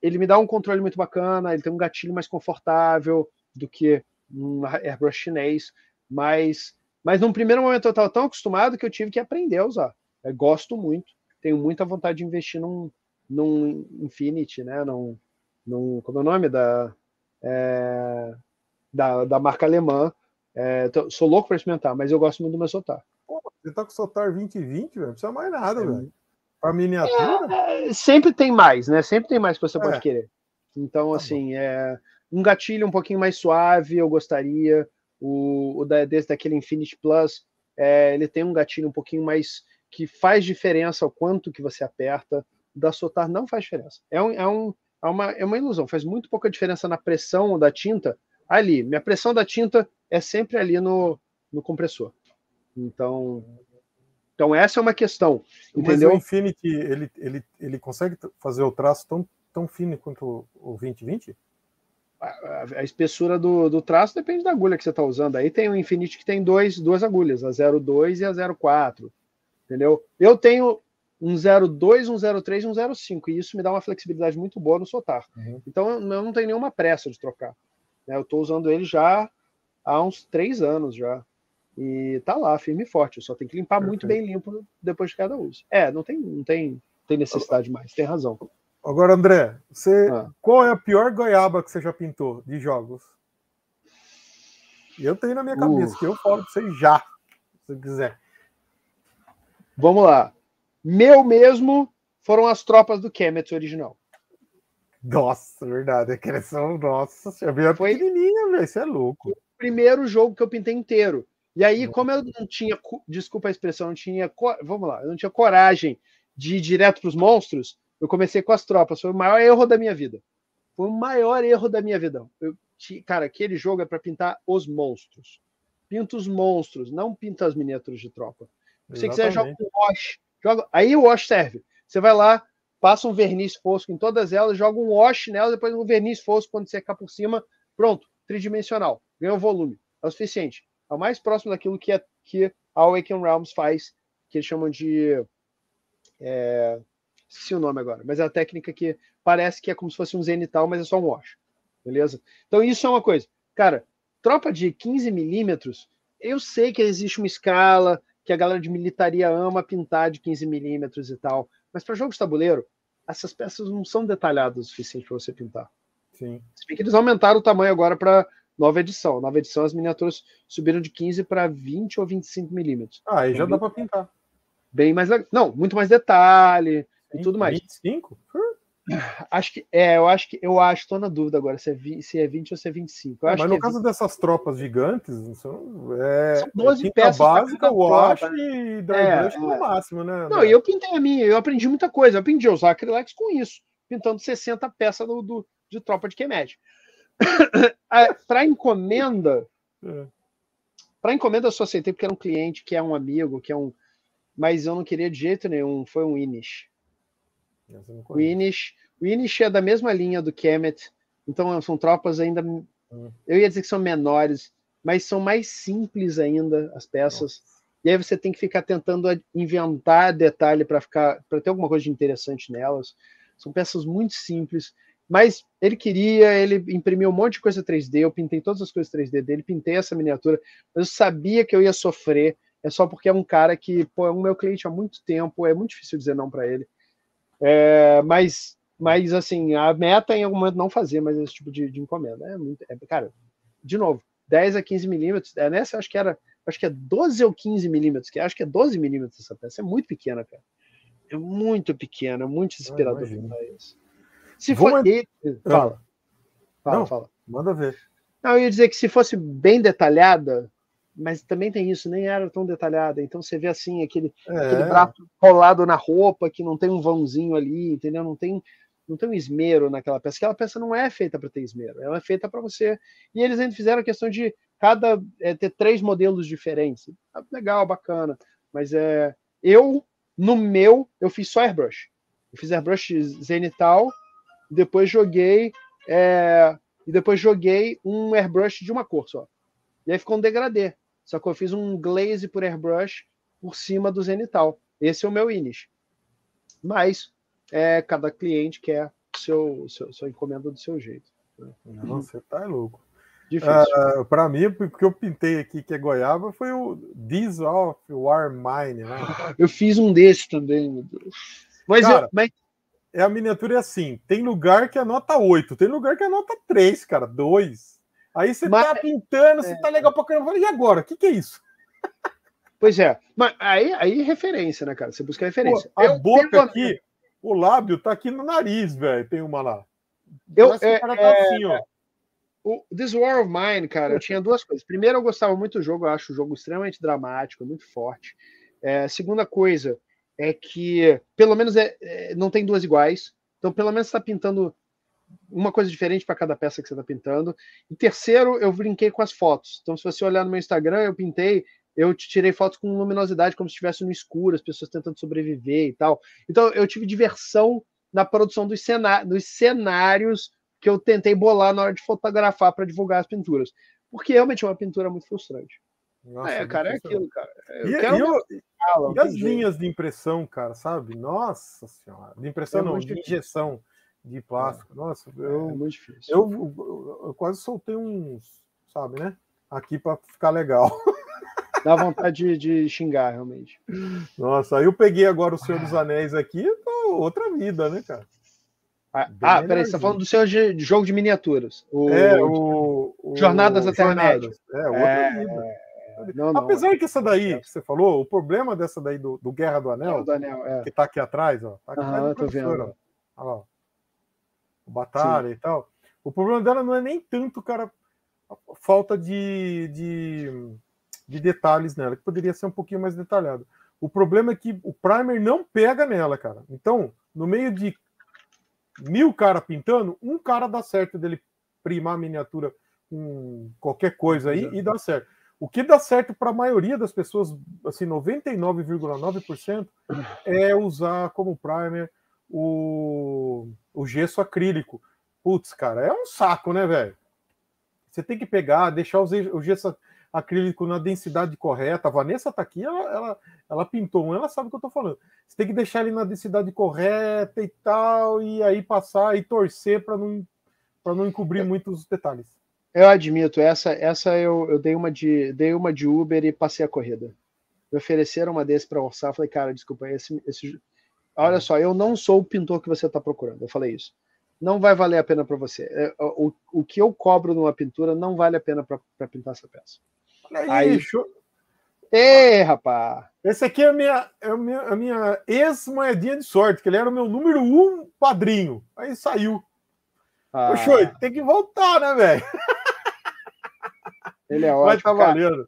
ele me dá um controle muito bacana, ele tem um gatilho mais confortável do que um airbrush chinês, mas, mas num primeiro momento eu estava tão acostumado que eu tive que aprender a usar. Eu gosto muito, tenho muita vontade de investir num, num Infinity, né? Num, num, como é o nome da, é, da, da marca alemã. É, tô, sou louco para experimentar, mas eu gosto muito do meu Sotar. Pô, você tá com o Sotar 2020, velho? Não precisa mais nada, é. velho. Para miniatura? É, é, sempre tem mais, né? Sempre tem mais que você é. pode querer. Então, tá assim, é, um gatilho um pouquinho mais suave, eu gostaria. O, o da, daquele Infinity Plus, é, ele tem um gatilho um pouquinho mais que faz diferença o quanto que você aperta. O da Sotar não faz diferença. É, um, é, um, é, uma, é uma ilusão, faz muito pouca diferença na pressão da tinta ali. Minha pressão da tinta é sempre ali no, no compressor. Então, então essa é uma questão, entendeu? Mas o Infinity, ele, ele, ele consegue fazer o traço tão, tão fino quanto o 2020? a, espessura do, do, traço depende da agulha que você está usando. Aí tem o Infinite que tem dois, duas agulhas, a 02 e a 04. Entendeu? Eu tenho um 02, um 03 e um 05, e isso me dá uma flexibilidade muito boa no sotar. Uhum. Então eu não tenho nenhuma pressa de trocar. Né? Eu estou usando ele já há uns três anos já. E tá lá, firme e forte. Eu só tem que limpar Perfeito. muito bem limpo depois de cada uso. É, não tem, não tem, tem necessidade mais, tem razão. Agora, André, você, ah. qual é a pior goiaba que você já pintou de jogos? Eu tenho na minha cabeça, uh. que eu falo pra vocês já, se quiser. Vamos lá. Meu mesmo foram as tropas do Kemet original. Nossa, verdade. Aqueles são, nossa, a é Foi... pequenininha, velho. Isso é louco. O primeiro jogo que eu pintei inteiro. E aí, como eu não tinha, desculpa a expressão, não tinha, vamos lá, eu não tinha coragem de ir direto para os monstros, eu comecei com as tropas, foi o maior erro da minha vida. Foi o maior erro da minha vida. Eu, cara, aquele jogo é para pintar os monstros. Pinta os monstros, não pinta as miniaturas de tropa. Se você quiser, joga um wash. Joga... Aí o wash serve. Você vai lá, passa um verniz fosco em todas elas, joga um wash nelas, depois um verniz fosco quando secar por cima. Pronto, tridimensional. o volume. É o suficiente. É o mais próximo daquilo que a, é, que a Awaken Realms faz, que eles chamam de. É, esqueci o nome agora, mas é a técnica que parece que é como se fosse um zenital, mas é só um wash. Beleza? Então isso é uma coisa. Cara, tropa de 15 milímetros, eu sei que existe uma escala que a galera de militaria ama pintar de 15 milímetros e tal, mas para jogos tabuleiro, essas peças não são detalhadas o suficiente para você pintar. Sim. Se bem que eles aumentaram o tamanho agora para nova edição. Nova edição as miniaturas subiram de 15 para 20 ou 25 milímetros. Ah, aí já dá para pintar. Bem mais. Não, muito mais detalhe e tudo mais. 25? Ah, acho que é, eu acho que eu acho, tô na dúvida agora se é, 20, se é 20 ou se é 25. Eu é, mas no é caso 20. dessas tropas gigantes, são, é, são 12 é peças básica, eu acho né? e da é, é, no máximo, né? Não, né? e eu pintei a minha, eu aprendi muita coisa, eu aprendi a usar Acrylex com isso, pintando 60 peças do, do de tropa de Kemed. É, para encomenda, é. para encomenda eu só aceitei porque era um cliente que é um amigo, que é um, mas eu não queria de jeito nenhum, foi um Inish. O Inish, o Inish é da mesma linha do Kemet, então são tropas ainda. Hum. Eu ia dizer que são menores, mas são mais simples ainda as peças. Nossa. E aí você tem que ficar tentando inventar detalhe para ficar para ter alguma coisa de interessante nelas. São peças muito simples, mas ele queria, ele imprimiu um monte de coisa 3D, eu pintei todas as coisas 3D dele, pintei essa miniatura, mas eu sabia que eu ia sofrer, é só porque é um cara que, pô, é um meu cliente há muito tempo, é muito difícil dizer não para ele. É, mas, mas, assim, a meta em algum momento não fazer mais esse tipo de, de encomenda. É muito, é, cara, de novo, 10 a 15 milímetros, é, nessa eu acho que era, acho que é 12 ou 15 milímetros, que acho que é 12 milímetros essa peça, é muito pequena, cara. É muito pequena, muito ah, desesperador ah, isso. Se for. Mand... Ah. Fala. Fala, não, fala. Manda ver. Não, eu ia dizer que se fosse bem detalhada, mas também tem isso, nem era tão detalhada. Então você vê assim, aquele, é. aquele braço colado na roupa, que não tem um vãozinho ali, entendeu? Não tem, não tem um esmero naquela peça. Aquela peça não é feita para ter esmero, ela é feita para você. E eles ainda fizeram a questão de cada é, ter três modelos diferentes. Ah, legal, bacana. Mas é, eu, no meu, eu fiz só airbrush. Eu fiz airbrush zenital, depois joguei. É, e depois joguei um airbrush de uma cor só. E aí ficou um degradê. Só que eu fiz um glaze por airbrush por cima do zenital. Esse é o meu Inish. Mas é, cada cliente quer seu, seu, seu encomenda do seu jeito. Né? Não, você tá louco. Uh, ah, para mim, o que eu pintei aqui, que é goiaba, foi o This of War Mine. Né? Eu fiz um desse também, meu Deus. Mas, cara, eu, mas... é a miniatura é assim: tem lugar que é nota 8, tem lugar que é nota 3, cara, 2. Aí você mas, tá pintando, você é. tá legal pra caramba. E agora? O que, que é isso? Pois é. Mas aí, aí é referência, né, cara? Você busca referência. Pô, a eu boca aqui, o lábio tá aqui no nariz, velho. Tem uma lá. Eu, é, tá é, assim, ó. O This War of Mine, cara, eu tinha duas coisas. Primeiro, eu gostava muito do jogo, eu acho o jogo extremamente dramático, muito forte. É, segunda coisa é que, pelo menos, é, é, não tem duas iguais. Então, pelo menos está pintando uma coisa diferente para cada peça que você está pintando. E terceiro, eu brinquei com as fotos. Então, se você olhar no meu Instagram, eu pintei, eu tirei fotos com luminosidade, como se estivesse no escuro, as pessoas tentando sobreviver e tal. Então, eu tive diversão na produção dos, cenários, dos cenários que eu tentei bolar na hora de fotografar para divulgar as pinturas. Porque realmente é uma pintura muito frustrante. Nossa, é, cara, é aquilo, cara. Eu e, quero e, eu, e as linhas de impressão, cara, sabe? Nossa senhora. De impressão é não, de injeção de é. plástico. É. Nossa, eu, é muito difícil. Eu, eu, eu, quase soltei uns, sabe, né? Aqui para ficar legal. Dá vontade de, de, xingar, realmente. Nossa, aí eu peguei agora o Senhor dos ah. Anéis aqui, tô outra vida, né, cara? Ah, ah peraí, você tá falando do seu de, jogo de miniaturas. O, é, o, o Jornadas da Terra-média. É, outra é, vida. É. Não, Apesar não, é. que essa daí que você falou, o problema dessa daí do, do Guerra do Anel, Guerra do Anel é. que tá aqui atrás, ó. Tá aqui atrás tô vendo. Ó. Ó, Batalha Sim. e tal. O problema dela não é nem tanto, cara, falta de, de, de, detalhes nela, que poderia ser um pouquinho mais detalhado. O problema é que o primer não pega nela, cara. Então, no meio de mil cara pintando, um cara dá certo dele primar a miniatura com qualquer coisa aí e dá certo. O que dá certo para a maioria das pessoas, assim, 99,9%, é usar como primer o, o gesso acrílico. Putz, cara, é um saco, né, velho? Você tem que pegar, deixar o gesso acrílico na densidade correta. A Vanessa tá aqui, ela, ela, ela pintou um, ela sabe o que eu tô falando. Você tem que deixar ele na densidade correta e tal, e aí passar e torcer para não, pra não encobrir muitos detalhes. Eu admito, essa essa eu, eu dei, uma de, dei uma de Uber e passei a corrida. Me ofereceram uma desse para orçar, falei, cara, desculpa, esse, esse Olha é. só, eu não sou o pintor que você está procurando. Eu falei isso. Não vai valer a pena para você. É, o, o que eu cobro numa pintura não vale a pena para pintar essa peça. aí, aí show... Ei, rapaz! Esse aqui é a minha, é minha, a minha ex-moedinha de sorte, que ele era o meu número um padrinho. Aí saiu. Ah. Poxa, tem que voltar, né, velho? Ele é tá ótimo. Vai tá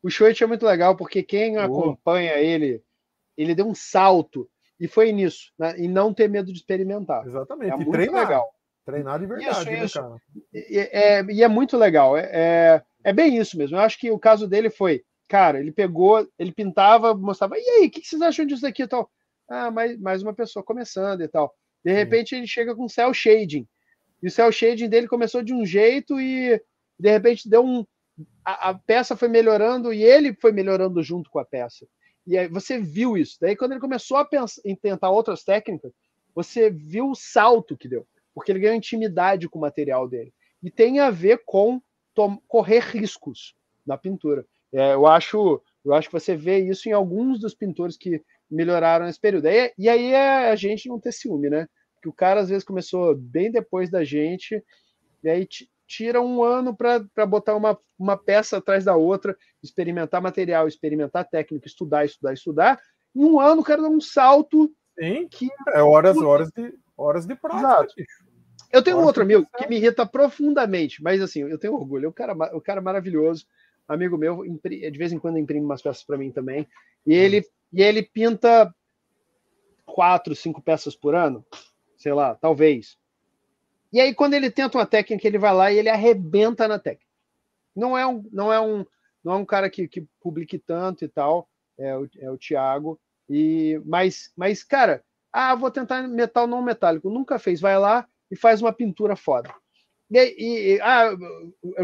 O Shoit é muito legal, porque quem acompanha ele, ele deu um salto e foi nisso, né? E não ter medo de experimentar. Exatamente. É e muito treinar. legal. Treinar de verdade, né, isso, isso. Né, E, é, e é muito legal. É, é, é, bem isso mesmo. Eu acho que o caso dele foi, cara, ele pegou, ele pintava, mostrava, e aí, o que vocês acham disso aqui, e tal? Ah, mais, mais uma pessoa começando e tal. De repente Sim. ele chega com cel shading. E o cel shading dele começou de um jeito e de repente deu um. A, a peça foi melhorando e ele foi melhorando junto com a peça. E aí você viu isso. Daí quando ele começou a pensar, em tentar outras técnicas, você viu o salto que deu, porque ele ganhou intimidade com o material dele. E tem a ver com correr riscos na pintura. É, eu acho, eu acho que você vê isso em alguns dos pintores que melhoraram nesse período. E, e aí é a gente não ter ciúme, né? Que o cara às vezes começou bem depois da gente e aí tira um ano para botar uma, uma peça atrás da outra, experimentar material, experimentar técnica, estudar, estudar, estudar. Em um ano o cara dá um salto. Sim, que... é horas, horas de, horas de prática. Exato. Eu tenho um outro amigo que me irrita profundamente, mas assim, eu tenho orgulho. É um cara, um cara maravilhoso, amigo meu, de vez em quando imprime umas peças para mim também. E ele, e ele pinta quatro, cinco peças por ano, sei lá, talvez. E aí, quando ele tenta uma técnica, ele vai lá e ele arrebenta na técnica. Não é um, não é um, não é um cara que, que publique tanto e tal, é o, é o Thiago. E, mas, mas, cara, ah, vou tentar metal não metálico. Nunca fez. Vai lá e faz uma pintura foda. E, e, ah,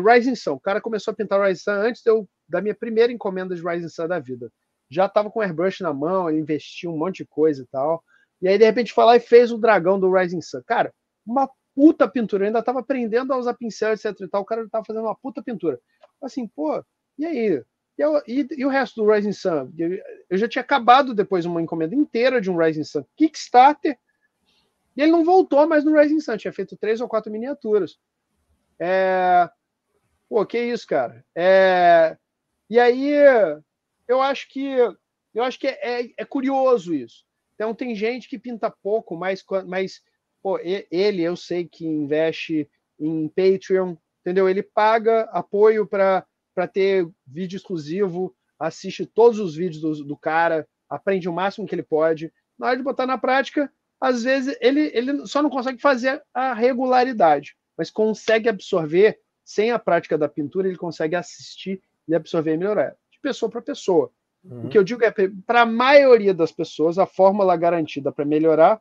Rising Sun. O cara começou a pintar Rising Sun antes eu, da minha primeira encomenda de Rising Sun da vida. Já estava com airbrush na mão, ele investiu um monte de coisa e tal. E aí, de repente, foi lá e fez o dragão do Rising Sun. Cara, uma puta pintura. Eu ainda estava aprendendo a usar pincel, etc. E tal. O cara estava fazendo uma puta pintura. Assim, pô, e aí? E, eu, e, e, o resto do Rising Sun? Eu já tinha acabado depois uma encomenda inteira de um Rising Sun Kickstarter. E ele não voltou mais no Rising Sun. Tinha feito três ou quatro miniaturas. É... Pô, que isso, cara. É... E aí, eu acho que eu acho que é, é, é curioso isso. Então tem gente que pinta pouco, mas, mas Pô, ele eu sei que investe em Patreon, entendeu? Ele paga apoio para ter vídeo exclusivo, assiste todos os vídeos do, do, cara, aprende o máximo que ele pode. Na hora de botar na prática, às vezes ele, ele só não consegue fazer a regularidade, mas consegue absorver, sem a prática da pintura, ele consegue assistir e absorver e melhorar, de pessoa para pessoa. Uhum. O que eu digo é, para a maioria das pessoas, a fórmula garantida para melhorar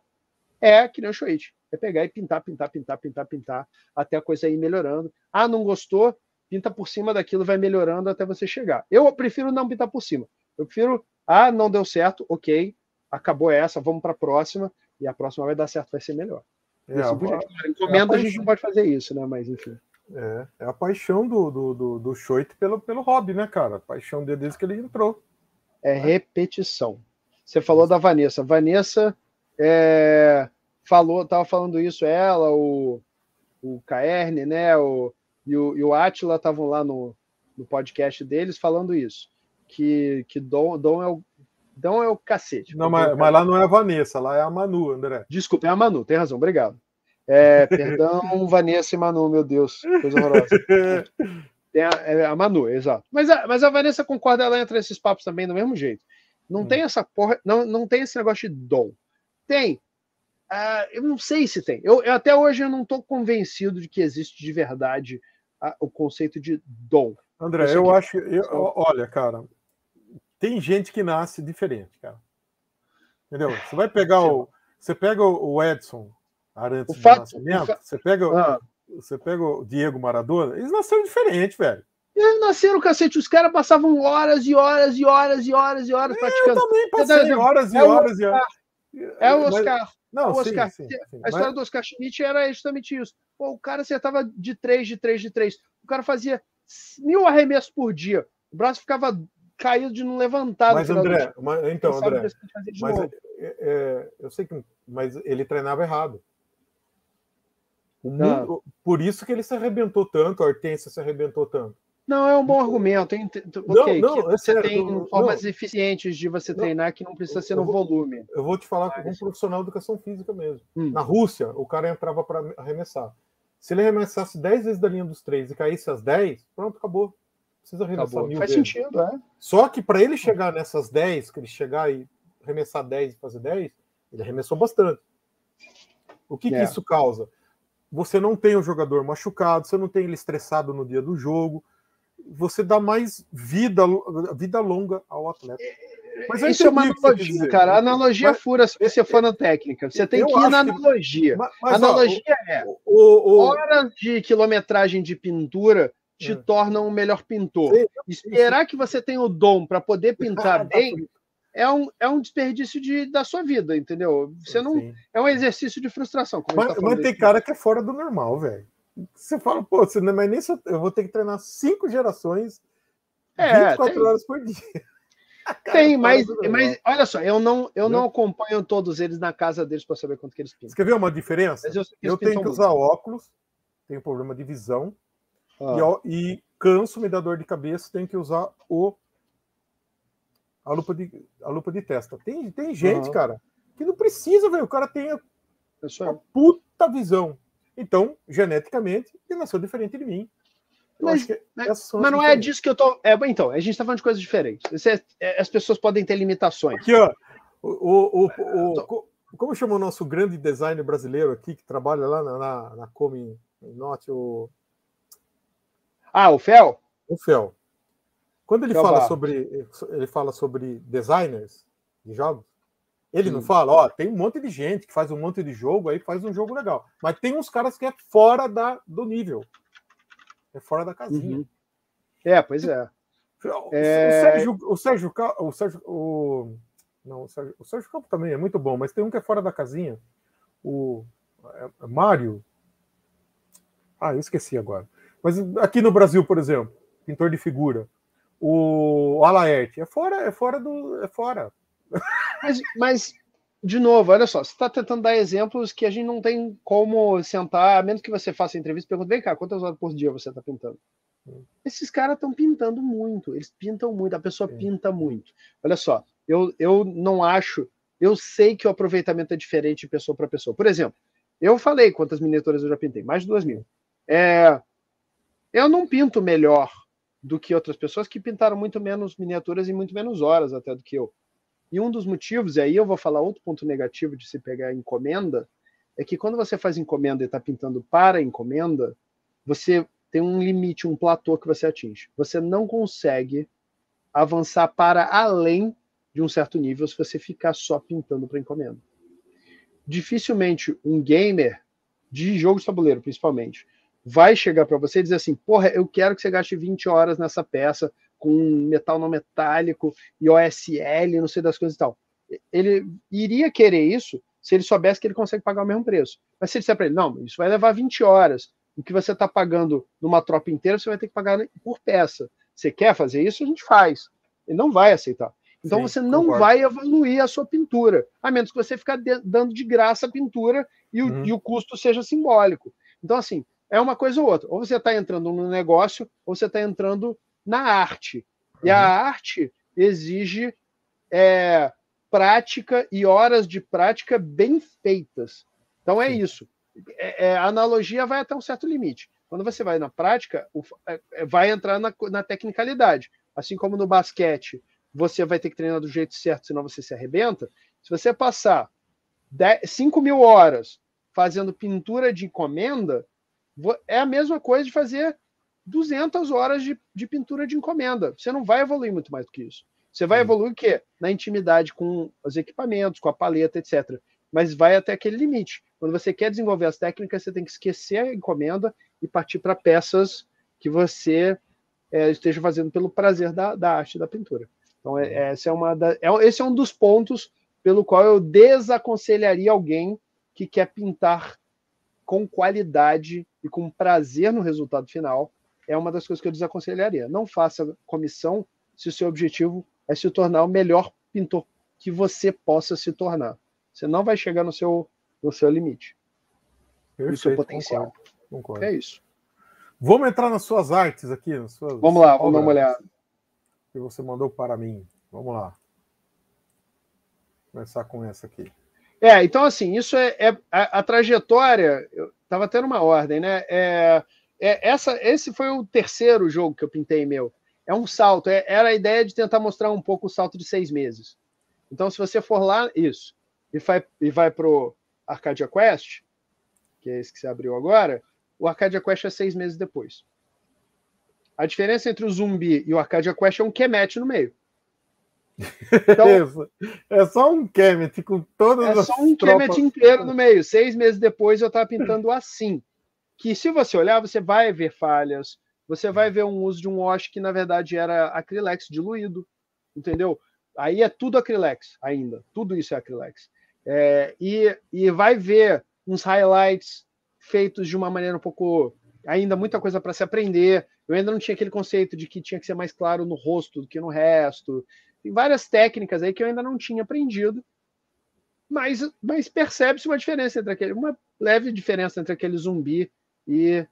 é que nem o Shoit. É pegar e pintar, pintar, pintar, pintar, pintar, até a coisa ir melhorando. Ah, não gostou? Pinta por cima daquilo, vai melhorando até você chegar. Eu prefiro não pintar por cima. Eu prefiro, ah, não deu certo, ok, acabou essa, vamos para a próxima, e a próxima vai dar certo, vai ser melhor. É, a, tipo é a, encomenda a, a, gente não pode fazer isso, né? Mas enfim. É, é a paixão do, do, do, do pelo, pelo hobby, né, cara? A paixão dele desde que ele entrou. É repetição. Você falou da Vanessa. Vanessa é, falou, tava falando isso ela, o, o Caerne, né, o, e o, e o Atila estavam lá no, no podcast deles falando isso, que, que Dom, Dom é o Dom é o cacete. Não, mas, mas lá não é a Vanessa, lá é a Manu, André. Desculpa, é a Manu, tem razão, obrigado. É, perdão, Vanessa e Manu, meu Deus, coisa horrorosa. Tem a, é a Manu, exato. Mas a, mas a Vanessa concorda, ela entra nesses papos também do mesmo jeito. Não hum. tem essa porra, não, não tem esse negócio de dom. Tem. Uh, eu não sei se tem. Eu, eu até hoje eu não estou convencido de que existe de verdade uh, o conceito de dom. André, eu, acho. Eu, olha, cara, tem gente que nasce diferente, cara. Entendeu? Você vai pegar o. Você pega o Edson Arantes o fato, Nascimento, fa... você, pega, ah. você pega o Diego Maradona, eles nasceram diferente, velho. Eles nasceram, cacete, os caras passavam horas e horas e horas e horas e horas praticando. Eu também passei horas e é horas e horas. É o Oscar. Mas... Não, é o Oscar. Sim, sim, sim. A história mas... do Oscar Schmidt era justamente isso. Pô, o cara acertava de 3, de 3, de 3. O cara fazia mil arremessos por dia. O braço ficava caído de não levantar. Mas, André, então, mas, então, André, mas, é, é, eu sei que. Mas ele treinava errado. O ah. mundo, Por isso que ele se arrebentou tanto, a Hortência se arrebentou tanto. Não, é um bom argumento. Okay, não, não, é você tem não, formas não. eficientes de você treinar que não precisa ser no vou, volume. Eu vou te falar com um profissional de educação física mesmo. Hum. Na Rússia, o cara entrava para arremessar. Se ele arremessasse 10 vezes da linha dos três e caísse as 10, pronto, acabou. Precisa arremessar acabou. mil Faz vezes. sentido, é. Só que para ele chegar nessas 10, que ele chegar e arremessar 10 e fazer 10, ele arremessou bastante. O que, é. que isso causa? Você não tem o jogador machucado, você não tem ele estressado no dia do jogo, você dá mais vida, vida longa ao atleta. É, é, mas é, Isso é uma analogia, cara. A analogia mas, fura se você for na técnica. Você tem que ir na analogia. Que... Mas, analogia ó, é o, o, horas de quilometragem de pintura te é. tornam um melhor pintor. Sim, Esperar sim. que você tenha o dom para poder ah, pintar bem é um, é um desperdício de, da sua vida, entendeu? Você não é um exercício de frustração. mas, tá mas tem cara que é fora do normal, velho. Você fala, pô, você, não mas nem só, eu vou ter que treinar cinco gerações é, 24 tem... horas por dia. Cara, tem, mas, é, mas olha só, eu não, eu não acompanho todos eles na casa deles para saber quanto que eles pintam. Você quer ver uma diferença? eu, eu tenho que usar muito. óculos, tenho problema de visão, ah. e, e, canso, me dá dor de cabeça, tenho que usar o a lupa de, a lupa de testa. Tem, tem gente, cara, que não precisa, velho. O cara tem é a, a puta visão. Então, geneticamente, ele nasceu diferente de mim. Mas, mas, é, mas não é disso que eu tô. É, então, a gente está falando de coisas diferentes. É, é, as pessoas podem ter limitações. Aqui, ó. O, o, o, o como chama o nosso grande designer brasileiro aqui que trabalha lá na, na, na Come Not? O... Ah, o Fel? O Fel. Quando ele Fel fala Barros. sobre ele fala sobre designers de jogos, ele Sim. não fala, ó, tem um monte de gente que faz um monte de jogo aí, faz um jogo legal. Mas tem uns caras que é fora da, do nível. É fora da casinha. Uhum. É, pois é. Tipo, o, é... Sérgio, o Sérgio, o Sérgio, o, não, o Sérgio, o Sérgio Campo também é muito bom, mas tem um que é fora da casinha. O é, é Mário. Ah, eu esqueci agora. Mas aqui no Brasil, por exemplo, pintor de figura. O Alaerte é fora, é fora do, é fora. Mas, mas, de novo, olha só, você está tentando dar exemplos que a gente não tem como sentar, a menos que você faça entrevista e pergunte, vem cá, quantas horas por dia você está pintando? Hum. Esses caras estão pintando muito, eles pintam muito, a pessoa é. pinta muito. Olha só, eu, eu não acho, eu sei que o aproveitamento é diferente de pessoa para pessoa. Por exemplo, eu falei quantas miniaturas eu já pintei, mais de duas mil. É, eu não pinto melhor do que outras pessoas que pintaram muito menos miniaturas e muito menos horas até do que eu. E um dos motivos, e aí eu vou falar outro ponto negativo de se pegar encomenda, é que quando você faz encomenda e está pintando para encomenda, você tem um limite, um platô que você atinge. Você não consegue avançar para além de um certo nível se você ficar só pintando para encomenda. Dificilmente um gamer de jogo de tabuleiro, principalmente, vai chegar para você e dizer assim: "Porra, eu quero que você gaste 20 horas nessa peça, com metal não metálico e OSL, não sei das coisas e tal. Ele iria querer isso se ele soubesse que ele consegue pagar o mesmo preço. Mas se ele disser para ele, não, isso vai levar 20 horas, o que você está pagando numa tropa inteira, você vai ter que pagar por peça. Você quer fazer isso? A gente faz. Ele não vai aceitar. Então Sim, você não concordo. vai evoluir a sua pintura, a menos que você ficar de, dando de graça a pintura e o, uhum. e o, custo seja simbólico. Então, assim, é uma coisa ou outra. Ou você está entrando no negócio, ou você está entrando na arte. E a uhum. arte exige é, prática e horas de prática bem feitas. Então é Sim. isso. É, é, a analogia vai até um certo limite. Quando você vai na prática, o, é, é, vai entrar na, na tecnicalidade. Assim como no basquete, você vai ter que treinar do jeito certo, senão você se arrebenta. Se você passar 10, 5 mil horas fazendo pintura de encomenda, é a mesma coisa de fazer 200 horas de, de pintura de encomenda. Você não vai evoluir muito mais do que isso. Você vai evoluir o quê? Na intimidade com os equipamentos, com a paleta, etc. Mas vai até aquele limite. Quando você quer desenvolver as técnicas, você tem que esquecer a encomenda e partir para peças que você é, esteja fazendo pelo prazer da, da arte da pintura. Então, é, uhum. essa é uma da, é, esse é um dos pontos pelo qual eu desaconselharia alguém que quer pintar com qualidade e com prazer no resultado final é uma das coisas que eu desaconselharia. Não faça comissão se o seu objetivo é se tornar o melhor pintor que você possa se tornar. Você não vai chegar no seu, no seu limite, Perfeito, no seu potencial. Concordo, concordo. É isso. Vamos entrar nas suas artes aqui. Suas... Vamos lá, vamos dar uma olhada. Que você mandou para mim. Vamos lá. começar com essa aqui. É, então assim, isso é, é a, a, trajetória. Eu estava tendo uma ordem, né? É, é, essa, esse foi o terceiro jogo que eu pintei meu. É um salto. É, era a ideia de tentar mostrar um pouco o salto de seis meses. Então, se você for lá, isso, e vai, e vai pro Arcadia Quest, que é esse que se abriu agora, o Arcadia Quest é seis meses depois. A diferença entre o zumbi e o Arcadia Quest é um Kemet no meio. Então, é só um Kemet com todas é as É só um tropas... Kemet inteiro no meio. Seis meses depois eu estava pintando assim que se você olhar, você vai ver falhas, você vai é. ver um uso de um wash que na verdade era acrilex diluído, entendeu? Aí é tudo acrilex ainda, tudo isso é acrilex. É, e, e vai ver uns highlights feitos de uma maneira um pouco ainda muita coisa para se aprender. Eu ainda não tinha aquele conceito de que tinha que ser mais claro no rosto do que no resto. Tem várias técnicas aí que eu ainda não tinha aprendido, mas, mas percebe-se uma diferença entre aquele, uma leve diferença entre aquele zumbi e,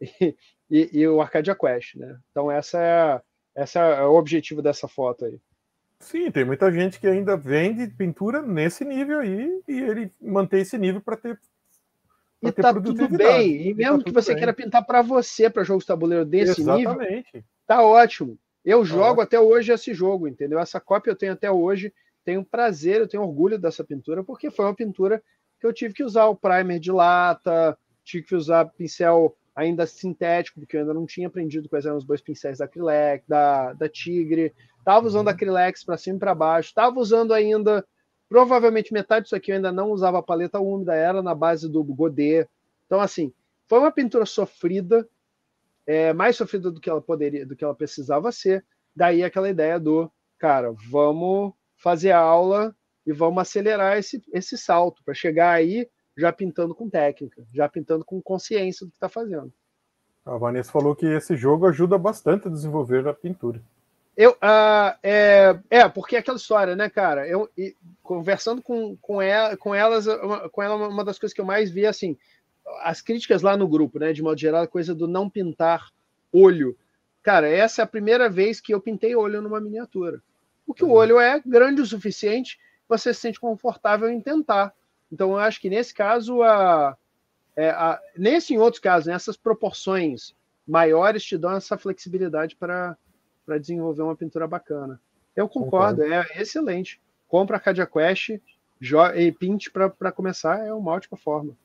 e, e o Arcadia Quest, né? Então essa é, essa é o objetivo dessa foto aí. Sim, tem muita gente que ainda vende pintura nesse nível aí e ele mantém esse nível para ter pra e ter tá tudo bem. E tá mesmo tá que você bem. queira pintar para você para jogos de tabuleiro desse Exatamente. nível, tá ótimo. Eu tá jogo até hoje esse jogo, entendeu? Essa cópia eu tenho até hoje. Tenho prazer, eu tenho orgulho dessa pintura, porque foi uma pintura que eu tive que usar o primer de lata, tive que usar pincel ainda sintético, porque eu ainda não tinha aprendido quais eram os dois pincéis da Acrylex, da, da Tigre, estava uhum. usando Acrylex para cima e para baixo, estava usando ainda, provavelmente metade disso aqui eu ainda não usava paleta úmida, era na base do Godet. Então, assim, foi uma pintura sofrida, é, mais sofrida do que ela poderia, do que ela precisava ser. Daí aquela ideia do, cara, vamos fazer a aula e vamos acelerar esse, esse salto para chegar aí já pintando com técnica, já pintando com consciência do que está fazendo. A Vanessa falou que esse jogo ajuda bastante a desenvolver a pintura. Eu, uh, é, é, porque é aquela história, né, cara? Eu e, conversando com, com, ela, com elas, uma, com ela, uma das coisas que eu mais vi é assim, as críticas lá no grupo, né? De modo geral, a coisa do não pintar olho. Cara, essa é a primeira vez que eu pintei olho numa miniatura. Porque uhum. o olho é grande o suficiente, você se sente confortável em tentar. Então, eu acho que nesse caso, a, é, a, nesse em outros casos, nessas né, proporções maiores te dão essa flexibilidade para desenvolver uma pintura bacana. Eu concordo, concordo. é excelente. Compra a Cadia Quest e pinte para começar, é uma ótima forma.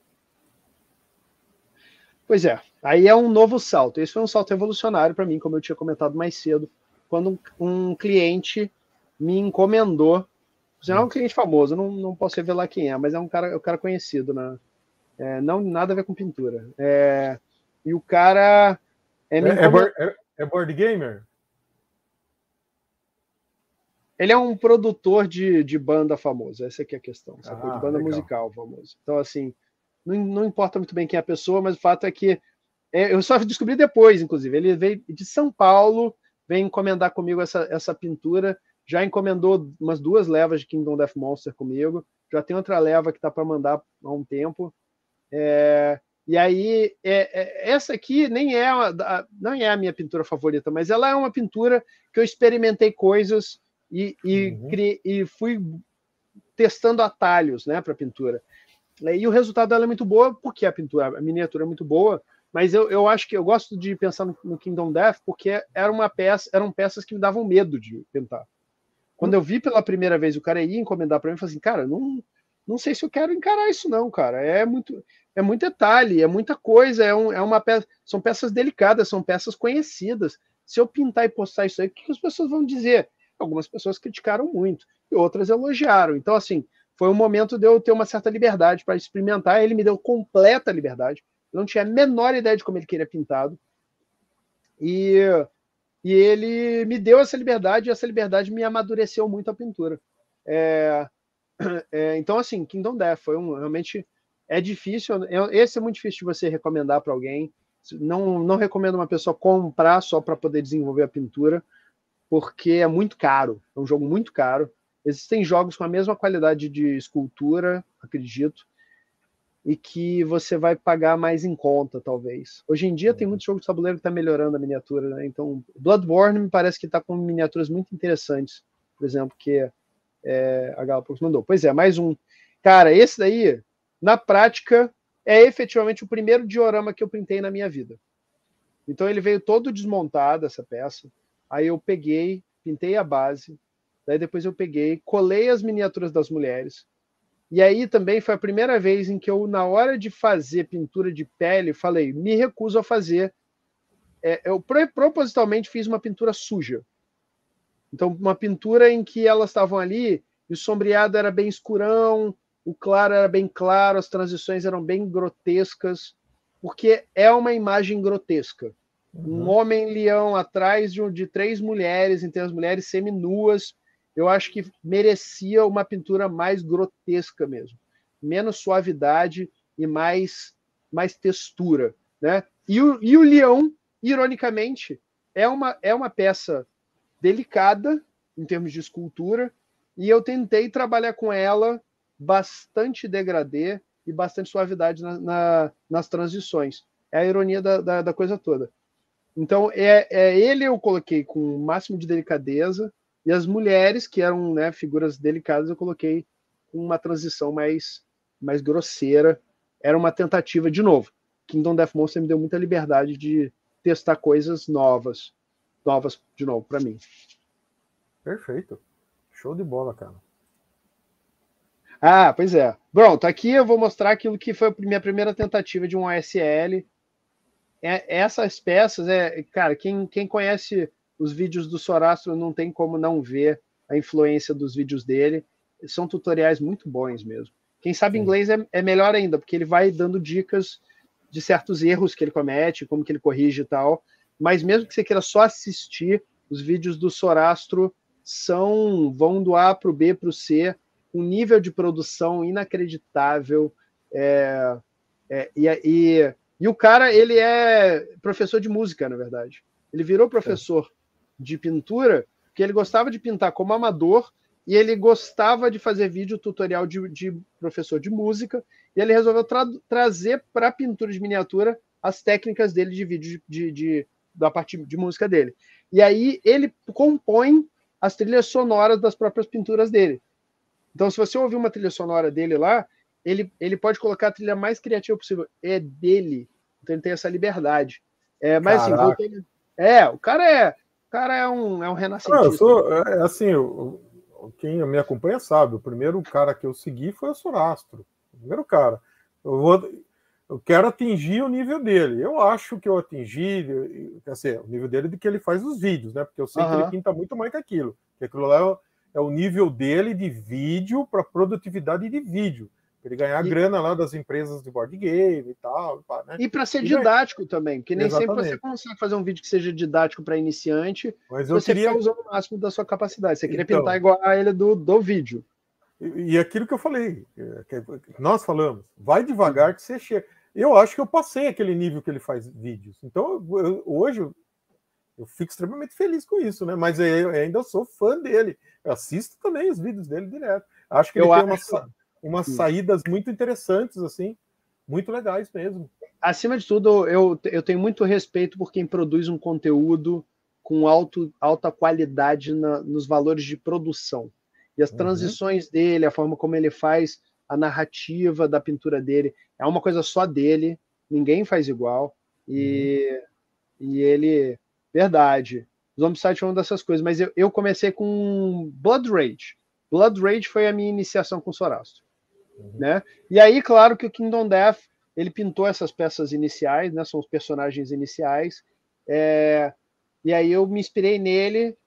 Pois é, aí é um novo salto. Esse foi um salto revolucionário para mim, como eu tinha comentado mais cedo, quando um, um cliente me encomendou por é um cliente famoso, não, não posso revelar quem é, mas é um cara, é um cara conhecido, né? É, não nada a ver com pintura. É, e o cara. É, é, é board, é, é, board gamer? Ele é um produtor de, de banda famoso, essa aqui é a questão, ah, De banda legal. musical famoso. Então, assim, não, não importa muito bem quem é a pessoa, mas o fato é que. eu só descobri depois, inclusive. Ele veio de São Paulo, veio encomendar comigo essa, essa pintura já encomendou umas duas levas de Kingdom Death Monster comigo, já tem outra leva que tá para mandar há um tempo. É, e aí, é, é, essa aqui nem é, a, não é a minha pintura favorita, mas ela é uma pintura que eu experimentei coisas e, e, uhum. cri, e fui testando atalhos né, para pintura. É, e o resultado dela é muito boa, porque a pintura, a miniatura é muito boa, mas eu, eu acho que eu gosto de pensar no, no Kingdom Death porque era uma peça, eram peças que me davam medo de pintar. Quando eu vi pela primeira vez o cara ia encomendar para mim, eu falei assim, cara, não, não sei se eu quero encarar isso não, cara. É muito, é muito detalhe, é muita coisa, é, um, é uma peça, são peças delicadas, são peças conhecidas. Se eu pintar e postar isso aí, o que as pessoas vão dizer? Algumas pessoas criticaram muito e outras elogiaram. Então, assim, foi um momento de eu ter uma certa liberdade para experimentar. Ele me deu completa liberdade. Eu não tinha a menor ideia de como ele queria pintado. E e ele me deu essa liberdade e essa liberdade me amadureceu muito a pintura. É, é, então, assim, Kingdom Death foi um realmente é difícil. É, esse é muito difícil de você recomendar para alguém. Não, não recomendo uma pessoa comprar só para poder desenvolver a pintura, porque é muito caro. É um jogo muito caro. Existem jogos com a mesma qualidade de escultura, acredito, e que você vai pagar mais em conta, talvez. Hoje em dia tem uhum. muito jogo de tabuleiro que está melhorando a miniatura, né? Então, Bloodborne me parece que está com miniaturas muito interessantes, por exemplo, que é, a Galapagos mandou. Pois é, mais um. Cara, esse daí, na prática, é efetivamente o primeiro diorama que eu pintei na minha vida. Então ele veio todo desmontado, essa peça. Aí eu peguei, pintei a base, daí depois eu peguei, colei as miniaturas das mulheres, e aí também foi a primeira vez em que eu, na hora de fazer pintura de pele, falei, me recuso a fazer. É, eu propositalmente fiz uma pintura suja. Então, uma pintura em que elas estavam ali e o sombreado era bem escurão, o claro era bem claro, as transições eram bem grotescas, porque é uma imagem grotesca. Uhum. Um homem-leão atrás de, de três mulheres, então as mulheres seminuas, eu acho que merecia uma pintura mais grotesca mesmo, menos suavidade e mais, mais textura. Né? E, o, e o leão, ironicamente, é uma, é uma peça delicada em termos de escultura, e eu tentei trabalhar com ela bastante degradê e bastante suavidade na, na, nas transições. É a ironia da, da, da coisa toda. Então, é, é ele eu coloquei com o máximo de delicadeza, e as mulheres, que eram né, figuras delicadas, eu coloquei uma transição mais, mais grosseira. Era uma tentativa, de novo. Kingdom Death Monster me deu muita liberdade de testar coisas novas. Novas, de novo, para mim. Perfeito. Show de bola, cara. Ah, pois é. Pronto, aqui eu vou mostrar aquilo que foi a minha primeira tentativa de um ASL É, essas peças, é, cara, quem, quem conhece os vídeos do Sorastro não tem como não ver a influência dos vídeos dele. São tutoriais muito bons mesmo. Quem sabe Sim. inglês é, é, melhor ainda, porque ele vai dando dicas de certos erros que ele comete, como que ele corrige e tal. Mas mesmo que você queira só assistir, os vídeos do Sorastro são vão do A para o B para o C, um nível de produção inacreditável. É, é, e, e, e o cara ele é professor de música, na verdade. Ele virou professor. É de pintura, que ele gostava de pintar como amador e ele gostava de fazer vídeo tutorial de, de professor de música e ele resolveu tra trazer para pintura de miniatura as técnicas dele de vídeo de, de, de, da parte de música dele. E aí ele compõe as trilhas sonoras das próprias pinturas dele. Então, se você ouvir uma trilha sonora dele lá, ele, ele pode colocar a trilha mais criativa possível. É dele. Então ele tem essa liberdade. É, mas assim, É, o cara é cara é um, é um ah, renascentista. eu sou, é, é assim, eu, quem me acompanha sabe, o primeiro cara que eu segui foi o Sorastro. primeiro cara. Eu, vou, eu quero atingir o nível dele. Eu acho que eu atingi, quer dizer, o nível dele de que ele faz os vídeos, né? Porque eu sei uhum. que ele pinta muito mais que aquilo. Que aquilo lá é, é o nível dele de vídeo para produtividade de vídeo ele ganhar e... grana lá das empresas de board game e tal. Pá, né? E para ser e didático ganha. também, porque nem Exatamente. sempre você consegue fazer um vídeo que seja didático para iniciante. Mas eu você queria usar o máximo da sua capacidade. Você queria então, pintar igual a ele do, do vídeo. E, e aquilo que eu falei, é, que nós falamos, vai devagar que você chega. Eu acho que eu passei aquele nível que ele faz vídeos. Então, eu, hoje eu fico extremamente feliz com isso, né? Mas eu, eu ainda sou fã dele. Eu assisto também os vídeos dele direto. Acho que ele eu tem acho... uma umas Sim. saídas muito interessantes, assim, muito legais mesmo. Acima de tudo, eu, eu tenho muito respeito por quem produz um conteúdo com alto, alta qualidade na, nos valores de produção. E as uhum. transições uhum. dele, a forma como ele faz a narrativa da pintura dele, é uma coisa só dele, ninguém faz igual. E, uhum. e ele, verdade, Zombicide é uma dessas coisas, mas eu, eu comecei com Blood Rage. Blood Rage foi a minha iniciação com Sorastro. Né? Uhum. Né? E aí, claro que o Kingdom Death ele pintou essas peças iniciais, né? São os personagens iniciais. É... E aí eu me inspirei nele.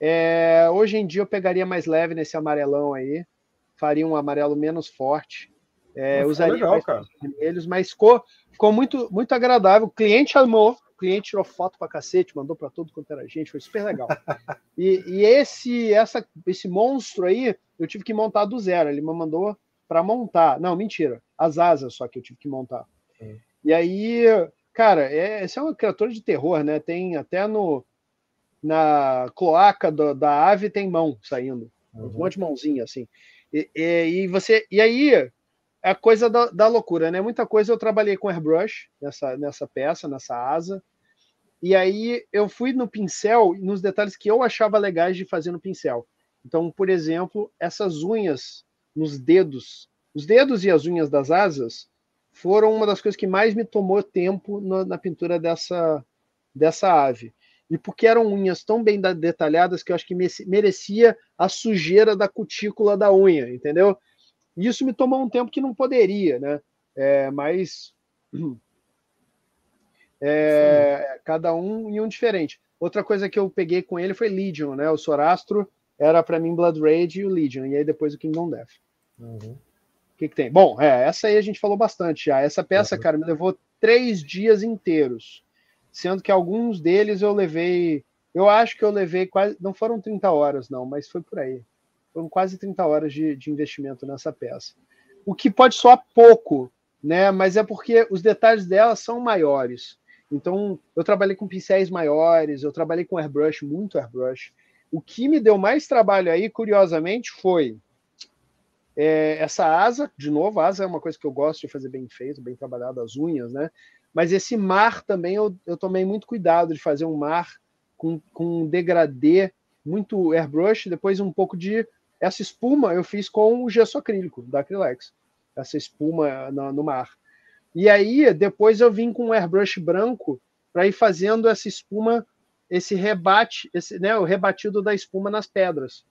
É... Hoje em dia eu pegaria mais leve nesse amarelão aí, faria um amarelo menos forte. É, é usaria legal, mais vermelhos, mas ficou, ficou muito, muito agradável. O cliente amou, o cliente tirou foto pra cacete, mandou para todo quanto era gente, foi super legal. e, e esse, essa, esse monstro aí, eu tive que montar do zero. Ele me mandou para montar. Não, mentira. As asas só que eu tive que montar. É. E aí, cara, é, é uma criatura de terror, né? Tem até no na cloaca do, da ave tem mão saindo, uhum. um monte de mãozinha assim. E, e, e, você e aí é coisa da, da loucura, né? Muita coisa eu trabalhei com airbrush nessa nessa peça, nessa asa. E aí eu fui no pincel nos detalhes que eu achava legais de fazer no pincel. Então, por exemplo, essas unhas nos dedos. Os dedos e as unhas das asas foram uma das coisas que mais me tomou tempo na, na pintura dessa, dessa ave. E porque eram unhas tão bem detalhadas que eu acho que merecia a sujeira da cutícula da unha, entendeu? E isso me tomou um tempo que não poderia, né? É, mas é, cada um e um diferente. Outra coisa que eu peguei com ele foi Lydion, né? O Sorastro era para mim Blood Rage e o Legion, e aí depois o Kingdom Death. Uhum. O que, que, tem? Bom, é, essa aí a gente falou bastante já. Essa peça, uhum. cara, me levou três dias inteiros, sendo que alguns deles eu levei. Eu acho que eu levei quase. Não foram 30 horas, não, mas foi por aí. Foram quase 30 horas de, de investimento nessa peça. O que pode soar pouco, né? Mas é porque os detalhes dela são maiores. Então, eu trabalhei com pincéis maiores, eu trabalhei com airbrush, muito airbrush. O que me deu mais trabalho aí, curiosamente, foi é, essa asa, de novo, asa é uma coisa que eu gosto de fazer bem feito, bem trabalhado, as unhas, né? Mas esse mar também eu, eu tomei muito cuidado de fazer um mar com, com um degradê, muito airbrush, depois um pouco de. Essa espuma eu fiz com o gesso acrílico da Acrylex, essa espuma no, no mar. E aí depois eu vim com um airbrush branco para ir fazendo essa espuma esse rebate, esse, né, o rebatido da espuma nas pedras.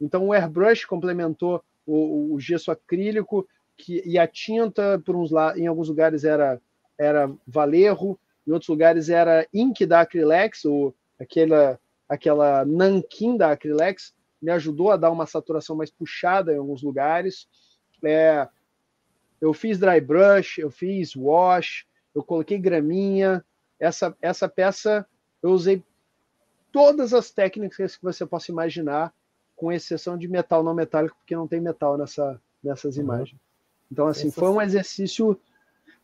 Então o airbrush complementou o, o gesso acrílico que, e a tinta por uns lá, em alguns lugares era era valerro, em outros lugares era ink da Acrylex ou aquela aquela nanquim da Acrylex me ajudou a dar uma saturação mais puxada em alguns lugares. É, eu fiz dry brush, eu fiz wash, eu coloquei graminha. Essa, essa peça eu usei todas as técnicas que você possa imaginar, com exceção de metal não metálico, porque não tem metal nessa, nessas uhum. imagens. Então, assim, foi um exercício,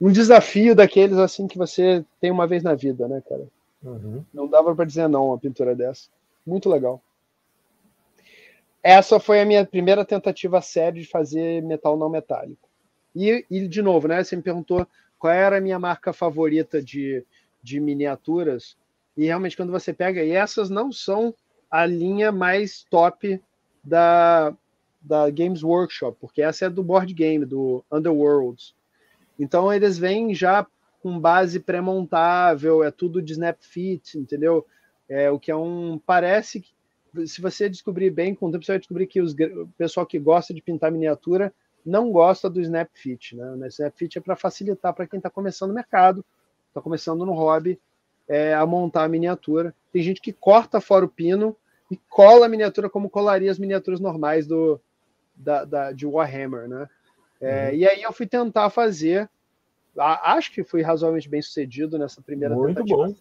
um desafio daqueles assim que você tem uma vez na vida, né, cara? Uhum. Não dava para dizer não uma pintura dessa. Muito legal. Essa foi a minha primeira tentativa séria de fazer metal não metálico. E, e, de novo, né? Você me perguntou qual era a minha marca favorita de, de miniaturas. E realmente, quando você pega, e essas não são a linha mais top da, da Games Workshop, porque essa é do board game, do Underworlds. Então eles vêm já com base pré-montável, é tudo de snap fit, entendeu? É o que é um parece que se você descobrir bem, com o tempo você vai descobrir que os, o pessoal que gosta de pintar miniatura não gosta do snap fit, né? O snap fit é para facilitar para quem está começando no mercado, está começando no hobby é, a montar a miniatura. Tem gente que corta fora o pino e cola a miniatura como colaria as miniaturas normais do da, da de Warhammer, né? É, uhum. E aí eu fui tentar fazer. acho que fui razoavelmente bem sucedido nessa primeira Muito tentativa bom.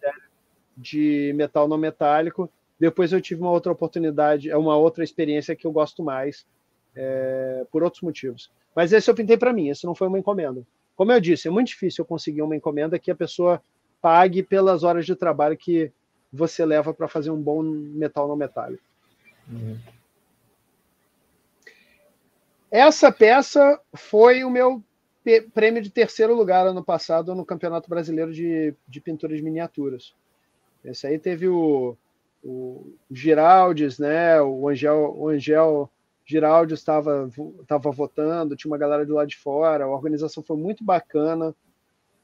de metal não metálico. Depois eu tive uma outra oportunidade, é uma outra experiência que eu gosto mais, é, por outros motivos. Mas esse eu pintei para mim, esse não foi uma encomenda. Como eu disse, é muito difícil eu conseguir uma encomenda que a pessoa pague pelas horas de trabalho que você leva para fazer um bom metal não metálico. Uhum. Essa peça foi o meu prêmio de terceiro lugar ano passado no Campeonato Brasileiro de, de Pinturas de Miniaturas. Esse aí teve o, o Giraldes, né? O Angel, o Angel Giraldes estava votando, tinha uma galera do lado de fora, a organização foi muito bacana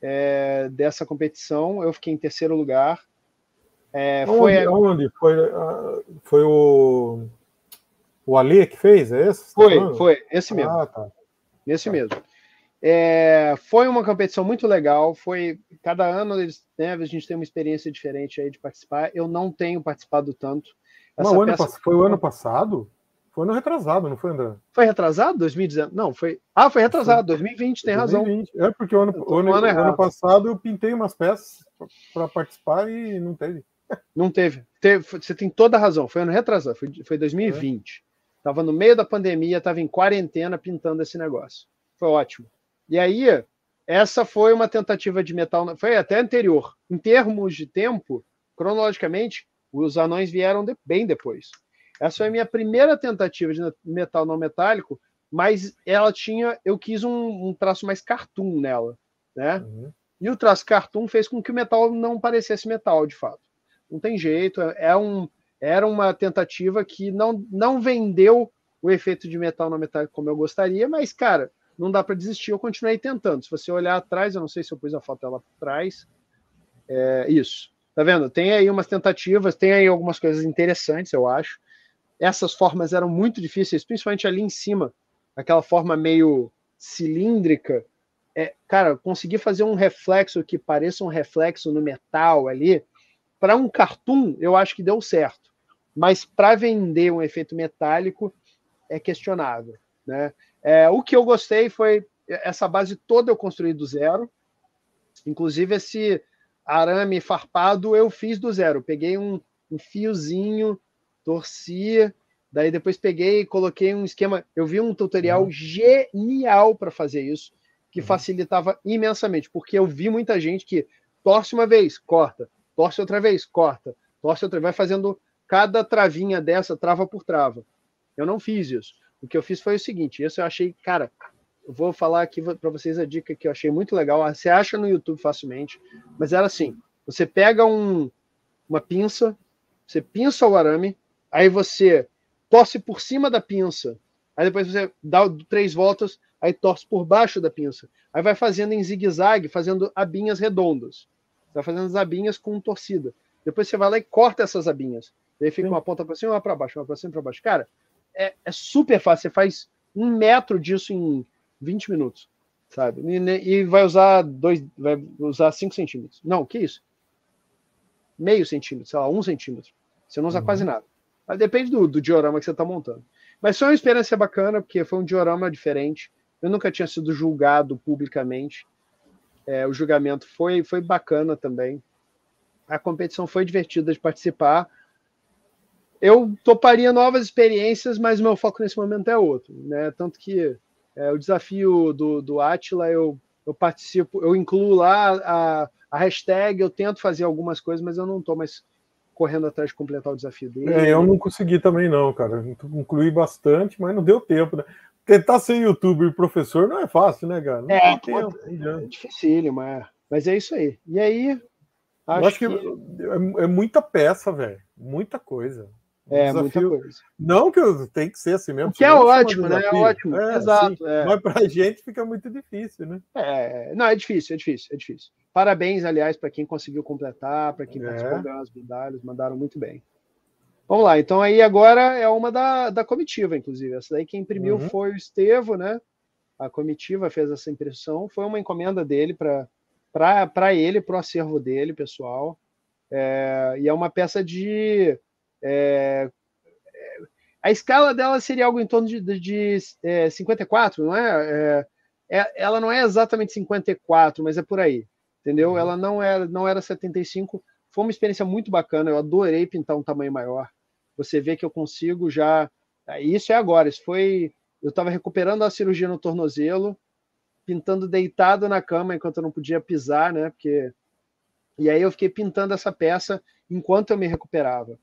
é, dessa competição. Eu fiquei em terceiro lugar. É, onde, foi onde? Ah, foi, foi o, o Ali que fez? É esse? Tá foi, tá foi, esse mesmo. Ah, tá. Esse tá. mesmo. É, foi uma competição muito legal. Foi cada ano eles, né, a gente tem uma experiência diferente aí de participar. Eu não tenho participado tanto. Essa peça... foi o ano passado? Foi ano retrasado, não foi, André? Foi retrasado? 2019? Não, foi. Ah, foi retrasado, 2020, tem 2020. razão. É, porque o ano, ano, ano, ano passado eu pintei umas peças para participar e não teve. Não teve. teve. Você tem toda a razão, foi ano retrasado, foi, foi 2020. É. Tava no meio da pandemia, tava em quarentena pintando esse negócio. Foi ótimo. E aí, essa foi uma tentativa de metal, foi até anterior. Em termos de tempo, cronologicamente, os anões vieram de, bem depois. Essa foi a minha primeira tentativa de metal não metálico, mas ela tinha. Eu quis um, um traço mais cartoon nela, né? Uhum. E o traço cartoon fez com que o metal não parecesse metal, de fato. Não tem jeito, é, é um, era uma tentativa que não, não vendeu o efeito de metal não metálico como eu gostaria, mas, cara, não dá para desistir, eu continuei tentando. Se você olhar atrás, eu não sei se eu pus a foto dela atrás. É, isso. Tá vendo? Tem aí umas tentativas, tem aí algumas coisas interessantes, eu acho essas formas eram muito difíceis, principalmente ali em cima, aquela forma meio cilíndrica. É, cara, conseguir fazer um reflexo que pareça um reflexo no metal ali, para um cartoon, eu acho que deu certo. Mas para vender um efeito metálico, é questionável. Né? É, o que eu gostei foi essa base toda eu construí do zero. Inclusive, esse arame farpado eu fiz do zero. peguei um, um fiozinho torcia, daí depois peguei e coloquei um esquema. Eu vi um tutorial uhum. genial para fazer isso, que uhum. facilitava imensamente, porque eu vi muita gente que torce uma vez, corta, torce outra vez, corta, torce outra, vai fazendo cada travinha dessa, trava por trava. Eu não fiz isso. O que eu fiz foi o seguinte, isso eu achei, cara, eu vou falar aqui para vocês a dica que eu achei muito legal. Ah, você acha no YouTube facilmente, mas era assim: você pega um, uma pinça, você pinça o arame, aí você torce por cima da pinça, aí depois você dá três voltas, aí torce por baixo da pinça, aí vai fazendo em zigue-zague, fazendo abinhas redondas. Você vai fazendo as abinhas com torcida. Depois você vai lá e corta essas abinhas. Aí fica Sim. uma ponta para cima, uma para baixo, uma para cima, para baixo. Cara, é, é, super fácil. Você faz um metro disso em 20 minutos, sabe? E, e vai usar dois, vai usar 5 centímetros. Não, que isso? Meio centímetro, sei lá, um centímetro. Você não usa uhum. quase nada. Depende do, do diorama que você está montando. Mas foi uma experiência bacana, porque foi um diorama diferente. Eu nunca tinha sido julgado publicamente. É, o julgamento foi, foi bacana também. A competição foi divertida de participar. Eu toparia novas experiências, mas meu foco nesse momento é outro. Né? Tanto que é, o desafio do, do Atila, eu, eu participo, eu incluo lá a, a hashtag, eu tento fazer algumas coisas, mas eu não estou mais correndo atrás de completar o desafio dele. É, eu não consegui também, não, cara. Incluí bastante, mas não deu tempo, né? Tentar ser youtuber e professor não é fácil, né, cara? Não é, tempo, é, é difícil, mas, mas é isso aí. E aí. Acho, acho que, que... É, é muita peça, velho. Muita coisa. É, desafio. muita coisa. Não que eu, tem que ser assim mesmo. O que é ótimo, né? É ótimo. É, Exato. Sim. É. Mas gente fica muito difícil, né? É, é, não, é difícil, é difícil, é difícil. Parabéns, aliás, para quem conseguiu completar, para quem é. participou das medalhas, mandaram muito bem. Vamos lá, então aí agora é uma da, da comitiva, inclusive. Essa daí quem imprimiu uhum. foi o Estevo, né? A comitiva fez essa impressão. Foi uma encomenda dele para ele, para o acervo dele, pessoal. É, e é uma peça de é, é, a escala dela seria algo em torno de, de, de é, 54, não é? é? é? Ela não é exatamente 54, mas é por aí, entendeu? Uhum. Ela não era, é, não era 75. Foi uma experiência muito bacana. Eu adorei pintar um tamanho maior. Você vê que eu consigo já. Isso é agora. Isso foi. Eu estava recuperando a cirurgia no tornozelo, pintando deitado na cama enquanto eu não podia pisar, né? Porque e aí eu fiquei pintando essa peça enquanto eu me recuperava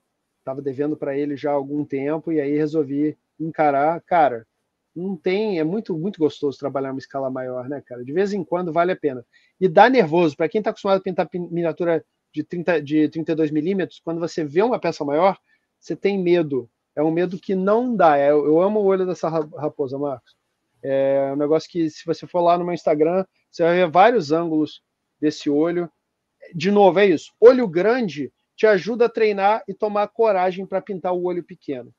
estava devendo para ele já há algum tempo e aí resolvi encarar, cara, não tem, é muito muito gostoso trabalhar uma escala maior, né, cara? De vez em quando vale a pena. E dá nervoso para quem está acostumado a pintar miniatura de 30 de 32 milímetros, quando você vê uma peça maior, você tem medo. É um medo que não dá. É, eu, eu amo o olho dessa raposa, Marcos. É um negócio que se você for lá no meu Instagram, você vai ver vários ângulos desse olho. De novo, é isso. Olho grande te ajuda a treinar e tomar coragem para pintar o olho pequeno.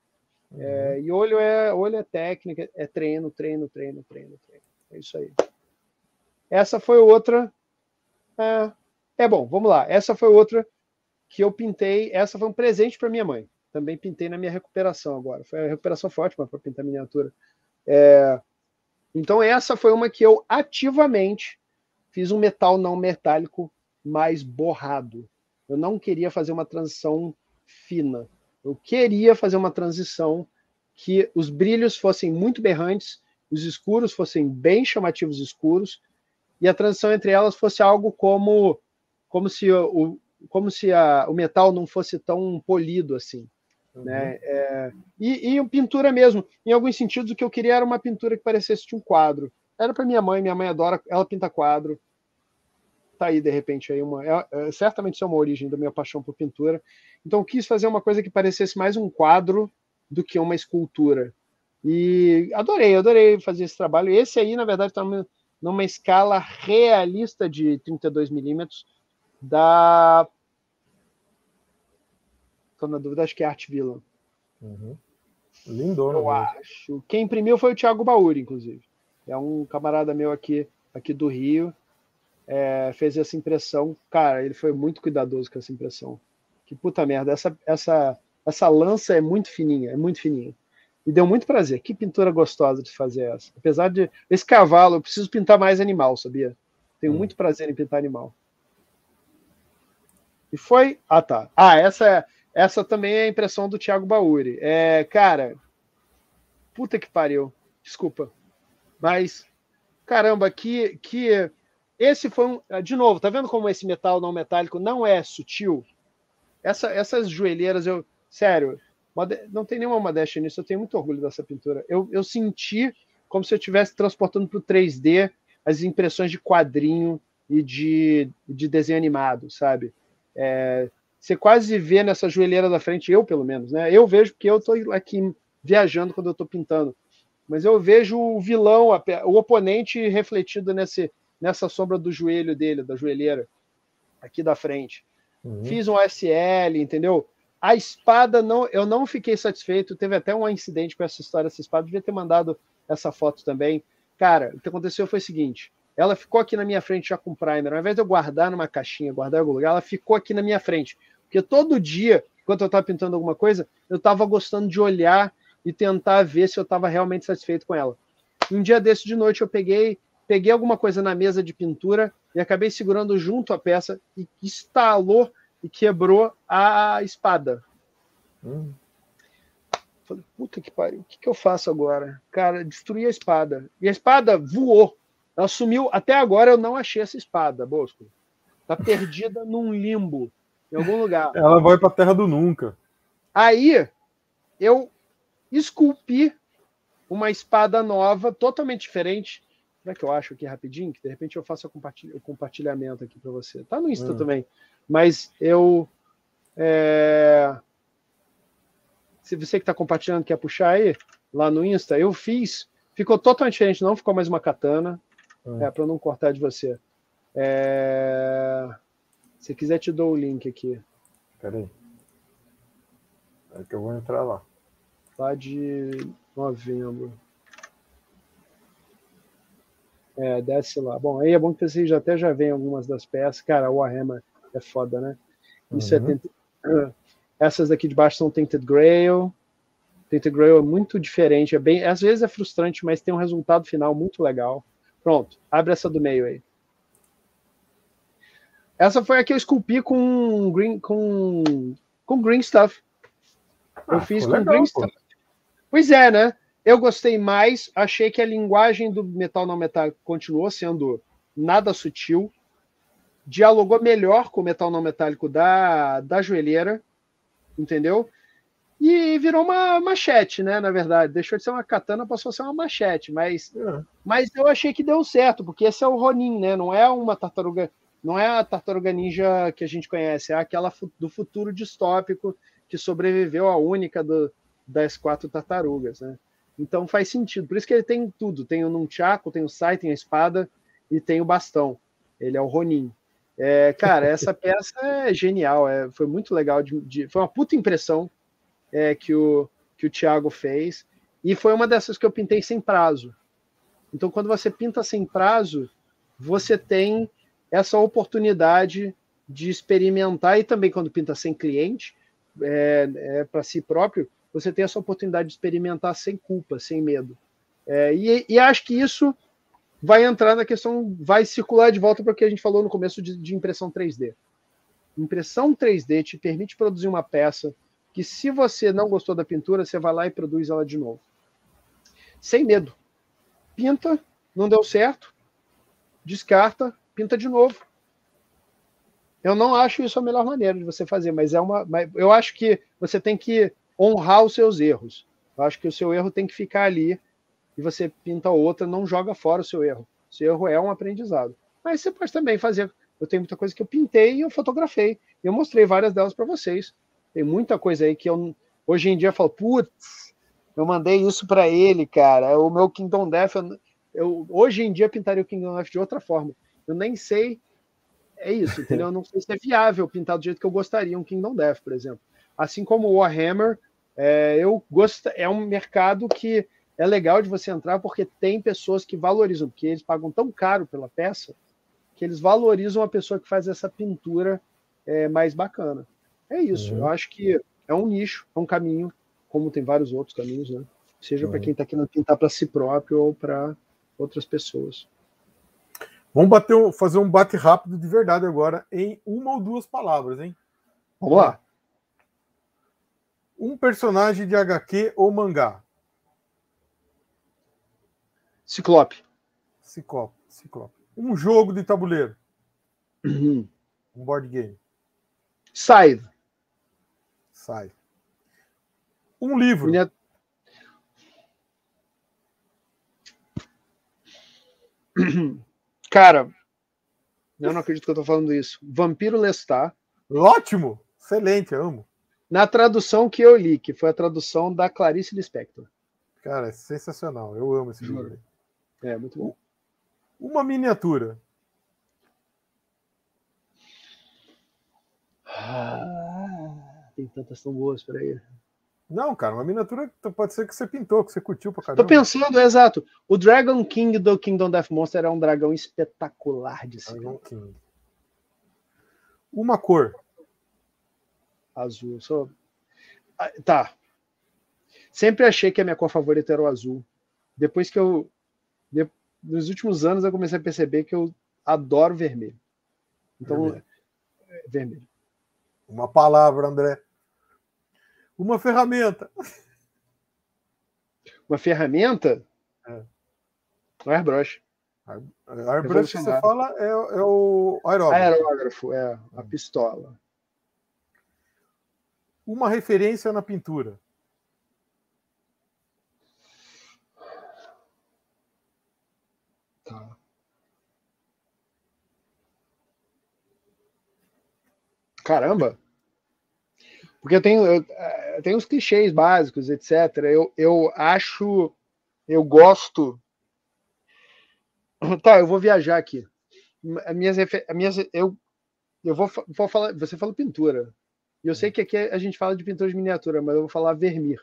É, uhum. É, e olho é, olho é técnica, é treino, treino, treino, treino, treino. É isso aí. Essa foi outra. É, é bom, vamos lá. Essa foi outra que eu pintei. Essa foi um presente para minha mãe. Também pintei na minha recuperação agora. Foi a recuperação forte para pintar miniatura. É, então essa foi uma que eu ativamente fiz um metal não metálico mais borrado. Eu não queria fazer uma transição fina. Eu queria fazer uma transição que os brilhos fossem muito berrantes, os escuros fossem bem chamativos escuros, e a transição entre elas fosse algo como como se o, como se a, o metal não fosse tão polido assim. Uhum. Né? É, e, e pintura mesmo. Em alguns sentidos, o que eu queria era uma pintura que parecesse de um quadro. Era para minha mãe, minha mãe adora, ela pinta quadro tá aí de repente aí uma é, é, certamente isso é uma origem da minha paixão por pintura então quis fazer uma coisa que parecesse mais um quadro do que uma escultura e adorei adorei fazer esse trabalho esse aí na verdade está numa, numa escala realista de 32 milímetros da estou na dúvida acho que é Art Villa uhum. lindo eu acho quem imprimiu foi o Thiago Bauri inclusive é um camarada meu aqui aqui do Rio é, fez essa impressão. Cara, ele foi muito cuidadoso com essa impressão. Que puta merda, essa, essa, essa lança é muito fininha, é muito fininha. E deu muito prazer. Que pintura gostosa de fazer essa. Apesar de. Esse cavalo, eu preciso pintar mais animal, sabia? Tenho hum. muito prazer em pintar animal. E foi. Ah, tá. Ah, essa, essa também é a impressão do Thiago Bauri. É, cara. Puta que pariu. Desculpa. Mas. Caramba, que, que esse foi um. Ah, de novo, tá vendo como esse metal não metálico não é sutil? Essa, essas joelheiras, eu. Sério, não tem nenhuma modéstia nisso, eu tenho muito orgulho dessa pintura. Eu, eu senti como se eu estivesse transportando para o 3D as impressões de quadrinho e de, de desenho animado, sabe? É, você quase vê nessa joelheira da frente, eu pelo menos, né? Eu vejo porque eu estou aqui viajando quando eu estou pintando. Mas eu vejo o vilão, o oponente refletido nesse, nessa sombra do joelho dele, da joelheira, aqui da frente. Uhum. Fiz um ASL, entendeu? A espada, não, eu não fiquei satisfeito. Teve até um incidente com essa história, essa espada. Devia ter mandado essa foto também. Cara, o que aconteceu foi o seguinte: ela ficou aqui na minha frente já com primer. Ao invés de eu guardar numa caixinha, guardar em algum lugar, ela ficou aqui na minha frente. Porque todo dia, enquanto eu estava pintando alguma coisa, eu estava gostando de olhar e tentar ver se eu estava realmente satisfeito com ela. Um dia desse de noite eu peguei, peguei alguma coisa na mesa de pintura e acabei segurando junto a peça e estalou e quebrou a espada. Hum. Falei, puta que pariu, o que, que eu faço agora? Cara, destruí a espada. E a espada voou. Ela sumiu. Até agora eu não achei essa espada, Bosco. Tá perdida num limbo, em algum lugar. Ela vai pra terra do nunca. Aí eu esculpi uma espada nova, totalmente diferente, Será que eu acho aqui rapidinho? Que de repente eu faço o compartilhamento aqui para você. Tá no Insta hum. também. Mas eu. É... Se você que está compartilhando quer puxar aí, lá no Insta, eu fiz. Ficou totalmente diferente, não ficou mais uma katana. Hum. É, para não cortar de você. É... Se quiser, te dou o link aqui. Peraí. É que eu vou entrar lá. Lá de novembro. É, desce lá. Bom, aí é bom que vocês até já veem algumas das peças. Cara, o Warhammer é foda, né? Uhum. Essas daqui de baixo são tinted Grail. Tinted Grail é muito diferente. É bem... Às vezes é frustrante, mas tem um resultado final muito legal. Pronto, abre essa do meio aí. Essa foi a que eu esculpi com green, com, com green stuff. eu ah, fiz com legal, green pô. stuff. Pois é, né? Eu gostei mais, achei que a linguagem do metal não metálico continuou sendo nada sutil, dialogou melhor com o metal não metálico da, da joelheira, entendeu? E virou uma machete, né? Na verdade, deixou de ser uma katana, passou a ser uma machete, mas, é. mas eu achei que deu certo, porque esse é o Ronin, né? Não é uma tartaruga, não é a tartaruga ninja que a gente conhece, é aquela do futuro distópico que sobreviveu a única do, das quatro tartarugas, né? Então faz sentido. Por isso que ele tem tudo. Tem o Nunchaku, tem o Sai, tem a espada e tem o bastão. Ele é o Ronin. É, cara, essa peça é genial. É, foi muito legal. De, de, foi uma puta impressão é, que, o, que o Thiago fez. E foi uma dessas que eu pintei sem prazo. Então, quando você pinta sem prazo, você tem essa oportunidade de experimentar. E também, quando pinta sem cliente, é, é para si próprio, você tem essa oportunidade de experimentar sem culpa, sem medo. É, e, e, acho que isso vai entrar na questão, vai circular de volta para o que a gente falou no começo de, de impressão 3D. Impressão 3D te permite produzir uma peça que, se você não gostou da pintura, você vai lá e produz ela de novo. Sem medo. Pinta, não deu certo, descarta, pinta de novo. Eu não acho isso a melhor maneira de você fazer, mas é uma. Eu acho que você tem que honrar os seus erros. Eu acho que o seu erro tem que ficar ali e você pinta outra, não joga fora o seu erro. O seu erro é um aprendizado. Mas você pode também fazer. Eu tenho muita coisa que eu pintei e eu fotografei. Eu mostrei várias delas para vocês. Tem muita coisa aí que eu hoje em dia eu falo, putz, eu mandei isso para ele, cara. O meu Kingdom Death, eu, eu, hoje em dia pintaria o Kingdom Death de outra forma. Eu nem sei. É isso, entendeu? Eu não sei se é viável pintar do jeito que eu gostaria um Kingdom Death, por exemplo assim como o Warhammer, é, eu gosto, é um mercado que é legal de você entrar porque tem pessoas que valorizam, porque eles pagam tão caro pela peça que eles valorizam a pessoa que faz essa pintura é, mais bacana. É isso. Uhum. Eu acho que é um nicho, é um caminho, como tem vários outros caminhos, né? Seja uhum. para quem está querendo pintar para si próprio ou para outras pessoas. Vamos bater, fazer um bate rápido de verdade agora em uma ou duas palavras, hein? Vamos lá. Um personagem de HQ ou mangá? Ciclope. Ciclope. Ciclope. Um jogo de tabuleiro. Uhum. Um board game. Sai. Sai. Um livro. Minha... Cara, eu não acredito que eu tô falando isso. Vampiro Lestat. Ótimo! Excelente, amo na tradução que eu li, que foi a tradução da Clarice Lispector. Cara, é sensacional. Eu amo esse livro. É, muito bom. Uma miniatura. Ah, tem tantas tão boas, aí. Não, cara, uma miniatura pode ser que você pintou, que você curtiu pra caramba. Tô pensando, exato. O Dragon King do Kingdom Death Monster é um dragão espetacular de cima. Dragon King. Uma cor. Azul. Sou... Ah, tá. Sempre achei que a minha cor favorita era o azul. Depois que eu. De... Nos últimos anos eu comecei a perceber que eu adoro vermelho. Então, vermelho. É, vermelho. Uma palavra, André. Uma ferramenta. Uma ferramenta? É. O airbrush. Airbrush, você fala, é, é o aerógrafo. Aerógrafo, é, a pistola uma referência na pintura? Tá. Caramba! Porque eu tenho, eu, eu eh, tenho uns clichês básicos, etc. Eu, eu acho, eu gosto. Tá, eu vou viajar aqui. minhas, minhas, eu, eu vou, vou falar. Você falou pintura. E eu sei que aqui a gente fala de pintor de miniatura, mas eu vou falar Vermeer.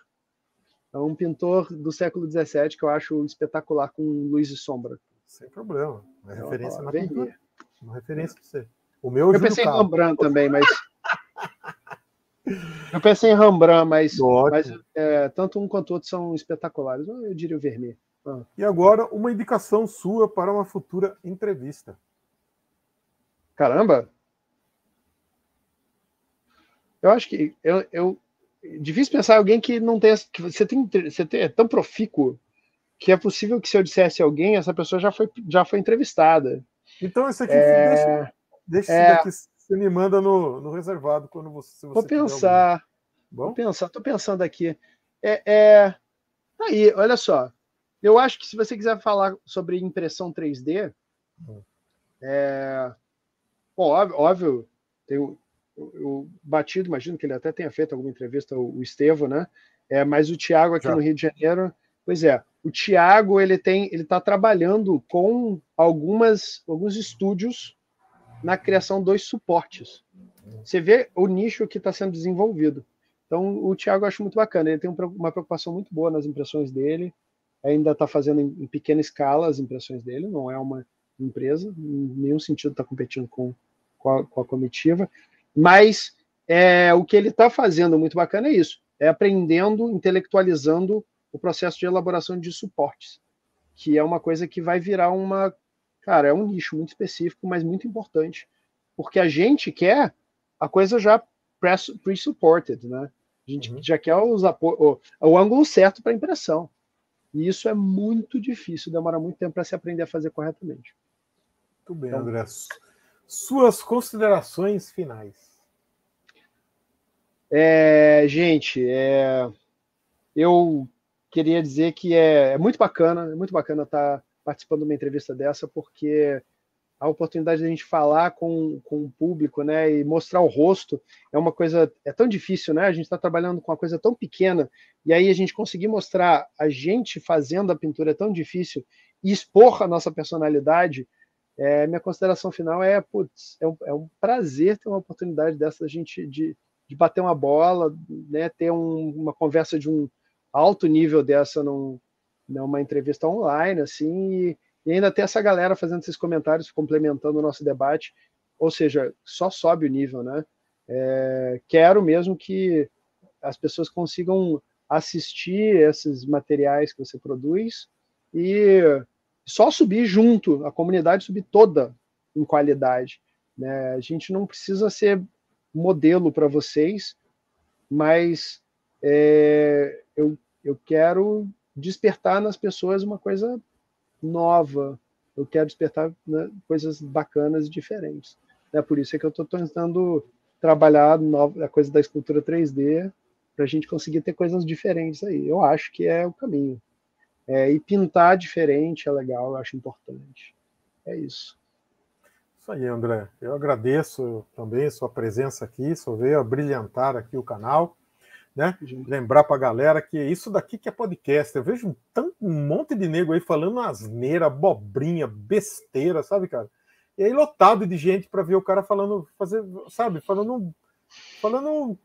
É um pintor do século XVII que eu acho espetacular com luz e sombra. Sem problema. Uma é então, referência na Vermeer. pintura. Uma referência para você. O meu eu pensei Carlos. em Rembrandt também, mas. eu pensei em Rembrandt, mas, mas é, tanto um quanto outro são espetaculares. Eu diria o Vermeer. Ah. E agora, uma indicação sua para uma futura entrevista. Caramba! Eu acho que eu, eu difícil pensar alguém que não tenha que você tem, você tem é tão profícuo que é possível que se eu dissesse a alguém, essa pessoa já foi já foi entrevistada. Então isso aqui é, deixa, deixa é, daqui, você me manda no, no reservado quando você, você Vou pensar. Vou pensar, tô pensando aqui. É, é aí, olha só. Eu acho que se você quiser falar sobre impressão 3D, hum. é, bom, óbvio, óbvio tem, eu batido, imagino que ele até tenha feito alguma entrevista, o, o Estevo, né? É, mas o Tiago aqui Já. no Rio de Janeiro, pois é, o Tiago ele tem, ele está trabalhando com algumas, alguns estúdios na criação dos suportes. Você vê o nicho que está sendo desenvolvido. Então, o Tiago eu acho muito bacana. Ele tem uma preocupação muito boa nas impressões dele. Ainda está fazendo em, pequena escala as impressões dele. Não é uma empresa, em nenhum sentido está competindo com, com a, com a comitiva. Mas é, o que ele está fazendo muito bacana é isso: é aprendendo, intelectualizando o processo de elaboração de suportes, que é uma coisa que vai virar uma. Cara, é um nicho muito específico, mas muito importante, porque a gente quer a coisa já pre-supported, né? A gente uhum. já quer os o, o ângulo certo para impressão. E isso é muito difícil, demora muito tempo para se aprender a fazer corretamente. Muito bem, então, André. Suas considerações finais. É, gente, é, eu queria dizer que é, é, muito bacana, é muito bacana estar tá participando de uma entrevista dessa, porque a oportunidade de a gente falar com, com o público, né, e mostrar o rosto é uma coisa é tão difícil, né? A gente está trabalhando com uma coisa tão pequena e aí a gente conseguir mostrar a gente fazendo a pintura é tão difícil e expor a nossa personalidade é, minha consideração final é, putz, é um, é um prazer ter uma oportunidade dessa da gente de, de bater uma bola, né, ter um, uma conversa de um alto nível dessa num, numa entrevista online, assim, e, e ainda ter essa galera fazendo esses comentários, complementando o nosso debate, ou seja, só sobe o nível, né? É, quero mesmo que as pessoas consigam assistir esses materiais que você produz e só subir junto, a comunidade subir toda em qualidade. Né? A gente não precisa ser modelo para vocês, mas é, eu, eu quero despertar nas pessoas uma coisa nova. Eu quero despertar né, coisas bacanas e diferentes. Né? Por isso é que eu estou tentando trabalhar a coisa da escultura 3D para a gente conseguir ter coisas diferentes aí. Eu acho que é o caminho. É, e pintar diferente é legal, eu acho importante. É isso. Isso aí, André. Eu agradeço também sua presença aqui, só veio a brilhantar aqui o canal. Né? Lembrar para a galera que é isso daqui que é podcast. Eu vejo um, um monte de nego aí falando asneira, bobrinha, besteira, sabe, cara? E aí lotado de gente para ver o cara falando, fazer, sabe, falando, falando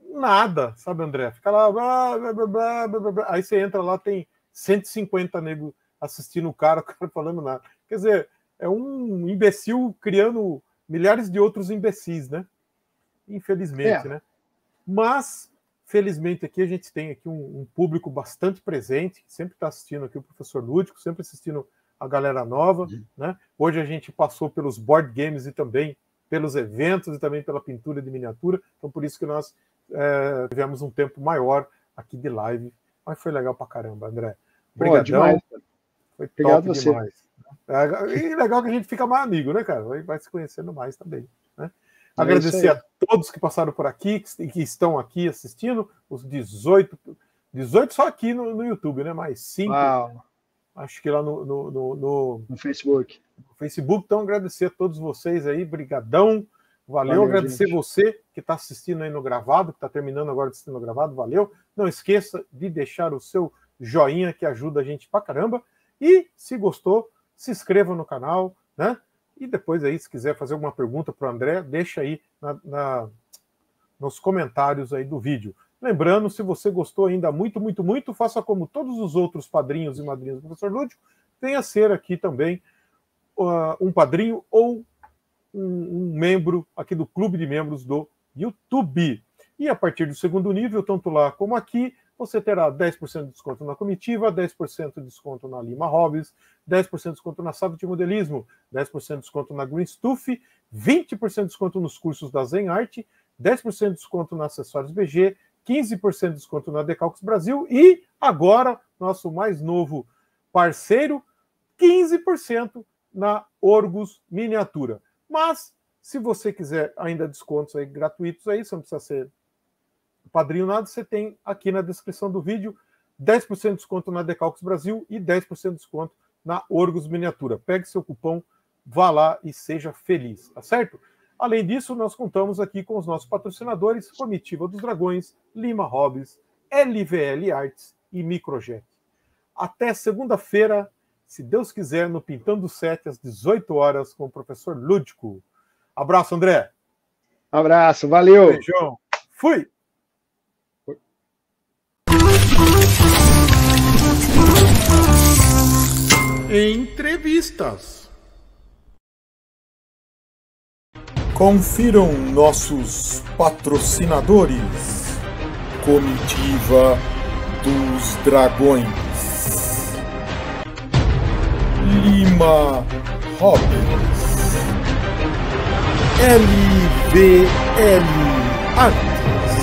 nada, sabe, André? Fica lá, blá, blá, blá, aí você entra lá, tem 150 nego assistindo o cara, o cara falando nada. Quer dizer, é um imbecil criando milhares de outros imbecis, né? Infelizmente, é. né? Mas, felizmente, aqui a gente tem aqui um, um público bastante presente, sempre está assistindo aqui o professor Lúdico, sempre assistindo a galera nova, uhum. né? Hoje a gente passou pelos board games e também pelos eventos e também pela pintura de miniatura, então por isso que nós é, tivemos um tempo maior aqui de live, mas foi legal pra caramba, André. Obrigadão. Pô, Foi Obrigado top você. demais. É, e legal que a gente fica mais amigo, né, cara? Vai, se conhecendo mais também. Né? É Agradecer a todos que passaram por aqui e que, estão aqui assistindo, os 18, 18 só aqui no, no YouTube, né? Mais 5. Acho que lá no no, no, no, no, Facebook. No Facebook. Então, agradecer a todos vocês aí. Brigadão. Valeu, valeu agradecer gente. você que está assistindo aí no gravado, que está terminando agora de estar no gravado, valeu. Não esqueça de deixar o seu joinha que ajuda a gente pra caramba. E se gostou, se inscreva no canal, né? E depois aí, se quiser fazer alguma pergunta para o André, deixa aí na, na, nos comentários aí do vídeo. Lembrando, se você gostou ainda muito, muito, muito, faça como todos os outros padrinhos e madrinhas do professor Lúdico, venha ser aqui também uh, um padrinho ou um, um membro aqui do clube de membros do YouTube. E a partir do segundo nível, tanto lá como aqui, você terá 10% de desconto na comitiva, 10% de desconto na Lima Hobbies, 10% de desconto na Sábio de Modelismo, 10% de desconto na Green Stuff, 20% de desconto nos cursos da Zen Art, 10% de desconto na Acessórios BG, 15% de desconto na Decalques Brasil e agora, nosso mais novo parceiro, 15% na Orgus Miniatura. Mas, se você quiser ainda descontos aí gratuitos aí, você não precisa ser Padrinho nada você tem aqui na descrição do vídeo 10% de desconto na Decalques Brasil e 10% de desconto na Orgos Miniatura. Pegue seu cupom, vá lá e seja feliz, tá certo? Além disso, nós contamos aqui com os nossos patrocinadores Comitiva dos Dragões, Lima Hobbies, LVL Arts e Microjet. Até segunda-feira, se Deus quiser, no Pintando Sete, às 18 horas, com o professor Lúdico. Abraço, André. Abraço, valeu. Beijão. Fui. Entrevistas. Confiram nossos patrocinadores. Comitiva dos Dragões. Lima Robbins. LVM Artes.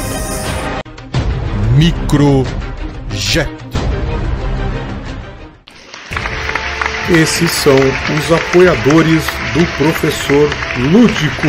Micro Jack. Esses são os apoiadores do professor Lúdico.